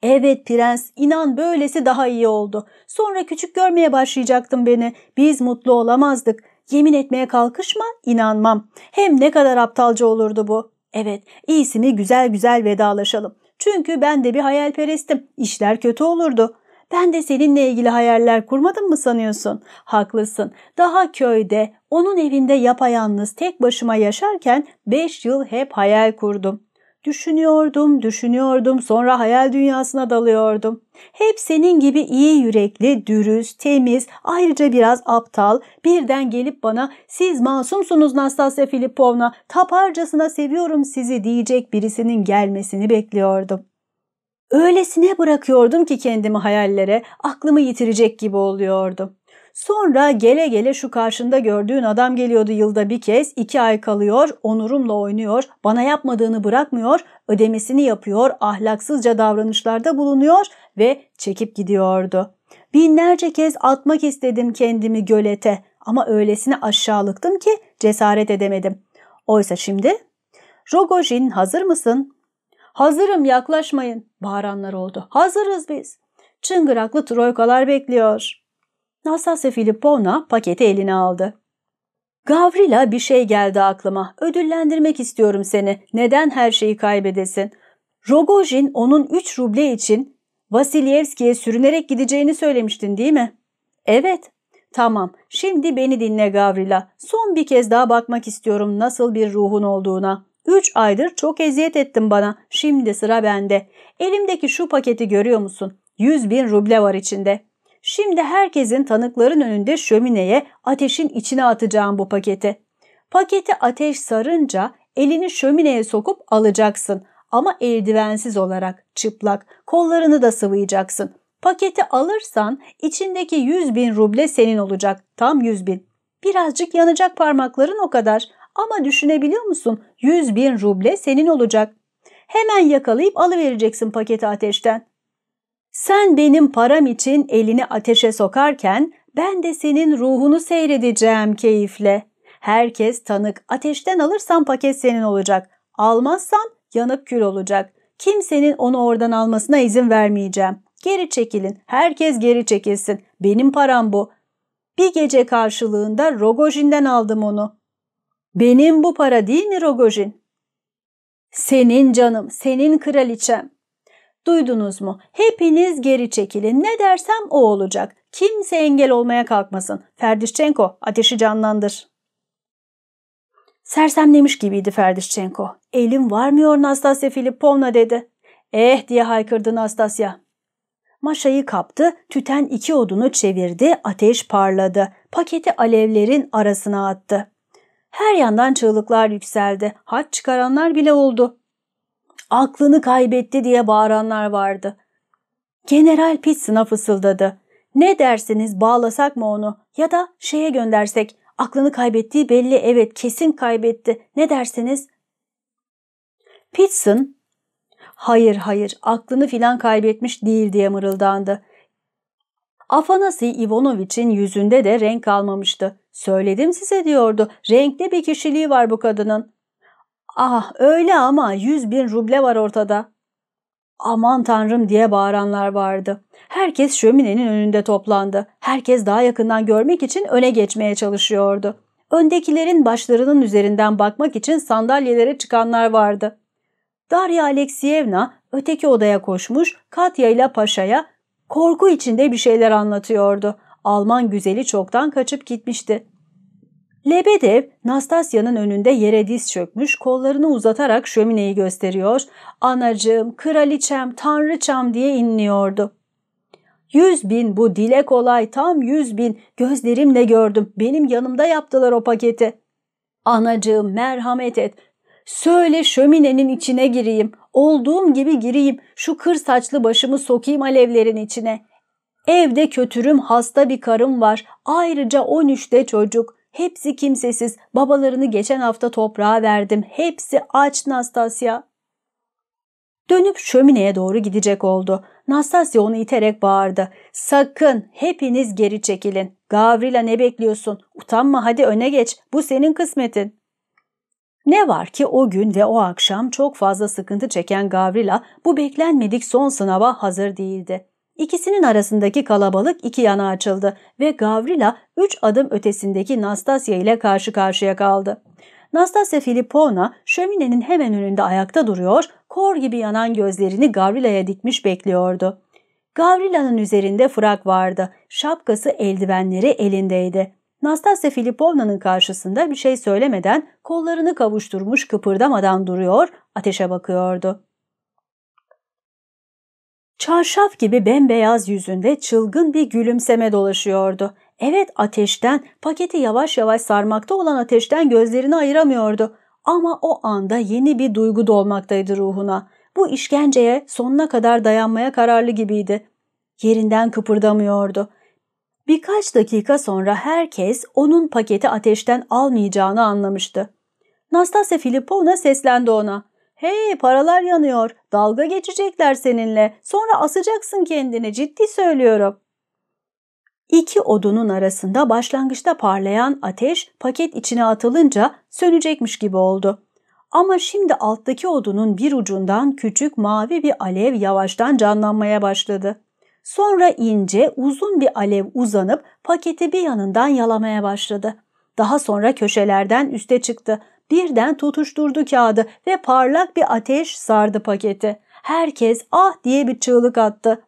S1: Evet prens, inan böylesi daha iyi oldu. Sonra küçük görmeye başlayacaktın beni. Biz mutlu olamazdık. Yemin etmeye kalkışma, inanmam. Hem ne kadar aptalca olurdu bu. Evet, iyisini güzel güzel vedalaşalım. Çünkü ben de bir hayalperestim. İşler kötü olurdu. Ben de seninle ilgili hayaller kurmadım mı sanıyorsun? Haklısın. Daha köyde, onun evinde yapayalnız tek başıma yaşarken 5 yıl hep hayal kurdum. Düşünüyordum, düşünüyordum, sonra hayal dünyasına dalıyordum. Hep senin gibi iyi yürekli, dürüst, temiz, ayrıca biraz aptal, birden gelip bana siz masumsunuz Nastasya Filipovna, taparcasına seviyorum sizi diyecek birisinin gelmesini bekliyordum. Öylesine bırakıyordum ki kendimi hayallere, aklımı yitirecek gibi oluyordum. Sonra gele gele şu karşında gördüğün adam geliyordu yılda bir kez, iki ay kalıyor, onurumla oynuyor, bana yapmadığını bırakmıyor, ödemesini yapıyor, ahlaksızca davranışlarda bulunuyor ve çekip gidiyordu. Binlerce kez atmak istedim kendimi gölete ama öylesine aşağılıktım ki cesaret edemedim. Oysa şimdi, Rogojin hazır mısın? Hazırım yaklaşmayın bağıranlar oldu. Hazırız biz. Çıngıraklı troykalar bekliyor.'' Nastasya Filipovna paketi eline aldı. Gavrila bir şey geldi aklıma. Ödüllendirmek istiyorum seni. Neden her şeyi kaybedesin? Rogojin onun 3 ruble için Vasilyevski'ye sürünerek gideceğini söylemiştin değil mi? Evet. Tamam. Şimdi beni dinle Gavrila. Son bir kez daha bakmak istiyorum nasıl bir ruhun olduğuna. 3 aydır çok eziyet ettin bana. Şimdi sıra bende. Elimdeki şu paketi görüyor musun? 100 bin ruble var içinde. Şimdi herkesin tanıkların önünde şömineye ateşin içine atacağım bu paketi. Paketi ateş sarınca elini şömineye sokup alacaksın ama eldivensiz olarak çıplak kollarını da sıvayacaksın. Paketi alırsan içindeki 100 bin ruble senin olacak tam 100 bin. Birazcık yanacak parmakların o kadar ama düşünebiliyor musun 100 bin ruble senin olacak. Hemen yakalayıp alıvereceksin paketi ateşten. Sen benim param için elini ateşe sokarken ben de senin ruhunu seyredeceğim keyifle. Herkes tanık. Ateşten alırsan paket senin olacak. Almazsan yanıp kül olacak. Kimsenin onu oradan almasına izin vermeyeceğim. Geri çekilin. Herkes geri çekilsin. Benim param bu. Bir gece karşılığında Rogojin'den aldım onu. Benim bu para değil mi Rogojin? Senin canım, senin kraliçem. Duydunuz mu? Hepiniz geri çekilin. Ne dersem o olacak. Kimse engel olmaya kalkmasın. Ferdişçenko ateşi canlandır. Sersemlemiş gibiydi Ferdişçenko. Elim varmıyor Nastasya Filipovna dedi. Eh diye haykırdı Nastasya. Maşayı kaptı, tüten iki odunu çevirdi, ateş parladı. Paketi alevlerin arasına attı. Her yandan çığlıklar yükseldi. Hat çıkaranlar bile oldu aklını kaybetti diye bağıranlar vardı. General Pitsona fısıldadı. Ne dersiniz bağlasak mı onu ya da şeye göndersek aklını kaybettiği belli evet kesin kaybetti ne dersiniz? Pitson hayır hayır aklını filan kaybetmiş değil diye mırıldandı. Afanasi Ivanoviç'in yüzünde de renk almamıştı. Söyledim size diyordu renkli bir kişiliği var bu kadının. Ah öyle ama yüz bin ruble var ortada. Aman tanrım diye bağıranlar vardı. Herkes şöminenin önünde toplandı. Herkes daha yakından görmek için öne geçmeye çalışıyordu. Öndekilerin başlarının üzerinden bakmak için sandalyelere çıkanlar vardı. Darya Aleksiyevna öteki odaya koşmuş Katya ile Paşa'ya korku içinde bir şeyler anlatıyordu. Alman güzeli çoktan kaçıp gitmişti. Lebedev, Nastasya'nın önünde yere diz çökmüş, kollarını uzatarak şömineyi gösteriyor. Anacığım, kraliçem, tanrıçam diye inliyordu. Yüz bin bu dile kolay tam yüz bin gözlerimle gördüm. Benim yanımda yaptılar o paketi. Anacığım merhamet et. Söyle şöminenin içine gireyim. Olduğum gibi gireyim. Şu kır saçlı başımı sokayım alevlerin içine. Evde kötürüm hasta bir karım var. Ayrıca on 13'te çocuk. Hepsi kimsesiz. Babalarını geçen hafta toprağa verdim. Hepsi aç Nastasya. Dönüp şömineye doğru gidecek oldu. Nastasya onu iterek bağırdı. Sakın hepiniz geri çekilin. Gavrila ne bekliyorsun? Utanma hadi öne geç. Bu senin kısmetin. Ne var ki o gün ve o akşam çok fazla sıkıntı çeken Gavrila bu beklenmedik son sınava hazır değildi. İkisinin arasındaki kalabalık iki yana açıldı ve Gavrila üç adım ötesindeki Nastasya ile karşı karşıya kaldı. Nastasya Filipovna şöminenin hemen önünde ayakta duruyor, kor gibi yanan gözlerini Gavrila'ya dikmiş bekliyordu. Gavrila'nın üzerinde frak vardı, şapkası eldivenleri elindeydi. Nastasya Filipovna'nın karşısında bir şey söylemeden kollarını kavuşturmuş kıpırdamadan duruyor, ateşe bakıyordu. Çarşaf gibi bembeyaz yüzünde çılgın bir gülümseme dolaşıyordu. Evet ateşten, paketi yavaş yavaş sarmakta olan ateşten gözlerini ayıramıyordu. Ama o anda yeni bir duygu dolmaktaydı ruhuna. Bu işkenceye sonuna kadar dayanmaya kararlı gibiydi. Yerinden kıpırdamıyordu. Birkaç dakika sonra herkes onun paketi ateşten almayacağını anlamıştı. Nastasya Filipovna seslendi ona. Hey paralar yanıyor. Dalga geçecekler seninle. Sonra asacaksın kendini. Ciddi söylüyorum. İki odunun arasında başlangıçta parlayan ateş paket içine atılınca sönecekmiş gibi oldu. Ama şimdi alttaki odunun bir ucundan küçük mavi bir alev yavaştan canlanmaya başladı. Sonra ince uzun bir alev uzanıp paketi bir yanından yalamaya başladı. Daha sonra köşelerden üste çıktı birden tutuşturdu kağıdı ve parlak bir ateş sardı paketi. Herkes ah diye bir çığlık attı.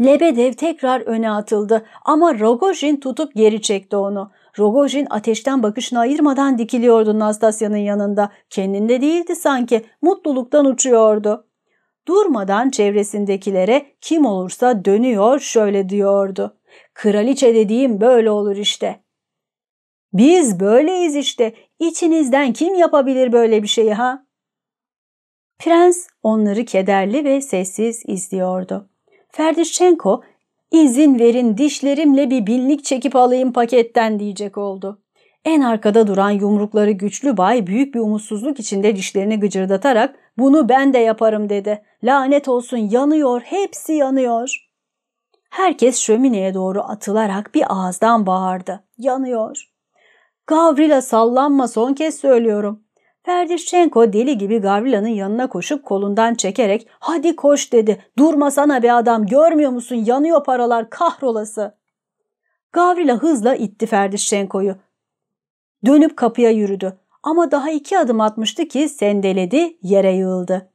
S1: Lebedev tekrar öne atıldı ama Rogojin tutup geri çekti onu. Rogojin ateşten bakışını ayırmadan dikiliyordu Nastasya'nın yanında. Kendinde değildi sanki, mutluluktan uçuyordu. Durmadan çevresindekilere kim olursa dönüyor şöyle diyordu. Kraliçe dediğim böyle olur işte. Biz böyleyiz işte. İçinizden kim yapabilir böyle bir şeyi ha? Prens onları kederli ve sessiz izliyordu. Ferdişçenko izin verin dişlerimle bir binlik çekip alayım paketten diyecek oldu. En arkada duran yumrukları güçlü bay büyük bir umutsuzluk içinde dişlerini gıcırdatarak bunu ben de yaparım dedi. Lanet olsun yanıyor hepsi yanıyor. Herkes şömineye doğru atılarak bir ağızdan bağırdı. Yanıyor. Gavrila sallanma son kez söylüyorum. Ferdişçenko deli gibi Gavrila'nın yanına koşup kolundan çekerek hadi koş dedi. Durmasana be adam görmüyor musun yanıyor paralar kahrolası. Gavrila hızla itti Ferdişçenko'yu. Dönüp kapıya yürüdü ama daha iki adım atmıştı ki sendeledi yere yığıldı.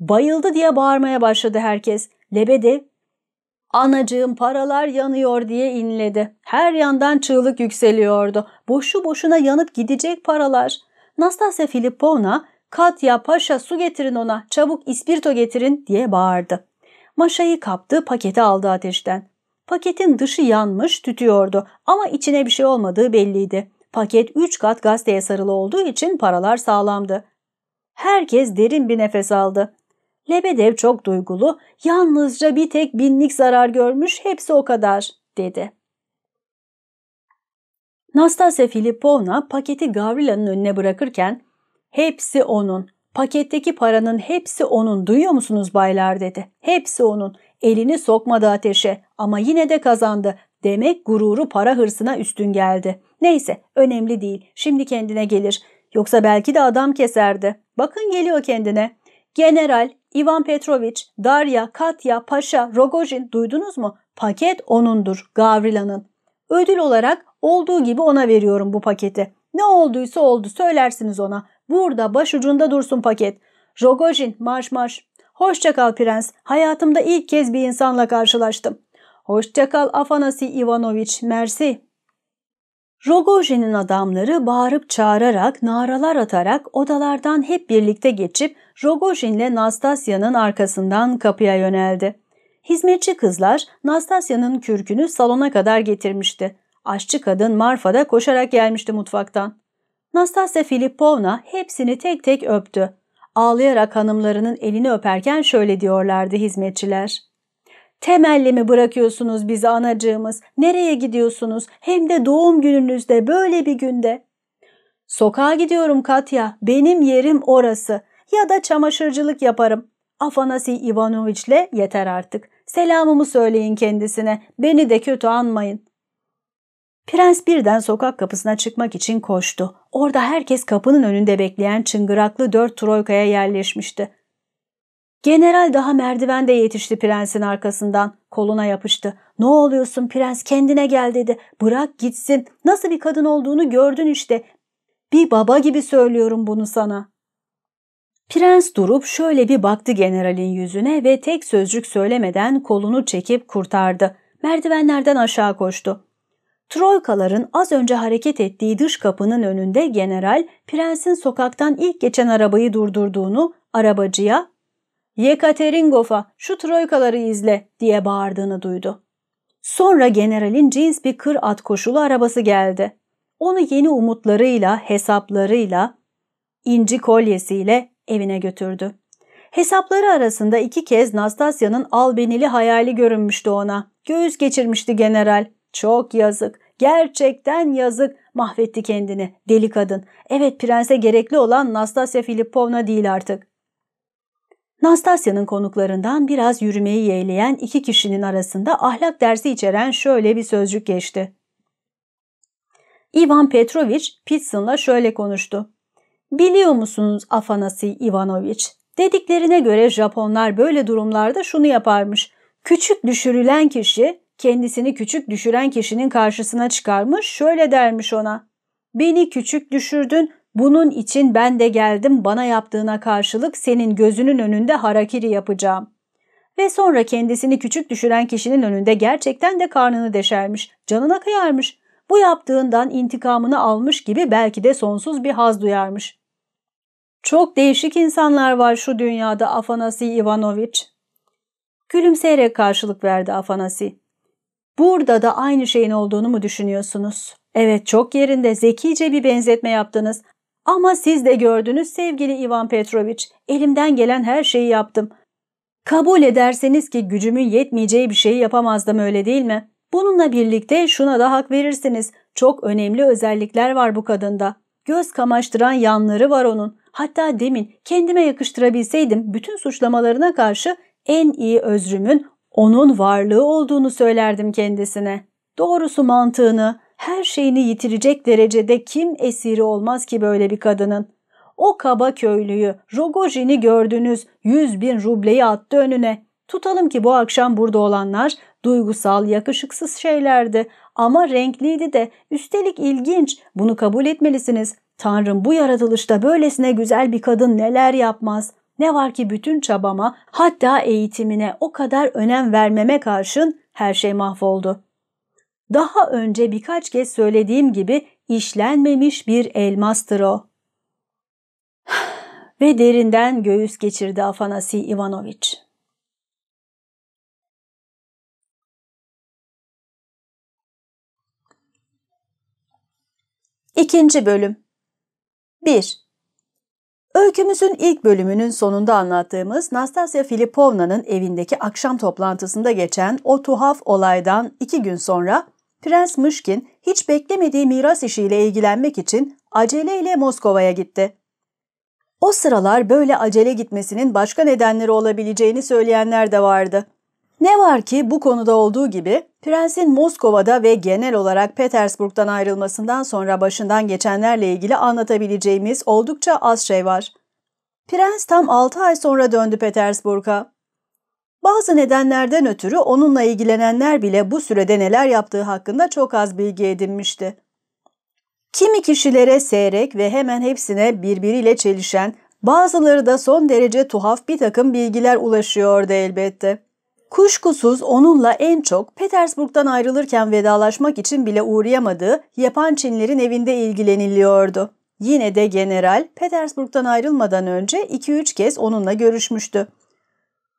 S1: Bayıldı diye bağırmaya başladı herkes. Lebedev Anacığım paralar yanıyor diye inledi. Her yandan çığlık yükseliyordu. Boşu boşuna yanıp gidecek paralar. Nastasya Filipovna Katya Paşa su getirin ona çabuk ispirto getirin diye bağırdı. Maşa'yı kaptı paketi aldı ateşten. Paketin dışı yanmış tütüyordu ama içine bir şey olmadığı belliydi. Paket üç kat gazeteye sarılı olduğu için paralar sağlamdı. Herkes derin bir nefes aldı. Lebedev çok duygulu, yalnızca bir tek binlik zarar görmüş, hepsi o kadar, dedi. Nastasya Filipovna paketi Gavrila'nın önüne bırakırken, hepsi onun, paketteki paranın hepsi onun, duyuyor musunuz baylar dedi. Hepsi onun, elini sokmadı ateşe ama yine de kazandı. Demek gururu para hırsına üstün geldi. Neyse önemli değil şimdi kendine gelir. Yoksa belki de adam keserdi. Bakın geliyor kendine. General Ivan Petrovich, Darya, Katya, Paşa, Rogojin duydunuz mu? Paket onundur, Gavrila'nın. Ödül olarak olduğu gibi ona veriyorum bu paketi. Ne olduysa oldu söylersiniz ona. Burada başucunda dursun paket. Rogojin marş marş. Hoşça kal prens. Hayatımda ilk kez bir insanla karşılaştım. Hoşça kal Afanasi Ivanovich, Mersi. Rogojin'in adamları bağırıp çağırarak, naralar atarak odalardan hep birlikte geçip Rogojin'le Nastasya'nın arkasından kapıya yöneldi. Hizmetçi kızlar Nastasya'nın kürkünü salona kadar getirmişti. Aşçı kadın Marfa da koşarak gelmişti mutfaktan. Nastasya Filipovna hepsini tek tek öptü. Ağlayarak hanımlarının elini öperken şöyle diyorlardı hizmetçiler. Temelli mi bırakıyorsunuz bizi anacığımız? Nereye gidiyorsunuz? Hem de doğum gününüzde böyle bir günde. Sokağa gidiyorum Katya. Benim yerim orası. Ya da çamaşırcılık yaparım. Afanasi İvanoviç'le yeter artık. Selamımı söyleyin kendisine. Beni de kötü anmayın. Prens birden sokak kapısına çıkmak için koştu. Orada herkes kapının önünde bekleyen çıngıraklı dört troykaya yerleşmişti. General daha merdivende yetişti prensin arkasından. Koluna yapıştı. Ne oluyorsun prens kendine gel dedi. Bırak gitsin. Nasıl bir kadın olduğunu gördün işte. Bir baba gibi söylüyorum bunu sana. Prens durup şöyle bir baktı generalin yüzüne ve tek sözcük söylemeden kolunu çekip kurtardı. Merdivenlerden aşağı koştu. Troykaların az önce hareket ettiği dış kapının önünde general prensin sokaktan ilk geçen arabayı durdurduğunu, arabacıya Yekateringov'a şu troykaları izle diye bağırdığını duydu. Sonra generalin cins bir kır at koşulu arabası geldi. Onu yeni umutlarıyla, hesaplarıyla, inci kolyesiyle evine götürdü. Hesapları arasında iki kez Nastasya'nın albenili hayali görünmüştü ona. Göğüs geçirmişti general. Çok yazık, gerçekten yazık. Mahvetti kendini, deli kadın. Evet prense gerekli olan Nastasya Filipovna değil artık. Nastasya'nın konuklarından biraz yürümeyi yeğleyen iki kişinin arasında ahlak dersi içeren şöyle bir sözcük geçti. Ivan Petrovich Pitson'la şöyle konuştu. Biliyor musunuz Afanasi Ivanoviç? Dediklerine göre Japonlar böyle durumlarda şunu yaparmış. Küçük düşürülen kişi kendisini küçük düşüren kişinin karşısına çıkarmış şöyle dermiş ona. Beni küçük düşürdün bunun için ben de geldim bana yaptığına karşılık senin gözünün önünde harakiri yapacağım. Ve sonra kendisini küçük düşüren kişinin önünde gerçekten de karnını deşermiş, canına kıyarmış. Bu yaptığından intikamını almış gibi belki de sonsuz bir haz duyarmış. Çok değişik insanlar var şu dünyada Afanasi Ivanoviç. Gülümseyerek karşılık verdi Afanasi. Burada da aynı şeyin olduğunu mu düşünüyorsunuz? Evet çok yerinde zekice bir benzetme yaptınız ama siz de gördünüz sevgili Ivan Petrovic, elimden gelen her şeyi yaptım. Kabul ederseniz ki gücümün yetmeyeceği bir şeyi yapamazdım öyle değil mi? Bununla birlikte şuna da hak verirsiniz. Çok önemli özellikler var bu kadında. Göz kamaştıran yanları var onun. Hatta demin kendime yakıştırabilseydim bütün suçlamalarına karşı en iyi özrümün onun varlığı olduğunu söylerdim kendisine. Doğrusu mantığını, her şeyini yitirecek derecede kim esiri olmaz ki böyle bir kadının? O kaba köylüyü, Rogojin'i gördünüz, yüz bin rubleyi attı önüne. Tutalım ki bu akşam burada olanlar duygusal, yakışıksız şeylerdi ama renkliydi de üstelik ilginç. Bunu kabul etmelisiniz. Tanrım bu yaratılışta böylesine güzel bir kadın neler yapmaz. Ne var ki bütün çabama, hatta eğitimine o kadar önem vermeme karşın her şey mahvoldu daha önce birkaç kez söylediğim gibi işlenmemiş bir elmastır o.
S2: (sighs) Ve derinden göğüs geçirdi Afanasi Ivanoviç. İkinci bölüm 1.
S1: Öykümüzün ilk bölümünün sonunda anlattığımız Nastasya Filipovna'nın evindeki akşam toplantısında geçen o tuhaf olaydan iki gün sonra Prens Müşkin hiç beklemediği miras işiyle ilgilenmek için aceleyle Moskova'ya gitti. O sıralar böyle acele gitmesinin başka nedenleri olabileceğini söyleyenler de vardı. Ne var ki bu konuda olduğu gibi prensin Moskova'da ve genel olarak Petersburg'dan ayrılmasından sonra başından geçenlerle ilgili anlatabileceğimiz oldukça az şey var. Prens tam 6 ay sonra döndü Petersburg'a. Bazı nedenlerden ötürü onunla ilgilenenler bile bu sürede neler yaptığı hakkında çok az bilgi edinmişti. Kimi kişilere seyrek ve hemen hepsine birbiriyle çelişen, bazıları da son derece tuhaf bir takım bilgiler ulaşıyordu elbette. Kuşkusuz onunla en çok Petersburg'dan ayrılırken vedalaşmak için bile uğrayamadığı yapan Çinlerin evinde ilgileniliyordu. Yine de general Petersburg'dan ayrılmadan önce 2-3 kez onunla görüşmüştü.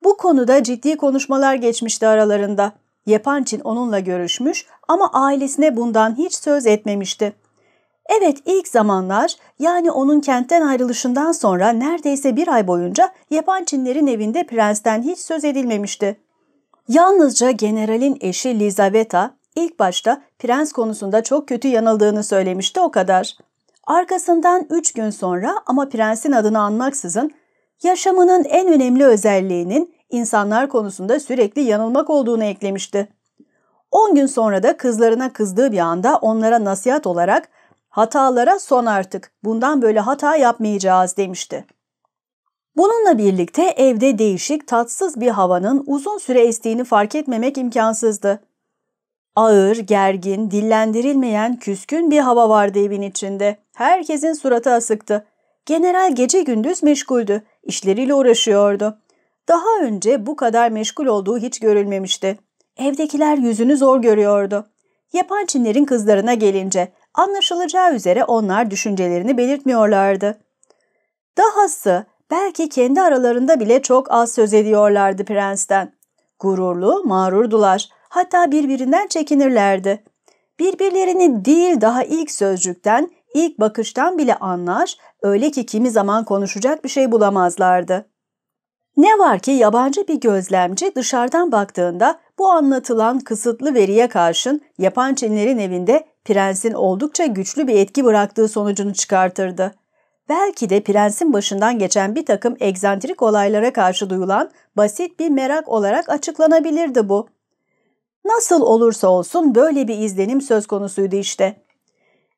S1: Bu konuda ciddi konuşmalar geçmişti aralarında. Yepançin onunla görüşmüş ama ailesine bundan hiç söz etmemişti. Evet ilk zamanlar yani onun kentten ayrılışından sonra neredeyse bir ay boyunca Yepançinlerin evinde prensten hiç söz edilmemişti. Yalnızca generalin eşi Lizaveta ilk başta prens konusunda çok kötü yanıldığını söylemişti o kadar. Arkasından üç gün sonra ama prensin adını anmaksızın yaşamının en önemli özelliğinin insanlar konusunda sürekli yanılmak olduğunu eklemişti. 10 gün sonra da kızlarına kızdığı bir anda onlara nasihat olarak hatalara son artık bundan böyle hata yapmayacağız demişti. Bununla birlikte evde değişik tatsız bir havanın uzun süre estiğini fark etmemek imkansızdı. Ağır, gergin, dillendirilmeyen, küskün bir hava vardı evin içinde. Herkesin suratı asıktı. General gece gündüz meşguldü. İşleriyle uğraşıyordu. Daha önce bu kadar meşgul olduğu hiç görülmemişti. Evdekiler yüzünü zor görüyordu. Yapan Çinlerin kızlarına gelince anlaşılacağı üzere onlar düşüncelerini belirtmiyorlardı. Dahası belki kendi aralarında bile çok az söz ediyorlardı prensten. Gururlu, mağrurdular. Hatta birbirinden çekinirlerdi. Birbirlerini değil daha ilk sözcükten, ilk bakıştan bile anlar Öyle ki kimi zaman konuşacak bir şey bulamazlardı. Ne var ki yabancı bir gözlemci dışarıdan baktığında bu anlatılan kısıtlı veriye karşın yapan Çinlerin evinde prensin oldukça güçlü bir etki bıraktığı sonucunu çıkartırdı. Belki de prensin başından geçen bir takım egzantrik olaylara karşı duyulan basit bir merak olarak açıklanabilirdi bu. Nasıl olursa olsun böyle bir izlenim söz konusuydu işte.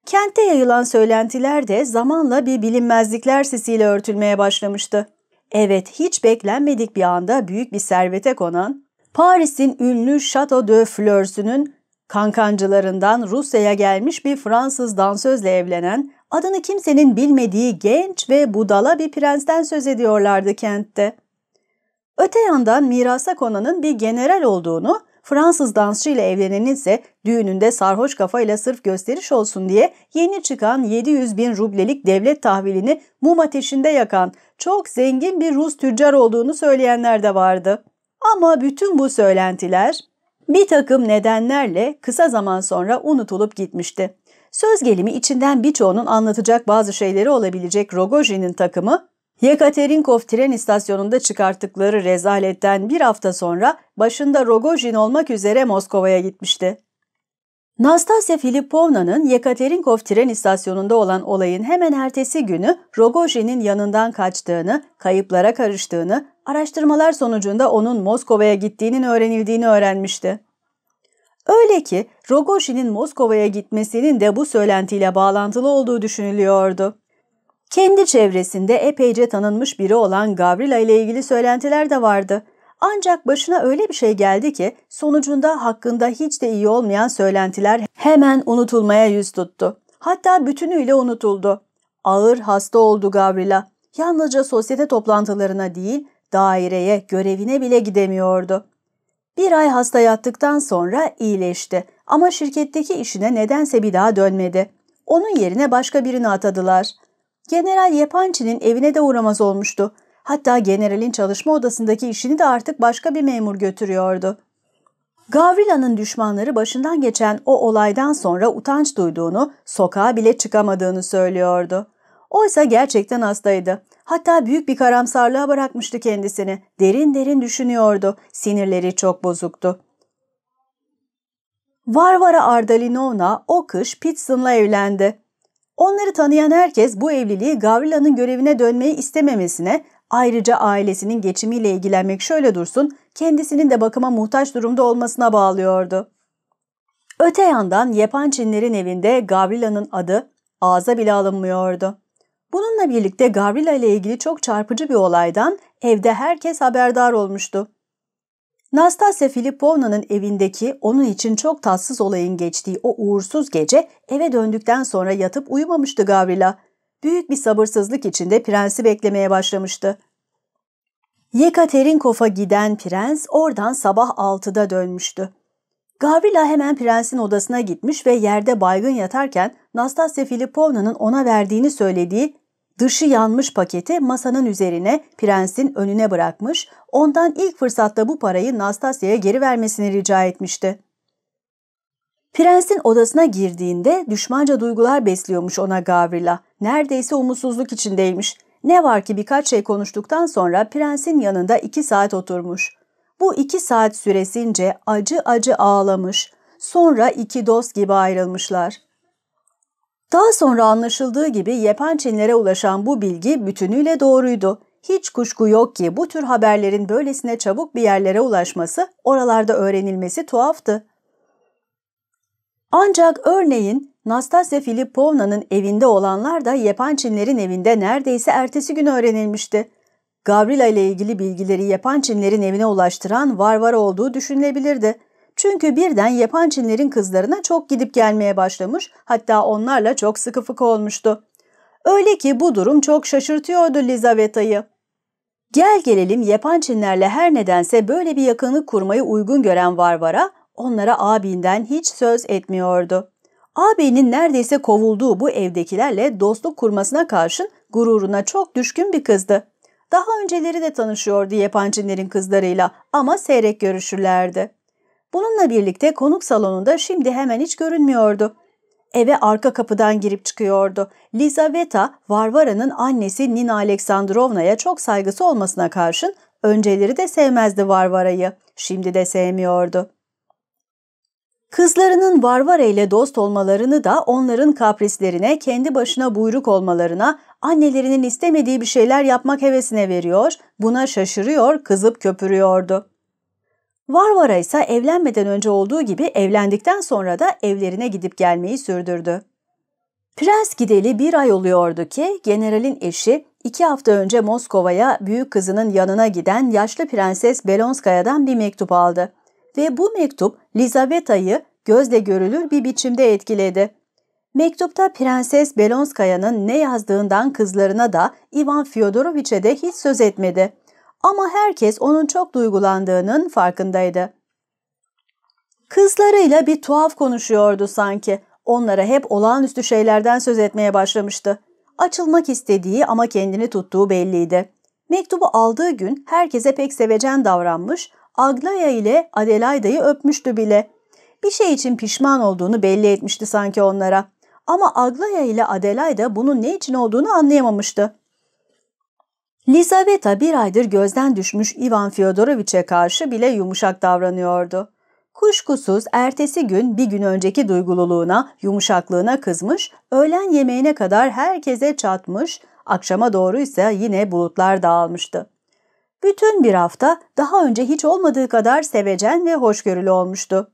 S1: Kente yayılan söylentiler de zamanla bir bilinmezlikler sesiyle örtülmeye başlamıştı. Evet, hiç beklenmedik bir anda büyük bir servete konan, Paris'in ünlü Chateau de Fleurs'ünün kankancılarından Rusya'ya gelmiş bir Fransız dansözle evlenen, adını kimsenin bilmediği genç ve budala bir prensten söz ediyorlardı kentte. Öte yandan mirasa konanın bir general olduğunu Fransız dansçı ile evlenenin ise düğününde sarhoş kafayla sırf gösteriş olsun diye yeni çıkan 700 bin rublelik devlet tahvilini mum ateşinde yakan çok zengin bir Rus tüccar olduğunu söyleyenler de vardı. Ama bütün bu söylentiler bir takım nedenlerle kısa zaman sonra unutulup gitmişti. Söz gelimi içinden birçoğunun anlatacak bazı şeyleri olabilecek Rogojin'in takımı Yekaterinkov tren istasyonunda çıkarttıkları rezaletten bir hafta sonra başında Rogojin olmak üzere Moskova'ya gitmişti. Nastasya Filipovna'nın Yekaterinkov tren istasyonunda olan olayın hemen ertesi günü Rogojin'in yanından kaçtığını, kayıplara karıştığını, araştırmalar sonucunda onun Moskova'ya gittiğinin öğrenildiğini öğrenmişti. Öyle ki Rogojin'in Moskova'ya gitmesinin de bu söylentiyle bağlantılı olduğu düşünülüyordu. Kendi çevresinde epeyce tanınmış biri olan Gavrila ile ilgili söylentiler de vardı. Ancak başına öyle bir şey geldi ki sonucunda hakkında hiç de iyi olmayan söylentiler hemen unutulmaya yüz tuttu. Hatta bütünüyle unutuldu. Ağır hasta oldu Gavrila. Yalnızca sosyete toplantılarına değil daireye, görevine bile gidemiyordu. Bir ay hasta yattıktan sonra iyileşti ama şirketteki işine nedense bir daha dönmedi. Onun yerine başka birini atadılar. General Yepançi'nin evine de uğramaz olmuştu. Hatta generalin çalışma odasındaki işini de artık başka bir memur götürüyordu. Gavrila'nın düşmanları başından geçen o olaydan sonra utanç duyduğunu, sokağa bile çıkamadığını söylüyordu. Oysa gerçekten hastaydı. Hatta büyük bir karamsarlığa bırakmıştı kendisini. Derin derin düşünüyordu. Sinirleri çok bozuktu. Varvara Ardalinovna o kış Pitson'la evlendi. Onları tanıyan herkes bu evliliği Gavrila'nın görevine dönmeyi istememesine, ayrıca ailesinin geçimiyle ilgilenmek şöyle dursun, kendisinin de bakıma muhtaç durumda olmasına bağlıyordu. Öte yandan Yepançinlerin evinde Gavrila'nın adı ağza bile alınmıyordu. Bununla birlikte Gavrila ile ilgili çok çarpıcı bir olaydan evde herkes haberdar olmuştu. Nastasya Filipovna'nın evindeki onun için çok tatsız olayın geçtiği o uğursuz gece eve döndükten sonra yatıp uyumamıştı Gavrila. Büyük bir sabırsızlık içinde prensi beklemeye başlamıştı. Yekaterinkov'a giden prens oradan sabah 6'da dönmüştü. Gavrila hemen prensin odasına gitmiş ve yerde baygın yatarken Nastasya Filipovna'nın ona verdiğini söylediği Dışı yanmış paketi masanın üzerine prensin önüne bırakmış, ondan ilk fırsatta bu parayı Nastasya'ya geri vermesini rica etmişti. Prensin odasına girdiğinde düşmanca duygular besliyormuş ona Gavrila. Neredeyse umutsuzluk içindeymiş. Ne var ki birkaç şey konuştuktan sonra prensin yanında iki saat oturmuş. Bu iki saat süresince acı acı ağlamış. Sonra iki dost gibi ayrılmışlar. Daha sonra anlaşıldığı gibi Yepençinlere ulaşan bu bilgi bütünüyle doğruydu. Hiç kuşku yok ki bu tür haberlerin böylesine çabuk bir yerlere ulaşması, oralarda öğrenilmesi tuhaftı. Ancak örneğin Nastasya Filipovna'nın evinde olanlar da Yepançinlerin evinde neredeyse ertesi gün öğrenilmişti. Gavrila ile ilgili bilgileri Yepançinlerin evine ulaştıran varvar olduğu düşünülebilirdi. Çünkü birden yapan Çinlerin kızlarına çok gidip gelmeye başlamış, hatta onlarla çok sıkı fıkı olmuştu. Öyle ki bu durum çok şaşırtıyordu Lizaveta'yı. Gel gelelim yapan Çinlerle her nedense böyle bir yakınlık kurmayı uygun gören Varvara, onlara abinden hiç söz etmiyordu. Ağabeyinin neredeyse kovulduğu bu evdekilerle dostluk kurmasına karşın gururuna çok düşkün bir kızdı. Daha önceleri de tanışıyordu yapan Çinlerin kızlarıyla ama seyrek görüşürlerdi. Bununla birlikte konuk salonunda şimdi hemen hiç görünmüyordu. Eve arka kapıdan girip çıkıyordu. Lizaveta, Varvara'nın annesi Nina Aleksandrovna'ya çok saygısı olmasına karşın önceleri de sevmezdi Varvara'yı. Şimdi de sevmiyordu. Kızlarının Varvara ile dost olmalarını da onların kaprislerine, kendi başına buyruk olmalarına, annelerinin istemediği bir şeyler yapmak hevesine veriyor, buna şaşırıyor, kızıp köpürüyordu. Varvara ise evlenmeden önce olduğu gibi evlendikten sonra da evlerine gidip gelmeyi sürdürdü. Prens gideli bir ay oluyordu ki generalin eşi iki hafta önce Moskova'ya büyük kızının yanına giden yaşlı prenses Belonskaya'dan bir mektup aldı. Ve bu mektup Lizaveta'yı gözle görülür bir biçimde etkiledi. Mektupta Prenses Belonskaya'nın ne yazdığından kızlarına da Ivan Fyodoroviç'e de hiç söz etmedi. Ama herkes onun çok duygulandığının farkındaydı. Kızlarıyla bir tuhaf konuşuyordu sanki. Onlara hep olağanüstü şeylerden söz etmeye başlamıştı. Açılmak istediği ama kendini tuttuğu belliydi. Mektubu aldığı gün herkese pek sevecen davranmış, Aglaya ile Adelaida'yı öpmüştü bile. Bir şey için pişman olduğunu belli etmişti sanki onlara. Ama Aglaya ile Adelaida bunun ne için olduğunu anlayamamıştı. Lizaveta bir aydır gözden düşmüş Ivan Fyodoroviç'e karşı bile yumuşak davranıyordu. Kuşkusuz ertesi gün bir gün önceki duygululuğuna, yumuşaklığına kızmış, öğlen yemeğine kadar herkese çatmış, akşama doğru ise yine bulutlar dağılmıştı. Bütün bir hafta daha önce hiç olmadığı kadar sevecen ve hoşgörülü olmuştu.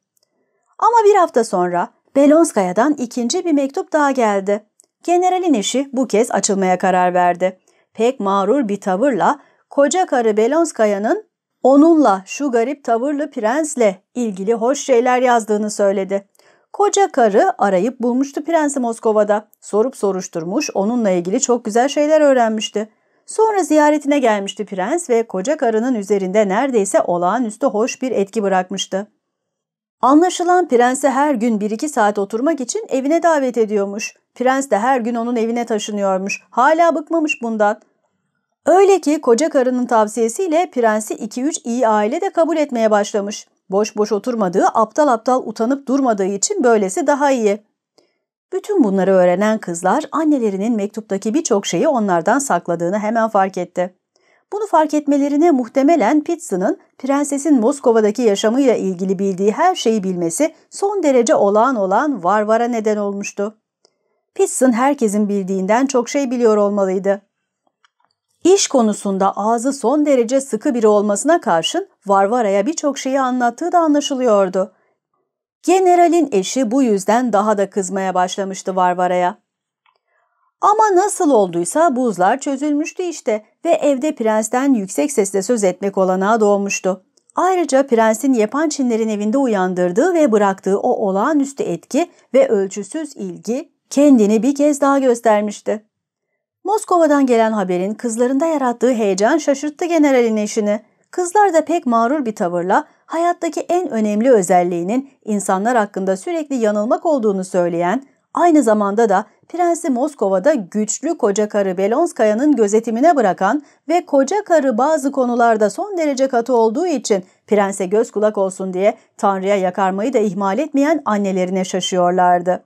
S1: Ama bir hafta sonra Belonskaya'dan ikinci bir mektup daha geldi. Generalin eşi bu kez açılmaya karar verdi pek mağrur bir tavırla koca karı Belonskaya'nın onunla şu garip tavırlı prensle ilgili hoş şeyler yazdığını söyledi. Koca karı arayıp bulmuştu prensi Moskova'da. Sorup soruşturmuş, onunla ilgili çok güzel şeyler öğrenmişti. Sonra ziyaretine gelmişti prens ve koca karının üzerinde neredeyse olağanüstü hoş bir etki bırakmıştı. Anlaşılan prense her gün bir iki saat oturmak için evine davet ediyormuş. Prens de her gün onun evine taşınıyormuş. Hala bıkmamış bundan. Öyle ki koca karının tavsiyesiyle prensi iki üç iyi aile de kabul etmeye başlamış. Boş boş oturmadığı, aptal aptal utanıp durmadığı için böylesi daha iyi. Bütün bunları öğrenen kızlar annelerinin mektuptaki birçok şeyi onlardan sakladığını hemen fark etti. Bunu fark etmelerine muhtemelen Pizza'nın prensesin Moskova'daki yaşamıyla ilgili bildiği her şeyi bilmesi son derece olağan olan Varvara neden olmuştu. Pitson herkesin bildiğinden çok şey biliyor olmalıydı. İş konusunda ağzı son derece sıkı biri olmasına karşın Varvara'ya birçok şeyi anlattığı da anlaşılıyordu. Generalin eşi bu yüzden daha da kızmaya başlamıştı Varvara'ya. Ama nasıl olduysa buzlar çözülmüştü işte ve evde prensten yüksek sesle söz etmek olanağı doğmuştu. Ayrıca prensin yapan Çinlerin evinde uyandırdığı ve bıraktığı o olağanüstü etki ve ölçüsüz ilgi kendini bir kez daha göstermişti. Moskova'dan gelen haberin kızlarında yarattığı heyecan şaşırttı generalin eşini. Kızlar da pek mağrur bir tavırla hayattaki en önemli özelliğinin insanlar hakkında sürekli yanılmak olduğunu söyleyen, aynı zamanda da Prensi Moskova'da güçlü koca karı Belonskaya'nın gözetimine bırakan ve koca karı bazı konularda son derece katı olduğu için prense göz kulak olsun diye Tanrı'ya yakarmayı da ihmal etmeyen annelerine şaşıyorlardı.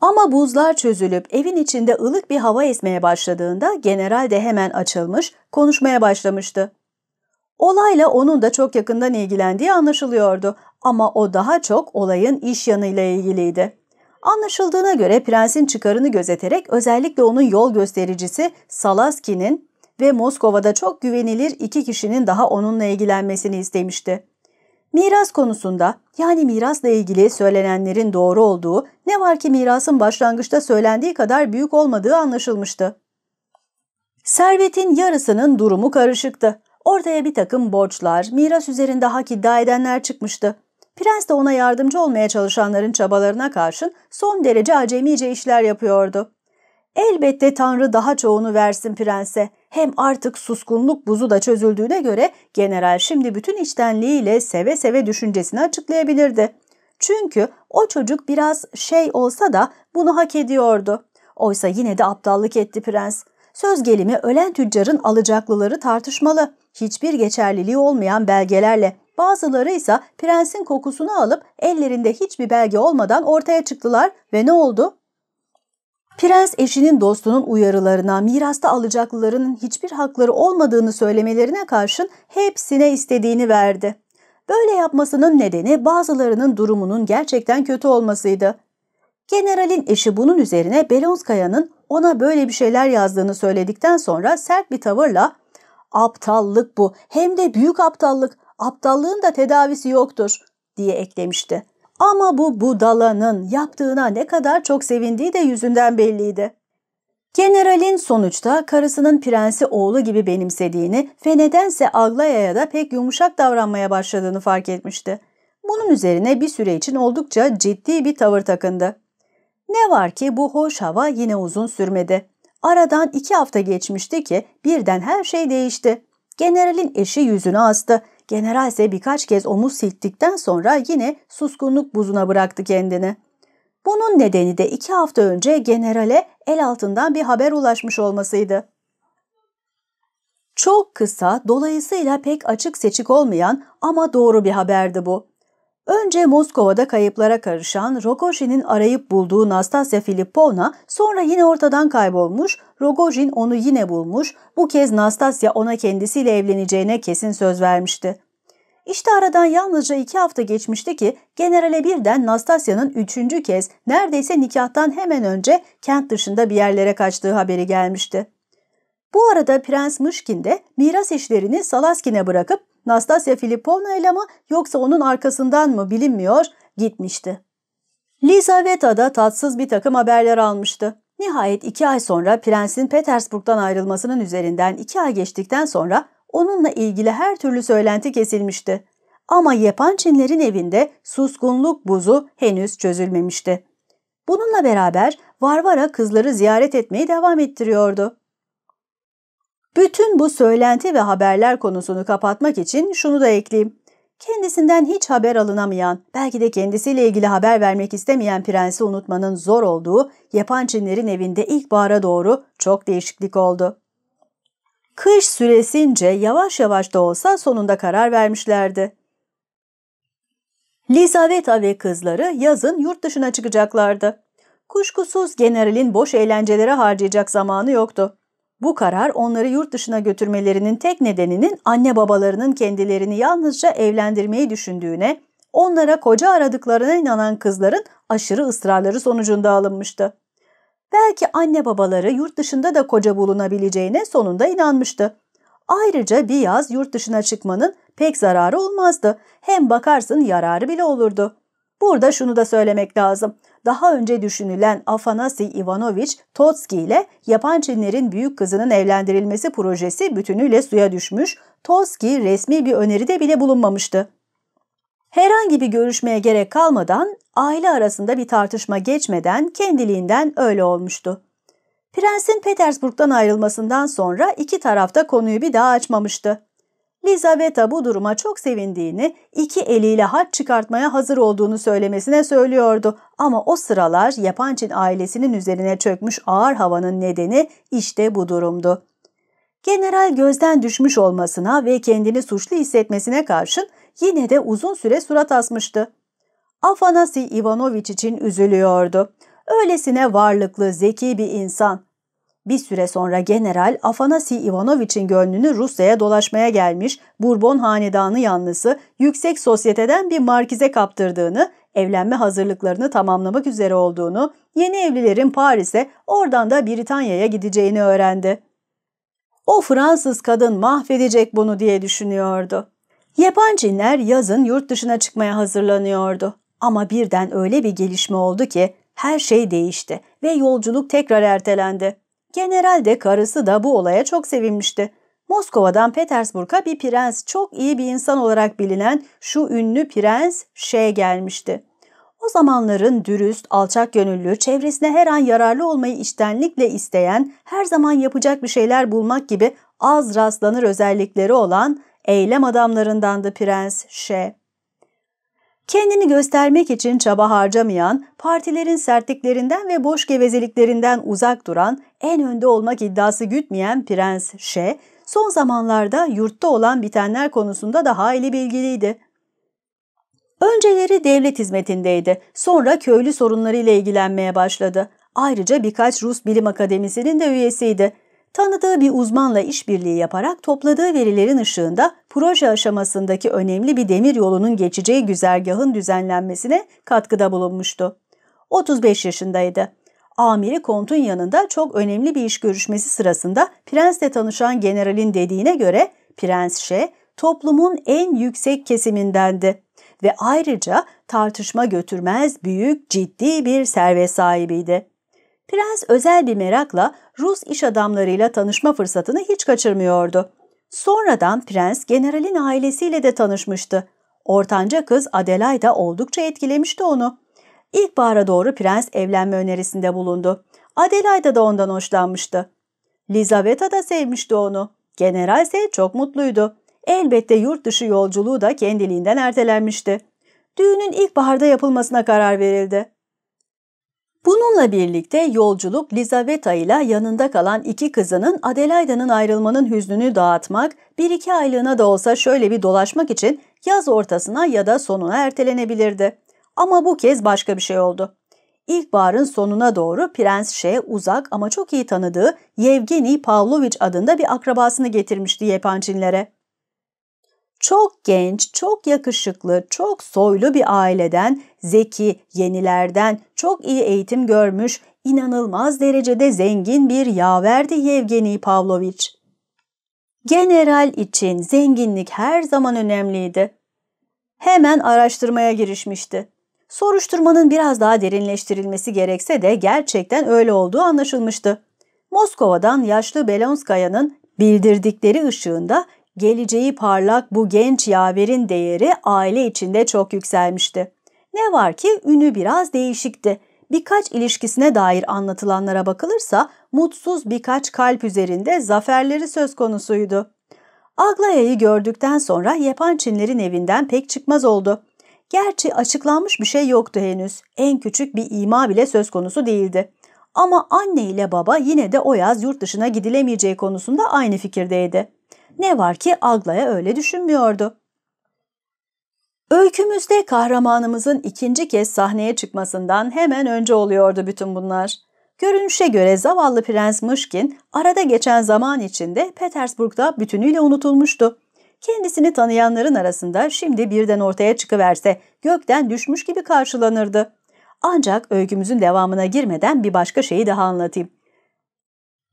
S1: Ama buzlar çözülüp evin içinde ılık bir hava esmeye başladığında general de hemen açılmış, konuşmaya başlamıştı. Olayla onun da çok yakından ilgilendiği anlaşılıyordu ama o daha çok olayın iş yanıyla ilgiliydi. Anlaşıldığına göre prensin çıkarını gözeterek özellikle onun yol göstericisi Salaski'nin ve Moskova'da çok güvenilir iki kişinin daha onunla ilgilenmesini istemişti. Miras konusunda yani mirasla ilgili söylenenlerin doğru olduğu ne var ki mirasın başlangıçta söylendiği kadar büyük olmadığı anlaşılmıştı. Servetin yarısının durumu karışıktı. Ortaya bir takım borçlar, miras üzerinde hak iddia edenler çıkmıştı. Prens de ona yardımcı olmaya çalışanların çabalarına karşın son derece acemice işler yapıyordu. Elbette Tanrı daha çoğunu versin prense. Hem artık suskunluk buzu da çözüldüğüne göre general şimdi bütün içtenliğiyle seve seve düşüncesini açıklayabilirdi. Çünkü o çocuk biraz şey olsa da bunu hak ediyordu. Oysa yine de aptallık etti prens. Söz gelimi ölen tüccarın alacaklıları tartışmalı. Hiçbir geçerliliği olmayan belgelerle Bazıları ise prensin kokusunu alıp ellerinde hiçbir belge olmadan ortaya çıktılar ve ne oldu? Prens eşinin dostunun uyarılarına, mirasta alacaklılarının hiçbir hakları olmadığını söylemelerine karşın hepsine istediğini verdi. Böyle yapmasının nedeni bazılarının durumunun gerçekten kötü olmasıydı. Generalin eşi bunun üzerine Belonskaya'nın ona böyle bir şeyler yazdığını söyledikten sonra sert bir tavırla ''Aptallık bu, hem de büyük aptallık aptallığın da tedavisi yoktur diye eklemişti. Ama bu budalanın yaptığına ne kadar çok sevindiği de yüzünden belliydi. Generalin sonuçta karısının prensi oğlu gibi benimsediğini ve nedense Aglaya'ya da pek yumuşak davranmaya başladığını fark etmişti. Bunun üzerine bir süre için oldukça ciddi bir tavır takındı. Ne var ki bu hoş hava yine uzun sürmedi. Aradan iki hafta geçmişti ki birden her şey değişti. Generalin eşi yüzünü astı General ise birkaç kez omuz silttikten sonra yine suskunluk buzuna bıraktı kendini. Bunun nedeni de iki hafta önce generale el altından bir haber ulaşmış olmasıydı. Çok kısa, dolayısıyla pek açık seçik olmayan ama doğru bir haberdi bu. Önce Moskova'da kayıplara karışan Rogojin'in arayıp bulduğu Nastasya Filipovna sonra yine ortadan kaybolmuş, Rogojin onu yine bulmuş, bu kez Nastasya ona kendisiyle evleneceğine kesin söz vermişti. İşte aradan yalnızca iki hafta geçmişti ki generale birden Nastasya'nın üçüncü kez neredeyse nikahtan hemen önce kent dışında bir yerlere kaçtığı haberi gelmişti. Bu arada Prens Mışkin de miras işlerini Salaskin'e bırakıp Nastasya Filipovna ile mi yoksa onun arkasından mı bilinmiyor gitmişti. Lizaveta da tatsız bir takım haberler almıştı. Nihayet iki ay sonra prensin Petersburg'dan ayrılmasının üzerinden iki ay geçtikten sonra onunla ilgili her türlü söylenti kesilmişti. Ama Yepançinlerin evinde suskunluk buzu henüz çözülmemişti. Bununla beraber Varvara kızları ziyaret etmeyi devam ettiriyordu. Bütün bu söylenti ve haberler konusunu kapatmak için şunu da ekleyeyim. Kendisinden hiç haber alınamayan, belki de kendisiyle ilgili haber vermek istemeyen prensi unutmanın zor olduğu Yapançinlerin evinde ilkbahara doğru çok değişiklik oldu. Kış süresince yavaş yavaş da olsa sonunda karar vermişlerdi. Lisaveta ve kızları yazın yurt dışına çıkacaklardı. Kuşkusuz generalin boş eğlencelere harcayacak zamanı yoktu. Bu karar onları yurt dışına götürmelerinin tek nedeninin anne babalarının kendilerini yalnızca evlendirmeyi düşündüğüne, onlara koca aradıklarına inanan kızların aşırı ısrarları sonucunda alınmıştı. Belki anne babaları yurt dışında da koca bulunabileceğine sonunda inanmıştı. Ayrıca bir yaz yurt dışına çıkmanın pek zararı olmazdı. Hem bakarsın yararı bile olurdu. Burada şunu da söylemek lazım daha önce düşünülen Afanasi Ivanoviç Totski ile yapan Çinlerin büyük kızının evlendirilmesi projesi bütünüyle suya düşmüş, Totski resmi bir öneride bile bulunmamıştı. Herhangi bir görüşmeye gerek kalmadan, aile arasında bir tartışma geçmeden kendiliğinden öyle olmuştu. Prensin Petersburg'dan ayrılmasından sonra iki tarafta konuyu bir daha açmamıştı. Lizaveta bu duruma çok sevindiğini, iki eliyle haç çıkartmaya hazır olduğunu söylemesine söylüyordu. Ama o sıralar Yapançin ailesinin üzerine çökmüş ağır havanın nedeni işte bu durumdu. General gözden düşmüş olmasına ve kendini suçlu hissetmesine karşın yine de uzun süre surat asmıştı. Afanasi Ivanoviç için üzülüyordu. Öylesine varlıklı, zeki bir insan bir süre sonra general Afanasi Ivanoviç'in gönlünü Rusya'ya dolaşmaya gelmiş Bourbon hanedanı yanlısı yüksek sosyeteden bir markize kaptırdığını, evlenme hazırlıklarını tamamlamak üzere olduğunu, yeni evlilerin Paris'e oradan da Britanya'ya gideceğini öğrendi. O Fransız kadın mahvedecek bunu diye düşünüyordu. Yabancılar yazın yurt dışına çıkmaya hazırlanıyordu. Ama birden öyle bir gelişme oldu ki her şey değişti ve yolculuk tekrar ertelendi. General de karısı da bu olaya çok sevinmişti. Moskova'dan Petersburg'a bir prens, çok iyi bir insan olarak bilinen şu ünlü prens şey gelmişti. O zamanların dürüst, alçak gönüllü, çevresine her an yararlı olmayı içtenlikle isteyen, her zaman yapacak bir şeyler bulmak gibi az rastlanır özellikleri olan eylem adamlarındandı prens Şe. Kendini göstermek için çaba harcamayan, partilerin sertliklerinden ve boş gevezeliklerinden uzak duran, en önde olmak iddiası gütmeyen Prens Şe, son zamanlarda yurtta olan bitenler konusunda da hayli bilgiliydi. Önceleri devlet hizmetindeydi, sonra köylü sorunlarıyla ilgilenmeye başladı. Ayrıca birkaç Rus Bilim Akademisi'nin de üyesiydi tanıdığı bir uzmanla işbirliği yaparak topladığı verilerin ışığında proje aşamasındaki önemli bir demir yolunun geçeceği güzergahın düzenlenmesine katkıda bulunmuştu. 35 yaşındaydı. Amiri Kont'un yanında çok önemli bir iş görüşmesi sırasında prensle tanışan generalin dediğine göre Prens Şe toplumun en yüksek kesimindendi ve ayrıca tartışma götürmez büyük ciddi bir servet sahibiydi. Prens özel bir merakla Rus iş adamlarıyla tanışma fırsatını hiç kaçırmıyordu. Sonradan prens generalin ailesiyle de tanışmıştı. Ortanca kız Adelaide oldukça etkilemişti onu. İlkbahara doğru prens evlenme önerisinde bulundu. Adelaide de ondan hoşlanmıştı. Lizaveta da sevmişti onu. General ise çok mutluydu. Elbette yurt dışı yolculuğu da kendiliğinden ertelenmişti. Düğünün ilkbaharda yapılmasına karar verildi. Bununla birlikte yolculuk Lizaveta ile yanında kalan iki kızının Adelaida'nın ayrılmanın hüznünü dağıtmak, bir iki aylığına da olsa şöyle bir dolaşmak için yaz ortasına ya da sonuna ertelenebilirdi. Ama bu kez başka bir şey oldu. İlkbaharın sonuna doğru Prens Şe uzak ama çok iyi tanıdığı Yevgeni Pavlovich adında bir akrabasını getirmişti Yepançinlere. Çok genç, çok yakışıklı, çok soylu bir aileden zeki, yenilerden çok iyi eğitim görmüş, inanılmaz derecede zengin bir yaverdi Yevgeni Pavlovich. General için zenginlik her zaman önemliydi. Hemen araştırmaya girişmişti. Soruşturmanın biraz daha derinleştirilmesi gerekse de gerçekten öyle olduğu anlaşılmıştı. Moskova'dan yaşlı Belonskaya'nın bildirdikleri ışığında geleceği parlak bu genç yaverin değeri aile içinde çok yükselmişti. Ne var ki ünü biraz değişikti. Birkaç ilişkisine dair anlatılanlara bakılırsa mutsuz birkaç kalp üzerinde zaferleri söz konusuydu. Aglaya'yı gördükten sonra Yepançinlerin evinden pek çıkmaz oldu. Gerçi açıklanmış bir şey yoktu henüz. En küçük bir ima bile söz konusu değildi. Ama anne ile baba yine de o yaz yurt dışına gidilemeyeceği konusunda aynı fikirdeydi. Ne var ki Aglaya öyle düşünmüyordu. Öykümüzde kahramanımızın ikinci kez sahneye çıkmasından hemen önce oluyordu bütün bunlar. Görünüşe göre zavallı Prens Mışkin arada geçen zaman içinde Petersburg'da bütünüyle unutulmuştu. Kendisini tanıyanların arasında şimdi birden ortaya çıkıverse gökten düşmüş gibi karşılanırdı. Ancak öykümüzün devamına girmeden bir başka şeyi daha anlatayım.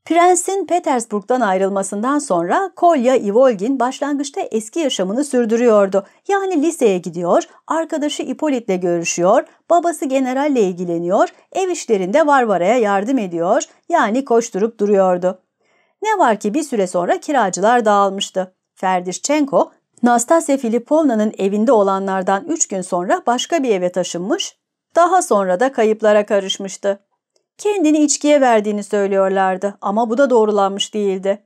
S1: Prensin Petersburg'dan ayrılmasından sonra Kolya Ivolgin başlangıçta eski yaşamını sürdürüyordu. Yani liseye gidiyor, arkadaşı Ipolit'le görüşüyor, babası generalle ilgileniyor, ev işlerinde Varvara'ya yardım ediyor, yani koşturup duruyordu. Ne var ki bir süre sonra kiracılar dağılmıştı. Ferdişçenko, Nastasya Filipovna'nın evinde olanlardan 3 gün sonra başka bir eve taşınmış, daha sonra da kayıplara karışmıştı kendini içkiye verdiğini söylüyorlardı ama bu da doğrulanmış değildi.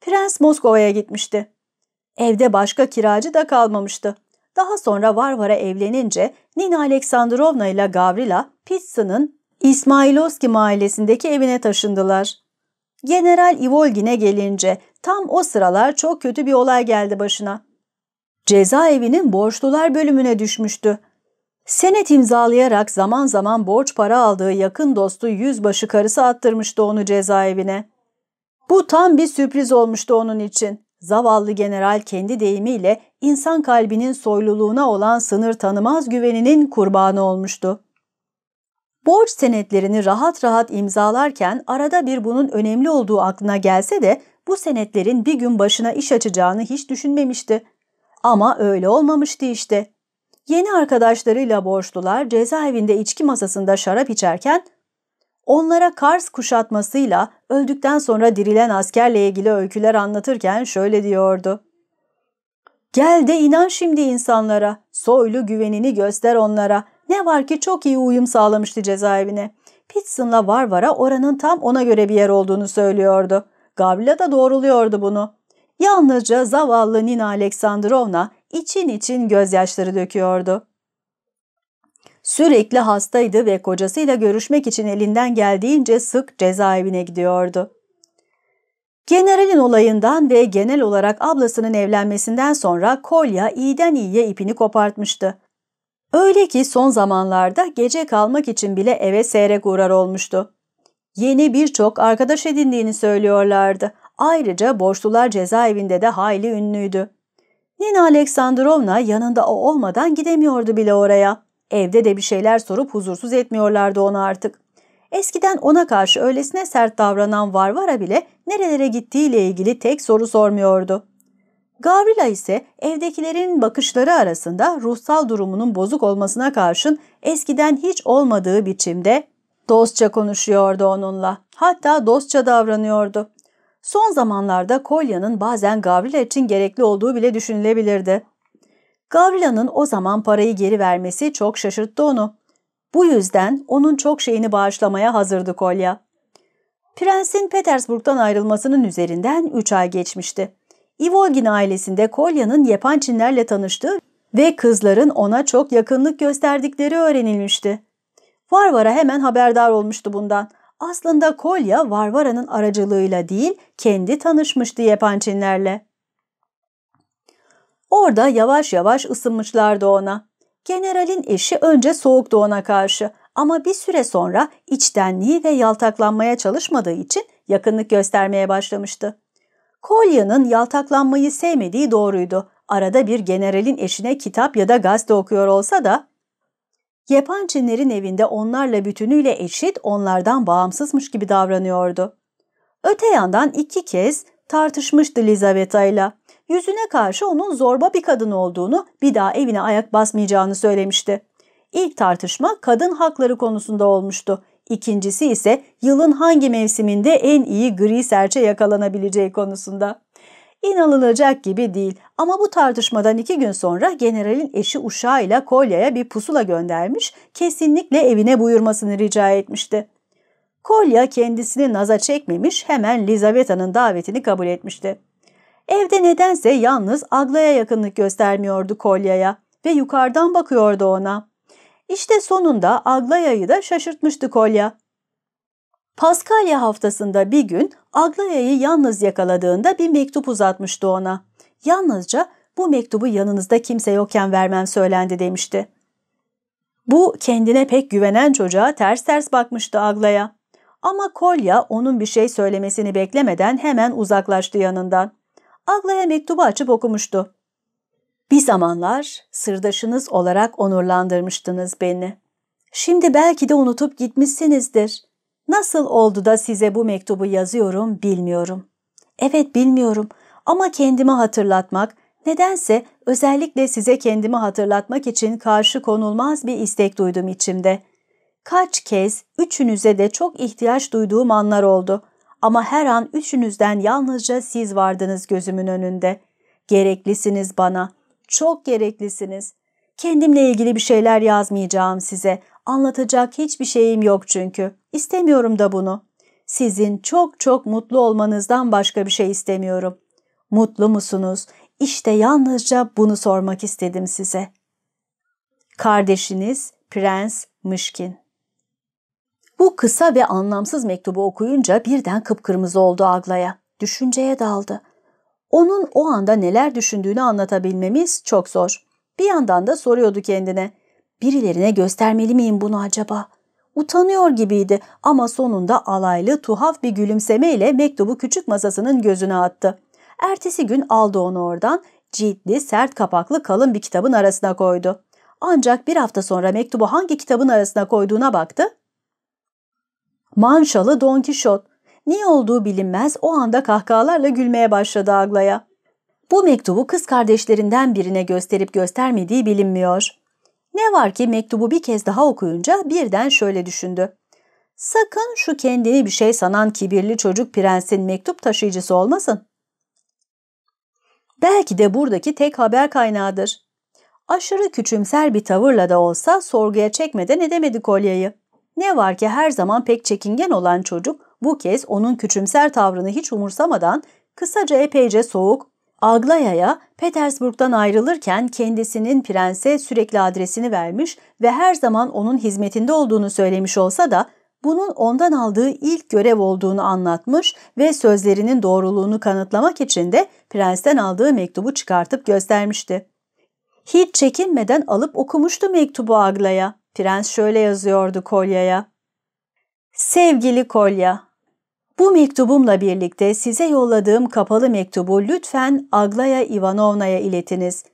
S1: Prens Moskova'ya gitmişti. Evde başka kiracı da kalmamıştı. Daha sonra Varvara evlenince Nina Aleksandrovna ile Gavrila Pitsa'nın İsmailovski mahallesindeki evine taşındılar. General Ivolgin'e gelince tam o sıralar çok kötü bir olay geldi başına. Cezaevinin borçlular bölümüne düşmüştü Senet imzalayarak zaman zaman borç para aldığı yakın dostu yüzbaşı karısı attırmıştı onu cezaevine. Bu tam bir sürpriz olmuştu onun için. Zavallı general kendi deyimiyle insan kalbinin soyluluğuna olan sınır tanımaz güveninin kurbanı olmuştu. Borç senetlerini rahat rahat imzalarken arada bir bunun önemli olduğu aklına gelse de bu senetlerin bir gün başına iş açacağını hiç düşünmemişti. Ama öyle olmamıştı işte. Yeni arkadaşlarıyla borçlular cezaevinde içki masasında şarap içerken onlara Kars kuşatmasıyla öldükten sonra dirilen askerle ilgili öyküler anlatırken şöyle diyordu. Gel de inan şimdi insanlara, soylu güvenini göster onlara. Ne var ki çok iyi uyum sağlamıştı cezaevine. Pitson'la Varvara oranın tam ona göre bir yer olduğunu söylüyordu. Gavrila da doğruluyordu bunu. Yalnızca zavallı Nina Aleksandrovna için için gözyaşları döküyordu. Sürekli hastaydı ve kocasıyla görüşmek için elinden geldiğince sık cezaevine gidiyordu. Generalin olayından ve genel olarak ablasının evlenmesinden sonra Kolya iyiden iyiye ipini kopartmıştı. Öyle ki son zamanlarda gece kalmak için bile eve seyrek uğrar olmuştu. Yeni birçok arkadaş edindiğini söylüyorlardı. Ayrıca borçlular cezaevinde de hayli ünlüydü. Nina Aleksandrovna yanında o olmadan gidemiyordu bile oraya. Evde de bir şeyler sorup huzursuz etmiyorlardı onu artık. Eskiden ona karşı öylesine sert davranan Varvara bile nerelere gittiğiyle ilgili tek soru sormuyordu. Gavrila ise evdekilerin bakışları arasında ruhsal durumunun bozuk olmasına karşın eskiden hiç olmadığı biçimde dostça konuşuyordu onunla. Hatta dostça davranıyordu. Son zamanlarda kolyanın bazen Gavrila için gerekli olduğu bile düşünülebilirdi. Gavrila'nın o zaman parayı geri vermesi çok şaşırttı onu. Bu yüzden onun çok şeyini bağışlamaya hazırdı kolya. Prensin Petersburg'dan ayrılmasının üzerinden 3 ay geçmişti. Ivolgin ailesinde Kolya'nın yapan tanıştığı ve kızların ona çok yakınlık gösterdikleri öğrenilmişti. Varvara hemen haberdar olmuştu bundan. Aslında Kolya Varvara'nın aracılığıyla değil kendi tanışmıştı Yepançinlerle. Orada yavaş yavaş ısınmışlardı ona. Generalin eşi önce soğuktu ona karşı ama bir süre sonra içtenliği ve yaltaklanmaya çalışmadığı için yakınlık göstermeye başlamıştı. Kolya'nın yaltaklanmayı sevmediği doğruydu. Arada bir generalin eşine kitap ya da gazete okuyor olsa da Yapan Çinlerin evinde onlarla bütünüyle eşit, onlardan bağımsızmış gibi davranıyordu. Öte yandan iki kez tartışmıştı Lizaveta ile. Yüzüne karşı onun zorba bir kadın olduğunu, bir daha evine ayak basmayacağını söylemişti. İlk tartışma kadın hakları konusunda olmuştu. İkincisi ise yılın hangi mevsiminde en iyi gri serçe yakalanabileceği konusunda inanılacak gibi değil. Ama bu tartışmadan iki gün sonra generalin eşi uşağıyla Kolya'ya bir pusula göndermiş, kesinlikle evine buyurmasını rica etmişti. Kolya kendisini naza çekmemiş, hemen Lizaveta'nın davetini kabul etmişti. Evde nedense yalnız Agla'ya yakınlık göstermiyordu Kolya'ya ve yukarıdan bakıyordu ona. İşte sonunda Aglayayı da şaşırtmıştı Kolya. Paskalya haftasında bir gün Aglaya'yı yalnız yakaladığında bir mektup uzatmıştı ona. Yalnızca bu mektubu yanınızda kimse yokken vermem söylendi demişti. Bu kendine pek güvenen çocuğa ters ters bakmıştı Aglaya. Ama Kolya onun bir şey söylemesini beklemeden hemen uzaklaştı yanından. Aglaya mektubu açıp okumuştu. Bir zamanlar sırdaşınız olarak onurlandırmıştınız beni. Şimdi belki de unutup gitmişsinizdir. Nasıl oldu da size bu mektubu yazıyorum bilmiyorum. Evet bilmiyorum ama kendimi hatırlatmak, nedense özellikle size kendimi hatırlatmak için karşı konulmaz bir istek duydum içimde. Kaç kez üçünüze de çok ihtiyaç duyduğum anlar oldu. Ama her an üçünüzden yalnızca siz vardınız gözümün önünde. Gereklisiniz bana. Çok gereklisiniz. Kendimle ilgili bir şeyler yazmayacağım size. Anlatacak hiçbir şeyim yok çünkü. İstemiyorum da bunu. Sizin çok çok mutlu olmanızdan başka bir şey istemiyorum. Mutlu musunuz? İşte yalnızca bunu sormak istedim size. Kardeşiniz Prens Mışkin Bu kısa ve anlamsız mektubu okuyunca birden kıpkırmızı oldu Agla'ya. Düşünceye daldı. Onun o anda neler düşündüğünü anlatabilmemiz çok zor. Bir yandan da soruyordu kendine. Birilerine göstermeli miyim bunu acaba? Utanıyor gibiydi ama sonunda alaylı tuhaf bir gülümsemeyle mektubu küçük masasının gözüne attı. Ertesi gün aldı onu oradan, ciddi sert kapaklı kalın bir kitabın arasına koydu. Ancak bir hafta sonra mektubu hangi kitabın arasına koyduğuna baktı. Manşalı Don Kişot. Niye olduğu bilinmez o anda kahkahalarla gülmeye başladı Agla'ya. Bu mektubu kız kardeşlerinden birine gösterip göstermediği bilinmiyor. Ne var ki mektubu bir kez daha okuyunca birden şöyle düşündü. Sakın şu kendini bir şey sanan kibirli çocuk prensin mektup taşıyıcısı olmasın. Belki de buradaki tek haber kaynağıdır. Aşırı küçümser bir tavırla da olsa sorguya çekmeden edemedi kolyayı. Ne var ki her zaman pek çekingen olan çocuk bu kez onun küçümser tavrını hiç umursamadan kısaca epeyce soğuk Aglaya'ya Petersburg'dan ayrılırken kendisinin prense sürekli adresini vermiş ve her zaman onun hizmetinde olduğunu söylemiş olsa da bunun ondan aldığı ilk görev olduğunu anlatmış ve sözlerinin doğruluğunu kanıtlamak için de prensten aldığı mektubu çıkartıp göstermişti. Hiç çekinmeden alıp okumuştu mektubu Agla'ya. Prens şöyle yazıyordu Kolya'ya. Sevgili Kolya, bu mektubumla birlikte size yolladığım kapalı mektubu lütfen Aglaya Ivanovna'ya iletiniz.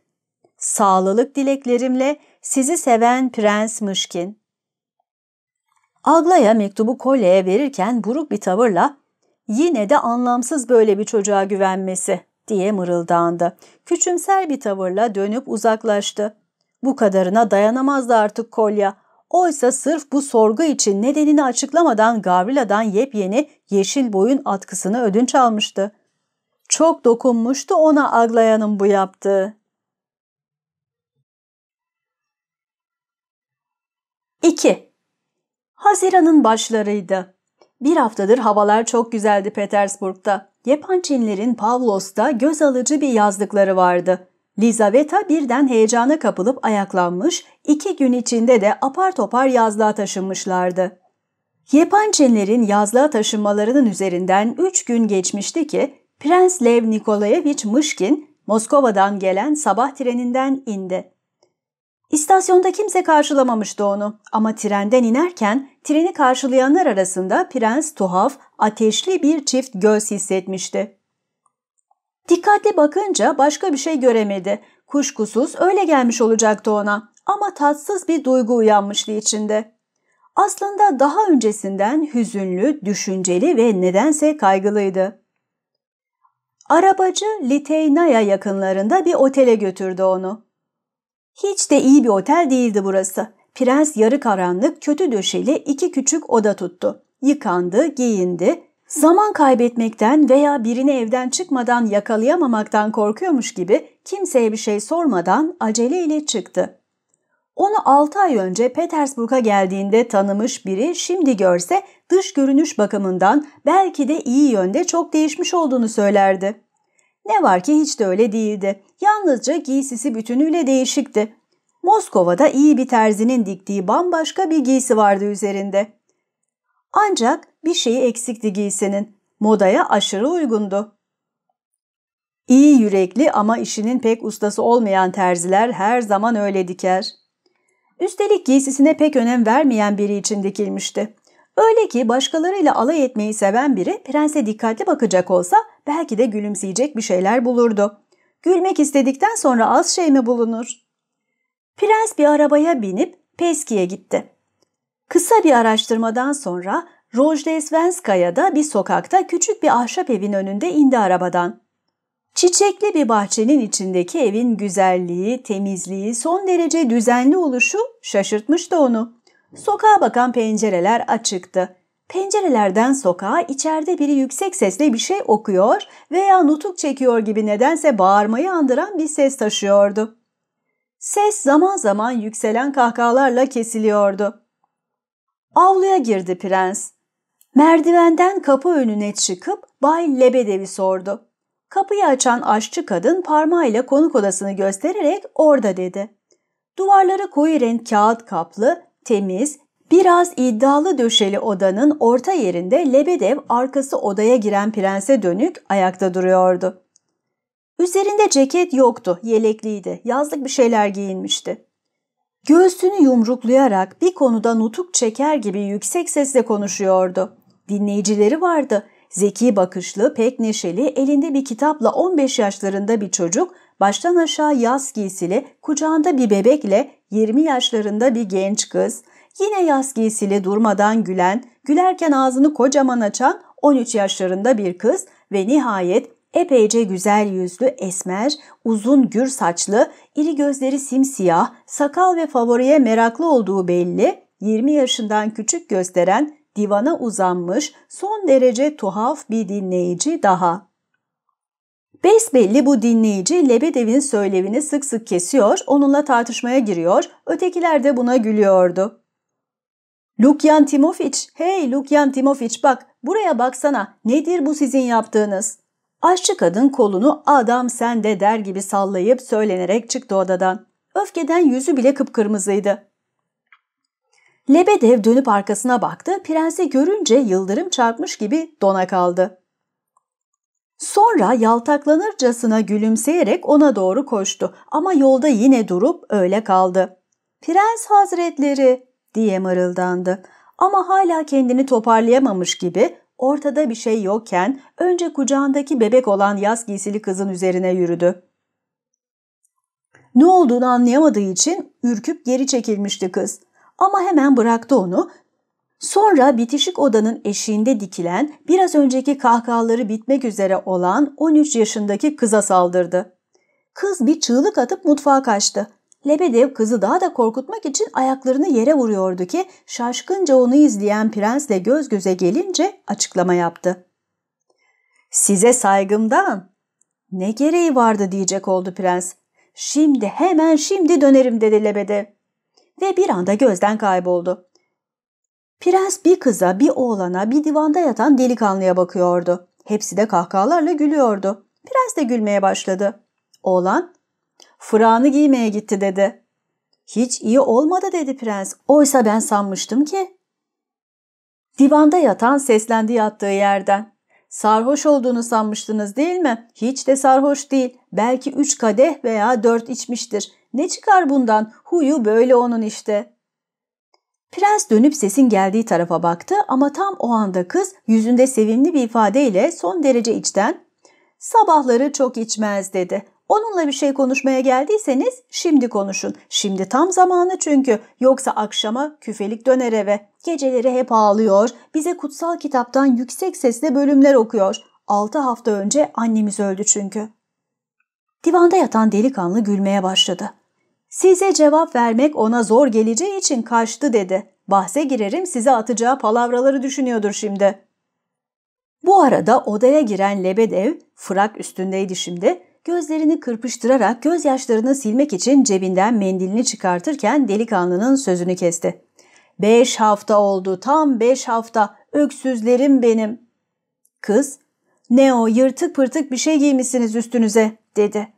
S1: Sağlılık dileklerimle sizi seven Prens Mışkin. Aglaya mektubu kolyeye verirken buruk bir tavırla ''Yine de anlamsız böyle bir çocuğa güvenmesi.'' diye mırıldandı. Küçümser bir tavırla dönüp uzaklaştı. Bu kadarına dayanamazdı artık Kolya. Oysa sırf bu sorgu için nedenini açıklamadan Gavrila'dan yepyeni yeşil boyun atkısını ödünç almıştı. Çok dokunmuştu ona Aglaya'nın bu yaptığı. İki Haziran'ın başlarıydı. Bir haftadır havalar çok güzeldi Petersburg'da. Yapan Pavlos'ta göz alıcı bir yazlıkları vardı. Lizaveta birden heyecana kapılıp ayaklanmış, iki gün içinde de apar topar yazlığa taşınmışlardı. Yepançinlerin yazlığa taşınmalarının üzerinden üç gün geçmişti ki Prens Lev Nikolayevich Mışkin Moskova'dan gelen sabah treninden indi. İstasyonda kimse karşılamamıştı onu ama trenden inerken treni karşılayanlar arasında prens tuhaf, ateşli bir çift göz hissetmişti. Dikkatli bakınca başka bir şey göremedi. Kuşkusuz öyle gelmiş olacaktı ona ama tatsız bir duygu uyanmıştı içinde. Aslında daha öncesinden hüzünlü, düşünceli ve nedense kaygılıydı. Arabacı Liteynaya yakınlarında bir otele götürdü onu. Hiç de iyi bir otel değildi burası. Prens yarı karanlık, kötü döşeli iki küçük oda tuttu. Yıkandı, giyindi, Zaman kaybetmekten veya birini evden çıkmadan yakalayamamaktan korkuyormuş gibi kimseye bir şey sormadan aceleyle çıktı. Onu 6 ay önce Petersburg'a geldiğinde tanımış biri şimdi görse dış görünüş bakımından belki de iyi yönde çok değişmiş olduğunu söylerdi. Ne var ki hiç de öyle değildi. Yalnızca giysisi bütünüyle değişikti. Moskova'da iyi bir terzinin diktiği bambaşka bir giysi vardı üzerinde. Ancak bir şeyi eksikti giysinin. Modaya aşırı uygundu. İyi yürekli ama işinin pek ustası olmayan terziler her zaman öyle diker. Üstelik giysisine pek önem vermeyen biri için dikilmişti. Öyle ki başkalarıyla alay etmeyi seven biri prense dikkatli bakacak olsa belki de gülümseyecek bir şeyler bulurdu. Gülmek istedikten sonra az şey mi bulunur? Prens bir arabaya binip Peski'ye gitti. Kısa bir araştırmadan sonra Rojdesvenskaya'da bir sokakta küçük bir ahşap evin önünde indi arabadan. Çiçekli bir bahçenin içindeki evin güzelliği, temizliği, son derece düzenli oluşu şaşırtmıştı onu. Sokağa bakan pencereler açıktı. Pencerelerden sokağa içeride biri yüksek sesle bir şey okuyor veya nutuk çekiyor gibi nedense bağırmayı andıran bir ses taşıyordu. Ses zaman zaman yükselen kahkahalarla kesiliyordu. Avluya girdi prens. Merdivenden kapı önüne çıkıp Bay Lebedev'i sordu. Kapıyı açan aşçı kadın parmağıyla konuk odasını göstererek orada dedi. Duvarları koyu renk kağıt kaplı, temiz, biraz iddialı döşeli odanın orta yerinde Lebedev arkası odaya giren prense dönük ayakta duruyordu. Üzerinde ceket yoktu, yelekliydi, yazlık bir şeyler giyinmişti. Göğsünü yumruklayarak bir konuda nutuk çeker gibi yüksek sesle konuşuyordu dinleyicileri vardı. Zeki bakışlı, pek neşeli, elinde bir kitapla 15 yaşlarında bir çocuk, baştan aşağı yaz giysili, kucağında bir bebekle 20 yaşlarında bir genç kız, yine yaz giysili durmadan gülen, gülerken ağzını kocaman açan 13 yaşlarında bir kız ve nihayet epeyce güzel yüzlü, esmer, uzun gür saçlı, iri gözleri simsiyah, sakal ve favoriye meraklı olduğu belli, 20 yaşından küçük gösteren divana uzanmış son derece tuhaf bir dinleyici daha. Besbelli bu dinleyici Lebedev'in söylevini sık sık kesiyor, onunla tartışmaya giriyor, ötekiler de buna gülüyordu. Lukyan Timofiç, hey Lukyan Timofiç bak buraya baksana nedir bu sizin yaptığınız? Aşçı kadın kolunu adam sen de der gibi sallayıp söylenerek çıktı odadan. Öfkeden yüzü bile kıpkırmızıydı. Lebedev dönüp arkasına baktı. Prensi görünce yıldırım çarpmış gibi dona kaldı. Sonra yaltaklanırcasına gülümseyerek ona doğru koştu ama yolda yine durup öyle kaldı. Prens hazretleri diye mırıldandı ama hala kendini toparlayamamış gibi ortada bir şey yokken önce kucağındaki bebek olan yaz giysili kızın üzerine yürüdü. Ne olduğunu anlayamadığı için ürküp geri çekilmişti kız ama hemen bıraktı onu. Sonra bitişik odanın eşiğinde dikilen, biraz önceki kahkahaları bitmek üzere olan 13 yaşındaki kıza saldırdı. Kız bir çığlık atıp mutfağa kaçtı. Lebedev kızı daha da korkutmak için ayaklarını yere vuruyordu ki şaşkınca onu izleyen prensle göz göze gelince açıklama yaptı. Size saygımdan. Ne gereği vardı diyecek oldu prens. Şimdi hemen şimdi dönerim dedi Lebedev ve bir anda gözden kayboldu. Prens bir kıza, bir oğlana, bir divanda yatan delikanlıya bakıyordu. Hepsi de kahkahalarla gülüyordu. Prens de gülmeye başladı. Oğlan, fırağını giymeye gitti dedi. Hiç iyi olmadı dedi prens. Oysa ben sanmıştım ki. Divanda yatan seslendi yattığı yerden. Sarhoş olduğunu sanmıştınız değil mi? Hiç de sarhoş değil. Belki üç kadeh veya dört içmiştir. Ne çıkar bundan? Huyu böyle onun işte. Prens dönüp sesin geldiği tarafa baktı ama tam o anda kız yüzünde sevimli bir ifadeyle son derece içten ''Sabahları çok içmez.'' dedi. Onunla bir şey konuşmaya geldiyseniz şimdi konuşun. Şimdi tam zamanı çünkü. Yoksa akşama küfelik döner eve. Geceleri hep ağlıyor. Bize kutsal kitaptan yüksek sesle bölümler okuyor. Altı hafta önce annemiz öldü çünkü. Divanda yatan delikanlı gülmeye başladı. Size cevap vermek ona zor geleceği için kaçtı dedi. Bahse girerim size atacağı palavraları düşünüyordur şimdi. Bu arada odaya giren Lebedev, frak üstündeydi şimdi, gözlerini kırpıştırarak gözyaşlarını silmek için cebinden mendilini çıkartırken delikanlının sözünü kesti. Beş hafta oldu, tam beş hafta, öksüzlerim benim. Kız, ne o yırtık pırtık bir şey giymişsiniz üstünüze dedi.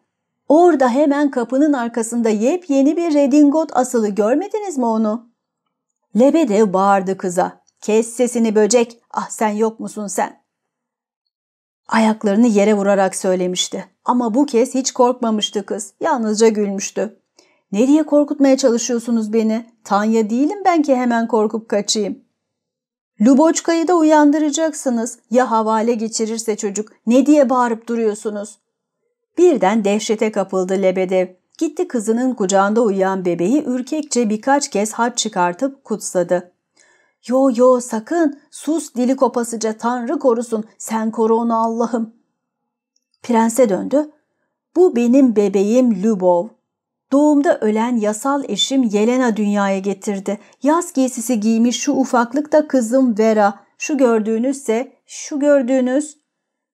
S1: Orada hemen kapının arkasında yepyeni bir redingot asılı görmediniz mi onu? Lebedev bağırdı kıza. Kes sesini böcek. Ah sen yok musun sen? Ayaklarını yere vurarak söylemişti. Ama bu kez hiç korkmamıştı kız. Yalnızca gülmüştü. Nereye korkutmaya çalışıyorsunuz beni? Tanya değilim ben ki hemen korkup kaçayım. Luboçka'yı da uyandıracaksınız. Ya havale geçirirse çocuk ne diye bağırıp duruyorsunuz? Birden dehşete kapıldı Lebedev. Gitti kızının kucağında uyuyan bebeği ürkekçe birkaç kez hat çıkartıp kutsadı. ''Yo yo sakın sus dili kopasıca Tanrı korusun sen koru onu Allah'ım.'' Prense döndü. ''Bu benim bebeğim Lubov. Doğumda ölen yasal eşim Yelena dünyaya getirdi. Yaz giysisi giymiş şu ufaklık da kızım Vera. Şu gördüğünüzse, şu gördüğünüz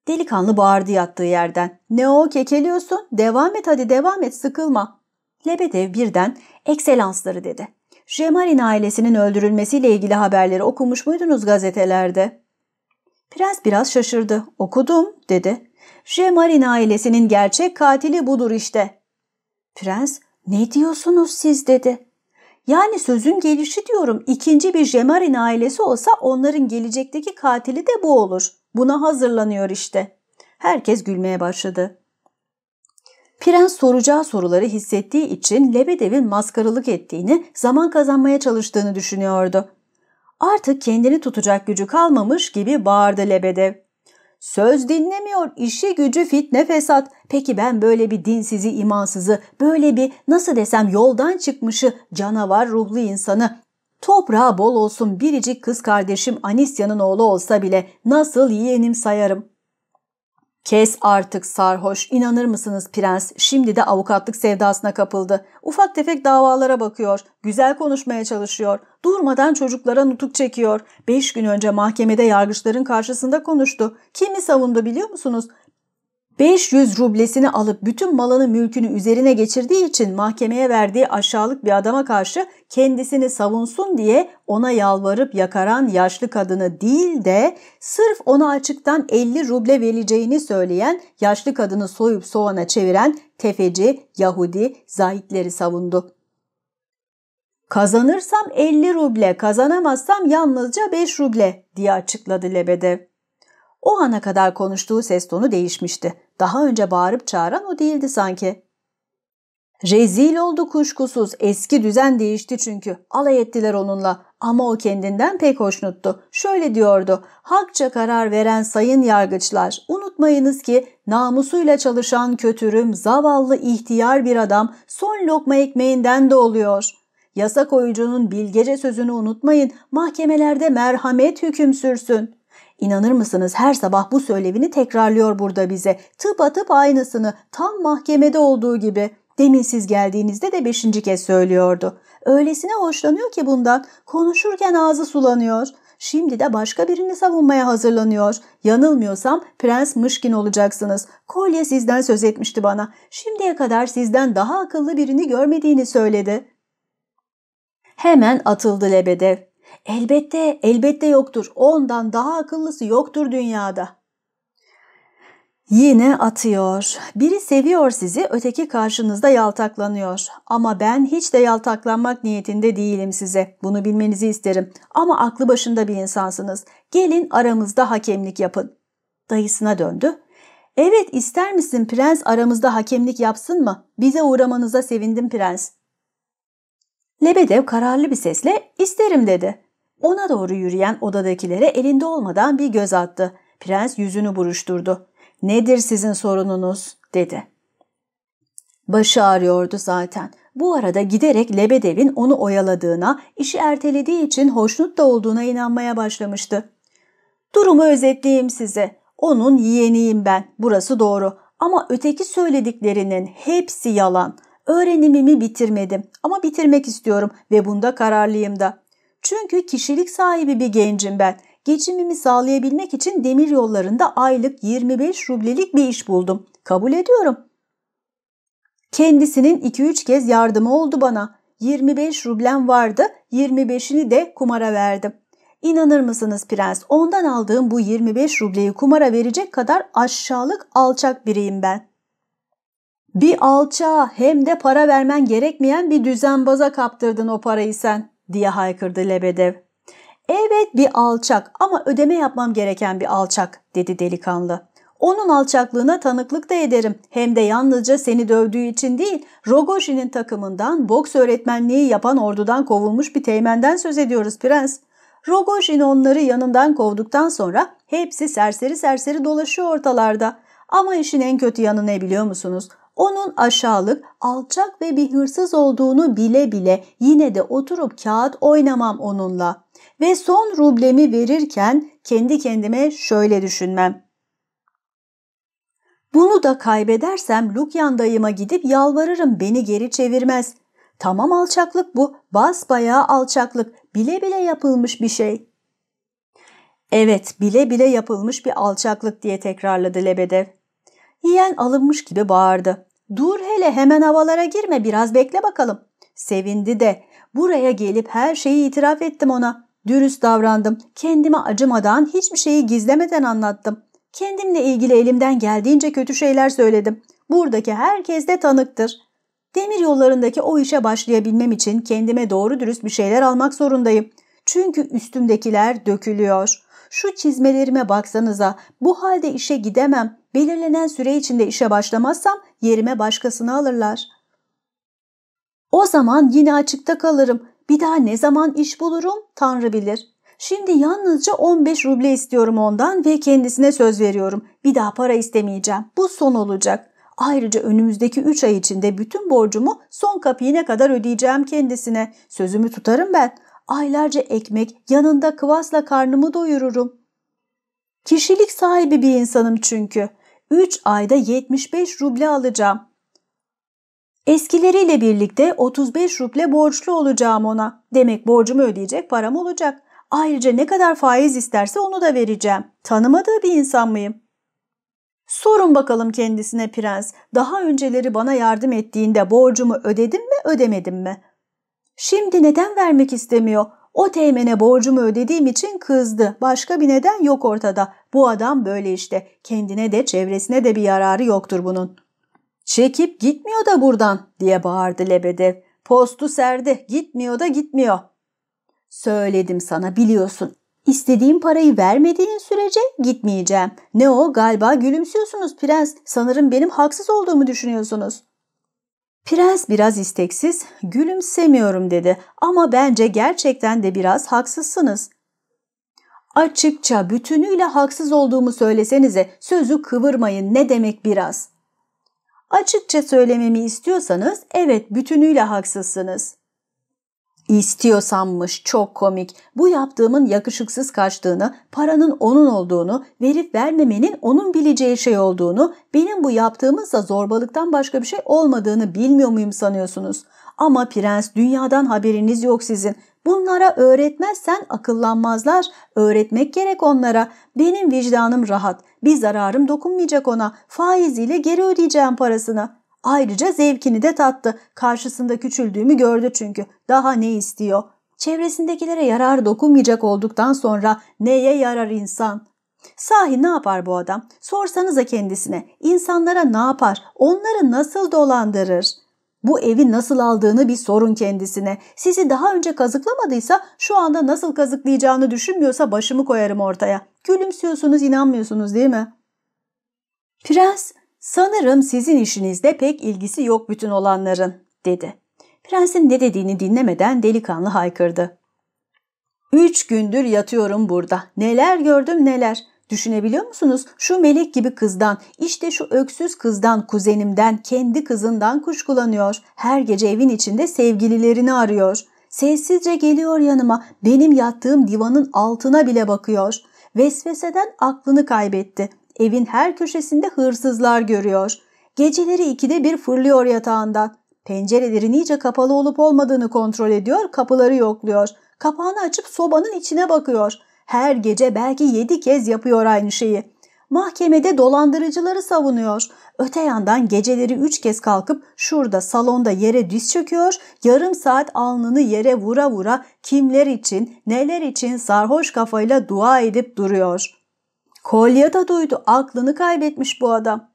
S1: Delikanlı bağırdı yattığı yerden. Ne o kekeliyorsun? Devam et hadi devam et sıkılma. Lebedev birden ekselansları dedi. Jemarin ailesinin öldürülmesiyle ilgili haberleri okumuş muydunuz gazetelerde? Prens biraz şaşırdı. Okudum dedi. Jemarin ailesinin gerçek katili budur işte. Prens ne diyorsunuz siz dedi. Yani sözün gelişi diyorum ikinci bir Jemarin ailesi olsa onların gelecekteki katili de bu olur.'' Buna hazırlanıyor işte. Herkes gülmeye başladı. Prens soracağı soruları hissettiği için Lebedev'in maskaralık ettiğini, zaman kazanmaya çalıştığını düşünüyordu. Artık kendini tutacak gücü kalmamış gibi bağırdı Lebedev. Söz dinlemiyor, işi gücü fitne fesat. Peki ben böyle bir dinsizi, imansızı, böyle bir nasıl desem yoldan çıkmışı, canavar ruhlu insanı Toprağı bol olsun biricik kız kardeşim Anisya'nın oğlu olsa bile nasıl yeğenim sayarım. Kes artık sarhoş, inanır mısınız prens? Şimdi de avukatlık sevdasına kapıldı. Ufak tefek davalara bakıyor, güzel konuşmaya çalışıyor, durmadan çocuklara nutuk çekiyor. Beş gün önce mahkemede yargıçların karşısında konuştu. Kimi savundu biliyor musunuz? 500 rublesini alıp bütün malını mülkünü üzerine geçirdiği için mahkemeye verdiği aşağılık bir adama karşı kendisini savunsun diye ona yalvarıp yakaran yaşlı kadını değil de sırf ona açıktan 50 ruble vereceğini söyleyen yaşlı kadını soyup soğana çeviren tefeci, Yahudi, zahitleri savundu. Kazanırsam 50 ruble, kazanamazsam yalnızca 5 ruble diye açıkladı Lebedev. O ana kadar konuştuğu ses tonu değişmişti. Daha önce bağırıp çağıran o değildi sanki. Rezil oldu kuşkusuz. Eski düzen değişti çünkü. Alay ettiler onunla. Ama o kendinden pek hoşnuttu. Şöyle diyordu. Hakça karar veren sayın yargıçlar, unutmayınız ki namusuyla çalışan kötürüm, zavallı ihtiyar bir adam son lokma ekmeğinden de oluyor. Yasa koyucunun bilgece sözünü unutmayın. Mahkemelerde merhamet hüküm sürsün. İnanır mısınız her sabah bu söylevini tekrarlıyor burada bize. Tıp atıp aynısını tam mahkemede olduğu gibi. Demin siz geldiğinizde de beşinci kez söylüyordu. Öylesine hoşlanıyor ki bundan. Konuşurken ağzı sulanıyor. Şimdi de başka birini savunmaya hazırlanıyor. Yanılmıyorsam Prens Mışkin olacaksınız. Kolye sizden söz etmişti bana. Şimdiye kadar sizden daha akıllı birini görmediğini söyledi. Hemen atıldı lebede. Elbette, elbette yoktur. Ondan daha akıllısı yoktur dünyada. Yine atıyor. Biri seviyor sizi, öteki karşınızda yaltaklanıyor. Ama ben hiç de yaltaklanmak niyetinde değilim size. Bunu bilmenizi isterim. Ama aklı başında bir insansınız. Gelin aramızda hakemlik yapın. Dayısına döndü. Evet ister misin prens aramızda hakemlik yapsın mı? Bize uğramanıza sevindim prens. Lebedev kararlı bir sesle isterim dedi. Ona doğru yürüyen odadakilere elinde olmadan bir göz attı. Prens yüzünü buruşturdu. ''Nedir sizin sorununuz?'' dedi. Başı ağrıyordu zaten. Bu arada giderek Lebedev'in onu oyaladığına, işi ertelediği için hoşnut da olduğuna inanmaya başlamıştı. Durumu özetleyeyim size. Onun yeğeniyim ben. Burası doğru. Ama öteki söylediklerinin hepsi yalan. Öğrenimimi bitirmedim ama bitirmek istiyorum ve bunda kararlıyım da. Çünkü kişilik sahibi bir gencim ben. Geçimimi sağlayabilmek için demir yollarında aylık 25 rublelik bir iş buldum. Kabul ediyorum. Kendisinin 2-3 kez yardımı oldu bana. 25 rublem vardı, 25'ini de kumara verdim. İnanır mısınız prens, ondan aldığım bu 25 rubleyi kumara verecek kadar aşağılık, alçak biriyim ben. Bir alçağa hem de para vermen gerekmeyen bir düzenbaza kaptırdın o parayı sen diye haykırdı Lebedev. Evet bir alçak ama ödeme yapmam gereken bir alçak dedi delikanlı. Onun alçaklığına tanıklık da ederim. Hem de yalnızca seni dövdüğü için değil, Rogojin'in takımından boks öğretmenliği yapan ordudan kovulmuş bir teğmenden söz ediyoruz prens. Rogojin onları yanından kovduktan sonra hepsi serseri serseri dolaşıyor ortalarda. Ama işin en kötü yanı ne biliyor musunuz? Onun aşağılık, alçak ve bir hırsız olduğunu bile bile yine de oturup kağıt oynamam onunla. Ve son rublemi verirken kendi kendime şöyle düşünmem. Bunu da kaybedersem Lukyan dayıma gidip yalvarırım beni geri çevirmez. Tamam alçaklık bu, basbayağı alçaklık, bile bile yapılmış bir şey. Evet, bile bile yapılmış bir alçaklık diye tekrarladı Lebedev. Yiyen alınmış gibi bağırdı. Dur hele hemen havalara girme biraz bekle bakalım. Sevindi de buraya gelip her şeyi itiraf ettim ona. Dürüst davrandım. Kendime acımadan hiçbir şeyi gizlemeden anlattım. Kendimle ilgili elimden geldiğince kötü şeyler söyledim. Buradaki herkes de tanıktır. Demir yollarındaki o işe başlayabilmem için kendime doğru dürüst bir şeyler almak zorundayım. Çünkü üstümdekiler dökülüyor. Şu çizmelerime baksanıza bu halde işe gidemem. Belirlenen süre içinde işe başlamazsam yerime başkasını alırlar. O zaman yine açıkta kalırım. Bir daha ne zaman iş bulurum Tanrı bilir. Şimdi yalnızca 15 ruble istiyorum ondan ve kendisine söz veriyorum. Bir daha para istemeyeceğim. Bu son olacak. Ayrıca önümüzdeki 3 ay içinde bütün borcumu son kapiyine kadar ödeyeceğim kendisine. Sözümü tutarım ben. Aylarca ekmek yanında kıvasla karnımı doyururum. Kişilik sahibi bir insanım çünkü. 3 ayda 75 ruble alacağım. Eskileriyle birlikte 35 ruble borçlu olacağım ona. Demek borcumu ödeyecek param olacak. Ayrıca ne kadar faiz isterse onu da vereceğim. Tanımadığı bir insan mıyım? Sorun bakalım kendisine prens. Daha önceleri bana yardım ettiğinde borcumu ödedim mi ödemedim mi? Şimdi neden vermek istemiyor? O teğmene borcumu ödediğim için kızdı. Başka bir neden yok ortada. Bu adam böyle işte. Kendine de çevresine de bir yararı yoktur bunun. Çekip gitmiyor da buradan diye bağırdı Lebedev. Postu serdi. Gitmiyor da gitmiyor. Söyledim sana biliyorsun. İstediğim parayı vermediğin sürece gitmeyeceğim. Ne o galiba gülümsüyorsunuz prens. Sanırım benim haksız olduğumu düşünüyorsunuz. Prens biraz isteksiz, gülümsemiyorum dedi ama bence gerçekten de biraz haksızsınız. Açıkça bütünüyle haksız olduğumu söylesenize sözü kıvırmayın ne demek biraz. Açıkça söylememi istiyorsanız evet bütünüyle haksızsınız. İstiyorsammış çok komik. Bu yaptığımın yakışıksız kaçtığını, paranın onun olduğunu, verip vermemenin onun bileceği şey olduğunu, benim bu yaptığımızsa zorbalıktan başka bir şey olmadığını bilmiyor muyum sanıyorsunuz? Ama prens dünyadan haberiniz yok sizin. Bunlara öğretmezsen akıllanmazlar. Öğretmek gerek onlara. Benim vicdanım rahat. Bir zararım dokunmayacak ona. Faiziyle geri ödeyeceğim parasını. Ayrıca zevkini de tattı. Karşısında küçüldüğümü gördü çünkü. Daha ne istiyor? Çevresindekilere yarar dokunmayacak olduktan sonra neye yarar insan?'' Sahi ne yapar bu adam? Sorsanıza kendisine. İnsanlara ne yapar? Onları nasıl dolandırır? Bu evi nasıl aldığını bir sorun kendisine. Sizi daha önce kazıklamadıysa şu anda nasıl kazıklayacağını düşünmüyorsa başımı koyarım ortaya. Gülümsüyorsunuz inanmıyorsunuz değil mi? Prens sanırım sizin işinizde pek ilgisi yok bütün olanların dedi. Prensin ne dediğini dinlemeden delikanlı haykırdı. Üç gündür yatıyorum burada. Neler gördüm neler. Düşünebiliyor musunuz? Şu melek gibi kızdan, işte şu öksüz kızdan, kuzenimden, kendi kızından kuşkulanıyor. Her gece evin içinde sevgililerini arıyor. Sessizce geliyor yanıma, benim yattığım divanın altına bile bakıyor. Vesveseden aklını kaybetti. Evin her köşesinde hırsızlar görüyor. Geceleri ikide bir fırlıyor yatağından. Pencerelerin iyice kapalı olup olmadığını kontrol ediyor, kapıları yokluyor. Kapağını açıp sobanın içine bakıyor.'' Her gece belki yedi kez yapıyor aynı şeyi. Mahkemede dolandırıcıları savunuyor. Öte yandan geceleri üç kez kalkıp şurada salonda yere diz çöküyor, yarım saat alnını yere vura vura kimler için, neler için sarhoş kafayla dua edip duruyor. Kolye da duydu, aklını kaybetmiş bu adam.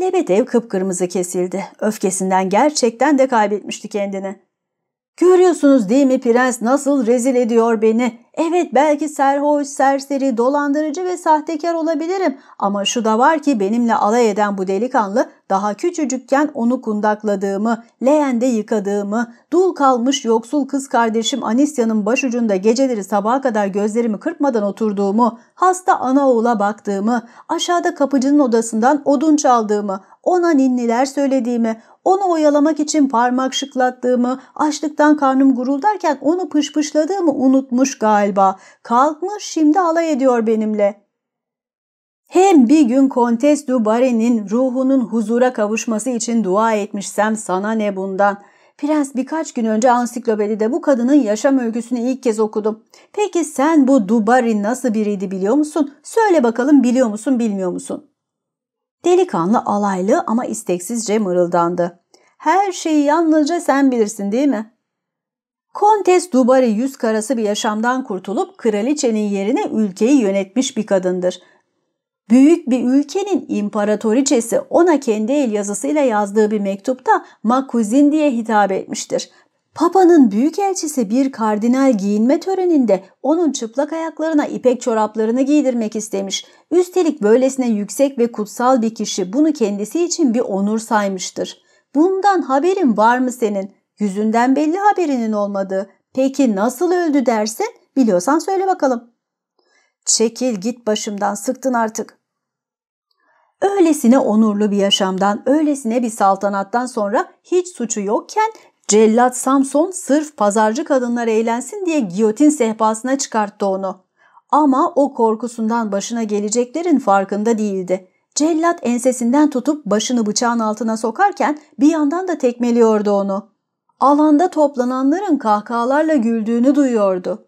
S1: Lebedev kıpkırmızı kesildi. Öfkesinden gerçekten de kaybetmişti kendini. Görüyorsunuz değil mi prens nasıl rezil ediyor beni? Evet belki serhoş, serseri, dolandırıcı ve sahtekar olabilirim ama şu da var ki benimle alay eden bu delikanlı daha küçücükken onu kundakladığımı, leğende yıkadığımı, dul kalmış yoksul kız kardeşim Anisya'nın başucunda geceleri sabaha kadar gözlerimi kırpmadan oturduğumu, hasta ana oğula baktığımı, aşağıda kapıcının odasından odun çaldığımı, ona ninniler söylediğimi, onu oyalamak için parmak şıklattığımı, açlıktan karnım guruldarken onu pışpışladığımı unutmuş galiba. Kalkmış şimdi alay ediyor benimle. Hem bir gün Kontes du ruhunun huzura kavuşması için dua etmişsem sana ne bundan. Prens birkaç gün önce ansiklopedide bu kadının yaşam öyküsünü ilk kez okudum. Peki sen bu Dubari nasıl biriydi biliyor musun? Söyle bakalım biliyor musun bilmiyor musun? Delikanlı alaylı ama isteksizce mırıldandı. Her şeyi yalnızca sen bilirsin değil mi? Kontes Dubari yüz karası bir yaşamdan kurtulup kraliçenin yerine ülkeyi yönetmiş bir kadındır. Büyük bir ülkenin imparatoriçesi ona kendi el yazısıyla yazdığı bir mektupta makuzin diye hitap etmiştir. Papa'nın büyük elçisi bir kardinal giyinme töreninde onun çıplak ayaklarına ipek çoraplarını giydirmek istemiş. Üstelik böylesine yüksek ve kutsal bir kişi bunu kendisi için bir onur saymıştır. Bundan haberin var mı senin? Yüzünden belli haberinin olmadığı. Peki nasıl öldü dersin? Biliyorsan söyle bakalım. Çekil git başımdan sıktın artık. Öylesine onurlu bir yaşamdan, öylesine bir saltanattan sonra hiç suçu yokken Cellat Samson sırf pazarcı kadınlar eğlensin diye giyotin sehpasına çıkarttı onu. Ama o korkusundan başına geleceklerin farkında değildi. Cellat ensesinden tutup başını bıçağın altına sokarken bir yandan da tekmeliyordu onu. Alanda toplananların kahkahalarla güldüğünü duyuyordu.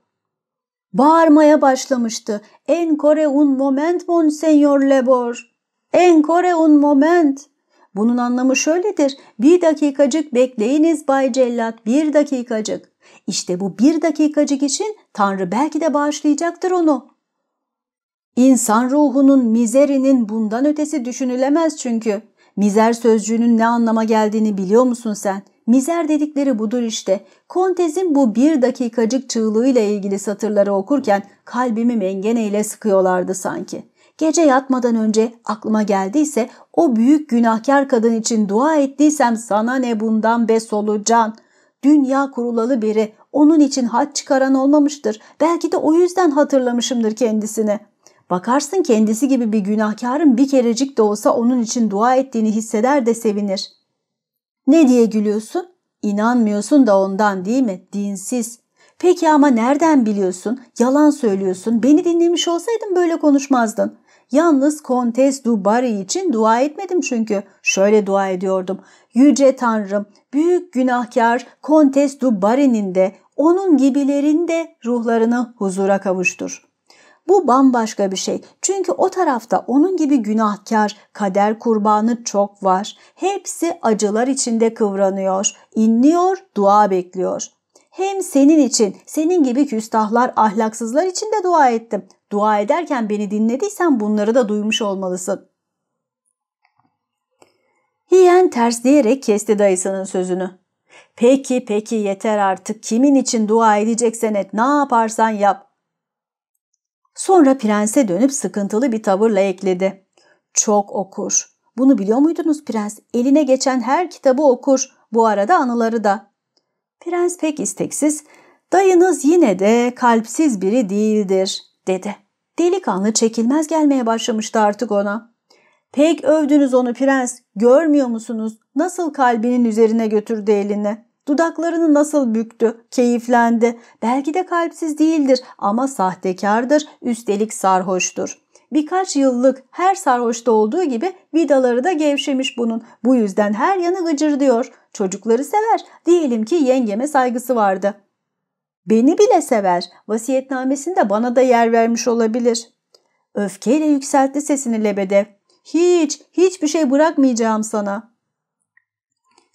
S1: Bağırmaya başlamıştı. Encore un moment, mon senyor Lebor. Encore un moment. Bunun anlamı şöyledir. Bir dakikacık bekleyiniz Bay Cellat, bir dakikacık. İşte bu bir dakikacık için Tanrı belki de bağışlayacaktır onu. İnsan ruhunun mizerinin bundan ötesi düşünülemez çünkü. Mizer sözcüğünün ne anlama geldiğini biliyor musun sen? Mizer dedikleri budur işte. Kontez'in bu bir dakikacık çığlığıyla ilgili satırları okurken kalbimi mengeneyle sıkıyorlardı sanki.'' Gece yatmadan önce aklıma geldiyse o büyük günahkar kadın için dua ettiysem sana ne bundan be solucan. Dünya kurulalı biri onun için hat çıkaran olmamıştır. Belki de o yüzden hatırlamışımdır kendisini. Bakarsın kendisi gibi bir günahkarın bir kerecik de olsa onun için dua ettiğini hisseder de sevinir. Ne diye gülüyorsun? İnanmıyorsun da ondan değil mi? Dinsiz. Peki ama nereden biliyorsun? Yalan söylüyorsun. Beni dinlemiş olsaydın böyle konuşmazdın. Yalnız Kontes du için dua etmedim çünkü. Şöyle dua ediyordum. Yüce Tanrım, büyük günahkar Kontes du de onun gibilerin de ruhlarını huzura kavuştur. Bu bambaşka bir şey. Çünkü o tarafta onun gibi günahkar, kader kurbanı çok var. Hepsi acılar içinde kıvranıyor, inliyor, dua bekliyor. Hem senin için, senin gibi küstahlar, ahlaksızlar için de dua ettim. Dua ederken beni dinlediysen bunları da duymuş olmalısın. ters diyerek kesti dayısının sözünü. Peki peki yeter artık kimin için dua edeceksen et ne yaparsan yap. Sonra prense dönüp sıkıntılı bir tavırla ekledi. Çok okur. Bunu biliyor muydunuz prens? Eline geçen her kitabı okur. Bu arada anıları da. Prens pek isteksiz. Dayınız yine de kalpsiz biri değildir dedi. Delikanlı çekilmez gelmeye başlamıştı artık ona. Pek övdünüz onu prens. Görmüyor musunuz? Nasıl kalbinin üzerine götürdü elini? Dudaklarını nasıl büktü? Keyiflendi. Belki de kalpsiz değildir ama sahtekardır. Üstelik sarhoştur. Birkaç yıllık her sarhoşta olduğu gibi vidaları da gevşemiş bunun. Bu yüzden her yanı gıcırdıyor. Çocukları sever. Diyelim ki yengeme saygısı vardı. Beni bile sever. Vasiyetnamesinde bana da yer vermiş olabilir. Öfkeyle yükseltti sesini lebede. Hiç, hiçbir şey bırakmayacağım sana.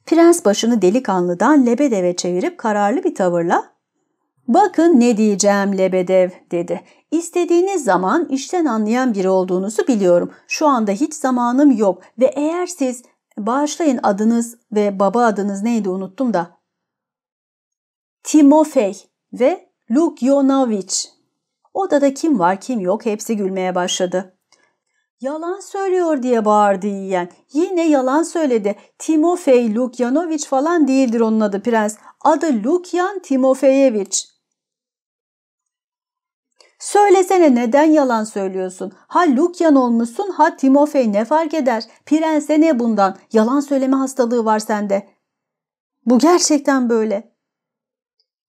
S1: Prens başını delikanlıdan lebedeve çevirip kararlı bir tavırla ''Bakın ne diyeceğim lebedev'' dedi. İstediğiniz zaman işten anlayan biri olduğunuzu biliyorum. Şu anda hiç zamanım yok ve eğer siz bağışlayın adınız ve baba adınız neydi unuttum da. Timofey ve Lukyonovic. Odada kim var kim yok hepsi gülmeye başladı. Yalan söylüyor diye bağırdı yiyen. Yine yalan söyledi. Timofey Lukyanoviç falan değildir onun adı prens. Adı Lukyan Timofeyeviç. Söylesene neden yalan söylüyorsun? Ha Lukyan olmuşsun ha Timofey ne fark eder? Prense ne bundan? Yalan söyleme hastalığı var sende. Bu gerçekten böyle.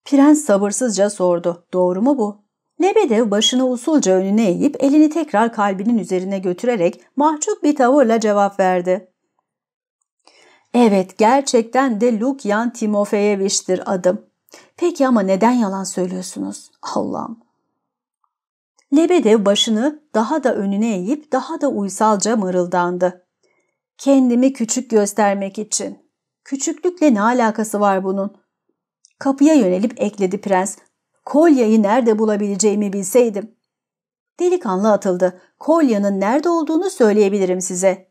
S1: Prens sabırsızca sordu. Doğru mu bu? Lebedev başını usulca önüne eğip elini tekrar kalbinin üzerine götürerek mahcup bir tavırla cevap verdi. Evet gerçekten de Lukyan Timofeyevich'tir adım. Peki ama neden yalan söylüyorsunuz? Allah'ım. Lebedev başını daha da önüne eğip daha da uysalca mırıldandı. Kendimi küçük göstermek için. Küçüklükle ne alakası var bunun? Kapıya yönelip ekledi prens. Kolyayı nerede bulabileceğimi bilseydim. Delikanlı atıldı. Kolyanın nerede olduğunu söyleyebilirim size.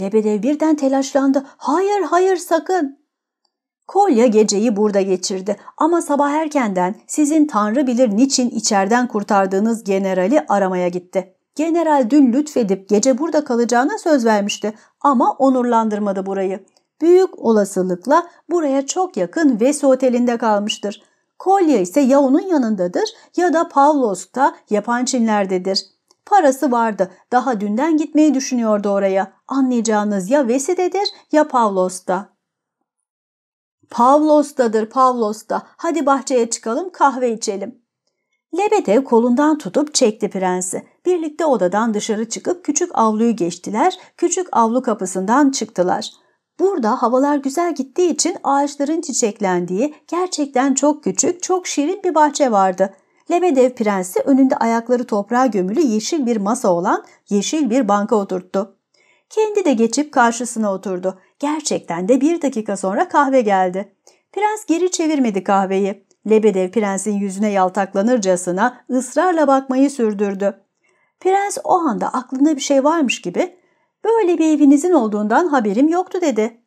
S1: Lebedev birden telaşlandı. Hayır hayır sakın. Kolya geceyi burada geçirdi ama sabah erkenden sizin tanrı bilir niçin içerden kurtardığınız generali aramaya gitti. General dün lütfedip gece burada kalacağına söz vermişti ama onurlandırmadı burayı büyük olasılıkla buraya çok yakın Vesi Oteli'nde kalmıştır. Kolya ise ya onun yanındadır ya da Pavlos'ta yapan Çinlerdedir. Parası vardı. Daha dünden gitmeyi düşünüyordu oraya. Anlayacağınız ya Vesi'dedir ya Pavlos'ta. Pavlos'tadır Pavlos'ta. Hadi bahçeye çıkalım kahve içelim. Lebedev kolundan tutup çekti prensi. Birlikte odadan dışarı çıkıp küçük avluyu geçtiler. Küçük avlu kapısından çıktılar.'' Burada havalar güzel gittiği için ağaçların çiçeklendiği gerçekten çok küçük, çok şirin bir bahçe vardı. Lebedev prensi önünde ayakları toprağa gömülü yeşil bir masa olan yeşil bir banka oturttu. Kendi de geçip karşısına oturdu. Gerçekten de bir dakika sonra kahve geldi. Prens geri çevirmedi kahveyi. Lebedev prensin yüzüne yaltaklanırcasına ısrarla bakmayı sürdürdü. Prens o anda aklında bir şey varmış gibi böyle bir evinizin olduğundan haberim yoktu dedi.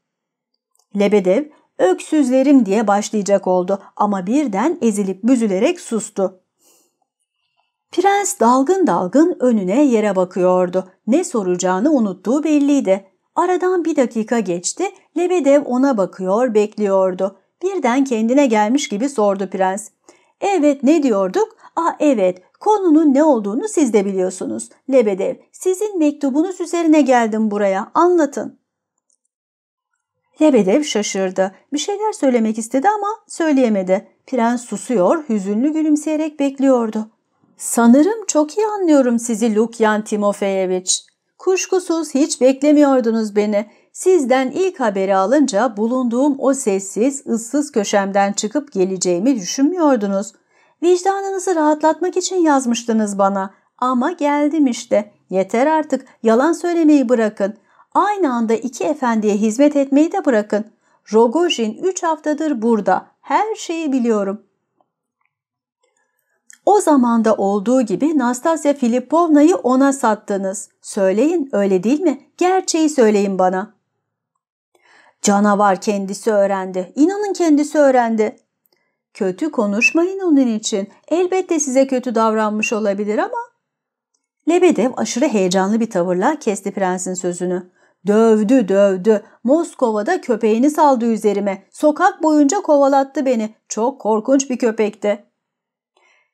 S1: Lebedev öksüzlerim diye başlayacak oldu ama birden ezilip büzülerek sustu. Prens dalgın dalgın önüne yere bakıyordu. Ne soracağını unuttuğu belliydi. Aradan bir dakika geçti. Lebedev ona bakıyor, bekliyordu. Birden kendine gelmiş gibi sordu prens. Evet ne diyorduk? Ah evet Konunun ne olduğunu siz de biliyorsunuz. Lebedev, sizin mektubunuz üzerine geldim buraya. Anlatın. Lebedev şaşırdı. Bir şeyler söylemek istedi ama söyleyemedi. Prens susuyor, hüzünlü gülümseyerek bekliyordu. Sanırım çok iyi anlıyorum sizi Lukyan Timofeyevich. Kuşkusuz hiç beklemiyordunuz beni. Sizden ilk haberi alınca bulunduğum o sessiz, ıssız köşemden çıkıp geleceğimi düşünmüyordunuz. Vicdanınızı rahatlatmak için yazmıştınız bana ama geldim işte. Yeter artık yalan söylemeyi bırakın. Aynı anda iki efendiye hizmet etmeyi de bırakın. Rogojin üç haftadır burada. Her şeyi biliyorum. O zamanda olduğu gibi Nastasya Filipovna'yı ona sattınız. Söyleyin öyle değil mi? Gerçeği söyleyin bana. Canavar kendisi öğrendi. İnanın kendisi öğrendi. Kötü konuşmayın onun için. Elbette size kötü davranmış olabilir ama... Lebedev aşırı heyecanlı bir tavırla kesti prensin sözünü. Dövdü dövdü. Moskova'da köpeğini saldı üzerime. Sokak boyunca kovalattı beni. Çok korkunç bir köpekti.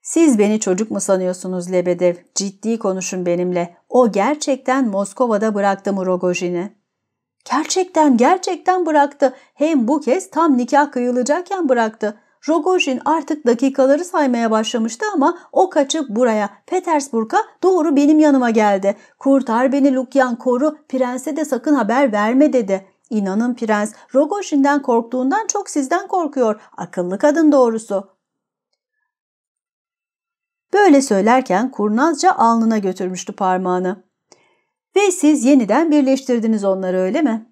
S1: Siz beni çocuk mu sanıyorsunuz Lebedev? Ciddi konuşun benimle. O gerçekten Moskova'da bıraktı mı Rogojin'i? Gerçekten gerçekten bıraktı. Hem bu kez tam nikah kıyılacakken bıraktı. Rogojin artık dakikaları saymaya başlamıştı ama o kaçıp buraya, Petersburg'a doğru benim yanıma geldi. Kurtar beni Lukyan koru, prense de sakın haber verme dedi. İnanın prens, Rogojin'den korktuğundan çok sizden korkuyor. Akıllı kadın doğrusu. Böyle söylerken kurnazca alnına götürmüştü parmağını. Ve siz yeniden birleştirdiniz onları öyle mi?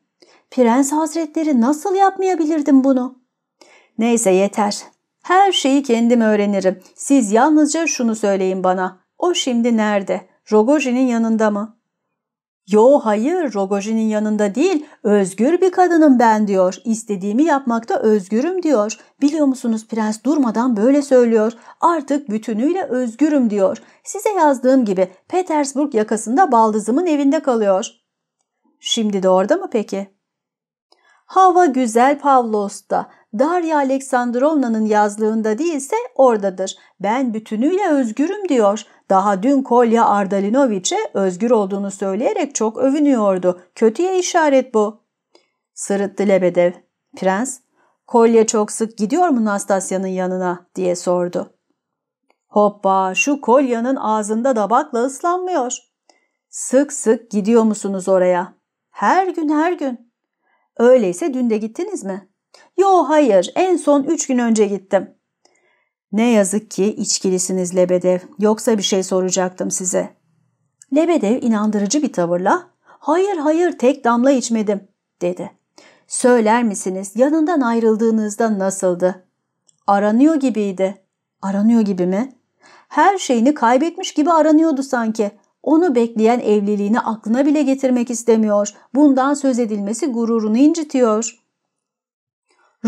S1: Prens hazretleri nasıl yapmayabilirdim bunu?'' Neyse yeter. Her şeyi kendim öğrenirim. Siz yalnızca şunu söyleyin bana. O şimdi nerede? Rogojin'in yanında mı? Yo hayır Rogojin'in yanında değil. Özgür bir kadınım ben diyor. İstediğimi yapmakta özgürüm diyor. Biliyor musunuz prens durmadan böyle söylüyor. Artık bütünüyle özgürüm diyor. Size yazdığım gibi Petersburg yakasında baldızımın evinde kalıyor. Şimdi de orada mı peki? Hava güzel Pavlos'ta. Darya Aleksandrovna'nın yazlığında değilse oradadır. Ben bütünüyle özgürüm diyor. Daha dün Kolya Ardalinoviç'e özgür olduğunu söyleyerek çok övünüyordu. Kötüye işaret bu. Sırıttı Lebedev. Prens, Kolya çok sık gidiyor mu Nastasya'nın yanına diye sordu. Hoppa şu kolyanın ağzında da bakla ıslanmıyor. Sık sık gidiyor musunuz oraya? Her gün her gün. Öyleyse dün de gittiniz mi? Yo hayır en son üç gün önce gittim. Ne yazık ki içkilisiniz Lebedev yoksa bir şey soracaktım size. Lebedev inandırıcı bir tavırla hayır hayır tek damla içmedim dedi. Söyler misiniz yanından ayrıldığınızda nasıldı? Aranıyor gibiydi. Aranıyor gibi mi? Her şeyini kaybetmiş gibi aranıyordu sanki. Onu bekleyen evliliğini aklına bile getirmek istemiyor. Bundan söz edilmesi gururunu incitiyor.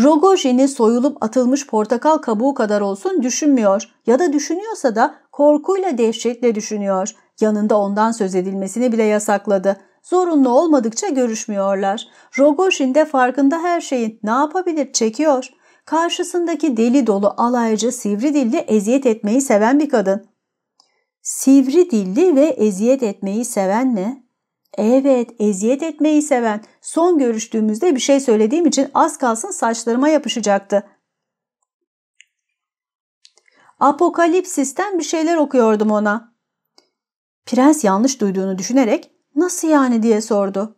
S1: Rogojin'i soyulup atılmış portakal kabuğu kadar olsun düşünmüyor ya da düşünüyorsa da korkuyla dehşetle düşünüyor. Yanında ondan söz edilmesini bile yasakladı. Zorunlu olmadıkça görüşmüyorlar. Rogojin de farkında her şeyin ne yapabilir çekiyor. Karşısındaki deli dolu alaycı sivri dilli eziyet etmeyi seven bir kadın. Sivri dilli ve eziyet etmeyi seven ne? Evet, eziyet etmeyi seven. Son görüştüğümüzde bir şey söylediğim için az kalsın saçlarıma yapışacaktı. Apokalipsisten bir şeyler okuyordum ona. Prens yanlış duyduğunu düşünerek nasıl yani diye sordu.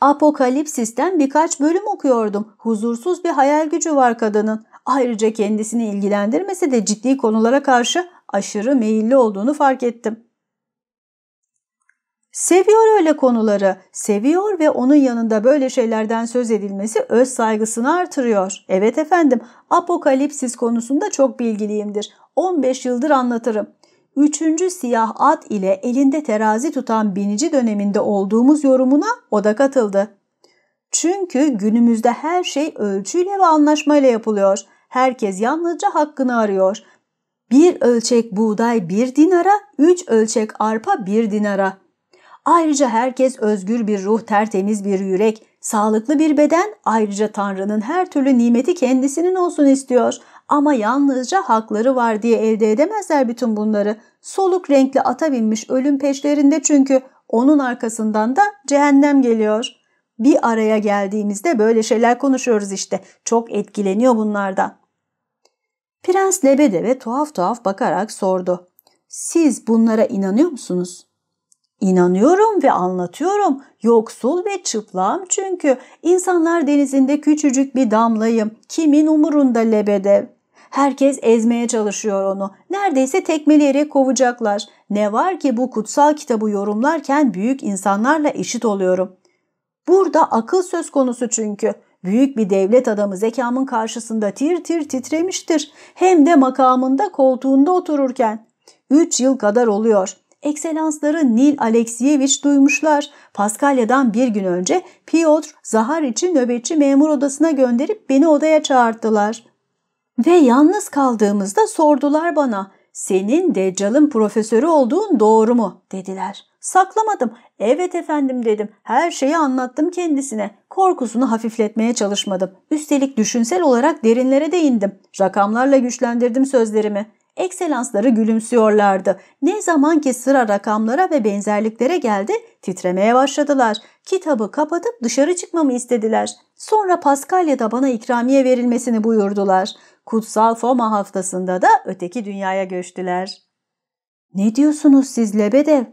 S1: Apokalipsisten birkaç bölüm okuyordum. Huzursuz bir hayal gücü var kadının. Ayrıca kendisini ilgilendirmese de ciddi konulara karşı aşırı meyilli olduğunu fark ettim. Seviyor öyle konuları, seviyor ve onun yanında böyle şeylerden söz edilmesi öz saygısını artırıyor. Evet efendim, apokalipsis konusunda çok bilgiliyimdir. 15 yıldır anlatırım. Üçüncü siyah at ile elinde terazi tutan binici döneminde olduğumuz yorumuna o da katıldı. Çünkü günümüzde her şey ölçüyle ve anlaşmayla yapılıyor. Herkes yalnızca hakkını arıyor. Bir ölçek buğday bir dinara, üç ölçek arpa bir dinara. Ayrıca herkes özgür bir ruh, tertemiz bir yürek, sağlıklı bir beden, ayrıca Tanrı'nın her türlü nimeti kendisinin olsun istiyor. Ama yalnızca hakları var diye elde edemezler bütün bunları. Soluk renkli ata binmiş ölüm peşlerinde çünkü onun arkasından da cehennem geliyor. Bir araya geldiğimizde böyle şeyler konuşuyoruz işte. Çok etkileniyor bunlardan. Prens lebede ve tuhaf tuhaf bakarak sordu. Siz bunlara inanıyor musunuz? İnanıyorum ve anlatıyorum. Yoksul ve çıplam çünkü. insanlar denizinde küçücük bir damlayım. Kimin umurunda lebede? Herkes ezmeye çalışıyor onu. Neredeyse tekmeleyerek kovacaklar. Ne var ki bu kutsal kitabı yorumlarken büyük insanlarla eşit oluyorum. Burada akıl söz konusu çünkü. Büyük bir devlet adamı zekamın karşısında tir tir titremiştir. Hem de makamında koltuğunda otururken. Üç yıl kadar oluyor. Ekselansları Nil Alexievich duymuşlar. Paskalya'dan bir gün önce Piotr Zahar için nöbetçi memur odasına gönderip beni odaya çağırdılar. Ve yalnız kaldığımızda sordular bana. Senin Deccal'ın profesörü olduğun doğru mu? dediler. Saklamadım. Evet efendim dedim. Her şeyi anlattım kendisine. Korkusunu hafifletmeye çalışmadım. Üstelik düşünsel olarak derinlere de indim. Rakamlarla güçlendirdim sözlerimi. Ekselansları gülümsüyorlardı. Ne zaman ki sıra rakamlara ve benzerliklere geldi titremeye başladılar. Kitabı kapatıp dışarı çıkmamı istediler. Sonra da bana ikramiye verilmesini buyurdular. Kutsal Foma haftasında da öteki dünyaya göçtüler. Ne diyorsunuz siz Lebedev?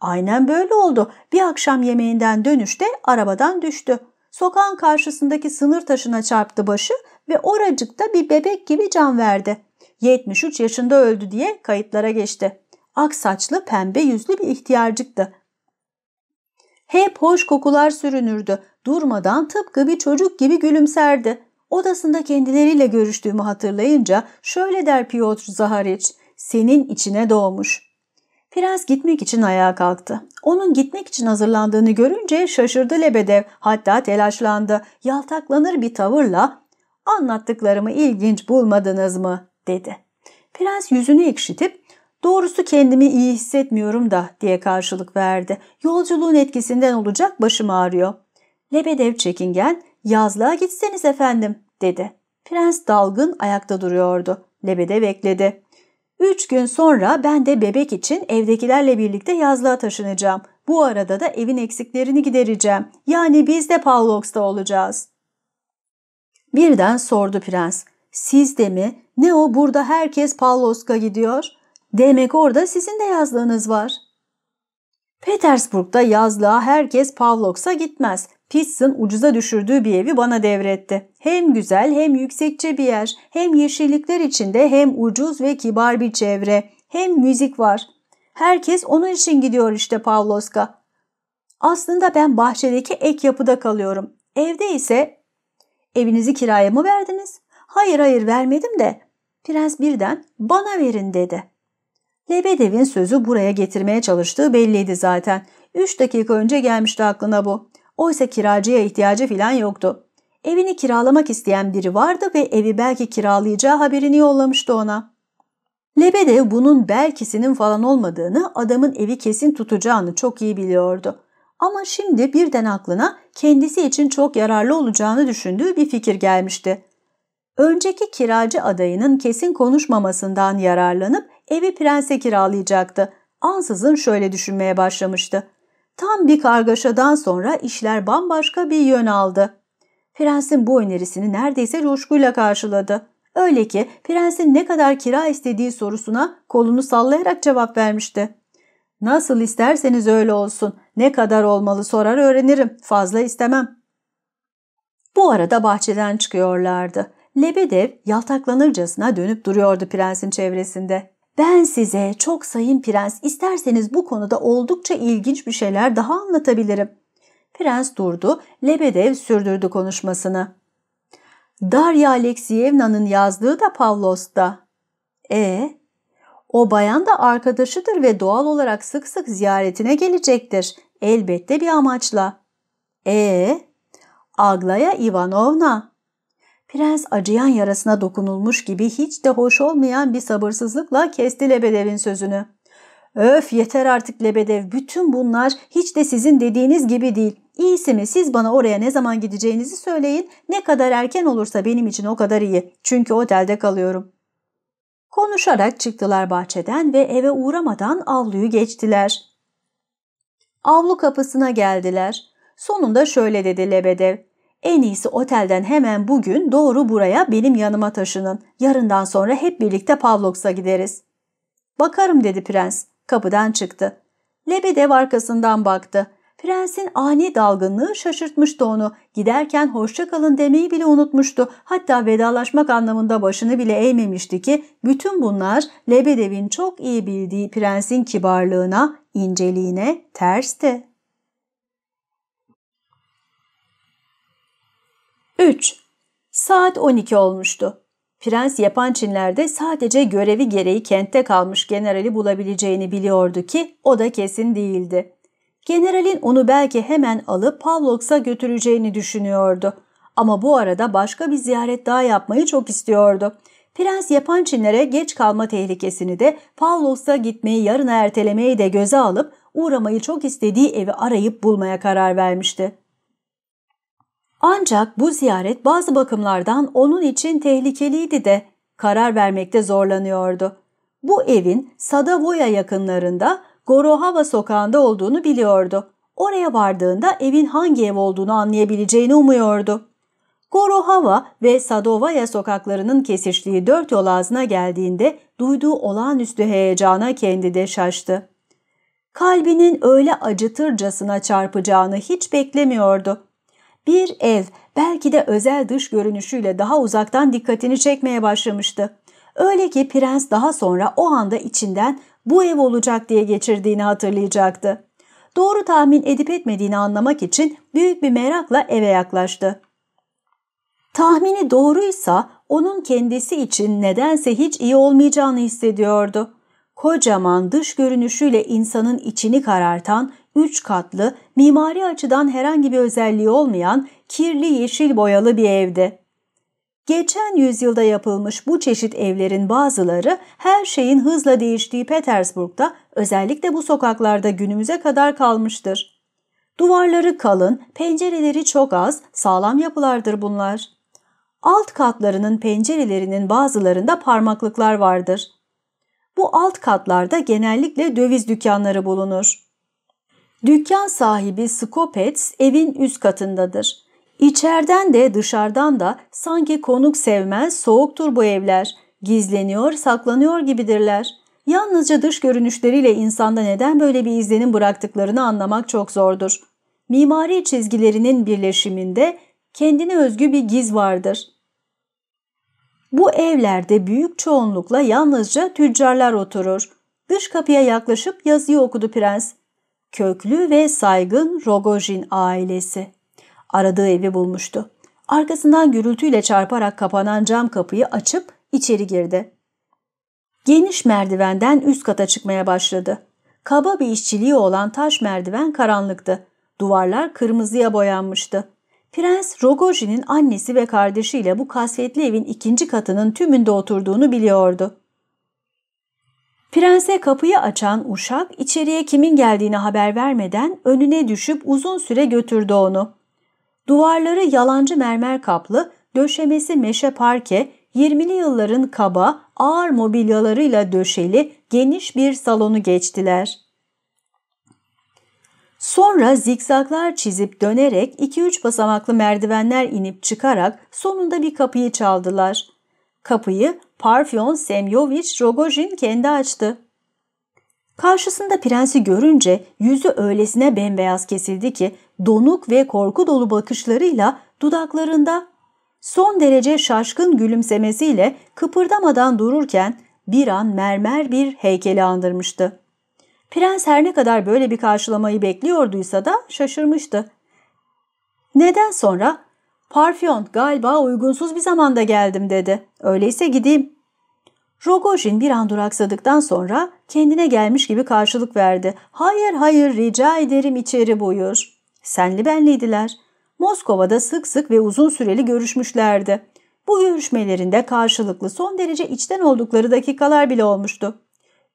S1: Aynen böyle oldu. Bir akşam yemeğinden dönüşte arabadan düştü. Sokağın karşısındaki sınır taşına çarptı başı ve oracıkta bir bebek gibi can verdi. 73 yaşında öldü diye kayıtlara geçti. Ak saçlı, pembe yüzlü bir ihtiyarcıktı. Hep hoş kokular sürünürdü. Durmadan tıpkı bir çocuk gibi gülümserdi. Odasında kendileriyle görüştüğümü hatırlayınca şöyle der Piotr Zahariç, senin içine doğmuş. Prens gitmek için ayağa kalktı. Onun gitmek için hazırlandığını görünce şaşırdı Lebedev, hatta telaşlandı. Yaltaklanır bir tavırla ''Anlattıklarımı ilginç bulmadınız mı?'' dedi. Prens yüzünü ekşitip doğrusu kendimi iyi hissetmiyorum da diye karşılık verdi. Yolculuğun etkisinden olacak başım ağrıyor. Lebedev çekingen yazlığa gitseniz efendim dedi. Prens dalgın ayakta duruyordu. Lebedev bekledi. Üç gün sonra ben de bebek için evdekilerle birlikte yazlığa taşınacağım. Bu arada da evin eksiklerini gidereceğim. Yani biz de Pavlox'ta olacağız. Birden sordu prens. Siz de mi? Ne o burada herkes Pavlovsk'a gidiyor. Demek orada sizin de yazlığınız var. Petersburg'da yazlığa herkes Pavlovsk'a gitmez. Pissin ucuza düşürdüğü bir evi bana devretti. Hem güzel hem yüksekçe bir yer. Hem yeşillikler içinde hem ucuz ve kibar bir çevre. Hem müzik var. Herkes onun için gidiyor işte Pavlovsk'a. Aslında ben bahçedeki ek yapıda kalıyorum. Evde ise evinizi kiraya mı verdiniz? Hayır hayır vermedim de prens birden bana verin dedi. Lebedev'in sözü buraya getirmeye çalıştığı belliydi zaten. Üç dakika önce gelmişti aklına bu. Oysa kiracıya ihtiyacı filan yoktu. Evini kiralamak isteyen biri vardı ve evi belki kiralayacağı haberini yollamıştı ona. Lebedev bunun belkisinin falan olmadığını, adamın evi kesin tutacağını çok iyi biliyordu. Ama şimdi birden aklına kendisi için çok yararlı olacağını düşündüğü bir fikir gelmişti önceki kiracı adayının kesin konuşmamasından yararlanıp evi prense kiralayacaktı. Ansızın şöyle düşünmeye başlamıştı. Tam bir kargaşadan sonra işler bambaşka bir yön aldı. Prensin bu önerisini neredeyse coşkuyla karşıladı. Öyle ki prensin ne kadar kira istediği sorusuna kolunu sallayarak cevap vermişti. Nasıl isterseniz öyle olsun. Ne kadar olmalı sorar öğrenirim. Fazla istemem. Bu arada bahçeden çıkıyorlardı. Lebedev yaltaklanırcasına dönüp duruyordu prensin çevresinde. Ben size çok sayın prens isterseniz bu konuda oldukça ilginç bir şeyler daha anlatabilirim. Prens durdu, Lebedev sürdürdü konuşmasını. Darya Alexievna'nın yazdığı da Pavlos'ta. E, o bayan da arkadaşıdır ve doğal olarak sık sık ziyaretine gelecektir. Elbette bir amaçla. E, Aglaya Ivanovna. Prens acıyan yarasına dokunulmuş gibi hiç de hoş olmayan bir sabırsızlıkla kesti Lebedev'in sözünü. Öf yeter artık Lebedev bütün bunlar hiç de sizin dediğiniz gibi değil. İyisi mi siz bana oraya ne zaman gideceğinizi söyleyin. Ne kadar erken olursa benim için o kadar iyi. Çünkü otelde kalıyorum. Konuşarak çıktılar bahçeden ve eve uğramadan avluyu geçtiler. Avlu kapısına geldiler. Sonunda şöyle dedi Lebedev. En iyisi otelden hemen bugün doğru buraya benim yanıma taşının. Yarından sonra hep birlikte Pavloks'a gideriz. Bakarım dedi prens. Kapıdan çıktı. Lebedev arkasından baktı. Prensin ani dalgınlığı şaşırtmıştı onu. Giderken hoşça kalın demeyi bile unutmuştu. Hatta vedalaşmak anlamında başını bile eğmemişti ki bütün bunlar Lebedev'in çok iyi bildiği prensin kibarlığına, inceliğine tersti. 3. Saat 12 olmuştu. Prens Yapançinler'de sadece görevi gereği kentte kalmış generali bulabileceğini biliyordu ki o da kesin değildi. Generalin onu belki hemen alıp Pavloks'a götüreceğini düşünüyordu. Ama bu arada başka bir ziyaret daha yapmayı çok istiyordu. Prens Yapançinlere geç kalma tehlikesini de Pavloks'a gitmeyi yarına ertelemeyi de göze alıp uğramayı çok istediği evi arayıp bulmaya karar vermişti. Ancak bu ziyaret bazı bakımlardan onun için tehlikeliydi de karar vermekte zorlanıyordu. Bu evin Sadavoya yakınlarında Gorohava sokağında olduğunu biliyordu. Oraya vardığında evin hangi ev olduğunu anlayabileceğini umuyordu. Gorohava ve Sadovaya sokaklarının kesiştiği dört yol ağzına geldiğinde duyduğu olağanüstü heyecana kendi de şaştı. Kalbinin öyle acıtırcasına çarpacağını hiç beklemiyordu. Bir ev belki de özel dış görünüşüyle daha uzaktan dikkatini çekmeye başlamıştı. Öyle ki prens daha sonra o anda içinden bu ev olacak diye geçirdiğini hatırlayacaktı. Doğru tahmin edip etmediğini anlamak için büyük bir merakla eve yaklaştı. Tahmini doğruysa onun kendisi için nedense hiç iyi olmayacağını hissediyordu. Kocaman dış görünüşüyle insanın içini karartan 3 katlı, mimari açıdan herhangi bir özelliği olmayan kirli yeşil boyalı bir evdi. Geçen yüzyılda yapılmış bu çeşit evlerin bazıları her şeyin hızla değiştiği Petersburg'da özellikle bu sokaklarda günümüze kadar kalmıştır. Duvarları kalın, pencereleri çok az, sağlam yapılardır bunlar. Alt katlarının pencerelerinin bazılarında parmaklıklar vardır. Bu alt katlarda genellikle döviz dükkanları bulunur. Dükkan sahibi Skopets evin üst katındadır. İçeriden de dışarıdan da sanki konuk sevmez soğuktur bu evler. Gizleniyor, saklanıyor gibidirler. Yalnızca dış görünüşleriyle insanda neden böyle bir izlenim bıraktıklarını anlamak çok zordur. Mimari çizgilerinin birleşiminde kendine özgü bir giz vardır. Bu evlerde büyük çoğunlukla yalnızca tüccarlar oturur. Dış kapıya yaklaşıp yazıyı okudu prens köklü ve saygın Rogojin ailesi. Aradığı evi bulmuştu. Arkasından gürültüyle çarparak kapanan cam kapıyı açıp içeri girdi. Geniş merdivenden üst kata çıkmaya başladı. Kaba bir işçiliği olan taş merdiven karanlıktı. Duvarlar kırmızıya boyanmıştı. Prens Rogojin'in annesi ve kardeşiyle bu kasvetli evin ikinci katının tümünde oturduğunu biliyordu. Prense kapıyı açan uşak içeriye kimin geldiğini haber vermeden önüne düşüp uzun süre götürdü onu. Duvarları yalancı mermer kaplı, döşemesi meşe parke, 20'li yılların kaba, ağır mobilyalarıyla döşeli geniş bir salonu geçtiler. Sonra zikzaklar çizip dönerek 2-3 basamaklı merdivenler inip çıkarak sonunda bir kapıyı çaldılar. Kapıyı Parfyon Semyoviç Rogojin kendi açtı. Karşısında prensi görünce yüzü öylesine bembeyaz kesildi ki donuk ve korku dolu bakışlarıyla dudaklarında son derece şaşkın gülümsemesiyle kıpırdamadan dururken bir an mermer bir heykeli andırmıştı. Prens her ne kadar böyle bir karşılamayı bekliyorduysa da şaşırmıştı. Neden sonra Parfyon galiba uygunsuz bir zamanda geldim dedi. Öyleyse gideyim. Rogojin bir an duraksadıktan sonra kendine gelmiş gibi karşılık verdi. Hayır hayır rica ederim içeri buyur. Senli benliydiler. Moskova'da sık sık ve uzun süreli görüşmüşlerdi. Bu görüşmelerinde karşılıklı son derece içten oldukları dakikalar bile olmuştu.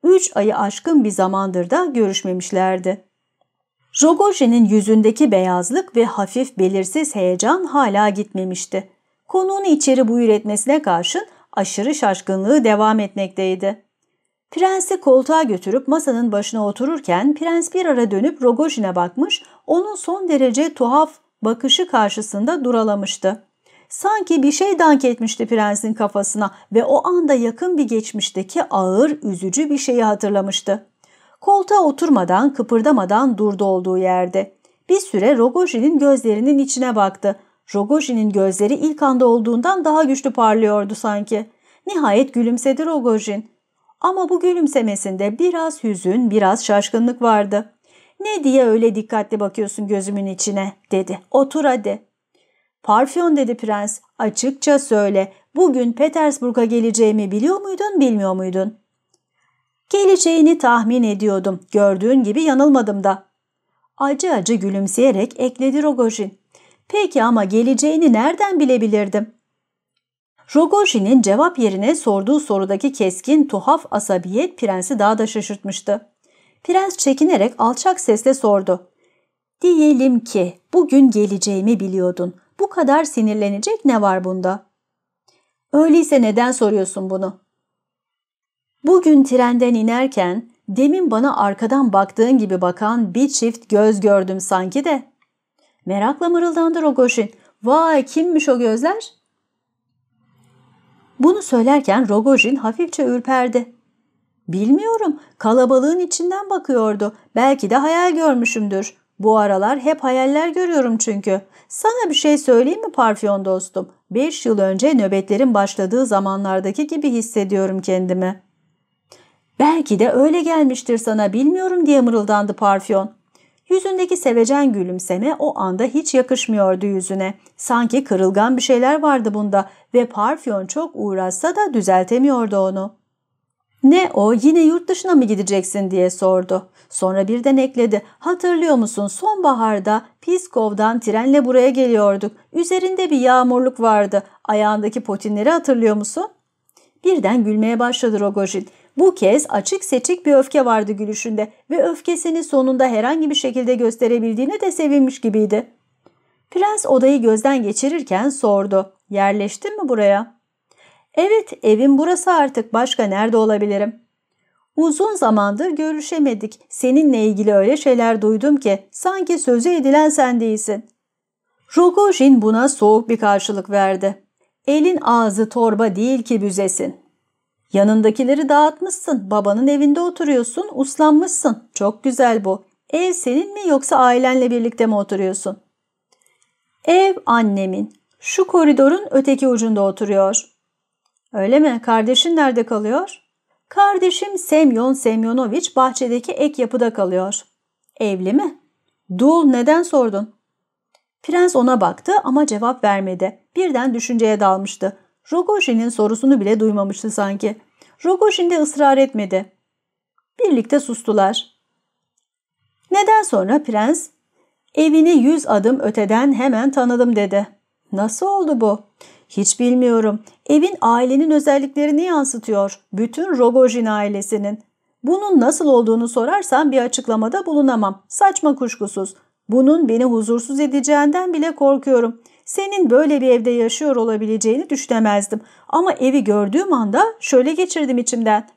S1: Üç ayı aşkın bir zamandır da görüşmemişlerdi. Rogojin'in yüzündeki beyazlık ve hafif belirsiz heyecan hala gitmemişti. Konuğunu içeri buyur etmesine karşın aşırı şaşkınlığı devam etmekteydi. Prensi koltuğa götürüp masanın başına otururken prens bir ara dönüp Rogojin'e bakmış, onun son derece tuhaf bakışı karşısında duralamıştı. Sanki bir şey dank etmişti prensin kafasına ve o anda yakın bir geçmişteki ağır, üzücü bir şeyi hatırlamıştı. Koltuğa oturmadan, kıpırdamadan durdu olduğu yerde. Bir süre Rogojin'in gözlerinin içine baktı. Rogojin'in gözleri ilk anda olduğundan daha güçlü parlıyordu sanki. Nihayet gülümsedi Rogojin. Ama bu gülümsemesinde biraz hüzün, biraz şaşkınlık vardı. ''Ne diye öyle dikkatli bakıyorsun gözümün içine?'' dedi. ''Otur hadi.'' ''Parfyon'' dedi prens. ''Açıkça söyle. Bugün Petersburg'a geleceğimi biliyor muydun, bilmiyor muydun?'' Geleceğini tahmin ediyordum. Gördüğün gibi yanılmadım da. Acı acı gülümseyerek ekledi Rogojin. Peki ama geleceğini nereden bilebilirdim? Rogojin'in cevap yerine sorduğu sorudaki keskin tuhaf asabiyet prensi daha da şaşırtmıştı. Prens çekinerek alçak sesle sordu. Diyelim ki bugün geleceğimi biliyordun. Bu kadar sinirlenecek ne var bunda? Öyleyse neden soruyorsun bunu? Bugün trenden inerken demin bana arkadan baktığın gibi bakan bir çift göz gördüm sanki de. Merakla mırıldandı Rogojin. Vay kimmiş o gözler? Bunu söylerken Rogojin hafifçe ürperdi. Bilmiyorum, kalabalığın içinden bakıyordu. Belki de hayal görmüşümdür. Bu aralar hep hayaller görüyorum çünkü. Sana bir şey söyleyeyim mi parfyon dostum? Beş yıl önce nöbetlerin başladığı zamanlardaki gibi hissediyorum kendimi.'' Belki de öyle gelmiştir sana bilmiyorum diye mırıldandı parfyon. Yüzündeki sevecen gülümseme o anda hiç yakışmıyordu yüzüne. Sanki kırılgan bir şeyler vardı bunda ve parfyon çok uğraşsa da düzeltemiyordu onu. Ne o yine yurt dışına mı gideceksin diye sordu. Sonra birden ekledi. Hatırlıyor musun sonbaharda Piskov'dan trenle buraya geliyorduk. Üzerinde bir yağmurluk vardı. Ayağındaki potinleri hatırlıyor musun? Birden gülmeye başladı Rogojin. Bu kez açık seçik bir öfke vardı gülüşünde ve öfkesini sonunda herhangi bir şekilde gösterebildiğine de sevinmiş gibiydi. Prens odayı gözden geçirirken sordu. Yerleştin mi buraya? Evet evim burası artık başka nerede olabilirim? Uzun zamandır görüşemedik. Seninle ilgili öyle şeyler duydum ki sanki sözü edilen sen değilsin. Rogojin buna soğuk bir karşılık verdi. Elin ağzı torba değil ki büzesin. Yanındakileri dağıtmışsın, babanın evinde oturuyorsun, uslanmışsın. Çok güzel bu. Ev senin mi yoksa ailenle birlikte mi oturuyorsun? Ev annemin. Şu koridorun öteki ucunda oturuyor. Öyle mi? Kardeşin nerede kalıyor? Kardeşim Semyon Semyonoviç bahçedeki ek yapıda kalıyor. Evli mi? Dul neden sordun? Prens ona baktı ama cevap vermedi. Birden düşünceye dalmıştı. Rogojin'in sorusunu bile duymamıştı sanki. Rogojin de ısrar etmedi. Birlikte sustular. Neden sonra prens, evini yüz adım öteden hemen tanıdım dedi. Nasıl oldu bu? Hiç bilmiyorum. Evin ailenin özelliklerini yansıtıyor. Bütün Rogojin ailesinin. Bunun nasıl olduğunu sorarsan bir açıklamada bulunamam. Saçma kuşkusuz. Bunun beni huzursuz edeceğinden bile korkuyorum. Senin böyle bir evde yaşıyor olabileceğini düşünemezdim. Ama evi gördüğüm anda şöyle geçirdim içimden.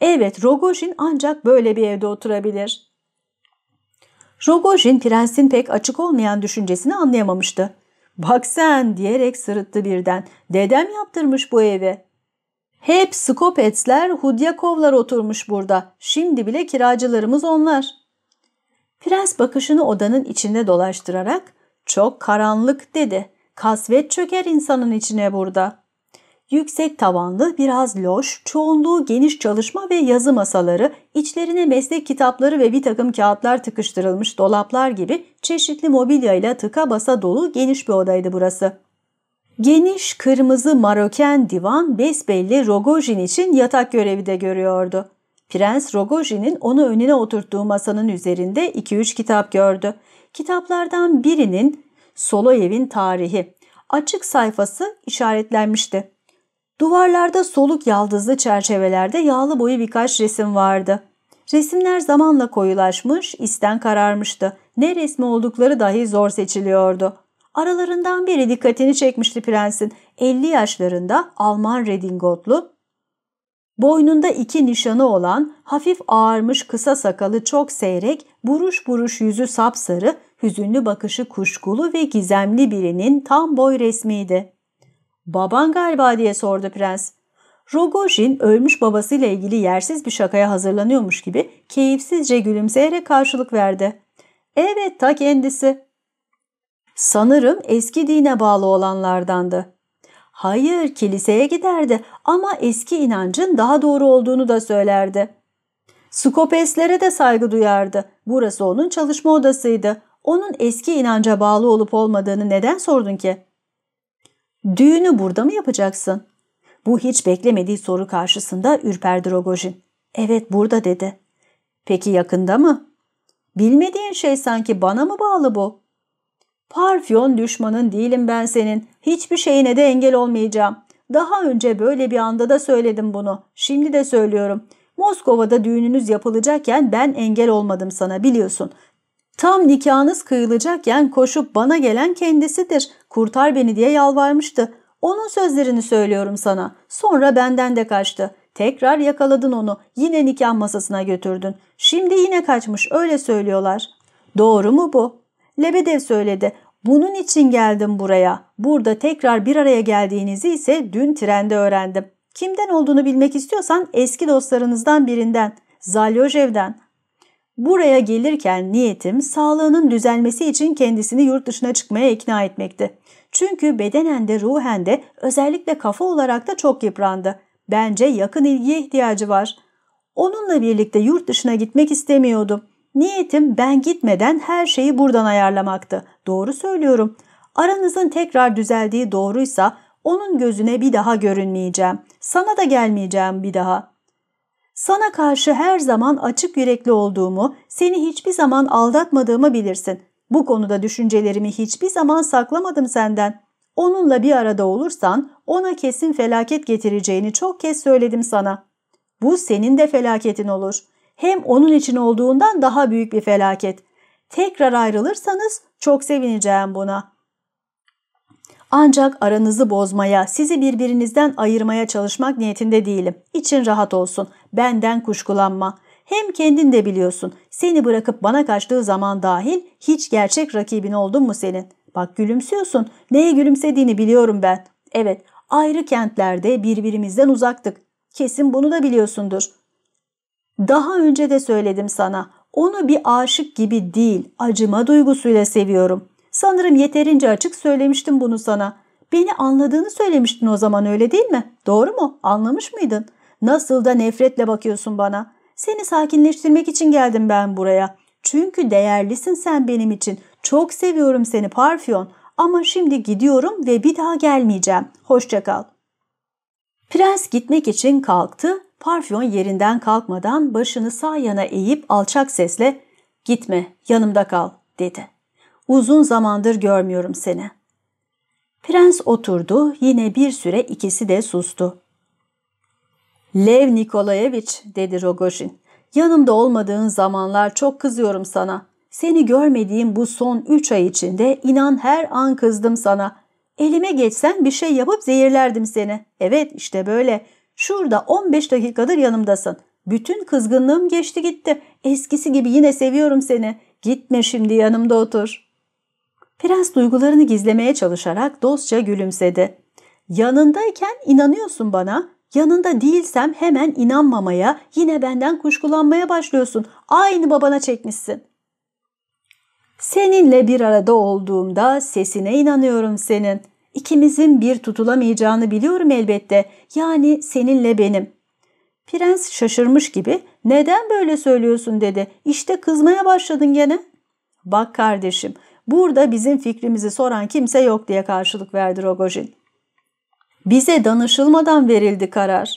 S1: Evet, Rogojin ancak böyle bir evde oturabilir. Rogojin prensin pek açık olmayan düşüncesini anlayamamıştı. Bak sen diyerek sırıttı birden. Dedem yaptırmış bu evi. Hep Skopetsler, Hudyakovlar oturmuş burada. Şimdi bile kiracılarımız onlar. Prens bakışını odanın içinde dolaştırarak çok karanlık dedi. Kasvet çöker insanın içine burada. Yüksek tavanlı, biraz loş, çoğunluğu geniş çalışma ve yazı masaları, içlerine meslek kitapları ve bir takım kağıtlar tıkıştırılmış dolaplar gibi çeşitli mobilyayla tıka basa dolu geniş bir odaydı burası. Geniş kırmızı maroken divan besbelli Rogojin için yatak görevi de görüyordu. Prens Rogojin'in onu önüne oturttuğu masanın üzerinde 2-3 kitap gördü. Kitaplardan birinin Soloyev'in tarihi açık sayfası işaretlenmişti. Duvarlarda soluk yaldızlı çerçevelerde yağlı boyu birkaç resim vardı. Resimler zamanla koyulaşmış, isten kararmıştı. Ne resmi oldukları dahi zor seçiliyordu. Aralarından biri dikkatini çekmişti prensin. 50 yaşlarında Alman redingotlu, Boynunda iki nişanı olan, hafif ağarmış kısa sakalı çok seyrek, buruş buruş yüzü sapsarı, hüzünlü bakışı kuşkulu ve gizemli birinin tam boy resmiydi. ''Baban galiba?'' diye sordu prens. Rogojin ölmüş babasıyla ilgili yersiz bir şakaya hazırlanıyormuş gibi keyifsizce gülümseyerek karşılık verdi. ''Evet ta kendisi.'' Sanırım eski dine bağlı olanlardandı. Hayır, kiliseye giderdi ama eski inancın daha doğru olduğunu da söylerdi. Skopeslere de saygı duyardı. Burası onun çalışma odasıydı. Onun eski inanca bağlı olup olmadığını neden sordun ki? Düğünü burada mı yapacaksın? Bu hiç beklemediği soru karşısında ürperdi Rogojin. Evet burada dedi. Peki yakında mı? Bilmediğin şey sanki bana mı bağlı bu? Parfyon düşmanın değilim ben senin. Hiçbir şeyine de engel olmayacağım. Daha önce böyle bir anda da söyledim bunu. Şimdi de söylüyorum. Moskova'da düğününüz yapılacakken ben engel olmadım sana biliyorsun. Tam nikahınız kıyılacakken koşup bana gelen kendisidir. Kurtar beni diye yalvarmıştı. Onun sözlerini söylüyorum sana. Sonra benden de kaçtı. Tekrar yakaladın onu. Yine nikah masasına götürdün. Şimdi yine kaçmış öyle söylüyorlar. Doğru mu bu? Lebedev söyledi. Bunun için geldim buraya. Burada tekrar bir araya geldiğinizi ise dün trende öğrendim. Kimden olduğunu bilmek istiyorsan eski dostlarınızdan birinden, Zalyojev'den. Buraya gelirken niyetim sağlığının düzelmesi için kendisini yurt dışına çıkmaya ikna etmekti. Çünkü bedenen de ruhen de özellikle kafa olarak da çok yıprandı. Bence yakın ilgiye ihtiyacı var. Onunla birlikte yurt dışına gitmek istemiyordum. Niyetim ben gitmeden her şeyi buradan ayarlamaktı. Doğru söylüyorum. Aranızın tekrar düzeldiği doğruysa onun gözüne bir daha görünmeyeceğim. Sana da gelmeyeceğim bir daha. Sana karşı her zaman açık yürekli olduğumu, seni hiçbir zaman aldatmadığımı bilirsin. Bu konuda düşüncelerimi hiçbir zaman saklamadım senden. Onunla bir arada olursan ona kesin felaket getireceğini çok kez söyledim sana. Bu senin de felaketin olur hem onun için olduğundan daha büyük bir felaket. Tekrar ayrılırsanız çok sevineceğim buna. Ancak aranızı bozmaya, sizi birbirinizden ayırmaya çalışmak niyetinde değilim. İçin rahat olsun. Benden kuşkulanma. Hem kendin de biliyorsun. Seni bırakıp bana kaçtığı zaman dahil hiç gerçek rakibin oldun mu senin? Bak gülümsüyorsun. Neye gülümsediğini biliyorum ben. Evet, ayrı kentlerde birbirimizden uzaktık. Kesin bunu da biliyorsundur. Daha önce de söyledim sana. Onu bir aşık gibi değil, acıma duygusuyla seviyorum. Sanırım yeterince açık söylemiştim bunu sana. Beni anladığını söylemiştin o zaman öyle değil mi? Doğru mu? Anlamış mıydın? Nasıl da nefretle bakıyorsun bana. Seni sakinleştirmek için geldim ben buraya. Çünkü değerlisin sen benim için. Çok seviyorum seni Parfyon. Ama şimdi gidiyorum ve bir daha gelmeyeceğim. Hoşçakal. kal. Prens gitmek için kalktı Parfyon yerinden kalkmadan başını sağ yana eğip alçak sesle ''Gitme, yanımda kal.'' dedi. ''Uzun zamandır görmüyorum seni.'' Prens oturdu, yine bir süre ikisi de sustu. ''Lev Nikolayeviç'' dedi Rogoşin. ''Yanımda olmadığın zamanlar çok kızıyorum sana. Seni görmediğim bu son üç ay içinde inan her an kızdım sana. Elime geçsen bir şey yapıp zehirlerdim seni. Evet işte böyle.'' Şurada 15 dakikadır yanımdasın. Bütün kızgınlığım geçti gitti. Eskisi gibi yine seviyorum seni. Gitme şimdi yanımda otur. Prens duygularını gizlemeye çalışarak dostça gülümsedi. Yanındayken inanıyorsun bana. Yanında değilsem hemen inanmamaya, yine benden kuşkulanmaya başlıyorsun. Aynı babana çekmişsin. Seninle bir arada olduğumda sesine inanıyorum senin. İkimizin bir tutulamayacağını biliyorum elbette. Yani seninle benim. Prens şaşırmış gibi neden böyle söylüyorsun dedi. İşte kızmaya başladın gene. Bak kardeşim burada bizim fikrimizi soran kimse yok diye karşılık verdi Rogojin. Bize danışılmadan verildi karar.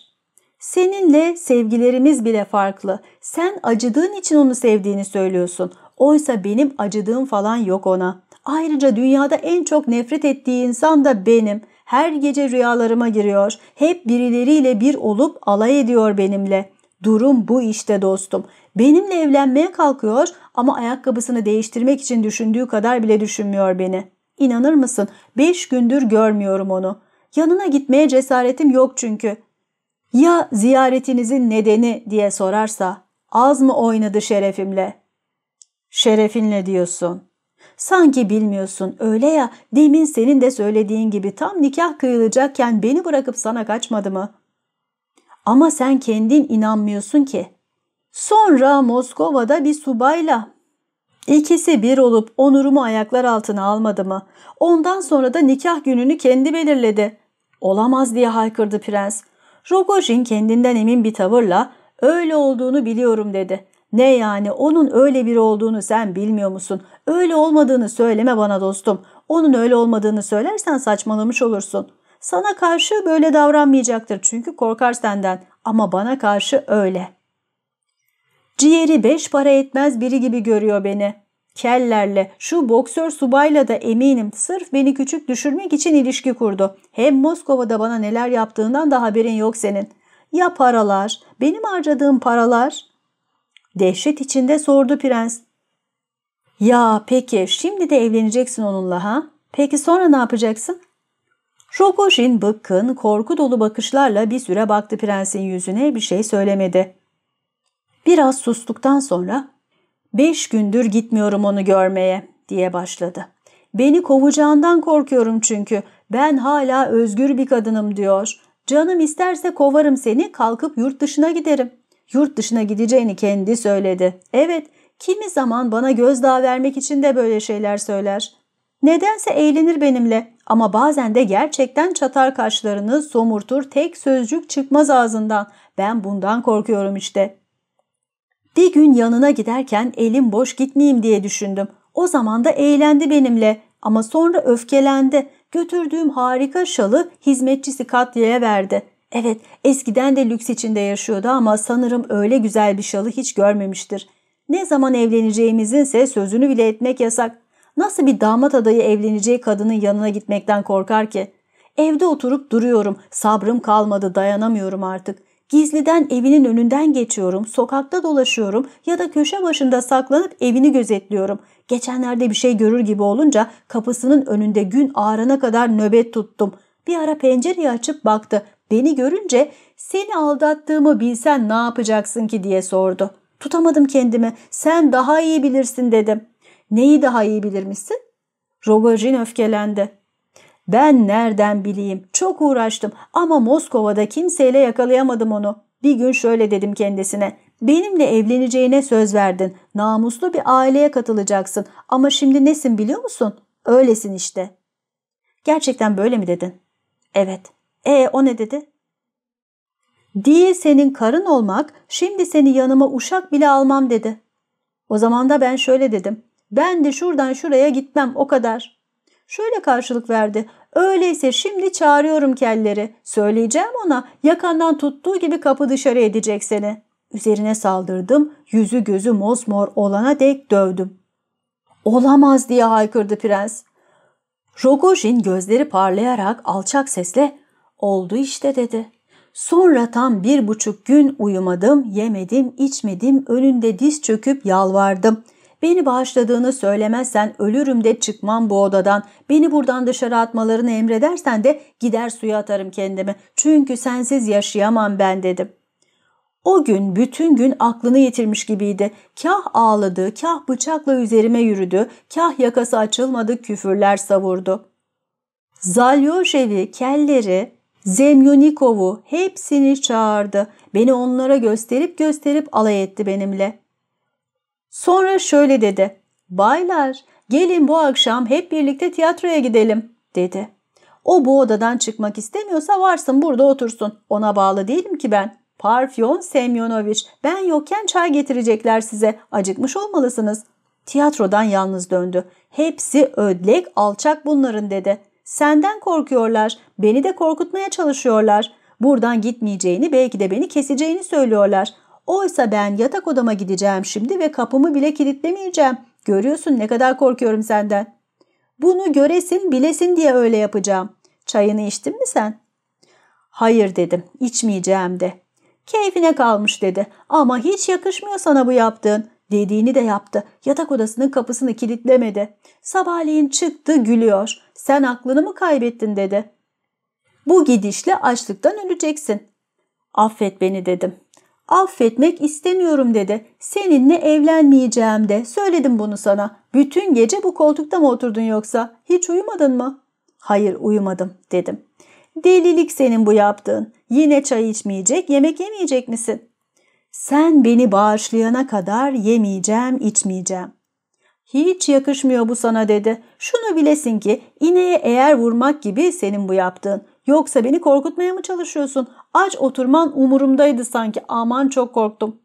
S1: Seninle sevgilerimiz bile farklı. Sen acıdığın için onu sevdiğini söylüyorsun. Oysa benim acıdığım falan yok ona. Ayrıca dünyada en çok nefret ettiği insan da benim. Her gece rüyalarıma giriyor. Hep birileriyle bir olup alay ediyor benimle. Durum bu işte dostum. Benimle evlenmeye kalkıyor ama ayakkabısını değiştirmek için düşündüğü kadar bile düşünmüyor beni. İnanır mısın? Beş gündür görmüyorum onu. Yanına gitmeye cesaretim yok çünkü. Ya ziyaretinizin nedeni diye sorarsa? Az mı oynadı şerefimle? Şerefinle diyorsun. Sanki bilmiyorsun öyle ya demin senin de söylediğin gibi tam nikah kıyılacakken beni bırakıp sana kaçmadı mı? Ama sen kendin inanmıyorsun ki. Sonra Moskova'da bir subayla İkisi bir olup onurumu ayaklar altına almadı mı? Ondan sonra da nikah gününü kendi belirledi. Olamaz diye haykırdı prens. Rogojin kendinden emin bir tavırla öyle olduğunu biliyorum dedi. Ne yani onun öyle biri olduğunu sen bilmiyor musun? Öyle olmadığını söyleme bana dostum. Onun öyle olmadığını söylersen saçmalamış olursun. Sana karşı böyle davranmayacaktır çünkü korkar senden ama bana karşı öyle. Ciğeri beş para etmez biri gibi görüyor beni. Kellerle, şu boksör subayla da eminim sırf beni küçük düşürmek için ilişki kurdu. Hem Moskova'da bana neler yaptığından da haberin yok senin. Ya paralar, benim harcadığım paralar... Dehşet içinde sordu prens. Ya peki şimdi de evleneceksin onunla ha? Peki sonra ne yapacaksın? Rokoşin bıkkın, korku dolu bakışlarla bir süre baktı prensin yüzüne bir şey söylemedi. Biraz sustuktan sonra ''Beş gündür gitmiyorum onu görmeye.'' diye başladı. ''Beni kovacağından korkuyorum çünkü. Ben hala özgür bir kadınım.'' diyor. ''Canım isterse kovarım seni, kalkıp yurt dışına giderim.'' Yurt dışına gideceğini kendi söyledi. Evet, kimi zaman bana gözdağı vermek için de böyle şeyler söyler. Nedense eğlenir benimle ama bazen de gerçekten çatar kaşlarını somurtur tek sözcük çıkmaz ağzından. Ben bundan korkuyorum işte. Bir gün yanına giderken elim boş gitmeyeyim diye düşündüm. O zaman da eğlendi benimle ama sonra öfkelendi. Götürdüğüm harika şalı hizmetçisi Katya'ya verdi. Evet, eskiden de lüks içinde yaşıyordu ama sanırım öyle güzel bir şalı hiç görmemiştir. Ne zaman evleneceğimizinse sözünü bile etmek yasak. Nasıl bir damat adayı evleneceği kadının yanına gitmekten korkar ki? Evde oturup duruyorum, sabrım kalmadı, dayanamıyorum artık. Gizliden evinin önünden geçiyorum, sokakta dolaşıyorum ya da köşe başında saklanıp evini gözetliyorum. Geçenlerde bir şey görür gibi olunca kapısının önünde gün ağrana kadar nöbet tuttum. Bir ara pencereyi açıp baktı. Beni görünce seni aldattığımı bilsen ne yapacaksın ki diye sordu. Tutamadım kendimi. Sen daha iyi bilirsin dedim. Neyi daha iyi bilirmişsin? Rogojin öfkelendi. Ben nereden bileyim? Çok uğraştım ama Moskova'da kimseyle yakalayamadım onu. Bir gün şöyle dedim kendisine. Benimle evleneceğine söz verdin. Namuslu bir aileye katılacaksın. Ama şimdi nesin biliyor musun? Öylesin işte. Gerçekten böyle mi dedin? Evet. E o ne dedi? Diye senin karın olmak, şimdi seni yanıma uşak bile almam dedi. O zaman da ben şöyle dedim. Ben de şuradan şuraya gitmem o kadar. Şöyle karşılık verdi. Öyleyse şimdi çağırıyorum kelleri. Söyleyeceğim ona yakandan tuttuğu gibi kapı dışarı edecek seni. Üzerine saldırdım. Yüzü gözü mosmor olana dek dövdüm. Olamaz diye haykırdı prens. Rogojin gözleri parlayarak alçak sesle Oldu işte dedi. Sonra tam bir buçuk gün uyumadım, yemedim, içmedim, önünde diz çöküp yalvardım. Beni bağışladığını söylemezsen ölürüm de çıkmam bu odadan. Beni buradan dışarı atmalarını emredersen de gider suya atarım kendimi. Çünkü sensiz yaşayamam ben dedim. O gün bütün gün aklını yitirmiş gibiydi. Kah ağladı, kah bıçakla üzerime yürüdü, kah yakası açılmadı küfürler savurdu. Zalyoşevi kelleri Zemyunikov'u hepsini çağırdı. Beni onlara gösterip gösterip alay etti benimle. Sonra şöyle dedi. Baylar gelin bu akşam hep birlikte tiyatroya gidelim dedi. O bu odadan çıkmak istemiyorsa varsın burada otursun. Ona bağlı değilim ki ben. Parfyon Semyonoviç ben yokken çay getirecekler size. Acıkmış olmalısınız. Tiyatrodan yalnız döndü. Hepsi ödlek alçak bunların dedi. Senden korkuyorlar. Beni de korkutmaya çalışıyorlar. Buradan gitmeyeceğini belki de beni keseceğini söylüyorlar. Oysa ben yatak odama gideceğim şimdi ve kapımı bile kilitlemeyeceğim. Görüyorsun ne kadar korkuyorum senden. Bunu göresin bilesin diye öyle yapacağım. Çayını içtin mi sen? Hayır dedim içmeyeceğim de. Keyfine kalmış dedi ama hiç yakışmıyor sana bu yaptığın. Dediğini de yaptı. Yatak odasının kapısını kilitlemedi. Sabahleyin çıktı gülüyor. Sen aklını mı kaybettin dedi. Bu gidişle açlıktan öleceksin. Affet beni dedim. Affetmek istemiyorum dedi. Seninle evlenmeyeceğim de. Söyledim bunu sana. Bütün gece bu koltukta mı oturdun yoksa? Hiç uyumadın mı? Hayır uyumadım dedim. Delilik senin bu yaptığın. Yine çay içmeyecek, yemek yemeyecek misin? Sen beni bağışlayana kadar yemeyeceğim, içmeyeceğim. Hiç yakışmıyor bu sana dedi. Şunu bilesin ki ineğe eğer vurmak gibi senin bu yaptığın. Yoksa beni korkutmaya mı çalışıyorsun? Aç oturman umurumdaydı sanki. Aman çok korktum.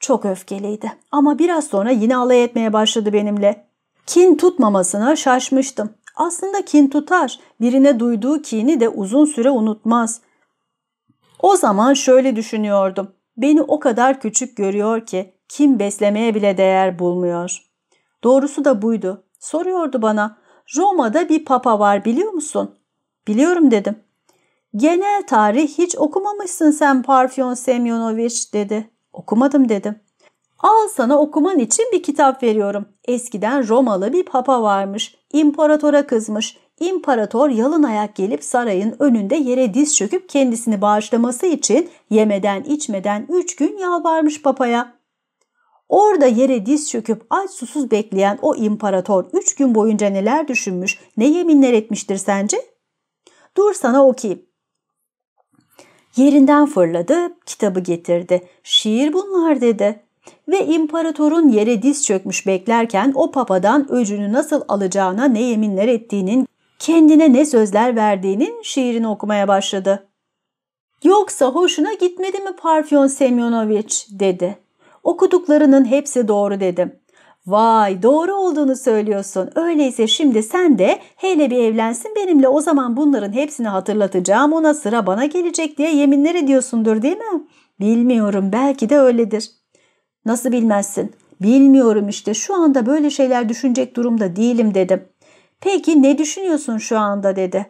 S1: Çok öfkeliydi ama biraz sonra yine alay etmeye başladı benimle. Kin tutmamasına şaşmıştım. Aslında kin tutar. Birine duyduğu kini de uzun süre unutmaz. O zaman şöyle düşünüyordum beni o kadar küçük görüyor ki kim beslemeye bile değer bulmuyor. Doğrusu da buydu. Soruyordu bana Roma'da bir papa var biliyor musun? Biliyorum dedim. Genel tarih hiç okumamışsın sen Parfion Semyonoviç dedi. Okumadım dedim. Al sana okuman için bir kitap veriyorum. Eskiden Romalı bir papa varmış. İmparatora kızmış. İmparator yalın ayak gelip sarayın önünde yere diz çöküp kendisini bağışlaması için yemeden içmeden üç gün yalvarmış papaya. Orada yere diz çöküp aç susuz bekleyen o imparator üç gün boyunca neler düşünmüş, ne yeminler etmiştir sence? Dur sana okuyayım. Yerinden fırladı, kitabı getirdi. Şiir bunlar dedi. Ve imparatorun yere diz çökmüş beklerken o papadan öcünü nasıl alacağına ne yeminler ettiğinin kendine ne sözler verdiğinin şiirini okumaya başladı. Yoksa hoşuna gitmedi mi Parfyon Semyonoviç dedi. Okuduklarının hepsi doğru dedim. Vay doğru olduğunu söylüyorsun. Öyleyse şimdi sen de hele bir evlensin benimle o zaman bunların hepsini hatırlatacağım ona sıra bana gelecek diye yeminler ediyorsundur değil mi? Bilmiyorum belki de öyledir. Nasıl bilmezsin? Bilmiyorum işte şu anda böyle şeyler düşünecek durumda değilim dedim. Peki ne düşünüyorsun şu anda dedi.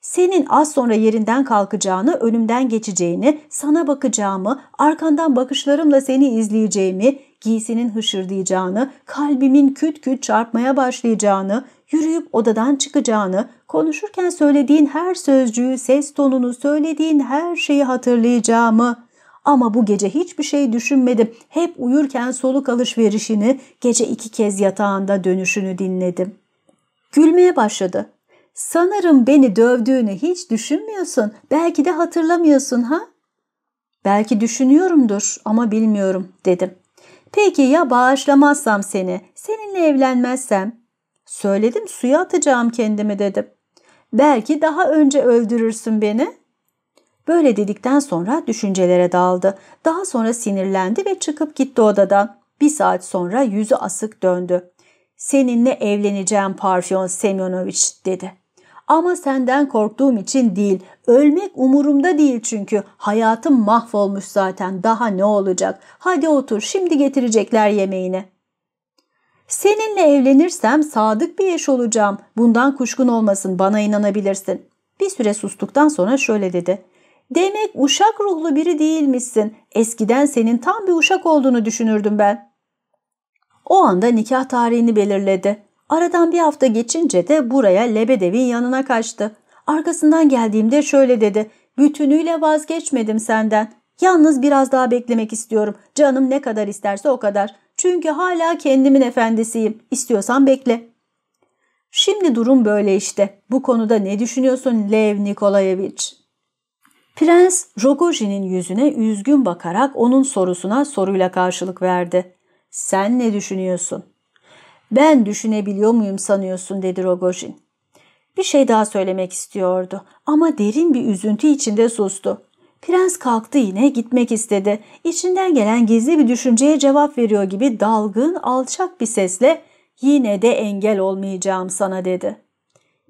S1: Senin az sonra yerinden kalkacağını, önümden geçeceğini, sana bakacağımı, arkandan bakışlarımla seni izleyeceğimi, giysinin hışırdayacağını, kalbimin küt küt çarpmaya başlayacağını, yürüyüp odadan çıkacağını, konuşurken söylediğin her sözcüğü, ses tonunu, söylediğin her şeyi hatırlayacağımı. Ama bu gece hiçbir şey düşünmedim. Hep uyurken soluk alışverişini, gece iki kez yatağında dönüşünü dinledim.'' Gülmeye başladı. Sanırım beni dövdüğünü hiç düşünmüyorsun. Belki de hatırlamıyorsun ha? Belki düşünüyorumdur ama bilmiyorum dedim. Peki ya bağışlamazsam seni, seninle evlenmezsem? Söyledim suya atacağım kendimi dedim. Belki daha önce öldürürsün beni. Böyle dedikten sonra düşüncelere daldı. Daha sonra sinirlendi ve çıkıp gitti odadan. Bir saat sonra yüzü asık döndü seninle evleneceğim Parfyon Semyonoviç dedi. Ama senden korktuğum için değil, ölmek umurumda değil çünkü. Hayatım mahvolmuş zaten, daha ne olacak? Hadi otur, şimdi getirecekler yemeğini. Seninle evlenirsem sadık bir eş olacağım. Bundan kuşkun olmasın, bana inanabilirsin. Bir süre sustuktan sonra şöyle dedi. Demek uşak ruhlu biri değilmişsin. Eskiden senin tam bir uşak olduğunu düşünürdüm ben.'' O anda nikah tarihini belirledi. Aradan bir hafta geçince de buraya Lebedev'in yanına kaçtı. Arkasından geldiğimde şöyle dedi. Bütünüyle vazgeçmedim senden. Yalnız biraz daha beklemek istiyorum. Canım ne kadar isterse o kadar. Çünkü hala kendimin efendisiyim. İstiyorsan bekle. Şimdi durum böyle işte. Bu konuda ne düşünüyorsun Lev Nikolayevich? Prens Rogojin'in yüzüne üzgün bakarak onun sorusuna soruyla karşılık verdi. Sen ne düşünüyorsun? Ben düşünebiliyor muyum sanıyorsun dedi Rogojin. Bir şey daha söylemek istiyordu ama derin bir üzüntü içinde sustu. Prens kalktı yine gitmek istedi. İçinden gelen gizli bir düşünceye cevap veriyor gibi dalgın, alçak bir sesle ''Yine de engel olmayacağım sana'' dedi.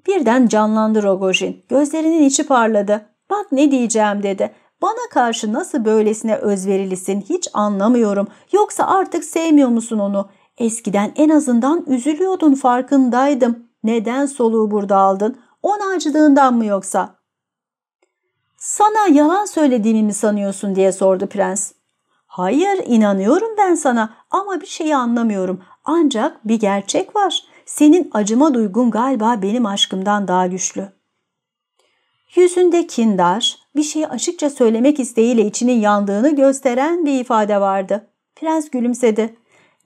S1: Birden canlandı Rogojin. Gözlerinin içi parladı. ''Bak ne diyeceğim'' dedi. Bana karşı nasıl böylesine özverilisin hiç anlamıyorum. Yoksa artık sevmiyor musun onu? Eskiden en azından üzülüyordun farkındaydım. Neden soluğu burada aldın? Ona acıdığından mı yoksa? Sana yalan söylediğimi mi sanıyorsun diye sordu prens. Hayır inanıyorum ben sana ama bir şeyi anlamıyorum. Ancak bir gerçek var. Senin acıma duygun galiba benim aşkımdan daha güçlü. Yüzünde kindar, bir şeyi açıkça söylemek isteğiyle içinin yandığını gösteren bir ifade vardı. Prens gülümsedi.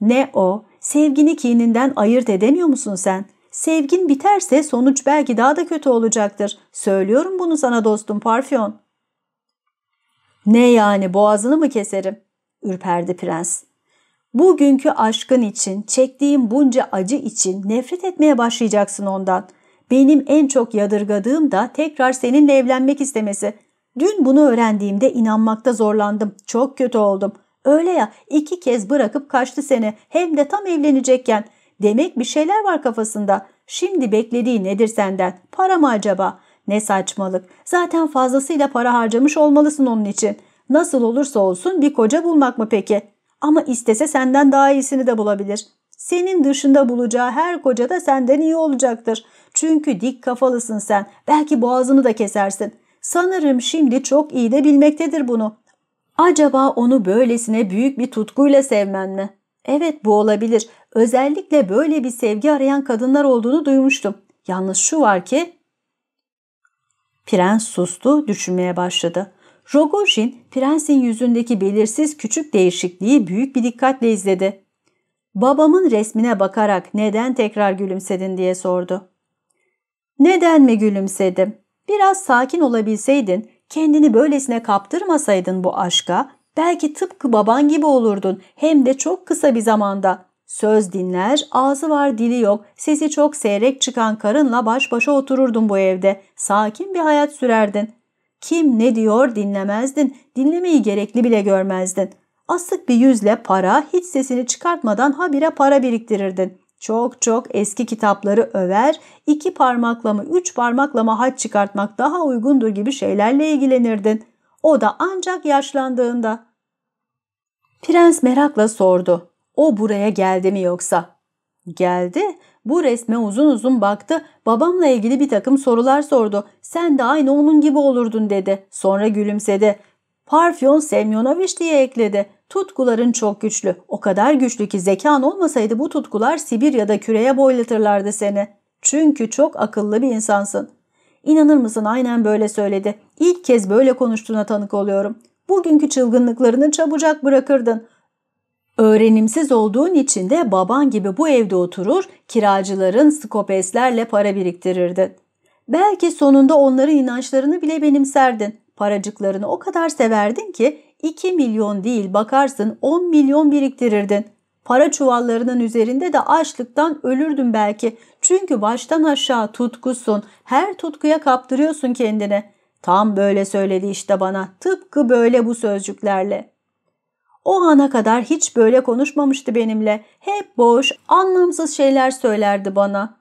S1: Ne o? Sevgini kininden ayırt edemiyor musun sen? Sevgin biterse sonuç belki daha da kötü olacaktır. Söylüyorum bunu sana dostum Parfyon. Ne yani boğazını mı keserim? Ürperdi prens. Bugünkü aşkın için, çektiğim bunca acı için nefret etmeye başlayacaksın ondan. Benim en çok yadırgadığım da tekrar seninle evlenmek istemesi. Dün bunu öğrendiğimde inanmakta zorlandım. Çok kötü oldum. Öyle ya iki kez bırakıp kaçtı seni hem de tam evlenecekken. Demek bir şeyler var kafasında. Şimdi beklediği nedir senden? Para mı acaba? Ne saçmalık. Zaten fazlasıyla para harcamış olmalısın onun için. Nasıl olursa olsun bir koca bulmak mı peki? Ama istese senden daha iyisini de bulabilir. Senin dışında bulacağı her koca da senden iyi olacaktır. Çünkü dik kafalısın sen. Belki boğazını da kesersin. Sanırım şimdi çok iyi de bilmektedir bunu. Acaba onu böylesine büyük bir tutkuyla sevmen mi? Evet bu olabilir. Özellikle böyle bir sevgi arayan kadınlar olduğunu duymuştum. Yalnız şu var ki... Prens sustu, düşünmeye başladı. Rogojin, prensin yüzündeki belirsiz küçük değişikliği büyük bir dikkatle izledi. Babamın resmine bakarak neden tekrar gülümsedin diye sordu. Neden mi gülümsedim? Biraz sakin olabilseydin, kendini böylesine kaptırmasaydın bu aşka, belki tıpkı baban gibi olurdun hem de çok kısa bir zamanda. Söz dinler, ağzı var dili yok, sesi çok seyrek çıkan karınla baş başa otururdun bu evde. Sakin bir hayat sürerdin. Kim ne diyor dinlemezdin, dinlemeyi gerekli bile görmezdin. Asık bir yüzle para, hiç sesini çıkartmadan habire para biriktirirdin. Çok çok eski kitapları över, iki parmaklama, üç parmaklama haç çıkartmak daha uygundur gibi şeylerle ilgilenirdin. O da ancak yaşlandığında. Prens merakla sordu. O buraya geldi mi yoksa? Geldi. Bu resme uzun uzun baktı. Babamla ilgili bir takım sorular sordu. Sen de aynı onun gibi olurdun dedi. Sonra gülümsedi. Parfyon Semyonoviç diye ekledi. Tutkuların çok güçlü. O kadar güçlü ki zekan olmasaydı bu tutkular Sibirya'da küreye boylatırlardı seni. Çünkü çok akıllı bir insansın. İnanır mısın aynen böyle söyledi. İlk kez böyle konuştuğuna tanık oluyorum. Bugünkü çılgınlıklarını çabucak bırakırdın. Öğrenimsiz olduğun için de baban gibi bu evde oturur, kiracıların skopeslerle para biriktirirdin. Belki sonunda onların inançlarını bile benimserdin. Paracıklarını o kadar severdin ki 2 milyon değil bakarsın 10 milyon biriktirirdin. Para çuvallarının üzerinde de açlıktan ölürdün belki. Çünkü baştan aşağı tutkusun. Her tutkuya kaptırıyorsun kendini. Tam böyle söyledi işte bana. Tıpkı böyle bu sözcüklerle. O ana kadar hiç böyle konuşmamıştı benimle. Hep boş, anlamsız şeyler söylerdi bana.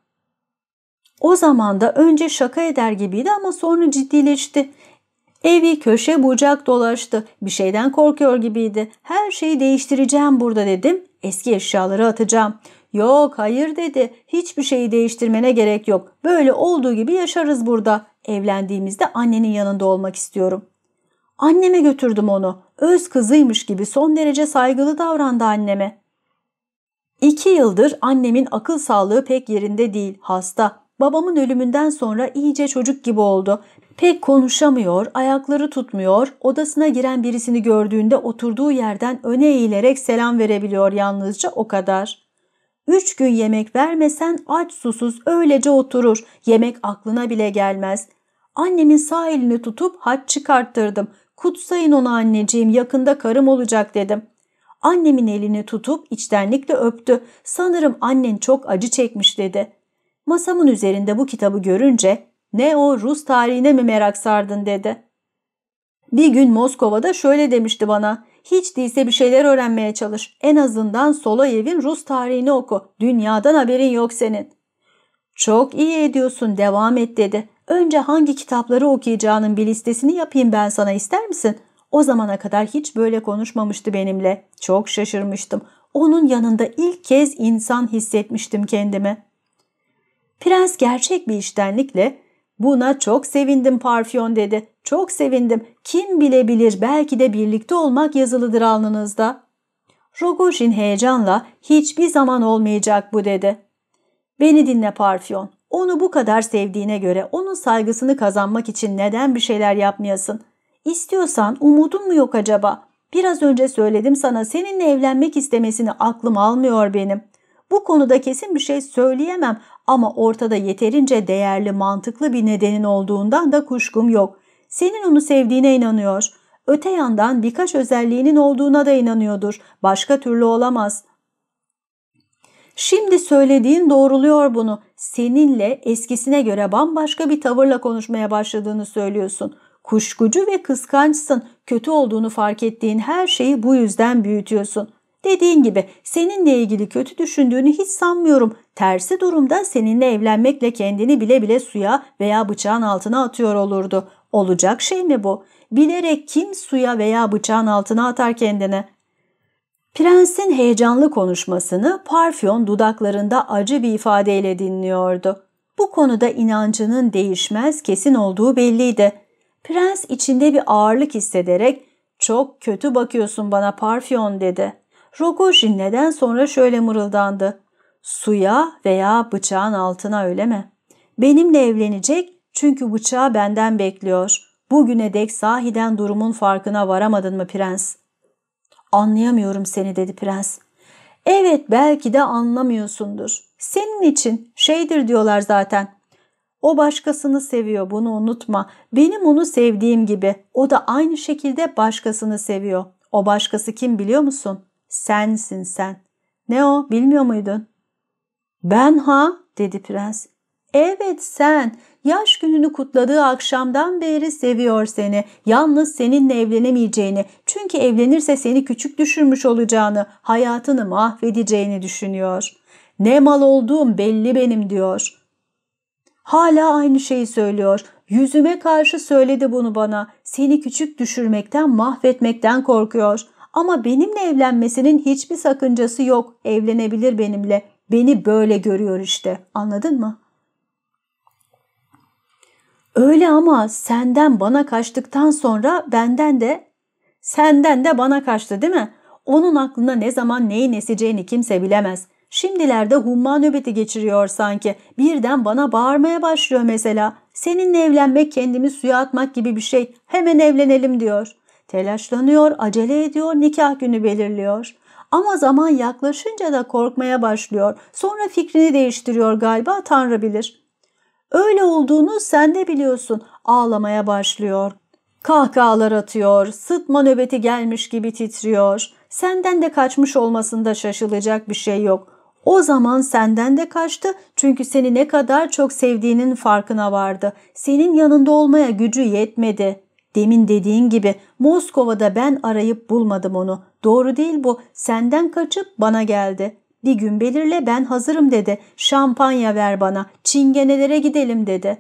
S1: O zaman da önce şaka eder gibiydi ama sonra ciddileşti. Evi köşe bucak dolaştı. Bir şeyden korkuyor gibiydi. Her şeyi değiştireceğim burada dedim. Eski eşyaları atacağım. Yok hayır dedi. Hiçbir şeyi değiştirmene gerek yok. Böyle olduğu gibi yaşarız burada. Evlendiğimizde annenin yanında olmak istiyorum. Anneme götürdüm onu. Öz kızıymış gibi son derece saygılı davrandı anneme. İki yıldır annemin akıl sağlığı pek yerinde değil. Hasta. Babamın ölümünden sonra iyice çocuk gibi oldu. Pek konuşamıyor, ayakları tutmuyor, odasına giren birisini gördüğünde oturduğu yerden öne eğilerek selam verebiliyor yalnızca o kadar. Üç gün yemek vermesen aç susuz öylece oturur, yemek aklına bile gelmez. Annemin sağ elini tutup haç çıkarttırdım. Kutsayın onu anneciğim yakında karım olacak dedim. Annemin elini tutup içtenlikle öptü. Sanırım annen çok acı çekmiş dedi. Masamın üzerinde bu kitabı görünce ne o Rus tarihine mi merak sardın dedi. Bir gün Moskova'da şöyle demişti bana. Hiç değilse bir şeyler öğrenmeye çalış. En azından Soloyev'in Rus tarihini oku. Dünyadan haberin yok senin. Çok iyi ediyorsun devam et dedi. Önce hangi kitapları okuyacağının bir listesini yapayım ben sana ister misin? O zamana kadar hiç böyle konuşmamıştı benimle. Çok şaşırmıştım. Onun yanında ilk kez insan hissetmiştim kendimi. Prens gerçek bir iştenlikle Buna çok sevindim Parfyon dedi. Çok sevindim. Kim bilebilir belki de birlikte olmak yazılıdır alnınızda. Rogojin heyecanla hiçbir zaman olmayacak bu dedi. Beni dinle Parfyon. Onu bu kadar sevdiğine göre onun saygısını kazanmak için neden bir şeyler yapmayasın? İstiyorsan umudun mu yok acaba? Biraz önce söyledim sana seninle evlenmek istemesini aklım almıyor benim. Bu konuda kesin bir şey söyleyemem ama ortada yeterince değerli, mantıklı bir nedenin olduğundan da kuşkum yok. Senin onu sevdiğine inanıyor. Öte yandan birkaç özelliğinin olduğuna da inanıyordur. Başka türlü olamaz. Şimdi söylediğin doğruluyor bunu. Seninle eskisine göre bambaşka bir tavırla konuşmaya başladığını söylüyorsun. Kuşkucu ve kıskançsın. Kötü olduğunu fark ettiğin her şeyi bu yüzden büyütüyorsun.'' Dediğin gibi seninle ilgili kötü düşündüğünü hiç sanmıyorum. Tersi durumda seninle evlenmekle kendini bile bile suya veya bıçağın altına atıyor olurdu. Olacak şey mi bu? Bilerek kim suya veya bıçağın altına atar kendini? Prensin heyecanlı konuşmasını Parfyon dudaklarında acı bir ifadeyle dinliyordu. Bu konuda inancının değişmez kesin olduğu belliydi. Prens içinde bir ağırlık hissederek ''Çok kötü bakıyorsun bana Parfyon'' dedi. Rogojin neden sonra şöyle mırıldandı. Suya veya bıçağın altına öyle mi? Benimle evlenecek çünkü bıçağı benden bekliyor. Bugüne dek sahiden durumun farkına varamadın mı prens? Anlayamıyorum seni dedi prens. Evet belki de anlamıyorsundur. Senin için şeydir diyorlar zaten. O başkasını seviyor bunu unutma. Benim onu sevdiğim gibi o da aynı şekilde başkasını seviyor. O başkası kim biliyor musun? Sensin sen. Ne o bilmiyor muydun? Ben ha dedi prens. Evet sen. Yaş gününü kutladığı akşamdan beri seviyor seni. Yalnız seninle evlenemeyeceğini, çünkü evlenirse seni küçük düşürmüş olacağını, hayatını mahvedeceğini düşünüyor. Ne mal olduğum belli benim diyor. Hala aynı şeyi söylüyor. Yüzüme karşı söyledi bunu bana. Seni küçük düşürmekten, mahvetmekten korkuyor.'' Ama benimle evlenmesinin hiçbir sakıncası yok. Evlenebilir benimle. Beni böyle görüyor işte. Anladın mı? Öyle ama senden bana kaçtıktan sonra benden de senden de bana kaçtı değil mi? Onun aklına ne zaman neyi eseceğini kimse bilemez. Şimdilerde humma nöbeti geçiriyor sanki. Birden bana bağırmaya başlıyor mesela. Seninle evlenmek kendimi suya atmak gibi bir şey. Hemen evlenelim diyor. Telaşlanıyor, acele ediyor, nikah günü belirliyor. Ama zaman yaklaşınca da korkmaya başlıyor. Sonra fikrini değiştiriyor galiba Tanrı bilir. Öyle olduğunu sen de biliyorsun. Ağlamaya başlıyor. Kahkahalar atıyor, sıtma nöbeti gelmiş gibi titriyor. Senden de kaçmış olmasında şaşılacak bir şey yok. O zaman senden de kaçtı çünkü seni ne kadar çok sevdiğinin farkına vardı. Senin yanında olmaya gücü yetmedi.'' Demin dediğin gibi Moskova'da ben arayıp bulmadım onu. Doğru değil bu. Senden kaçıp bana geldi. Bir gün belirle ben hazırım dedi. Şampanya ver bana. Çingenelere gidelim dedi.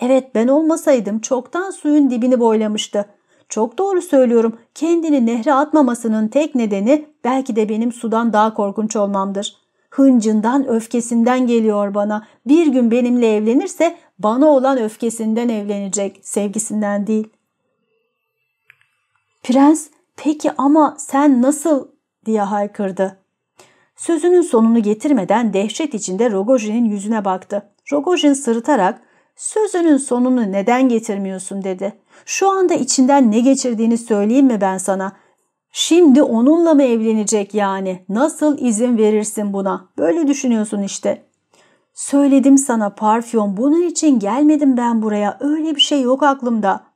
S1: Evet ben olmasaydım çoktan suyun dibini boylamıştı. Çok doğru söylüyorum. Kendini nehre atmamasının tek nedeni belki de benim sudan daha korkunç olmamdır. Hıncından, öfkesinden geliyor bana. Bir gün benimle evlenirse bana olan öfkesinden evlenecek, sevgisinden değil. Prens peki ama sen nasıl diye haykırdı. Sözünün sonunu getirmeden dehşet içinde Rogojin'in yüzüne baktı. Rogojin sırıtarak sözünün sonunu neden getirmiyorsun dedi. Şu anda içinden ne geçirdiğini söyleyeyim mi ben sana? Şimdi onunla mı evlenecek yani? Nasıl izin verirsin buna? Böyle düşünüyorsun işte. Söyledim sana parfüm bunun için gelmedim ben buraya öyle bir şey yok aklımda.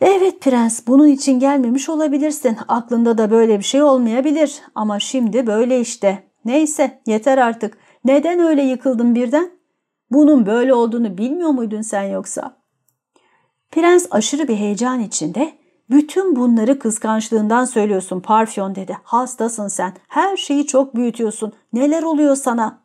S1: Evet prens bunun için gelmemiş olabilirsin. Aklında da böyle bir şey olmayabilir. Ama şimdi böyle işte. Neyse yeter artık. Neden öyle yıkıldın birden? Bunun böyle olduğunu bilmiyor muydun sen yoksa? Prens aşırı bir heyecan içinde bütün bunları kıskançlığından söylüyorsun Parfyon dedi. Hastasın sen. Her şeyi çok büyütüyorsun. Neler oluyor sana?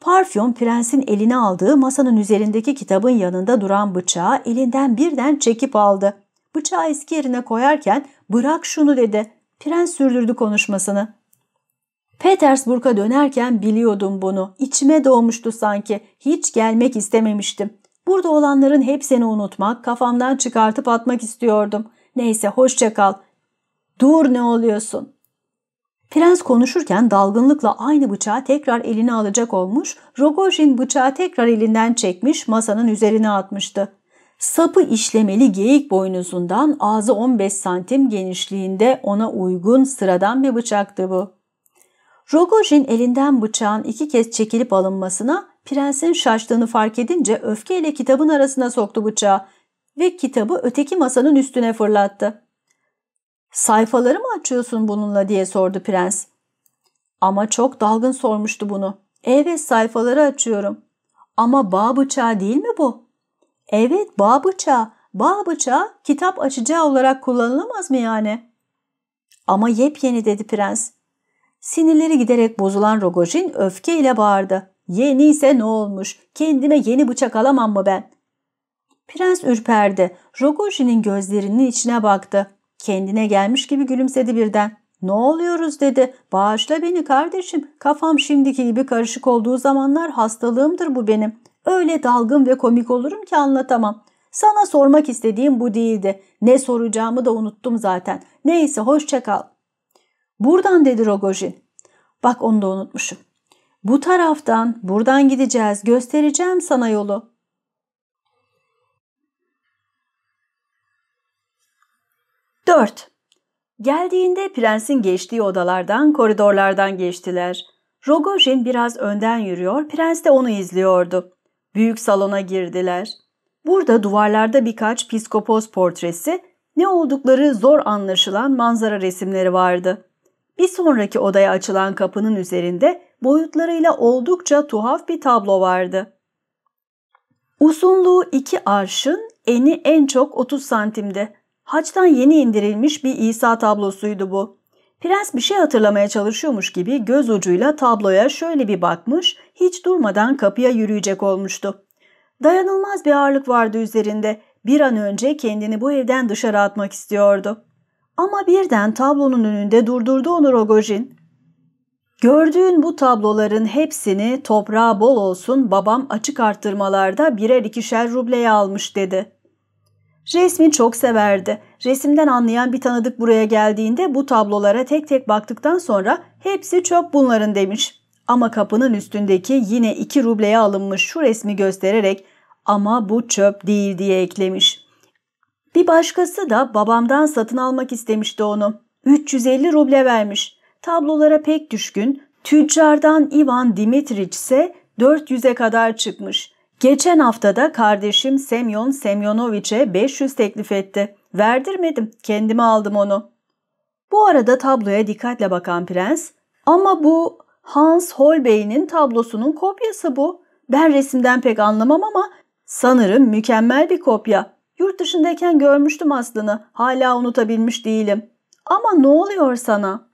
S1: Parfüm prensin eline aldığı masanın üzerindeki kitabın yanında duran bıçağı elinden birden çekip aldı. Bıçağı eski yerine koyarken bırak şunu dedi. Prens sürdürdü konuşmasını. Petersburg'a dönerken biliyordum bunu. İçime doğmuştu sanki. Hiç gelmek istememiştim. Burada olanların hepsini unutmak, kafamdan çıkartıp atmak istiyordum. Neyse hoşça kal. Dur ne oluyorsun? Prens konuşurken dalgınlıkla aynı bıçağı tekrar eline alacak olmuş, Rogojin bıçağı tekrar elinden çekmiş masanın üzerine atmıştı. Sapı işlemeli geyik boynuzundan ağzı 15 santim genişliğinde ona uygun sıradan bir bıçaktı bu. Rogojin elinden bıçağın iki kez çekilip alınmasına prensin şaştığını fark edince öfkeyle kitabın arasına soktu bıçağı ve kitabı öteki masanın üstüne fırlattı. Sayfaları mı açıyorsun bununla diye sordu prens. Ama çok dalgın sormuştu bunu. Evet sayfaları açıyorum. Ama bağ bıçağı değil mi bu? Evet bağ bıçağı. Bağ bıçağı kitap açacağı olarak kullanılamaz mı yani? Ama yepyeni dedi prens. Sinirleri giderek bozulan Rogojin öfkeyle bağırdı. Yeni ise ne olmuş? Kendime yeni bıçak alamam mı ben? Prens ürperdi. Rogojin'in gözlerinin içine baktı. Kendine gelmiş gibi gülümsedi birden. Ne oluyoruz dedi. Bağışla beni kardeşim. Kafam şimdiki gibi karışık olduğu zamanlar hastalığımdır bu benim. Öyle dalgın ve komik olurum ki anlatamam. Sana sormak istediğim bu değildi. Ne soracağımı da unuttum zaten. Neyse hoşça kal. Buradan dedi Rogojin. Bak onu da unutmuşum. Bu taraftan buradan gideceğiz. Göstereceğim sana yolu. 4. Geldiğinde prensin geçtiği odalardan, koridorlardan geçtiler. Rogojin biraz önden yürüyor, prens de onu izliyordu. Büyük salona girdiler. Burada duvarlarda birkaç piskopos portresi, ne oldukları zor anlaşılan manzara resimleri vardı. Bir sonraki odaya açılan kapının üzerinde boyutlarıyla oldukça tuhaf bir tablo vardı. Uzunluğu iki arşın, eni en çok 30 santimdi. Haç'tan yeni indirilmiş bir İsa tablosuydu bu. Prens bir şey hatırlamaya çalışıyormuş gibi göz ucuyla tabloya şöyle bir bakmış, hiç durmadan kapıya yürüyecek olmuştu. Dayanılmaz bir ağırlık vardı üzerinde. Bir an önce kendini bu evden dışarı atmak istiyordu. Ama birden tablonun önünde durdurdu onu Rogojin. Gördüğün bu tabloların hepsini toprağa bol olsun babam açık arttırmalarda birer ikişer rubleye almış dedi. Resmi çok severdi. Resimden anlayan bir tanıdık buraya geldiğinde bu tablolara tek tek baktıktan sonra hepsi çöp bunların demiş. Ama kapının üstündeki yine iki rubleye alınmış şu resmi göstererek ama bu çöp değil diye eklemiş. Bir başkası da babamdan satın almak istemişti onu. 350 ruble vermiş. Tablolara pek düşkün, tüccardan Ivan Dimitriç ise 400'e kadar çıkmış. Geçen haftada kardeşim Semyon Semyonoviç'e 500 teklif etti. Verdirmedim, kendime aldım onu. Bu arada tabloya dikkatle bakan prens, ama bu Hans Holbein'in tablosunun kopyası bu. Ben resimden pek anlamam ama sanırım mükemmel bir kopya. Yurt dışındayken görmüştüm aslını, hala unutabilmiş değilim. Ama ne oluyor sana?''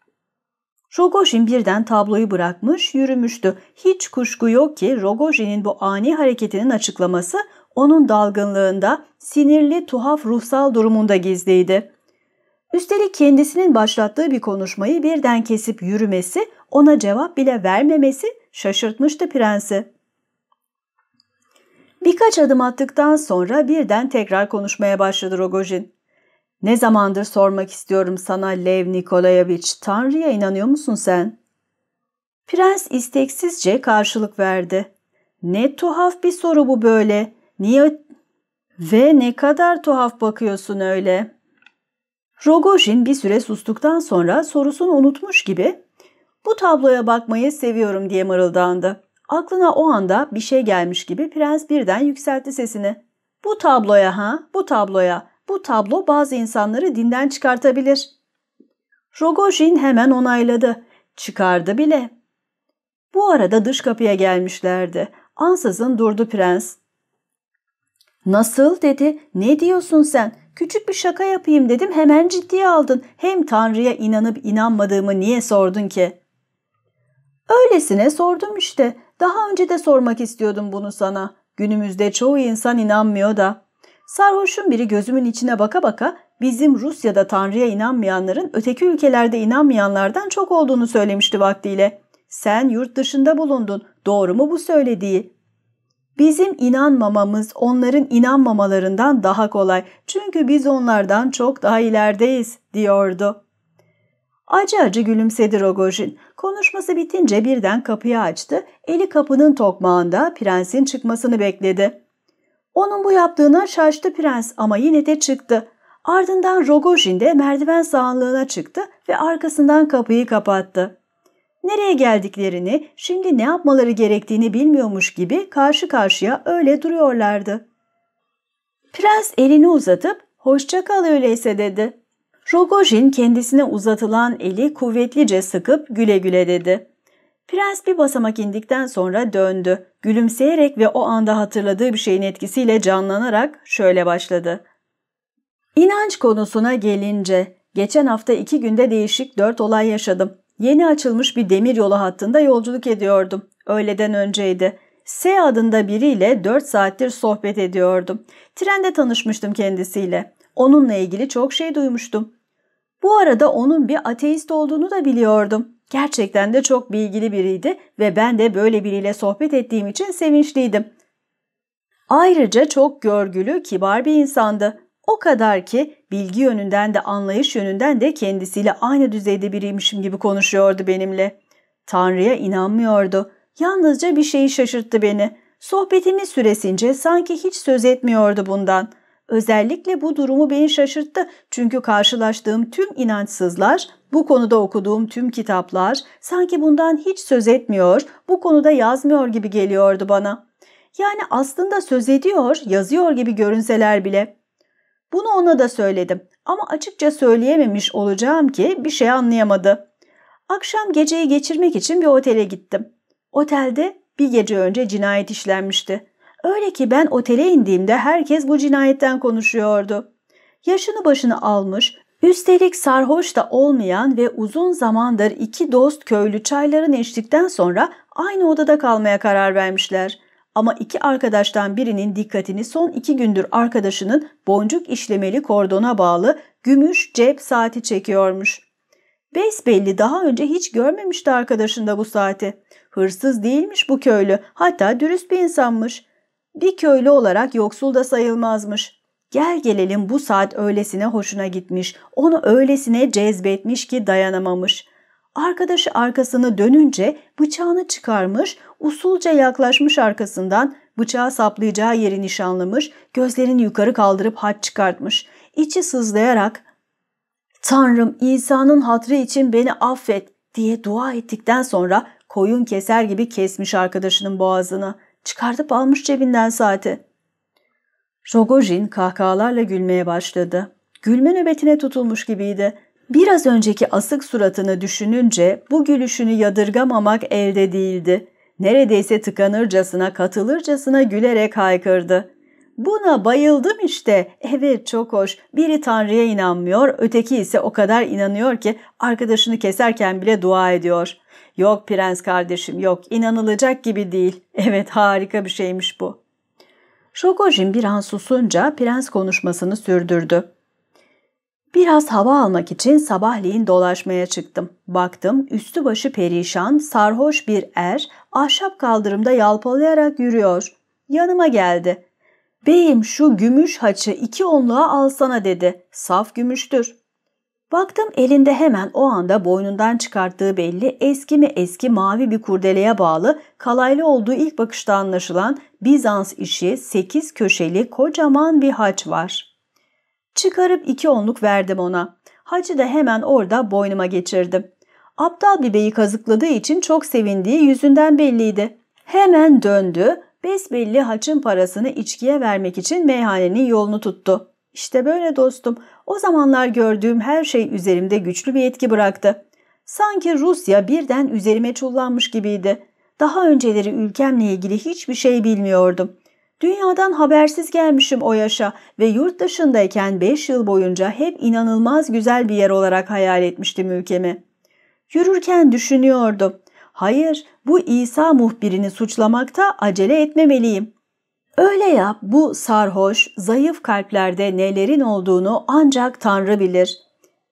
S1: Rogojin birden tabloyu bırakmış yürümüştü. Hiç kuşku yok ki Rogojin'in bu ani hareketinin açıklaması onun dalgınlığında sinirli tuhaf ruhsal durumunda gizliydi. Üstelik kendisinin başlattığı bir konuşmayı birden kesip yürümesi, ona cevap bile vermemesi şaşırtmıştı prensi. Birkaç adım attıktan sonra birden tekrar konuşmaya başladı Rogojin. Ne zamandır sormak istiyorum sana Lev Nikolayevich. Tanrı'ya inanıyor musun sen? Prens isteksizce karşılık verdi. Ne tuhaf bir soru bu böyle. Niye ve ne kadar tuhaf bakıyorsun öyle. Rogojin bir süre sustuktan sonra sorusunu unutmuş gibi bu tabloya bakmayı seviyorum diye mırıldandı. Aklına o anda bir şey gelmiş gibi prens birden yükseltti sesini. Bu tabloya ha, bu tabloya. Bu tablo bazı insanları dinden çıkartabilir. Rogojin hemen onayladı. Çıkardı bile. Bu arada dış kapıya gelmişlerdi. Ansızın durdu prens. Nasıl dedi. Ne diyorsun sen? Küçük bir şaka yapayım dedim hemen ciddiye aldın. Hem Tanrı'ya inanıp inanmadığımı niye sordun ki? Öylesine sordum işte. Daha önce de sormak istiyordum bunu sana. Günümüzde çoğu insan inanmıyor da. Sarhoşun biri gözümün içine baka baka bizim Rusya'da Tanrı'ya inanmayanların öteki ülkelerde inanmayanlardan çok olduğunu söylemişti vaktiyle. Sen yurt dışında bulundun. Doğru mu bu söylediği? Bizim inanmamamız onların inanmamalarından daha kolay. Çünkü biz onlardan çok daha ilerideyiz diyordu. Acı acı gülümsedi Rogojin. Konuşması bitince birden kapıyı açtı. Eli kapının tokmağında prensin çıkmasını bekledi. Onun bu yaptığına şaştı prens ama yine de çıktı. Ardından Rogojin de merdiven sağanlığına çıktı ve arkasından kapıyı kapattı. Nereye geldiklerini, şimdi ne yapmaları gerektiğini bilmiyormuş gibi karşı karşıya öyle duruyorlardı. Prens elini uzatıp hoşça kal öyleyse dedi. Rogojin kendisine uzatılan eli kuvvetlice sıkıp güle güle dedi. Prens bir basamak indikten sonra döndü. Gülümseyerek ve o anda hatırladığı bir şeyin etkisiyle canlanarak şöyle başladı. İnanç konusuna gelince, geçen hafta iki günde değişik dört olay yaşadım. Yeni açılmış bir demir yolu hattında yolculuk ediyordum. Öğleden önceydi. S adında biriyle dört saattir sohbet ediyordum. Trende tanışmıştım kendisiyle. Onunla ilgili çok şey duymuştum. Bu arada onun bir ateist olduğunu da biliyordum. Gerçekten de çok bilgili biriydi ve ben de böyle biriyle sohbet ettiğim için sevinçliydim. Ayrıca çok görgülü, kibar bir insandı. O kadar ki bilgi yönünden de anlayış yönünden de kendisiyle aynı düzeyde biriymişim gibi konuşuyordu benimle. Tanrı'ya inanmıyordu. Yalnızca bir şeyi şaşırttı beni. Sohbetimiz süresince sanki hiç söz etmiyordu bundan.'' Özellikle bu durumu beni şaşırttı çünkü karşılaştığım tüm inançsızlar, bu konuda okuduğum tüm kitaplar sanki bundan hiç söz etmiyor, bu konuda yazmıyor gibi geliyordu bana. Yani aslında söz ediyor, yazıyor gibi görünseler bile. Bunu ona da söyledim ama açıkça söyleyememiş olacağım ki bir şey anlayamadı. Akşam geceyi geçirmek için bir otele gittim. Otelde bir gece önce cinayet işlenmişti. Öyle ki ben otele indiğimde herkes bu cinayetten konuşuyordu. Yaşını başını almış, üstelik sarhoş da olmayan ve uzun zamandır iki dost köylü çaylarını içtikten sonra aynı odada kalmaya karar vermişler. Ama iki arkadaştan birinin dikkatini son iki gündür arkadaşının boncuk işlemeli kordona bağlı gümüş cep saati çekiyormuş. Besbelli daha önce hiç görmemişti arkadaşında bu saati. Hırsız değilmiş bu köylü, hatta dürüst bir insanmış. Bir köylü olarak yoksul da sayılmazmış. Gel gelelim bu saat öylesine hoşuna gitmiş, onu öylesine cezbetmiş ki dayanamamış. Arkadaşı arkasını dönünce bıçağını çıkarmış, usulca yaklaşmış arkasından bıçağı saplayacağı yeri nişanlamış, gözlerini yukarı kaldırıp hat çıkartmış. İçi sızlayarak ''Tanrım insanın hatrı için beni affet'' diye dua ettikten sonra koyun keser gibi kesmiş arkadaşının boğazını.'' Çıkartıp almış cebinden saati. Rogojin kahkahalarla gülmeye başladı. Gülme nöbetine tutulmuş gibiydi. Biraz önceki asık suratını düşününce bu gülüşünü yadırgamamak elde değildi. Neredeyse tıkanırcasına, katılırcasına gülerek haykırdı. Buna bayıldım işte. Evet çok hoş. Biri Tanrı'ya inanmıyor, öteki ise o kadar inanıyor ki arkadaşını keserken bile dua ediyor. Yok prens kardeşim yok inanılacak gibi değil. (laughs) Evet harika bir şeymiş bu. Şokojin bir an susunca prens konuşmasını sürdürdü. Biraz hava almak için sabahleyin dolaşmaya çıktım. Baktım üstü başı perişan, sarhoş bir er ahşap kaldırımda yalpalayarak yürüyor. Yanıma geldi. Beyim şu gümüş haçı iki onluğa alsana dedi. Saf gümüştür. Baktım elinde hemen o anda boynundan çıkarttığı belli eski mi eski mavi bir kurdeleye bağlı kalaylı olduğu ilk bakışta anlaşılan Bizans işi sekiz köşeli kocaman bir haç var. Çıkarıp iki onluk verdim ona. Hacı da hemen orada boynuma geçirdim. Aptal bir beyi kazıkladığı için çok sevindiği yüzünden belliydi. Hemen döndü, besbelli haçın parasını içkiye vermek için meyhanenin yolunu tuttu. İşte böyle dostum, o zamanlar gördüğüm her şey üzerimde güçlü bir etki bıraktı. Sanki Rusya birden üzerime çullanmış gibiydi. Daha önceleri ülkemle ilgili hiçbir şey bilmiyordum. Dünyadan habersiz gelmişim o yaşa ve yurt dışındayken 5 yıl boyunca hep inanılmaz güzel bir yer olarak hayal etmiştim ülkemi. Yürürken düşünüyordum. Hayır, bu İsa muhbirini suçlamakta acele etmemeliyim. Öyle yap bu sarhoş, zayıf kalplerde nelerin olduğunu ancak Tanrı bilir.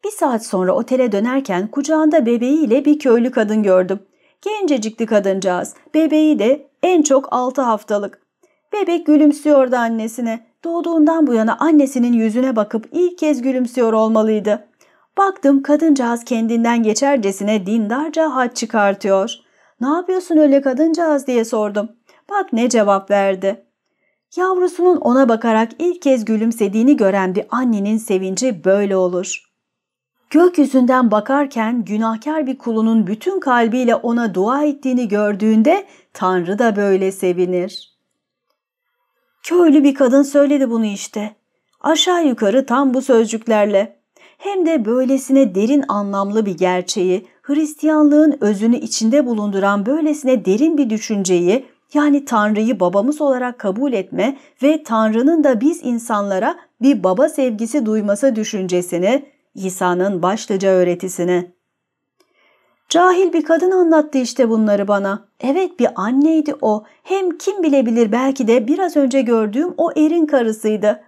S1: Bir saat sonra otele dönerken kucağında bebeğiyle bir köylü kadın gördüm. Gencecikli kadıncağız. Bebeği de en çok 6 haftalık. Bebek gülümsüyordu annesine. Doğduğundan bu yana annesinin yüzüne bakıp ilk kez gülümsüyor olmalıydı. Baktım kadıncağız kendinden geçercesine dindarca hat çıkartıyor. ''Ne yapıyorsun öyle kadıncağız?'' diye sordum. Bak ne cevap verdi. Yavrusunun ona bakarak ilk kez gülümsediğini gören bir annenin sevinci böyle olur. Gökyüzünden bakarken günahkar bir kulunun bütün kalbiyle ona dua ettiğini gördüğünde Tanrı da böyle sevinir. Köylü bir kadın söyledi bunu işte. Aşağı yukarı tam bu sözcüklerle. Hem de böylesine derin anlamlı bir gerçeği, Hristiyanlığın özünü içinde bulunduran böylesine derin bir düşünceyi yani Tanrı'yı babamız olarak kabul etme ve Tanrı'nın da biz insanlara bir baba sevgisi duyması düşüncesini, İsa'nın başlıca öğretisini. Cahil bir kadın anlattı işte bunları bana. Evet bir anneydi o. Hem kim bilebilir belki de biraz önce gördüğüm o erin karısıydı.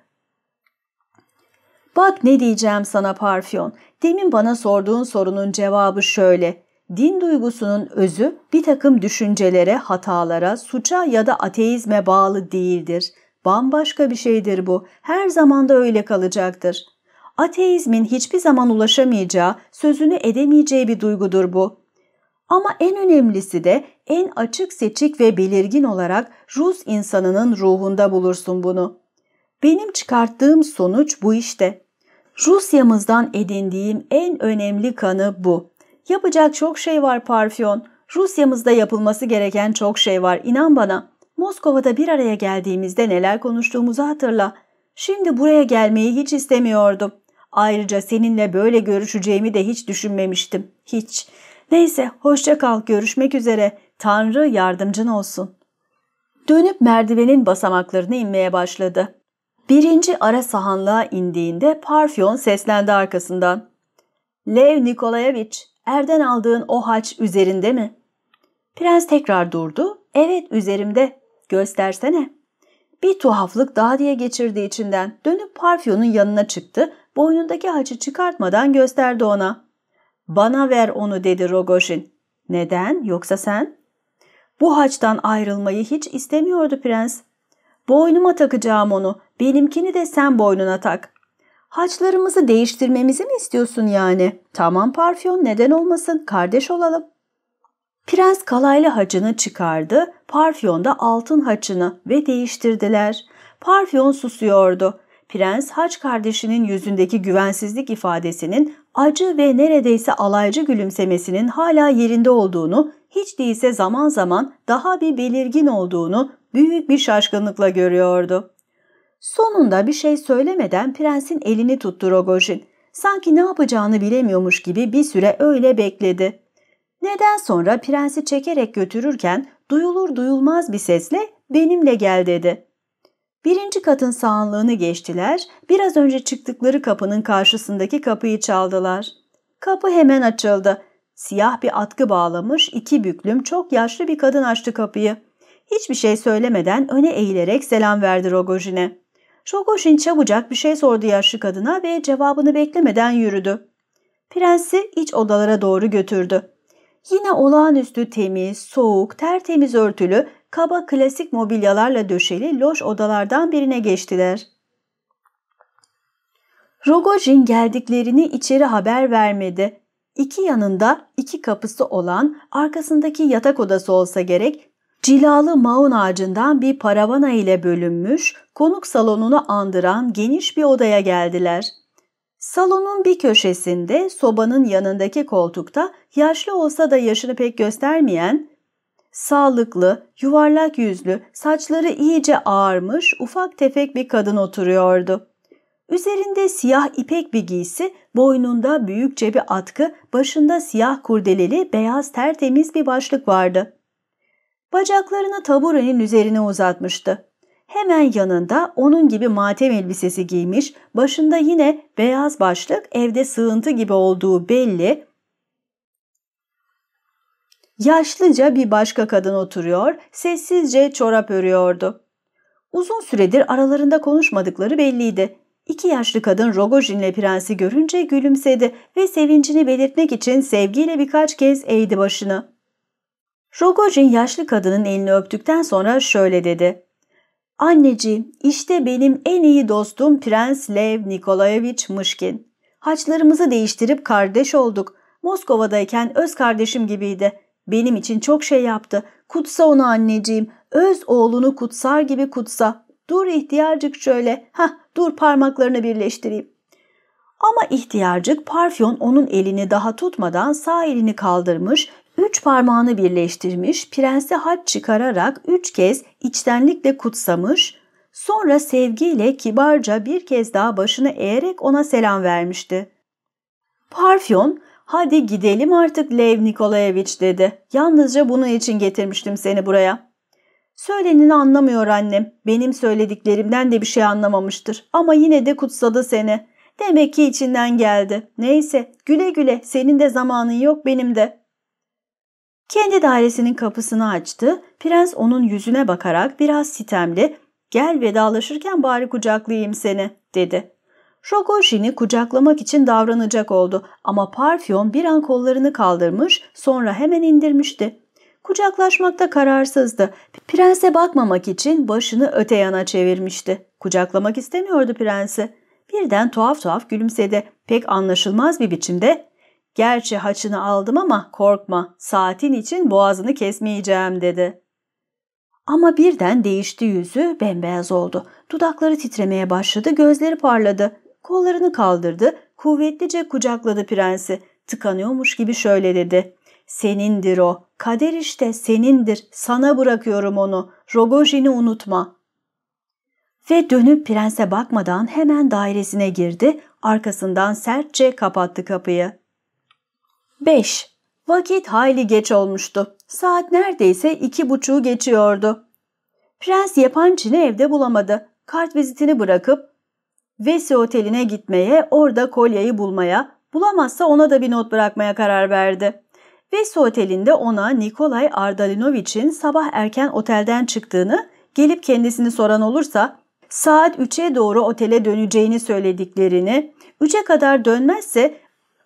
S1: Bak ne diyeceğim sana Parfion. Demin bana sorduğun sorunun cevabı şöyle. Din duygusunun özü bir takım düşüncelere, hatalara, suça ya da ateizme bağlı değildir. Bambaşka bir şeydir bu. Her zaman da öyle kalacaktır. Ateizmin hiçbir zaman ulaşamayacağı, sözünü edemeyeceği bir duygudur bu. Ama en önemlisi de en açık seçik ve belirgin olarak Rus insanının ruhunda bulursun bunu. Benim çıkarttığım sonuç bu işte. Rusyamızdan edindiğim en önemli kanı bu. Yapacak çok şey var Parfion. Rusya'mızda yapılması gereken çok şey var inan bana. Moskova'da bir araya geldiğimizde neler konuştuğumuzu hatırla. Şimdi buraya gelmeyi hiç istemiyordum. Ayrıca seninle böyle görüşeceğimi de hiç düşünmemiştim. Hiç. Neyse hoşça kal görüşmek üzere. Tanrı yardımcın olsun. Dönüp merdivenin basamaklarını inmeye başladı. Birinci ara sahanlığa indiğinde Parfyon seslendi arkasından. Lev Nikolayevich. Erden aldığın o haç üzerinde mi? Prens tekrar durdu. Evet üzerimde. Göstersene. Bir tuhaflık daha diye geçirdi içinden. Dönüp parfiyonun yanına çıktı. Boynundaki haçı çıkartmadan gösterdi ona. Bana ver onu dedi Rogojin. Neden yoksa sen? Bu haçtan ayrılmayı hiç istemiyordu prens. Boynuma takacağım onu. Benimkini de sen boynuna tak. Haçlarımızı değiştirmemizi mi istiyorsun yani? Tamam Parfiyon neden olmasın kardeş olalım. Prens kalaylı haçını çıkardı, Parfiyon da altın haçını ve değiştirdiler. Parfiyon susuyordu. Prens haç kardeşinin yüzündeki güvensizlik ifadesinin acı ve neredeyse alaycı gülümsemesinin hala yerinde olduğunu, hiç değilse zaman zaman daha bir belirgin olduğunu büyük bir şaşkınlıkla görüyordu. Sonunda bir şey söylemeden prensin elini tuttu Rogojin. Sanki ne yapacağını bilemiyormuş gibi bir süre öyle bekledi. Neden sonra prensi çekerek götürürken duyulur duyulmaz bir sesle benimle gel dedi. Birinci katın sağlığını geçtiler, biraz önce çıktıkları kapının karşısındaki kapıyı çaldılar. Kapı hemen açıldı. Siyah bir atkı bağlamış iki büklüm çok yaşlı bir kadın açtı kapıyı. Hiçbir şey söylemeden öne eğilerek selam verdi Rogojin'e. Rogojin çabucak bir şey sordu yaşlı kadına ve cevabını beklemeden yürüdü. Prensi iç odalara doğru götürdü. Yine olağanüstü temiz, soğuk, tertemiz örtülü, kaba klasik mobilyalarla döşeli loş odalardan birine geçtiler. Rogojin geldiklerini içeri haber vermedi. İki yanında iki kapısı olan arkasındaki yatak odası olsa gerek cilalı maun ağacından bir paravana ile bölünmüş, konuk salonunu andıran geniş bir odaya geldiler. Salonun bir köşesinde, sobanın yanındaki koltukta yaşlı olsa da yaşını pek göstermeyen, sağlıklı, yuvarlak yüzlü, saçları iyice ağarmış, ufak tefek bir kadın oturuyordu. Üzerinde siyah ipek bir giysi, boynunda büyükçe bir atkı, başında siyah kurdeleli, beyaz tertemiz bir başlık vardı.'' Bacaklarını taburenin üzerine uzatmıştı. Hemen yanında onun gibi matem elbisesi giymiş, başında yine beyaz başlık evde sığıntı gibi olduğu belli, yaşlıca bir başka kadın oturuyor, sessizce çorap örüyordu. Uzun süredir aralarında konuşmadıkları belliydi. İki yaşlı kadın Rogojin'le prensi görünce gülümsedi ve sevincini belirtmek için sevgiyle birkaç kez eğdi başını. Rogojin yaşlı kadının elini öptükten sonra şöyle dedi. Anneciğim, işte benim en iyi dostum Prens Lev Nikolayevich Mışkin. Haçlarımızı değiştirip kardeş olduk. Moskova'dayken öz kardeşim gibiydi. Benim için çok şey yaptı. Kutsa onu anneciğim. Öz oğlunu kutsar gibi kutsa. Dur ihtiyarcık şöyle. ha dur parmaklarını birleştireyim. Ama ihtiyarcık parfyon onun elini daha tutmadan sağ elini kaldırmış Üç parmağını birleştirmiş, prense haç çıkararak üç kez içtenlikle kutsamış, sonra sevgiyle kibarca bir kez daha başını eğerek ona selam vermişti. Parfyon, hadi gidelim artık Lev Nikolayevich dedi. Yalnızca bunun için getirmiştim seni buraya. Söyleneni anlamıyor annem. Benim söylediklerimden de bir şey anlamamıştır. Ama yine de kutsadı seni. Demek ki içinden geldi. Neyse güle güle senin de zamanın yok benim de.'' Kendi dairesinin kapısını açtı. Prens onun yüzüne bakarak biraz sitemli ''Gel vedalaşırken bari kucaklayayım seni'' dedi. Rogojin'i kucaklamak için davranacak oldu ama Parfion bir an kollarını kaldırmış sonra hemen indirmişti. Kucaklaşmakta kararsızdı. Prense bakmamak için başını öte yana çevirmişti. Kucaklamak istemiyordu prensi. Birden tuhaf tuhaf gülümsedi. Pek anlaşılmaz bir biçimde Gerçi haçını aldım ama korkma saatin için boğazını kesmeyeceğim dedi. Ama birden değişti yüzü bembeyaz oldu. Dudakları titremeye başladı gözleri parladı. Kollarını kaldırdı kuvvetlice kucakladı prensi. Tıkanıyormuş gibi şöyle dedi. Senindir o. Kader işte senindir. Sana bırakıyorum onu. Rogojin'i unutma. Ve dönüp prense bakmadan hemen dairesine girdi. Arkasından sertçe kapattı kapıyı. 5. Vakit hayli geç olmuştu. Saat neredeyse iki buçuğu geçiyordu. Prens Yepançin'i evde bulamadı. Kart vizitini bırakıp Vesi Oteli'ne gitmeye, orada kolyeyi bulmaya, bulamazsa ona da bir not bırakmaya karar verdi. Vesi Oteli'nde ona Nikolay Ardalinoviç'in sabah erken otelden çıktığını, gelip kendisini soran olursa saat 3'e doğru otele döneceğini söylediklerini, 3'e kadar dönmezse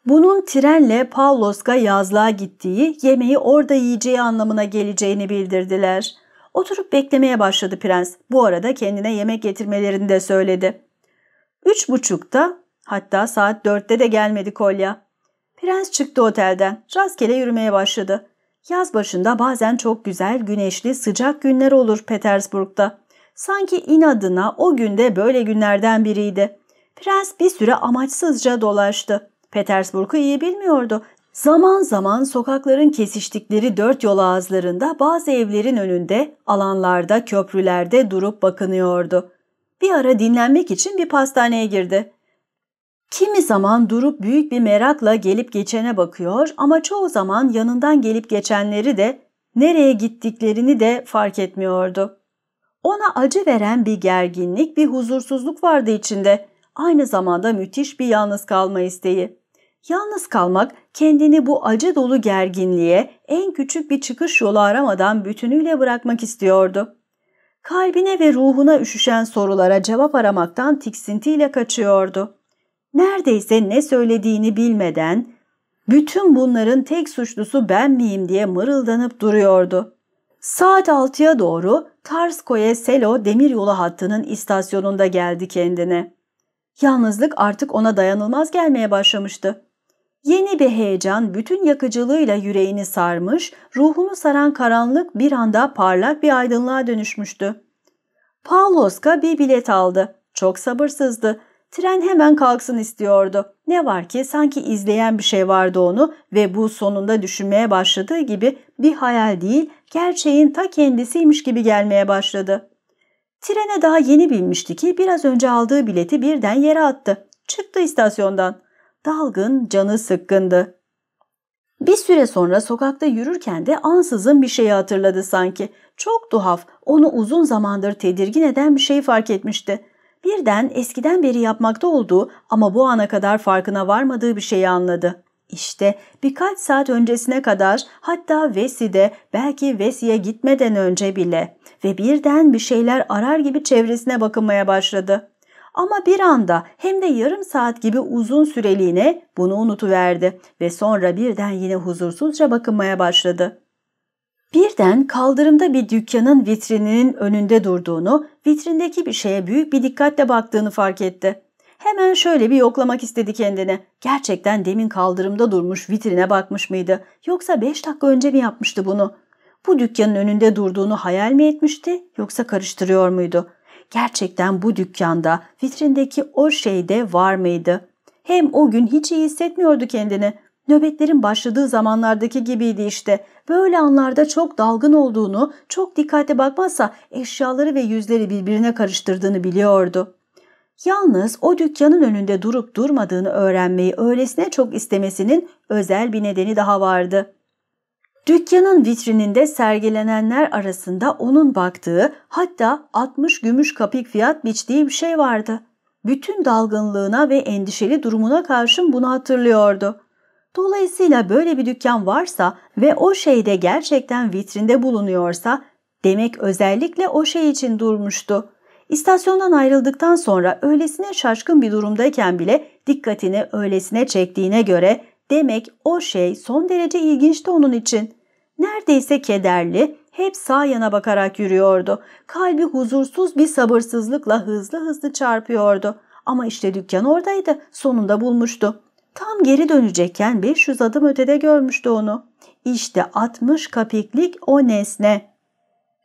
S1: bunun trenle Pavlos'ka yazlığa gittiği, yemeği orada yiyeceği anlamına geleceğini bildirdiler. Oturup beklemeye başladı prens. Bu arada kendine yemek getirmelerini de söyledi. Üç buçukta hatta saat dörtte de gelmedi kolya. Prens çıktı otelden. Rastgele yürümeye başladı. Yaz başında bazen çok güzel, güneşli, sıcak günler olur Petersburg'da. Sanki inadına o günde böyle günlerden biriydi. Prens bir süre amaçsızca dolaştı. Petersburg'u iyi bilmiyordu. Zaman zaman sokakların kesiştikleri dört yol ağızlarında bazı evlerin önünde, alanlarda, köprülerde durup bakınıyordu. Bir ara dinlenmek için bir pastaneye girdi. Kimi zaman durup büyük bir merakla gelip geçene bakıyor ama çoğu zaman yanından gelip geçenleri de nereye gittiklerini de fark etmiyordu. Ona acı veren bir gerginlik, bir huzursuzluk vardı içinde. Aynı zamanda müthiş bir yalnız kalma isteği. Yalnız kalmak, kendini bu acı dolu gerginliğe en küçük bir çıkış yolu aramadan bütünüyle bırakmak istiyordu. Kalbine ve ruhuna üşüşen sorulara cevap aramaktan tiksintiyle kaçıyordu. Neredeyse ne söylediğini bilmeden, bütün bunların tek suçlusu ben miyim diye mırıldanıp duruyordu. Saat 6'ya doğru Tarskoye Selo demiryolu hattının istasyonunda geldi kendine. Yalnızlık artık ona dayanılmaz gelmeye başlamıştı. Yeni bir heyecan bütün yakıcılığıyla yüreğini sarmış, ruhunu saran karanlık bir anda parlak bir aydınlığa dönüşmüştü. Pauloska bir bilet aldı. Çok sabırsızdı. Tren hemen kalksın istiyordu. Ne var ki sanki izleyen bir şey vardı onu ve bu sonunda düşünmeye başladığı gibi bir hayal değil, gerçeğin ta kendisiymiş gibi gelmeye başladı. Trene daha yeni binmişti ki biraz önce aldığı bileti birden yere attı. Çıktı istasyondan. Dalgın, canı sıkkındı. Bir süre sonra sokakta yürürken de ansızın bir şeyi hatırladı sanki. Çok tuhaf, onu uzun zamandır tedirgin eden bir şey fark etmişti. Birden eskiden beri yapmakta olduğu ama bu ana kadar farkına varmadığı bir şeyi anladı. İşte birkaç saat öncesine kadar hatta Vesi'de belki Vesi'ye gitmeden önce bile ve birden bir şeyler arar gibi çevresine bakınmaya başladı. Ama bir anda hem de yarım saat gibi uzun süreliğine bunu unutuverdi ve sonra birden yine huzursuzca bakınmaya başladı. Birden kaldırımda bir dükkanın vitrininin önünde durduğunu, vitrindeki bir şeye büyük bir dikkatle baktığını fark etti. Hemen şöyle bir yoklamak istedi kendini. Gerçekten demin kaldırımda durmuş vitrine bakmış mıydı? Yoksa beş dakika önce mi yapmıştı bunu? Bu dükkanın önünde durduğunu hayal mi etmişti yoksa karıştırıyor muydu? Gerçekten bu dükkanda, vitrindeki o şeyde var mıydı? Hem o gün hiç iyi hissetmiyordu kendini. Nöbetlerin başladığı zamanlardaki gibiydi işte. Böyle anlarda çok dalgın olduğunu, çok dikkate bakmazsa eşyaları ve yüzleri birbirine karıştırdığını biliyordu. Yalnız o dükkanın önünde durup durmadığını öğrenmeyi öylesine çok istemesinin özel bir nedeni daha vardı. Dükkanın vitrininde sergilenenler arasında onun baktığı hatta 60 gümüş kapik fiyat biçtiği bir şey vardı. Bütün dalgınlığına ve endişeli durumuna karşın bunu hatırlıyordu. Dolayısıyla böyle bir dükkan varsa ve o şey de gerçekten vitrinde bulunuyorsa demek özellikle o şey için durmuştu. İstasyondan ayrıldıktan sonra öylesine şaşkın bir durumdayken bile dikkatini öylesine çektiğine göre demek o şey son derece ilginçti onun için. Neredeyse kederli, hep sağ yana bakarak yürüyordu. Kalbi huzursuz bir sabırsızlıkla hızlı hızlı çarpıyordu. Ama işte dükkan oradaydı, sonunda bulmuştu. Tam geri dönecekken 500 adım ötede görmüştü onu. İşte 60 kapiklik o nesne.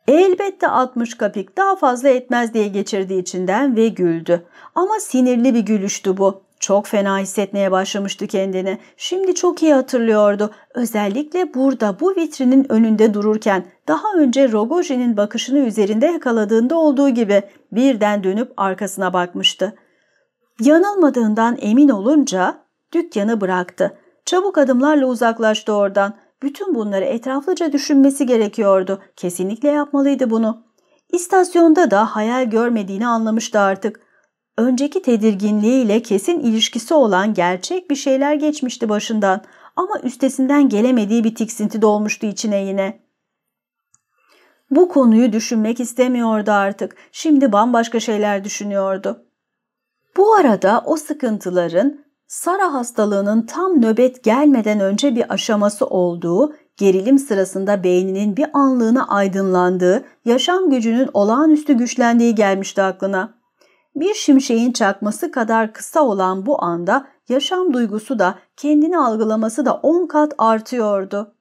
S1: Elbette 60 kapik daha fazla etmez diye geçirdi içinden ve güldü. Ama sinirli bir gülüştü bu. Çok fena hissetmeye başlamıştı kendini. Şimdi çok iyi hatırlıyordu. Özellikle burada bu vitrinin önünde dururken daha önce Rogojin'in bakışını üzerinde yakaladığında olduğu gibi birden dönüp arkasına bakmıştı. Yanılmadığından emin olunca dükkanı bıraktı. Çabuk adımlarla uzaklaştı oradan. Bütün bunları etraflıca düşünmesi gerekiyordu. Kesinlikle yapmalıydı bunu. İstasyonda da hayal görmediğini anlamıştı artık. Önceki tedirginliğiyle kesin ilişkisi olan gerçek bir şeyler geçmişti başından ama üstesinden gelemediği bir tiksinti dolmuştu içine yine. Bu konuyu düşünmek istemiyordu artık. Şimdi bambaşka şeyler düşünüyordu. Bu arada o sıkıntıların Sara hastalığının tam nöbet gelmeden önce bir aşaması olduğu, gerilim sırasında beyninin bir anlığına aydınlandığı, yaşam gücünün olağanüstü güçlendiği gelmişti aklına. Bir şimşeğin çakması kadar kısa olan bu anda yaşam duygusu da kendini algılaması da on kat artıyordu.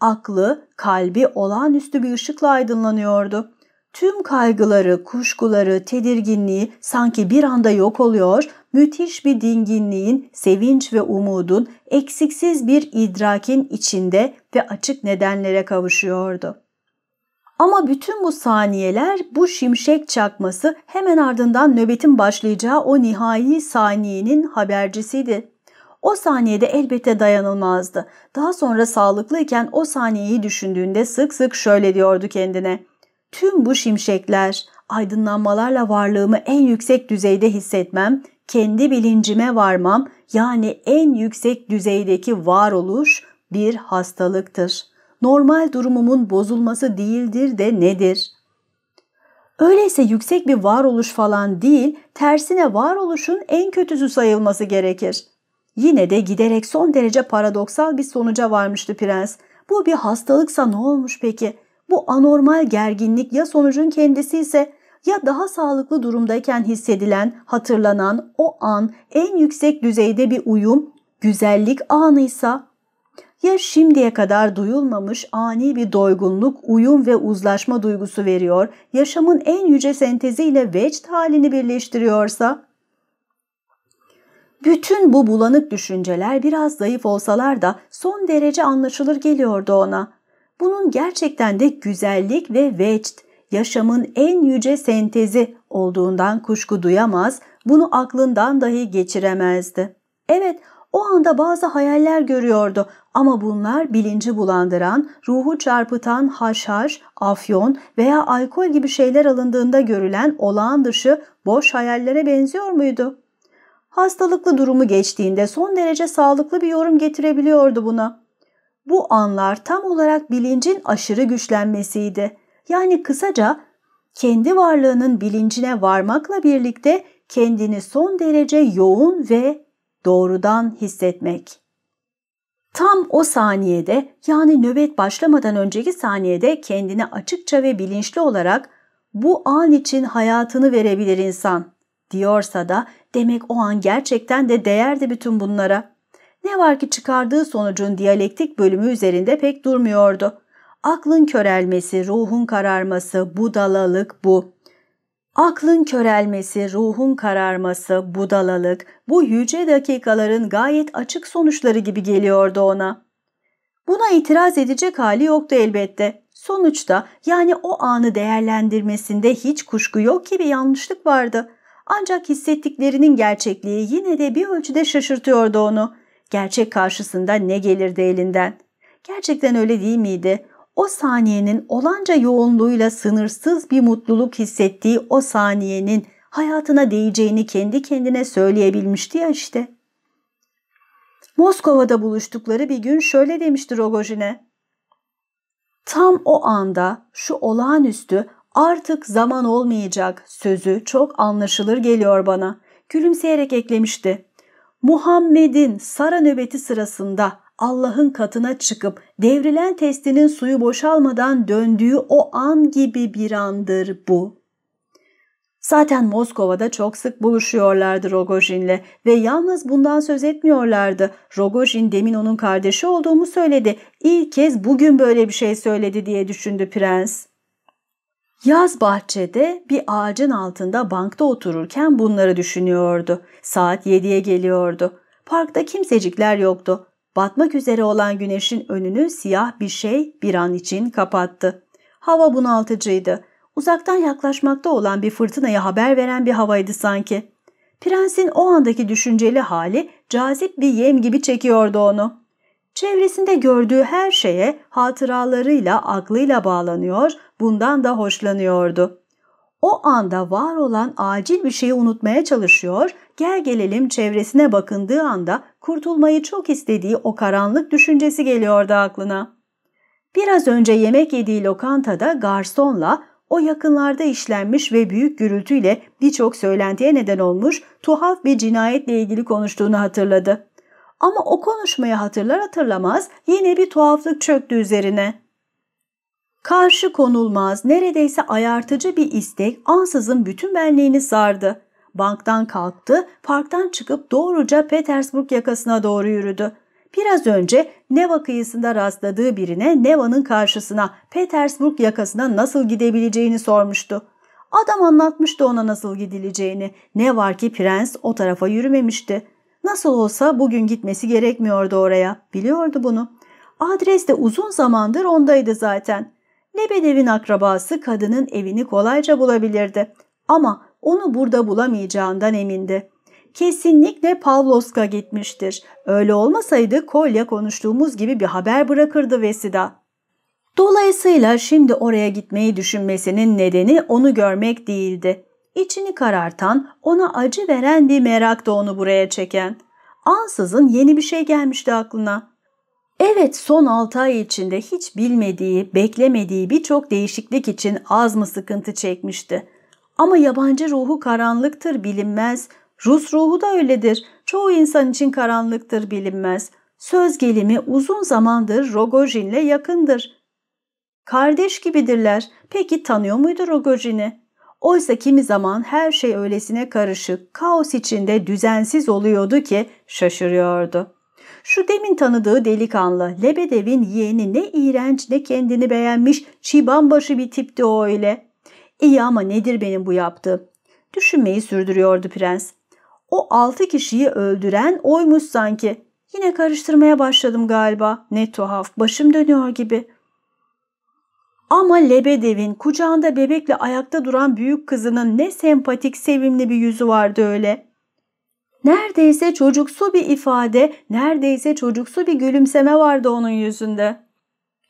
S1: Aklı, kalbi olağanüstü bir ışıkla aydınlanıyordu. Tüm kaygıları, kuşkuları, tedirginliği sanki bir anda yok oluyor, müthiş bir dinginliğin, sevinç ve umudun, eksiksiz bir idrakin içinde ve açık nedenlere kavuşuyordu. Ama bütün bu saniyeler bu şimşek çakması hemen ardından nöbetin başlayacağı o nihai saniyenin habercisiydi. O saniyede elbette dayanılmazdı. Daha sonra sağlıklıyken o saniyeyi düşündüğünde sık sık şöyle diyordu kendine. Tüm bu şimşekler, aydınlanmalarla varlığımı en yüksek düzeyde hissetmem, kendi bilincime varmam yani en yüksek düzeydeki varoluş bir hastalıktır.'' normal durumumun bozulması değildir de nedir? Öyleyse yüksek bir varoluş falan değil, tersine varoluşun en kötüsü sayılması gerekir. Yine de giderek son derece paradoksal bir sonuca varmıştı prens. Bu bir hastalıksa ne olmuş peki? Bu anormal gerginlik ya sonucun kendisi ise ya daha sağlıklı durumdayken hissedilen, hatırlanan o an en yüksek düzeyde bir uyum, güzellik anıysa ya şimdiye kadar duyulmamış ani bir doygunluk, uyum ve uzlaşma duygusu veriyor, yaşamın en yüce senteziyle vecd halini birleştiriyorsa? Bütün bu bulanık düşünceler biraz zayıf olsalar da son derece anlaşılır geliyordu ona. Bunun gerçekten de güzellik ve vecd, yaşamın en yüce sentezi olduğundan kuşku duyamaz, bunu aklından dahi geçiremezdi. Evet, o anda bazı hayaller görüyordu ama bunlar bilinci bulandıran, ruhu çarpıtan haşhaş, afyon veya alkol gibi şeyler alındığında görülen olağan dışı boş hayallere benziyor muydu? Hastalıklı durumu geçtiğinde son derece sağlıklı bir yorum getirebiliyordu buna. Bu anlar tam olarak bilincin aşırı güçlenmesiydi. Yani kısaca kendi varlığının bilincine varmakla birlikte kendini son derece yoğun ve doğrudan hissetmek. Tam o saniyede yani nöbet başlamadan önceki saniyede kendini açıkça ve bilinçli olarak bu an için hayatını verebilir insan diyorsa da demek o an gerçekten de değerdi bütün bunlara. Ne var ki çıkardığı sonucun diyalektik bölümü üzerinde pek durmuyordu. Aklın körelmesi, ruhun kararması, budalalık bu. Aklın körelmesi, ruhun kararması, budalalık bu yüce dakikaların gayet açık sonuçları gibi geliyordu ona. Buna itiraz edecek hali yoktu elbette. Sonuçta yani o anı değerlendirmesinde hiç kuşku yok gibi yanlışlık vardı. Ancak hissettiklerinin gerçekliği yine de bir ölçüde şaşırtıyordu onu. Gerçek karşısında ne gelirdi elinden? Gerçekten öyle değil miydi? o saniyenin olanca yoğunluğuyla sınırsız bir mutluluk hissettiği o saniyenin hayatına değeceğini kendi kendine söyleyebilmişti ya işte. Moskova'da buluştukları bir gün şöyle demişti Rogojin'e. Tam o anda şu olağanüstü artık zaman olmayacak sözü çok anlaşılır geliyor bana. Gülümseyerek eklemişti. Muhammed'in Sara nöbeti sırasında Allah'ın katına çıkıp devrilen testinin suyu boşalmadan döndüğü o an gibi bir andır bu. Zaten Moskova'da çok sık buluşuyorlardı Rogojin'le ve yalnız bundan söz etmiyorlardı. Rogojin demin onun kardeşi olduğumu söyledi. İlk kez bugün böyle bir şey söyledi diye düşündü prens. Yaz bahçede bir ağacın altında bankta otururken bunları düşünüyordu. Saat 7'ye geliyordu. Parkta kimsecikler yoktu batmak üzere olan güneşin önünü siyah bir şey bir an için kapattı. Hava bunaltıcıydı. Uzaktan yaklaşmakta olan bir fırtınaya haber veren bir havaydı sanki. Prensin o andaki düşünceli hali cazip bir yem gibi çekiyordu onu. Çevresinde gördüğü her şeye hatıralarıyla, aklıyla bağlanıyor, bundan da hoşlanıyordu. O anda var olan acil bir şeyi unutmaya çalışıyor gel gelelim çevresine bakındığı anda kurtulmayı çok istediği o karanlık düşüncesi geliyordu aklına. Biraz önce yemek yediği lokantada garsonla o yakınlarda işlenmiş ve büyük gürültüyle birçok söylentiye neden olmuş tuhaf bir cinayetle ilgili konuştuğunu hatırladı. Ama o konuşmayı hatırlar hatırlamaz yine bir tuhaflık çöktü üzerine. Karşı konulmaz, neredeyse ayartıcı bir istek ansızın bütün benliğini sardı. Banktan kalktı, parktan çıkıp doğruca Petersburg yakasına doğru yürüdü. Biraz önce Neva kıyısında rastladığı birine Neva'nın karşısına Petersburg yakasına nasıl gidebileceğini sormuştu. Adam anlatmıştı ona nasıl gidileceğini. Ne var ki prens o tarafa yürümemişti. Nasıl olsa bugün gitmesi gerekmiyordu oraya. Biliyordu bunu. Adres de uzun zamandır ondaydı zaten. Lebedev'in akrabası kadının evini kolayca bulabilirdi. Ama onu burada bulamayacağından emindi. Kesinlikle Pavlovska gitmiştir. Öyle olmasaydı Kolya konuştuğumuz gibi bir haber bırakırdı Vesida. Dolayısıyla şimdi oraya gitmeyi düşünmesinin nedeni onu görmek değildi. İçini karartan, ona acı veren bir merak da onu buraya çeken. Ansızın yeni bir şey gelmişti aklına. Evet son 6 ay içinde hiç bilmediği, beklemediği birçok değişiklik için az mı sıkıntı çekmişti. Ama yabancı ruhu karanlıktır bilinmez. Rus ruhu da öyledir. Çoğu insan için karanlıktır bilinmez. Söz gelimi uzun zamandır Rogojin'le yakındır. Kardeş gibidirler. Peki tanıyor muydu Rogojin'i? Oysa kimi zaman her şey öylesine karışık, kaos içinde düzensiz oluyordu ki şaşırıyordu. Şu demin tanıdığı delikanlı, Lebedev'in yeğeni ne iğrenç ne kendini beğenmiş, çibanbaşı bir tipti o öyle. İyi ama nedir benim bu yaptığı? Düşünmeyi sürdürüyordu prens. O altı kişiyi öldüren oymuş sanki. Yine karıştırmaya başladım galiba. Ne tuhaf, başım dönüyor gibi. Ama Lebedev'in kucağında bebekle ayakta duran büyük kızının ne sempatik, sevimli bir yüzü vardı öyle. Neredeyse çocuksu bir ifade, neredeyse çocuksu bir gülümseme vardı onun yüzünde.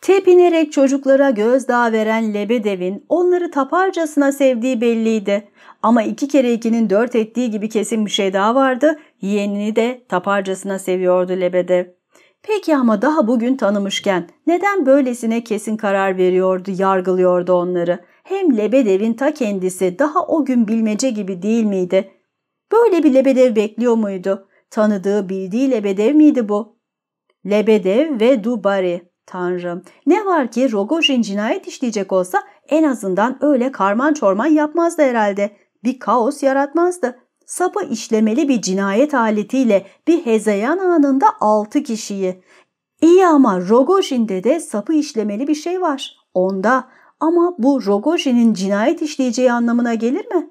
S1: Tepinerek çocuklara gözdağı veren Lebedev'in onları taparcasına sevdiği belliydi. Ama iki kere ikinin dört ettiği gibi kesin bir şey daha vardı. Yeğenini de taparcasına seviyordu Lebedev. Peki ama daha bugün tanımışken neden böylesine kesin karar veriyordu, yargılıyordu onları? Hem Lebedev'in ta kendisi daha o gün bilmece gibi değil miydi? Böyle bir Lebedev bekliyor muydu? Tanıdığı, bildiği Lebedev miydi bu? Lebedev ve Dubari Tanrım ne var ki Rogojin cinayet işleyecek olsa en azından öyle karman çorman yapmazdı herhalde. Bir kaos yaratmazdı. Sapı işlemeli bir cinayet aletiyle bir hezeyan anında 6 kişiyi. İyi ama Rogojin'de de sapı işlemeli bir şey var. Onda ama bu Rogojin'in cinayet işleyeceği anlamına gelir mi?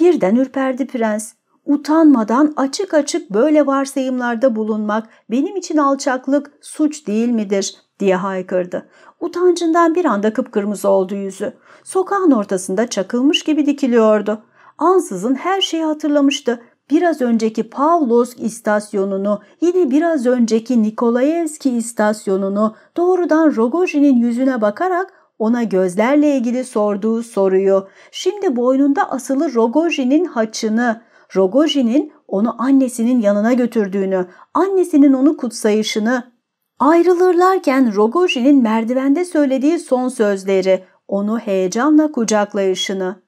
S1: Birden ürperdi prens utanmadan açık açık böyle varsayımlarda bulunmak benim için alçaklık, suç değil midir diye haykırdı. Utancından bir anda kıpkırmızı oldu yüzü. Sokağın ortasında çakılmış gibi dikiliyordu. Ansızın her şeyi hatırlamıştı. Biraz önceki Pavlos istasyonunu, yine biraz önceki Nikolayevski istasyonunu doğrudan Rogojin'in yüzüne bakarak ona gözlerle ilgili sorduğu soruyu, şimdi boynunda asılı Rogojin'in haçını, Rogojin'in onu annesinin yanına götürdüğünü, annesinin onu kutsayışını, ayrılırlarken Rogojin'in merdivende söylediği son sözleri, onu heyecanla kucaklayışını.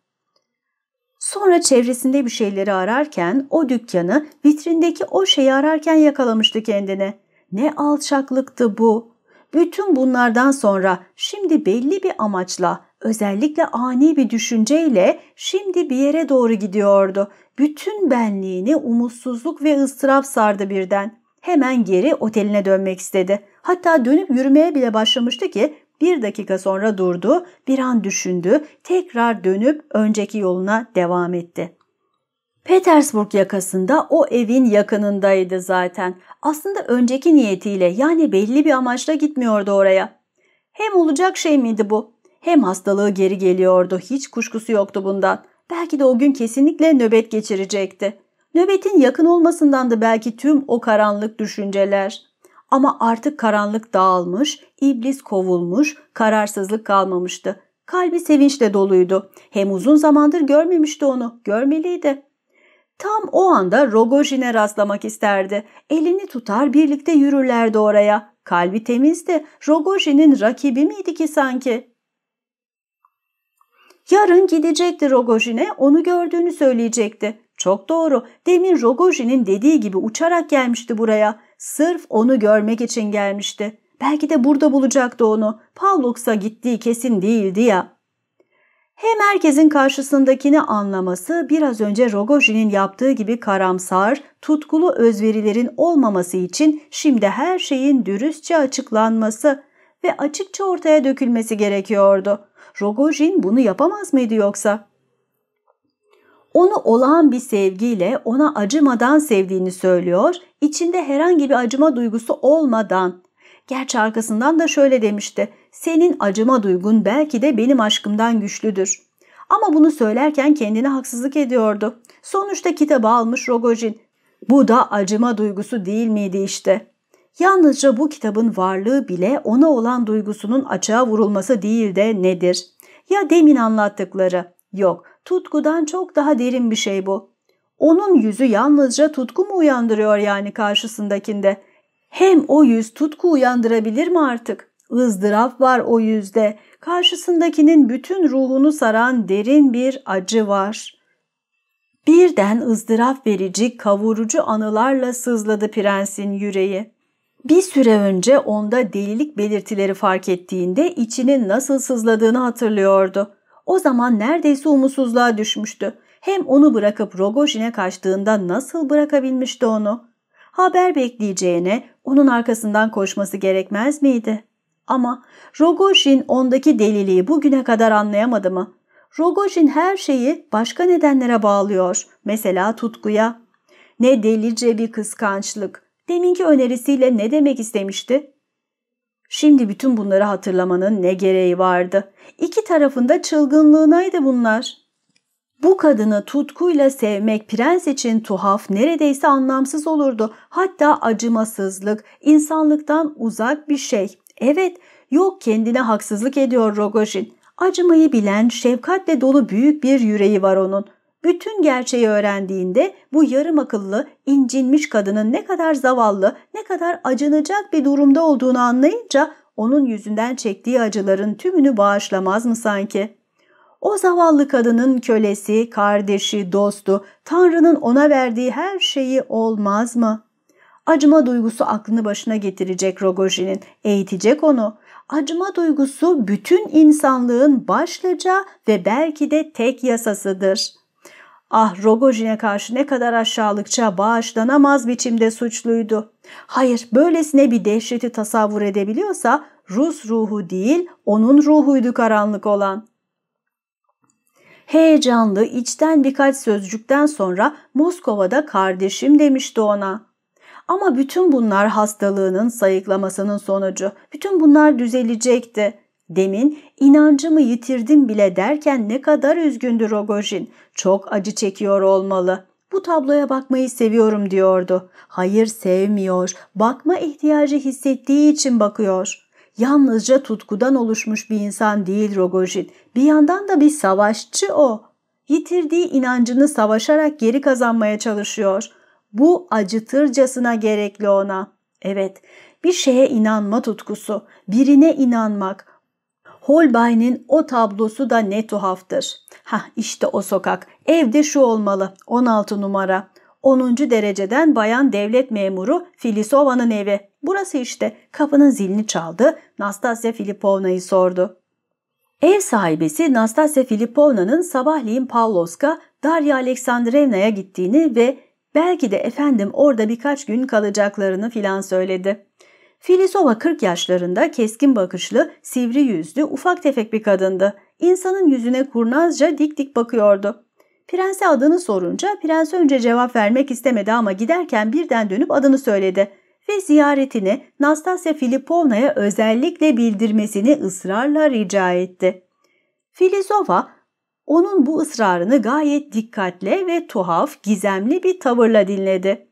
S1: Sonra çevresinde bir şeyleri ararken o dükkanı, vitrindeki o şeyi ararken yakalamıştı kendini. Ne alçaklıktı bu. Bütün bunlardan sonra şimdi belli bir amaçla özellikle ani bir düşünceyle şimdi bir yere doğru gidiyordu. Bütün benliğini umutsuzluk ve ıstırap sardı birden. Hemen geri oteline dönmek istedi. Hatta dönüp yürümeye bile başlamıştı ki bir dakika sonra durdu, bir an düşündü, tekrar dönüp önceki yoluna devam etti. Petersburg yakasında o evin yakınındaydı zaten. Aslında önceki niyetiyle yani belli bir amaçla gitmiyordu oraya. Hem olacak şey miydi bu? hem hastalığı geri geliyordu. Hiç kuşkusu yoktu bundan. Belki de o gün kesinlikle nöbet geçirecekti. Nöbetin yakın olmasındandı belki tüm o karanlık düşünceler. Ama artık karanlık dağılmış, iblis kovulmuş, kararsızlık kalmamıştı. Kalbi sevinçle doluydu. Hem uzun zamandır görmemişti onu, görmeliydi. Tam o anda Rogojin'e rastlamak isterdi. Elini tutar birlikte yürürlerdi oraya. Kalbi temizdi. Rogojin'in rakibi miydi ki sanki? Yarın gidecekti Rogojin'e onu gördüğünü söyleyecekti. Çok doğru. Demin Rogojin'in dediği gibi uçarak gelmişti buraya. Sırf onu görmek için gelmişti. Belki de burada bulacaktı onu. Pavloks'a gittiği kesin değildi ya. Hem herkesin karşısındakini anlaması biraz önce Rogojin'in yaptığı gibi karamsar, tutkulu özverilerin olmaması için şimdi her şeyin dürüstçe açıklanması ve açıkça ortaya dökülmesi gerekiyordu. Rogojin bunu yapamaz mıydı yoksa? Onu olağan bir sevgiyle ona acımadan sevdiğini söylüyor, içinde herhangi bir acıma duygusu olmadan. Gerçi arkasından da şöyle demişti, senin acıma duygun belki de benim aşkımdan güçlüdür. Ama bunu söylerken kendine haksızlık ediyordu. Sonuçta kitabı almış Rogojin. Bu da acıma duygusu değil miydi işte? Yalnızca bu kitabın varlığı bile ona olan duygusunun açığa vurulması değil de nedir? Ya demin anlattıkları? Yok, tutkudan çok daha derin bir şey bu. Onun yüzü yalnızca tutku mu uyandırıyor yani karşısındakinde? Hem o yüz tutku uyandırabilir mi artık? ızdıraf var o yüzde. Karşısındakinin bütün ruhunu saran derin bir acı var. Birden ızdıraf verici, kavurucu anılarla sızladı prensin yüreği. Bir süre önce onda delilik belirtileri fark ettiğinde içinin nasıl sızladığını hatırlıyordu. O zaman neredeyse umutsuzluğa düşmüştü. Hem onu bırakıp Rogojin'e kaçtığında nasıl bırakabilmişti onu? Haber bekleyeceğine onun arkasından koşması gerekmez miydi? Ama Rogojin ondaki deliliği bugüne kadar anlayamadı mı? Rogojin her şeyi başka nedenlere bağlıyor. Mesela tutkuya. Ne delice bir kıskançlık Deminki önerisiyle ne demek istemişti? Şimdi bütün bunları hatırlamanın ne gereği vardı? İki tarafında çılgınlığınaydı bunlar. Bu kadını tutkuyla sevmek prens için tuhaf, neredeyse anlamsız olurdu. Hatta acımasızlık, insanlıktan uzak bir şey. Evet, yok kendine haksızlık ediyor Rogojin. Acımayı bilen, şefkatle dolu büyük bir yüreği var onun. Bütün gerçeği öğrendiğinde bu yarım akıllı, incinmiş kadının ne kadar zavallı, ne kadar acınacak bir durumda olduğunu anlayınca onun yüzünden çektiği acıların tümünü bağışlamaz mı sanki? O zavallı kadının kölesi, kardeşi, dostu, Tanrı'nın ona verdiği her şeyi olmaz mı? Acıma duygusu aklını başına getirecek Rogojin'in, eğitecek onu. Acıma duygusu bütün insanlığın başlıca ve belki de tek yasasıdır.'' Ah Rogojin'e karşı ne kadar aşağılıkça bağışlanamaz biçimde suçluydu. Hayır böylesine bir dehşeti tasavvur edebiliyorsa Rus ruhu değil onun ruhuydu karanlık olan. Heyecanlı içten birkaç sözcükten sonra Moskova'da kardeşim demişti ona. Ama bütün bunlar hastalığının sayıklamasının sonucu. Bütün bunlar düzelecekti. Demin inancımı yitirdim bile derken ne kadar üzgündü Rogojin. Çok acı çekiyor olmalı. Bu tabloya bakmayı seviyorum diyordu. Hayır sevmiyor. Bakma ihtiyacı hissettiği için bakıyor. Yalnızca tutkudan oluşmuş bir insan değil Rogojin. Bir yandan da bir savaşçı o. Yitirdiği inancını savaşarak geri kazanmaya çalışıyor. Bu acıtırcasına gerekli ona. Evet, bir şeye inanma tutkusu, birine inanmak, Holbein'in o tablosu da ne tuhaftır. Ha işte o sokak. Evde şu olmalı. 16 numara. 10. dereceden bayan devlet memuru Filisova'nın evi. Burası işte. Kapının zilini çaldı. Nastasya Filipovna'yı sordu. Ev sahibesi Nastasya Filipovna'nın sabahleyin Pavlovska Darya Aleksandrevna'ya gittiğini ve belki de efendim orada birkaç gün kalacaklarını filan söyledi. Filisova 40 yaşlarında keskin bakışlı, sivri yüzlü, ufak tefek bir kadındı. İnsanın yüzüne kurnazca dik dik bakıyordu. Prense adını sorunca prens önce cevap vermek istemedi ama giderken birden dönüp adını söyledi ve ziyaretini Nastasya Filipovna'ya özellikle bildirmesini ısrarla rica etti. Filisova onun bu ısrarını gayet dikkatle ve tuhaf, gizemli bir tavırla dinledi.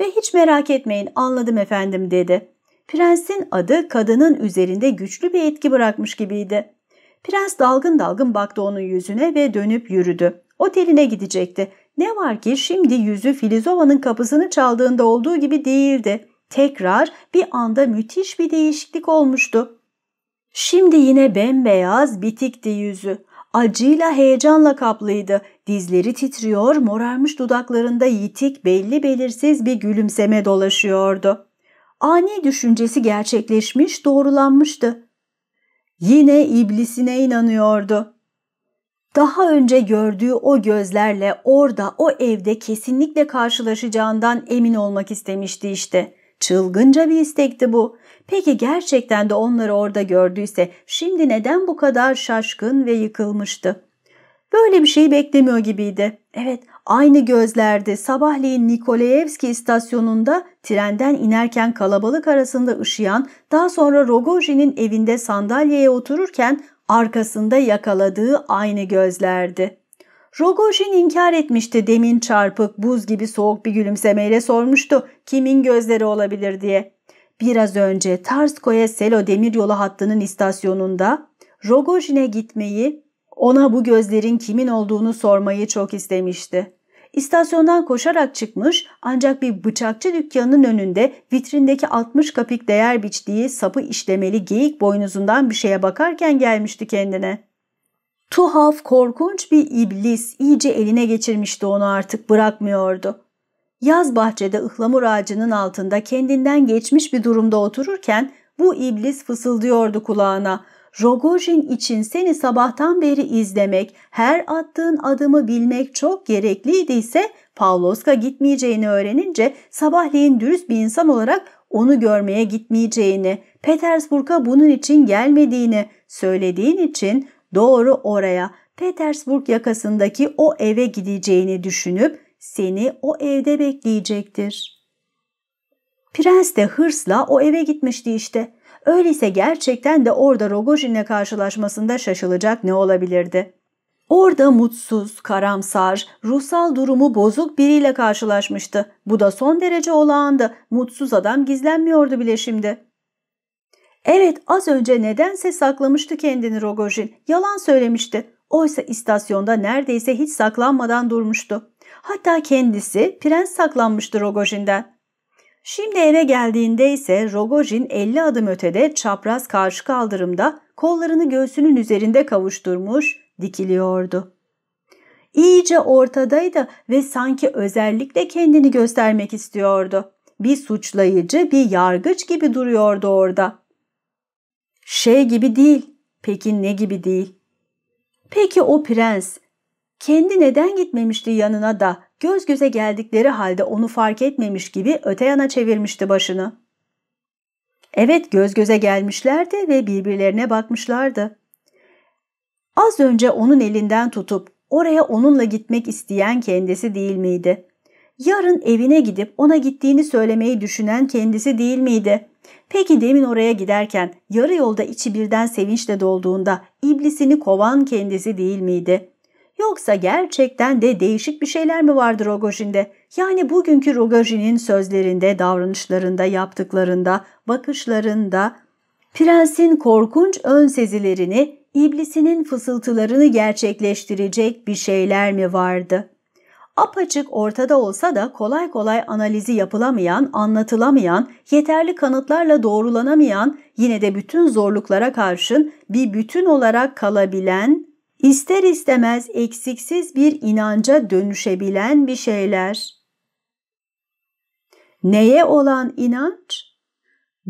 S1: Ve hiç merak etmeyin anladım efendim dedi. Prensin adı kadının üzerinde güçlü bir etki bırakmış gibiydi. Prens dalgın dalgın baktı onun yüzüne ve dönüp yürüdü. Oteline gidecekti. Ne var ki şimdi yüzü Filizova'nın kapısını çaldığında olduğu gibi değildi. Tekrar bir anda müthiş bir değişiklik olmuştu. Şimdi yine bembeyaz, bitikti yüzü. Acıyla, heyecanla kaplıydı. Dizleri titriyor, morarmış dudaklarında yitik, belli belirsiz bir gülümseme dolaşıyordu ani düşüncesi gerçekleşmiş, doğrulanmıştı. Yine iblisine inanıyordu. Daha önce gördüğü o gözlerle orada o evde kesinlikle karşılaşacağından emin olmak istemişti işte. Çılgınca bir istekti bu. Peki gerçekten de onları orada gördüyse şimdi neden bu kadar şaşkın ve yıkılmıştı? Böyle bir şeyi beklemiyor gibiydi. Evet, aynı gözlerdi. Sabahleyin Nikolayevski istasyonunda trenden inerken kalabalık arasında ışıyan, daha sonra Rogojin'in evinde sandalyeye otururken arkasında yakaladığı aynı gözlerdi. Rogojin inkar etmişti demin çarpık, buz gibi soğuk bir gülümsemeyle sormuştu kimin gözleri olabilir diye. Biraz önce Tarskoye Selo demiryolu hattının istasyonunda Rogojin'e gitmeyi ona bu gözlerin kimin olduğunu sormayı çok istemişti. İstasyondan koşarak çıkmış ancak bir bıçakçı dükkanının önünde vitrindeki 60 kapik değer biçtiği sapı işlemeli geyik boynuzundan bir şeye bakarken gelmişti kendine. Tuhaf, korkunç bir iblis iyice eline geçirmişti onu artık bırakmıyordu. Yaz bahçede ıhlamur ağacının altında kendinden geçmiş bir durumda otururken bu iblis fısıldıyordu kulağına. Rogojin için seni sabahtan beri izlemek, her attığın adımı bilmek çok gerekliydiyse Pavlovska gitmeyeceğini öğrenince sabahleyin dürüst bir insan olarak onu görmeye gitmeyeceğini, Petersburg'a bunun için gelmediğini söylediğin için doğru oraya Petersburg yakasındaki o eve gideceğini düşünüp seni o evde bekleyecektir. Prens de hırsla o eve gitmişti işte. Öyleyse gerçekten de orada Rogojin'le karşılaşmasında şaşılacak ne olabilirdi? Orada mutsuz, karamsar, ruhsal durumu bozuk biriyle karşılaşmıştı. Bu da son derece olağandı. Mutsuz adam gizlenmiyordu bile şimdi. Evet az önce nedense saklamıştı kendini Rogojin. Yalan söylemişti. Oysa istasyonda neredeyse hiç saklanmadan durmuştu. Hatta kendisi prens saklanmıştı Rogojin'den. Şimdi eve geldiğinde ise Rogojin 50 adım ötede çapraz karşı kaldırımda kollarını göğsünün üzerinde kavuşturmuş dikiliyordu. İyice ortadaydı ve sanki özellikle kendini göstermek istiyordu. Bir suçlayıcı, bir yargıç gibi duruyordu orada. Şey gibi değil. Peki ne gibi değil? Peki o prens kendi neden gitmemişti yanına da Göz göze geldikleri halde onu fark etmemiş gibi öte yana çevirmişti başını. Evet göz göze gelmişlerdi ve birbirlerine bakmışlardı. Az önce onun elinden tutup oraya onunla gitmek isteyen kendisi değil miydi? Yarın evine gidip ona gittiğini söylemeyi düşünen kendisi değil miydi? Peki demin oraya giderken yarı yolda içi birden sevinçle dolduğunda iblisini kovan kendisi değil miydi? Yoksa gerçekten de değişik bir şeyler mi vardır Rogojin'de? Yani bugünkü Rogojin'in sözlerinde, davranışlarında, yaptıklarında, bakışlarında prensin korkunç önsezilerini, iblisinin fısıltılarını gerçekleştirecek bir şeyler mi vardı? Apaçık ortada olsa da kolay kolay analizi yapılamayan, anlatılamayan, yeterli kanıtlarla doğrulanamayan, yine de bütün zorluklara karşın bir bütün olarak kalabilen ister istemez eksiksiz bir inanca dönüşebilen bir şeyler. Neye olan inanç?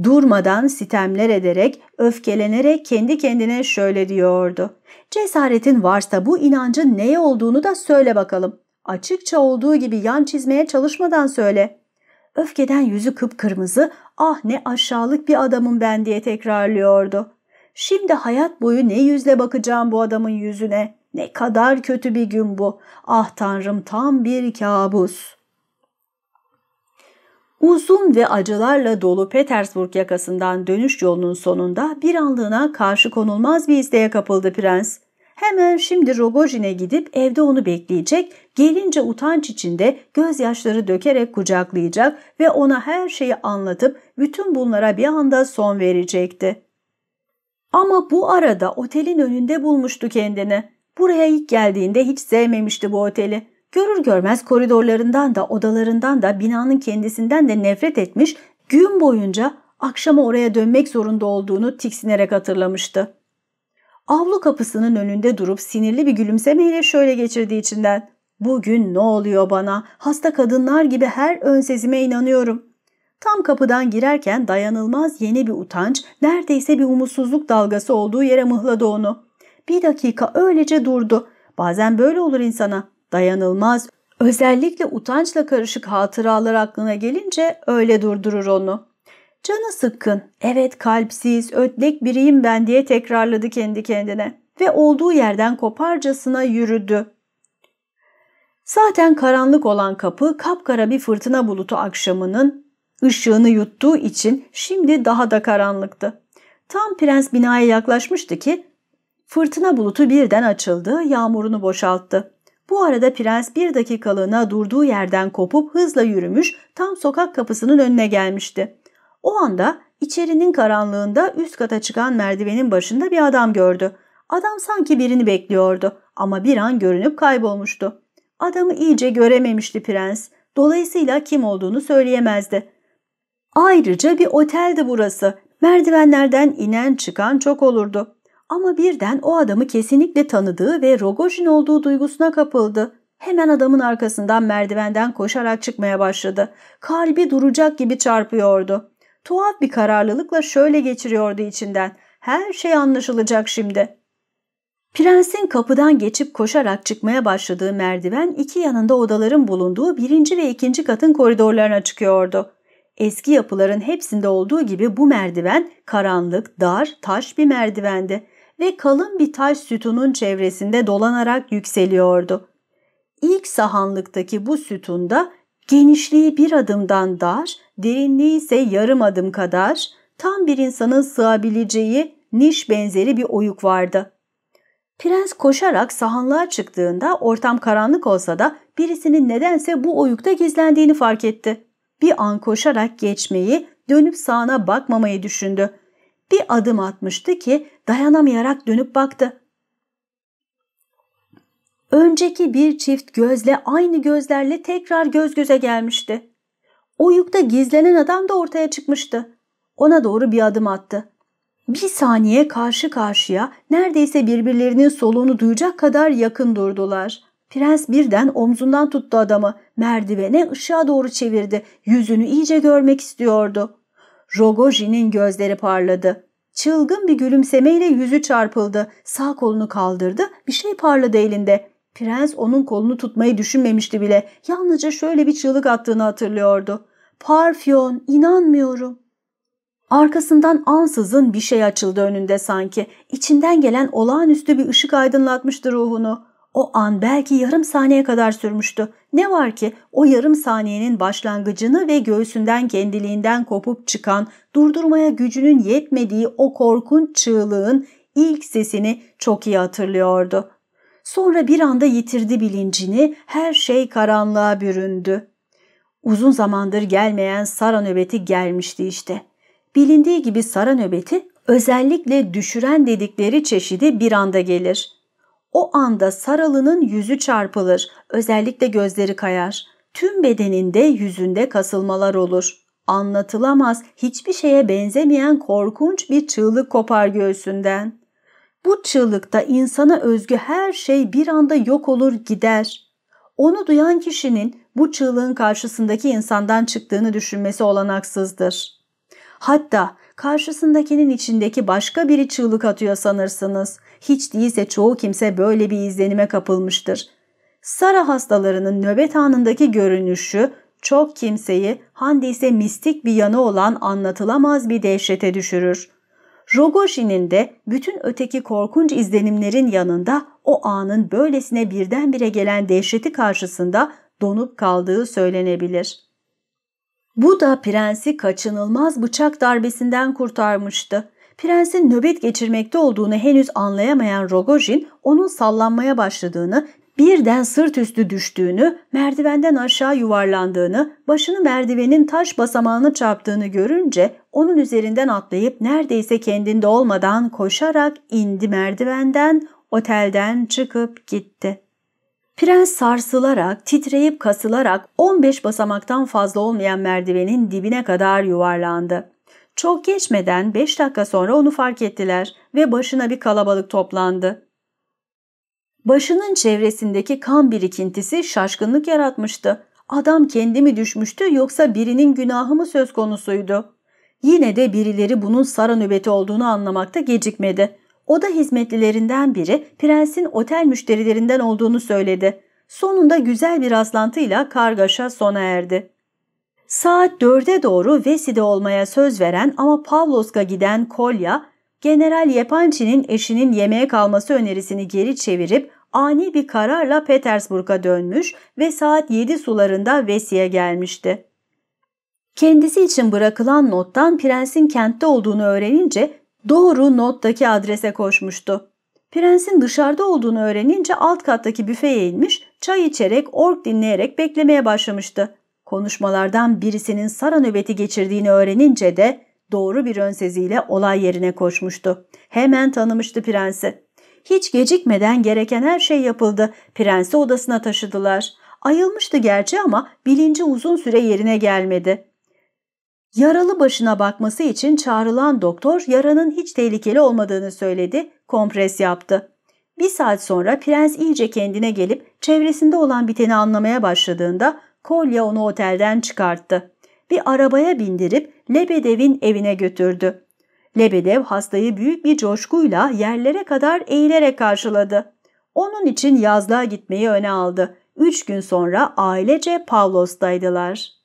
S1: Durmadan sitemler ederek, öfkelenerek kendi kendine şöyle diyordu. Cesaretin varsa bu inancın neye olduğunu da söyle bakalım. Açıkça olduğu gibi yan çizmeye çalışmadan söyle. Öfkeden yüzü kıpkırmızı, ah ne aşağılık bir adamım ben diye tekrarlıyordu. Şimdi hayat boyu ne yüzle bakacağım bu adamın yüzüne. Ne kadar kötü bir gün bu. Ah tanrım tam bir kabus. Uzun ve acılarla dolu Petersburg yakasından dönüş yolunun sonunda bir anlığına karşı konulmaz bir isteğe kapıldı prens. Hemen şimdi Rogojin'e gidip evde onu bekleyecek, gelince utanç içinde gözyaşları dökerek kucaklayacak ve ona her şeyi anlatıp bütün bunlara bir anda son verecekti. Ama bu arada otelin önünde bulmuştu kendini. Buraya ilk geldiğinde hiç sevmemişti bu oteli. Görür görmez koridorlarından da odalarından da binanın kendisinden de nefret etmiş, gün boyunca akşama oraya dönmek zorunda olduğunu tiksinerek hatırlamıştı. Avlu kapısının önünde durup sinirli bir gülümsemeyle şöyle geçirdi içinden. Bugün ne oluyor bana? Hasta kadınlar gibi her önsezime inanıyorum. Tam kapıdan girerken dayanılmaz yeni bir utanç, neredeyse bir umutsuzluk dalgası olduğu yere mıhladı onu. Bir dakika öylece durdu. Bazen böyle olur insana. Dayanılmaz, özellikle utançla karışık hatıralar aklına gelince öyle durdurur onu. Canı sıkkın, evet kalpsiz, ötlek biriyim ben diye tekrarladı kendi kendine ve olduğu yerden koparcasına yürüdü. Zaten karanlık olan kapı kapkara bir fırtına bulutu akşamının Işığını yuttuğu için şimdi daha da karanlıktı. Tam prens binaya yaklaşmıştı ki fırtına bulutu birden açıldı, yağmurunu boşalttı. Bu arada prens bir dakikalığına durduğu yerden kopup hızla yürümüş tam sokak kapısının önüne gelmişti. O anda içerinin karanlığında üst kata çıkan merdivenin başında bir adam gördü. Adam sanki birini bekliyordu ama bir an görünüp kaybolmuştu. Adamı iyice görememişti prens. Dolayısıyla kim olduğunu söyleyemezdi. Ayrıca bir oteldi burası. Merdivenlerden inen çıkan çok olurdu. Ama birden o adamı kesinlikle tanıdığı ve Rogojin olduğu duygusuna kapıldı. Hemen adamın arkasından merdivenden koşarak çıkmaya başladı. Kalbi duracak gibi çarpıyordu. Tuhaf bir kararlılıkla şöyle geçiriyordu içinden. Her şey anlaşılacak şimdi. Prensin kapıdan geçip koşarak çıkmaya başladığı merdiven iki yanında odaların bulunduğu birinci ve ikinci katın koridorlarına çıkıyordu. Eski yapıların hepsinde olduğu gibi bu merdiven karanlık, dar, taş bir merdivendi ve kalın bir taş sütunun çevresinde dolanarak yükseliyordu. İlk sahanlıktaki bu sütunda genişliği bir adımdan dar, derinliği ise yarım adım kadar, tam bir insanın sığabileceği niş benzeri bir oyuk vardı. Prens koşarak sahanlığa çıktığında ortam karanlık olsa da birisinin nedense bu oyukta gizlendiğini fark etti bir an koşarak geçmeyi, dönüp sağına bakmamayı düşündü. Bir adım atmıştı ki dayanamayarak dönüp baktı. Önceki bir çift gözle aynı gözlerle tekrar göz göze gelmişti. O yukta gizlenen adam da ortaya çıkmıştı. Ona doğru bir adım attı. Bir saniye karşı karşıya neredeyse birbirlerinin soluğunu duyacak kadar yakın durdular. Prens birden omzundan tuttu adamı. Merdivene ışığa doğru çevirdi. Yüzünü iyice görmek istiyordu. Rogojin'in gözleri parladı. Çılgın bir gülümsemeyle yüzü çarpıldı. Sağ kolunu kaldırdı. Bir şey parladı elinde. Prens onun kolunu tutmayı düşünmemişti bile. Yalnızca şöyle bir çığlık attığını hatırlıyordu. Parfyon, inanmıyorum. Arkasından ansızın bir şey açıldı önünde sanki. İçinden gelen olağanüstü bir ışık aydınlatmıştı ruhunu. O an belki yarım saniye kadar sürmüştü. Ne var ki o yarım saniyenin başlangıcını ve göğsünden kendiliğinden kopup çıkan, durdurmaya gücünün yetmediği o korkunç çığlığın ilk sesini çok iyi hatırlıyordu. Sonra bir anda yitirdi bilincini, her şey karanlığa büründü. Uzun zamandır gelmeyen Sara nöbeti gelmişti işte. Bilindiği gibi Sara nöbeti özellikle düşüren dedikleri çeşidi bir anda gelir. O anda Saralı'nın yüzü çarpılır, özellikle gözleri kayar. Tüm bedeninde yüzünde kasılmalar olur. Anlatılamaz, hiçbir şeye benzemeyen korkunç bir çığlık kopar göğsünden. Bu çığlıkta insana özgü her şey bir anda yok olur gider. Onu duyan kişinin bu çığlığın karşısındaki insandan çıktığını düşünmesi olanaksızdır. Hatta karşısındakinin içindeki başka biri çığlık atıyor sanırsınız. Hiç değilse çoğu kimse böyle bir izlenime kapılmıştır. Sara hastalarının nöbet anındaki görünüşü çok kimseyi Hande ise mistik bir yanı olan anlatılamaz bir dehşete düşürür. Rogoshi'nin de bütün öteki korkunç izlenimlerin yanında o anın böylesine birdenbire gelen dehşeti karşısında donup kaldığı söylenebilir. Bu da prensi kaçınılmaz bıçak darbesinden kurtarmıştı. Prensin nöbet geçirmekte olduğunu henüz anlayamayan Rogojin onun sallanmaya başladığını, birden sırt üstü düştüğünü, merdivenden aşağı yuvarlandığını, başını merdivenin taş basamağını çarptığını görünce onun üzerinden atlayıp neredeyse kendinde olmadan koşarak indi merdivenden, otelden çıkıp gitti. Prens sarsılarak, titreyip kasılarak 15 basamaktan fazla olmayan merdivenin dibine kadar yuvarlandı. Çok geçmeden 5 dakika sonra onu fark ettiler ve başına bir kalabalık toplandı. Başının çevresindeki kan birikintisi şaşkınlık yaratmıştı. Adam kendi mi düşmüştü yoksa birinin günahı mı söz konusuydu? Yine de birileri bunun Sara nöbeti olduğunu anlamakta gecikmedi. O da hizmetlilerinden biri prensin otel müşterilerinden olduğunu söyledi. Sonunda güzel bir rastlantıyla kargaşa sona erdi. Saat dörde doğru Vesi'de olmaya söz veren ama Pavloska giden Kolya, General Yepançi'nin eşinin yemeğe kalması önerisini geri çevirip ani bir kararla Petersburg'a dönmüş ve saat yedi sularında Vesi'ye gelmişti. Kendisi için bırakılan nottan prensin kentte olduğunu öğrenince doğru nottaki adrese koşmuştu. Prensin dışarıda olduğunu öğrenince alt kattaki büfeye inmiş, çay içerek, ork dinleyerek beklemeye başlamıştı. Konuşmalardan birisinin sara nöbeti geçirdiğini öğrenince de doğru bir önseziyle olay yerine koşmuştu. Hemen tanımıştı prensi. Hiç gecikmeden gereken her şey yapıldı. Prensi odasına taşıdılar. Ayılmıştı gerçi ama bilinci uzun süre yerine gelmedi. Yaralı başına bakması için çağrılan doktor yaranın hiç tehlikeli olmadığını söyledi, kompres yaptı. Bir saat sonra prens iyice kendine gelip çevresinde olan biteni anlamaya başladığında kolye onu otelden çıkarttı. Bir arabaya bindirip Lebedev'in evine götürdü. Lebedev hastayı büyük bir coşkuyla yerlere kadar eğilerek karşıladı. Onun için yazlığa
S2: gitmeyi öne aldı. Üç gün sonra ailece Pavlos'taydılar.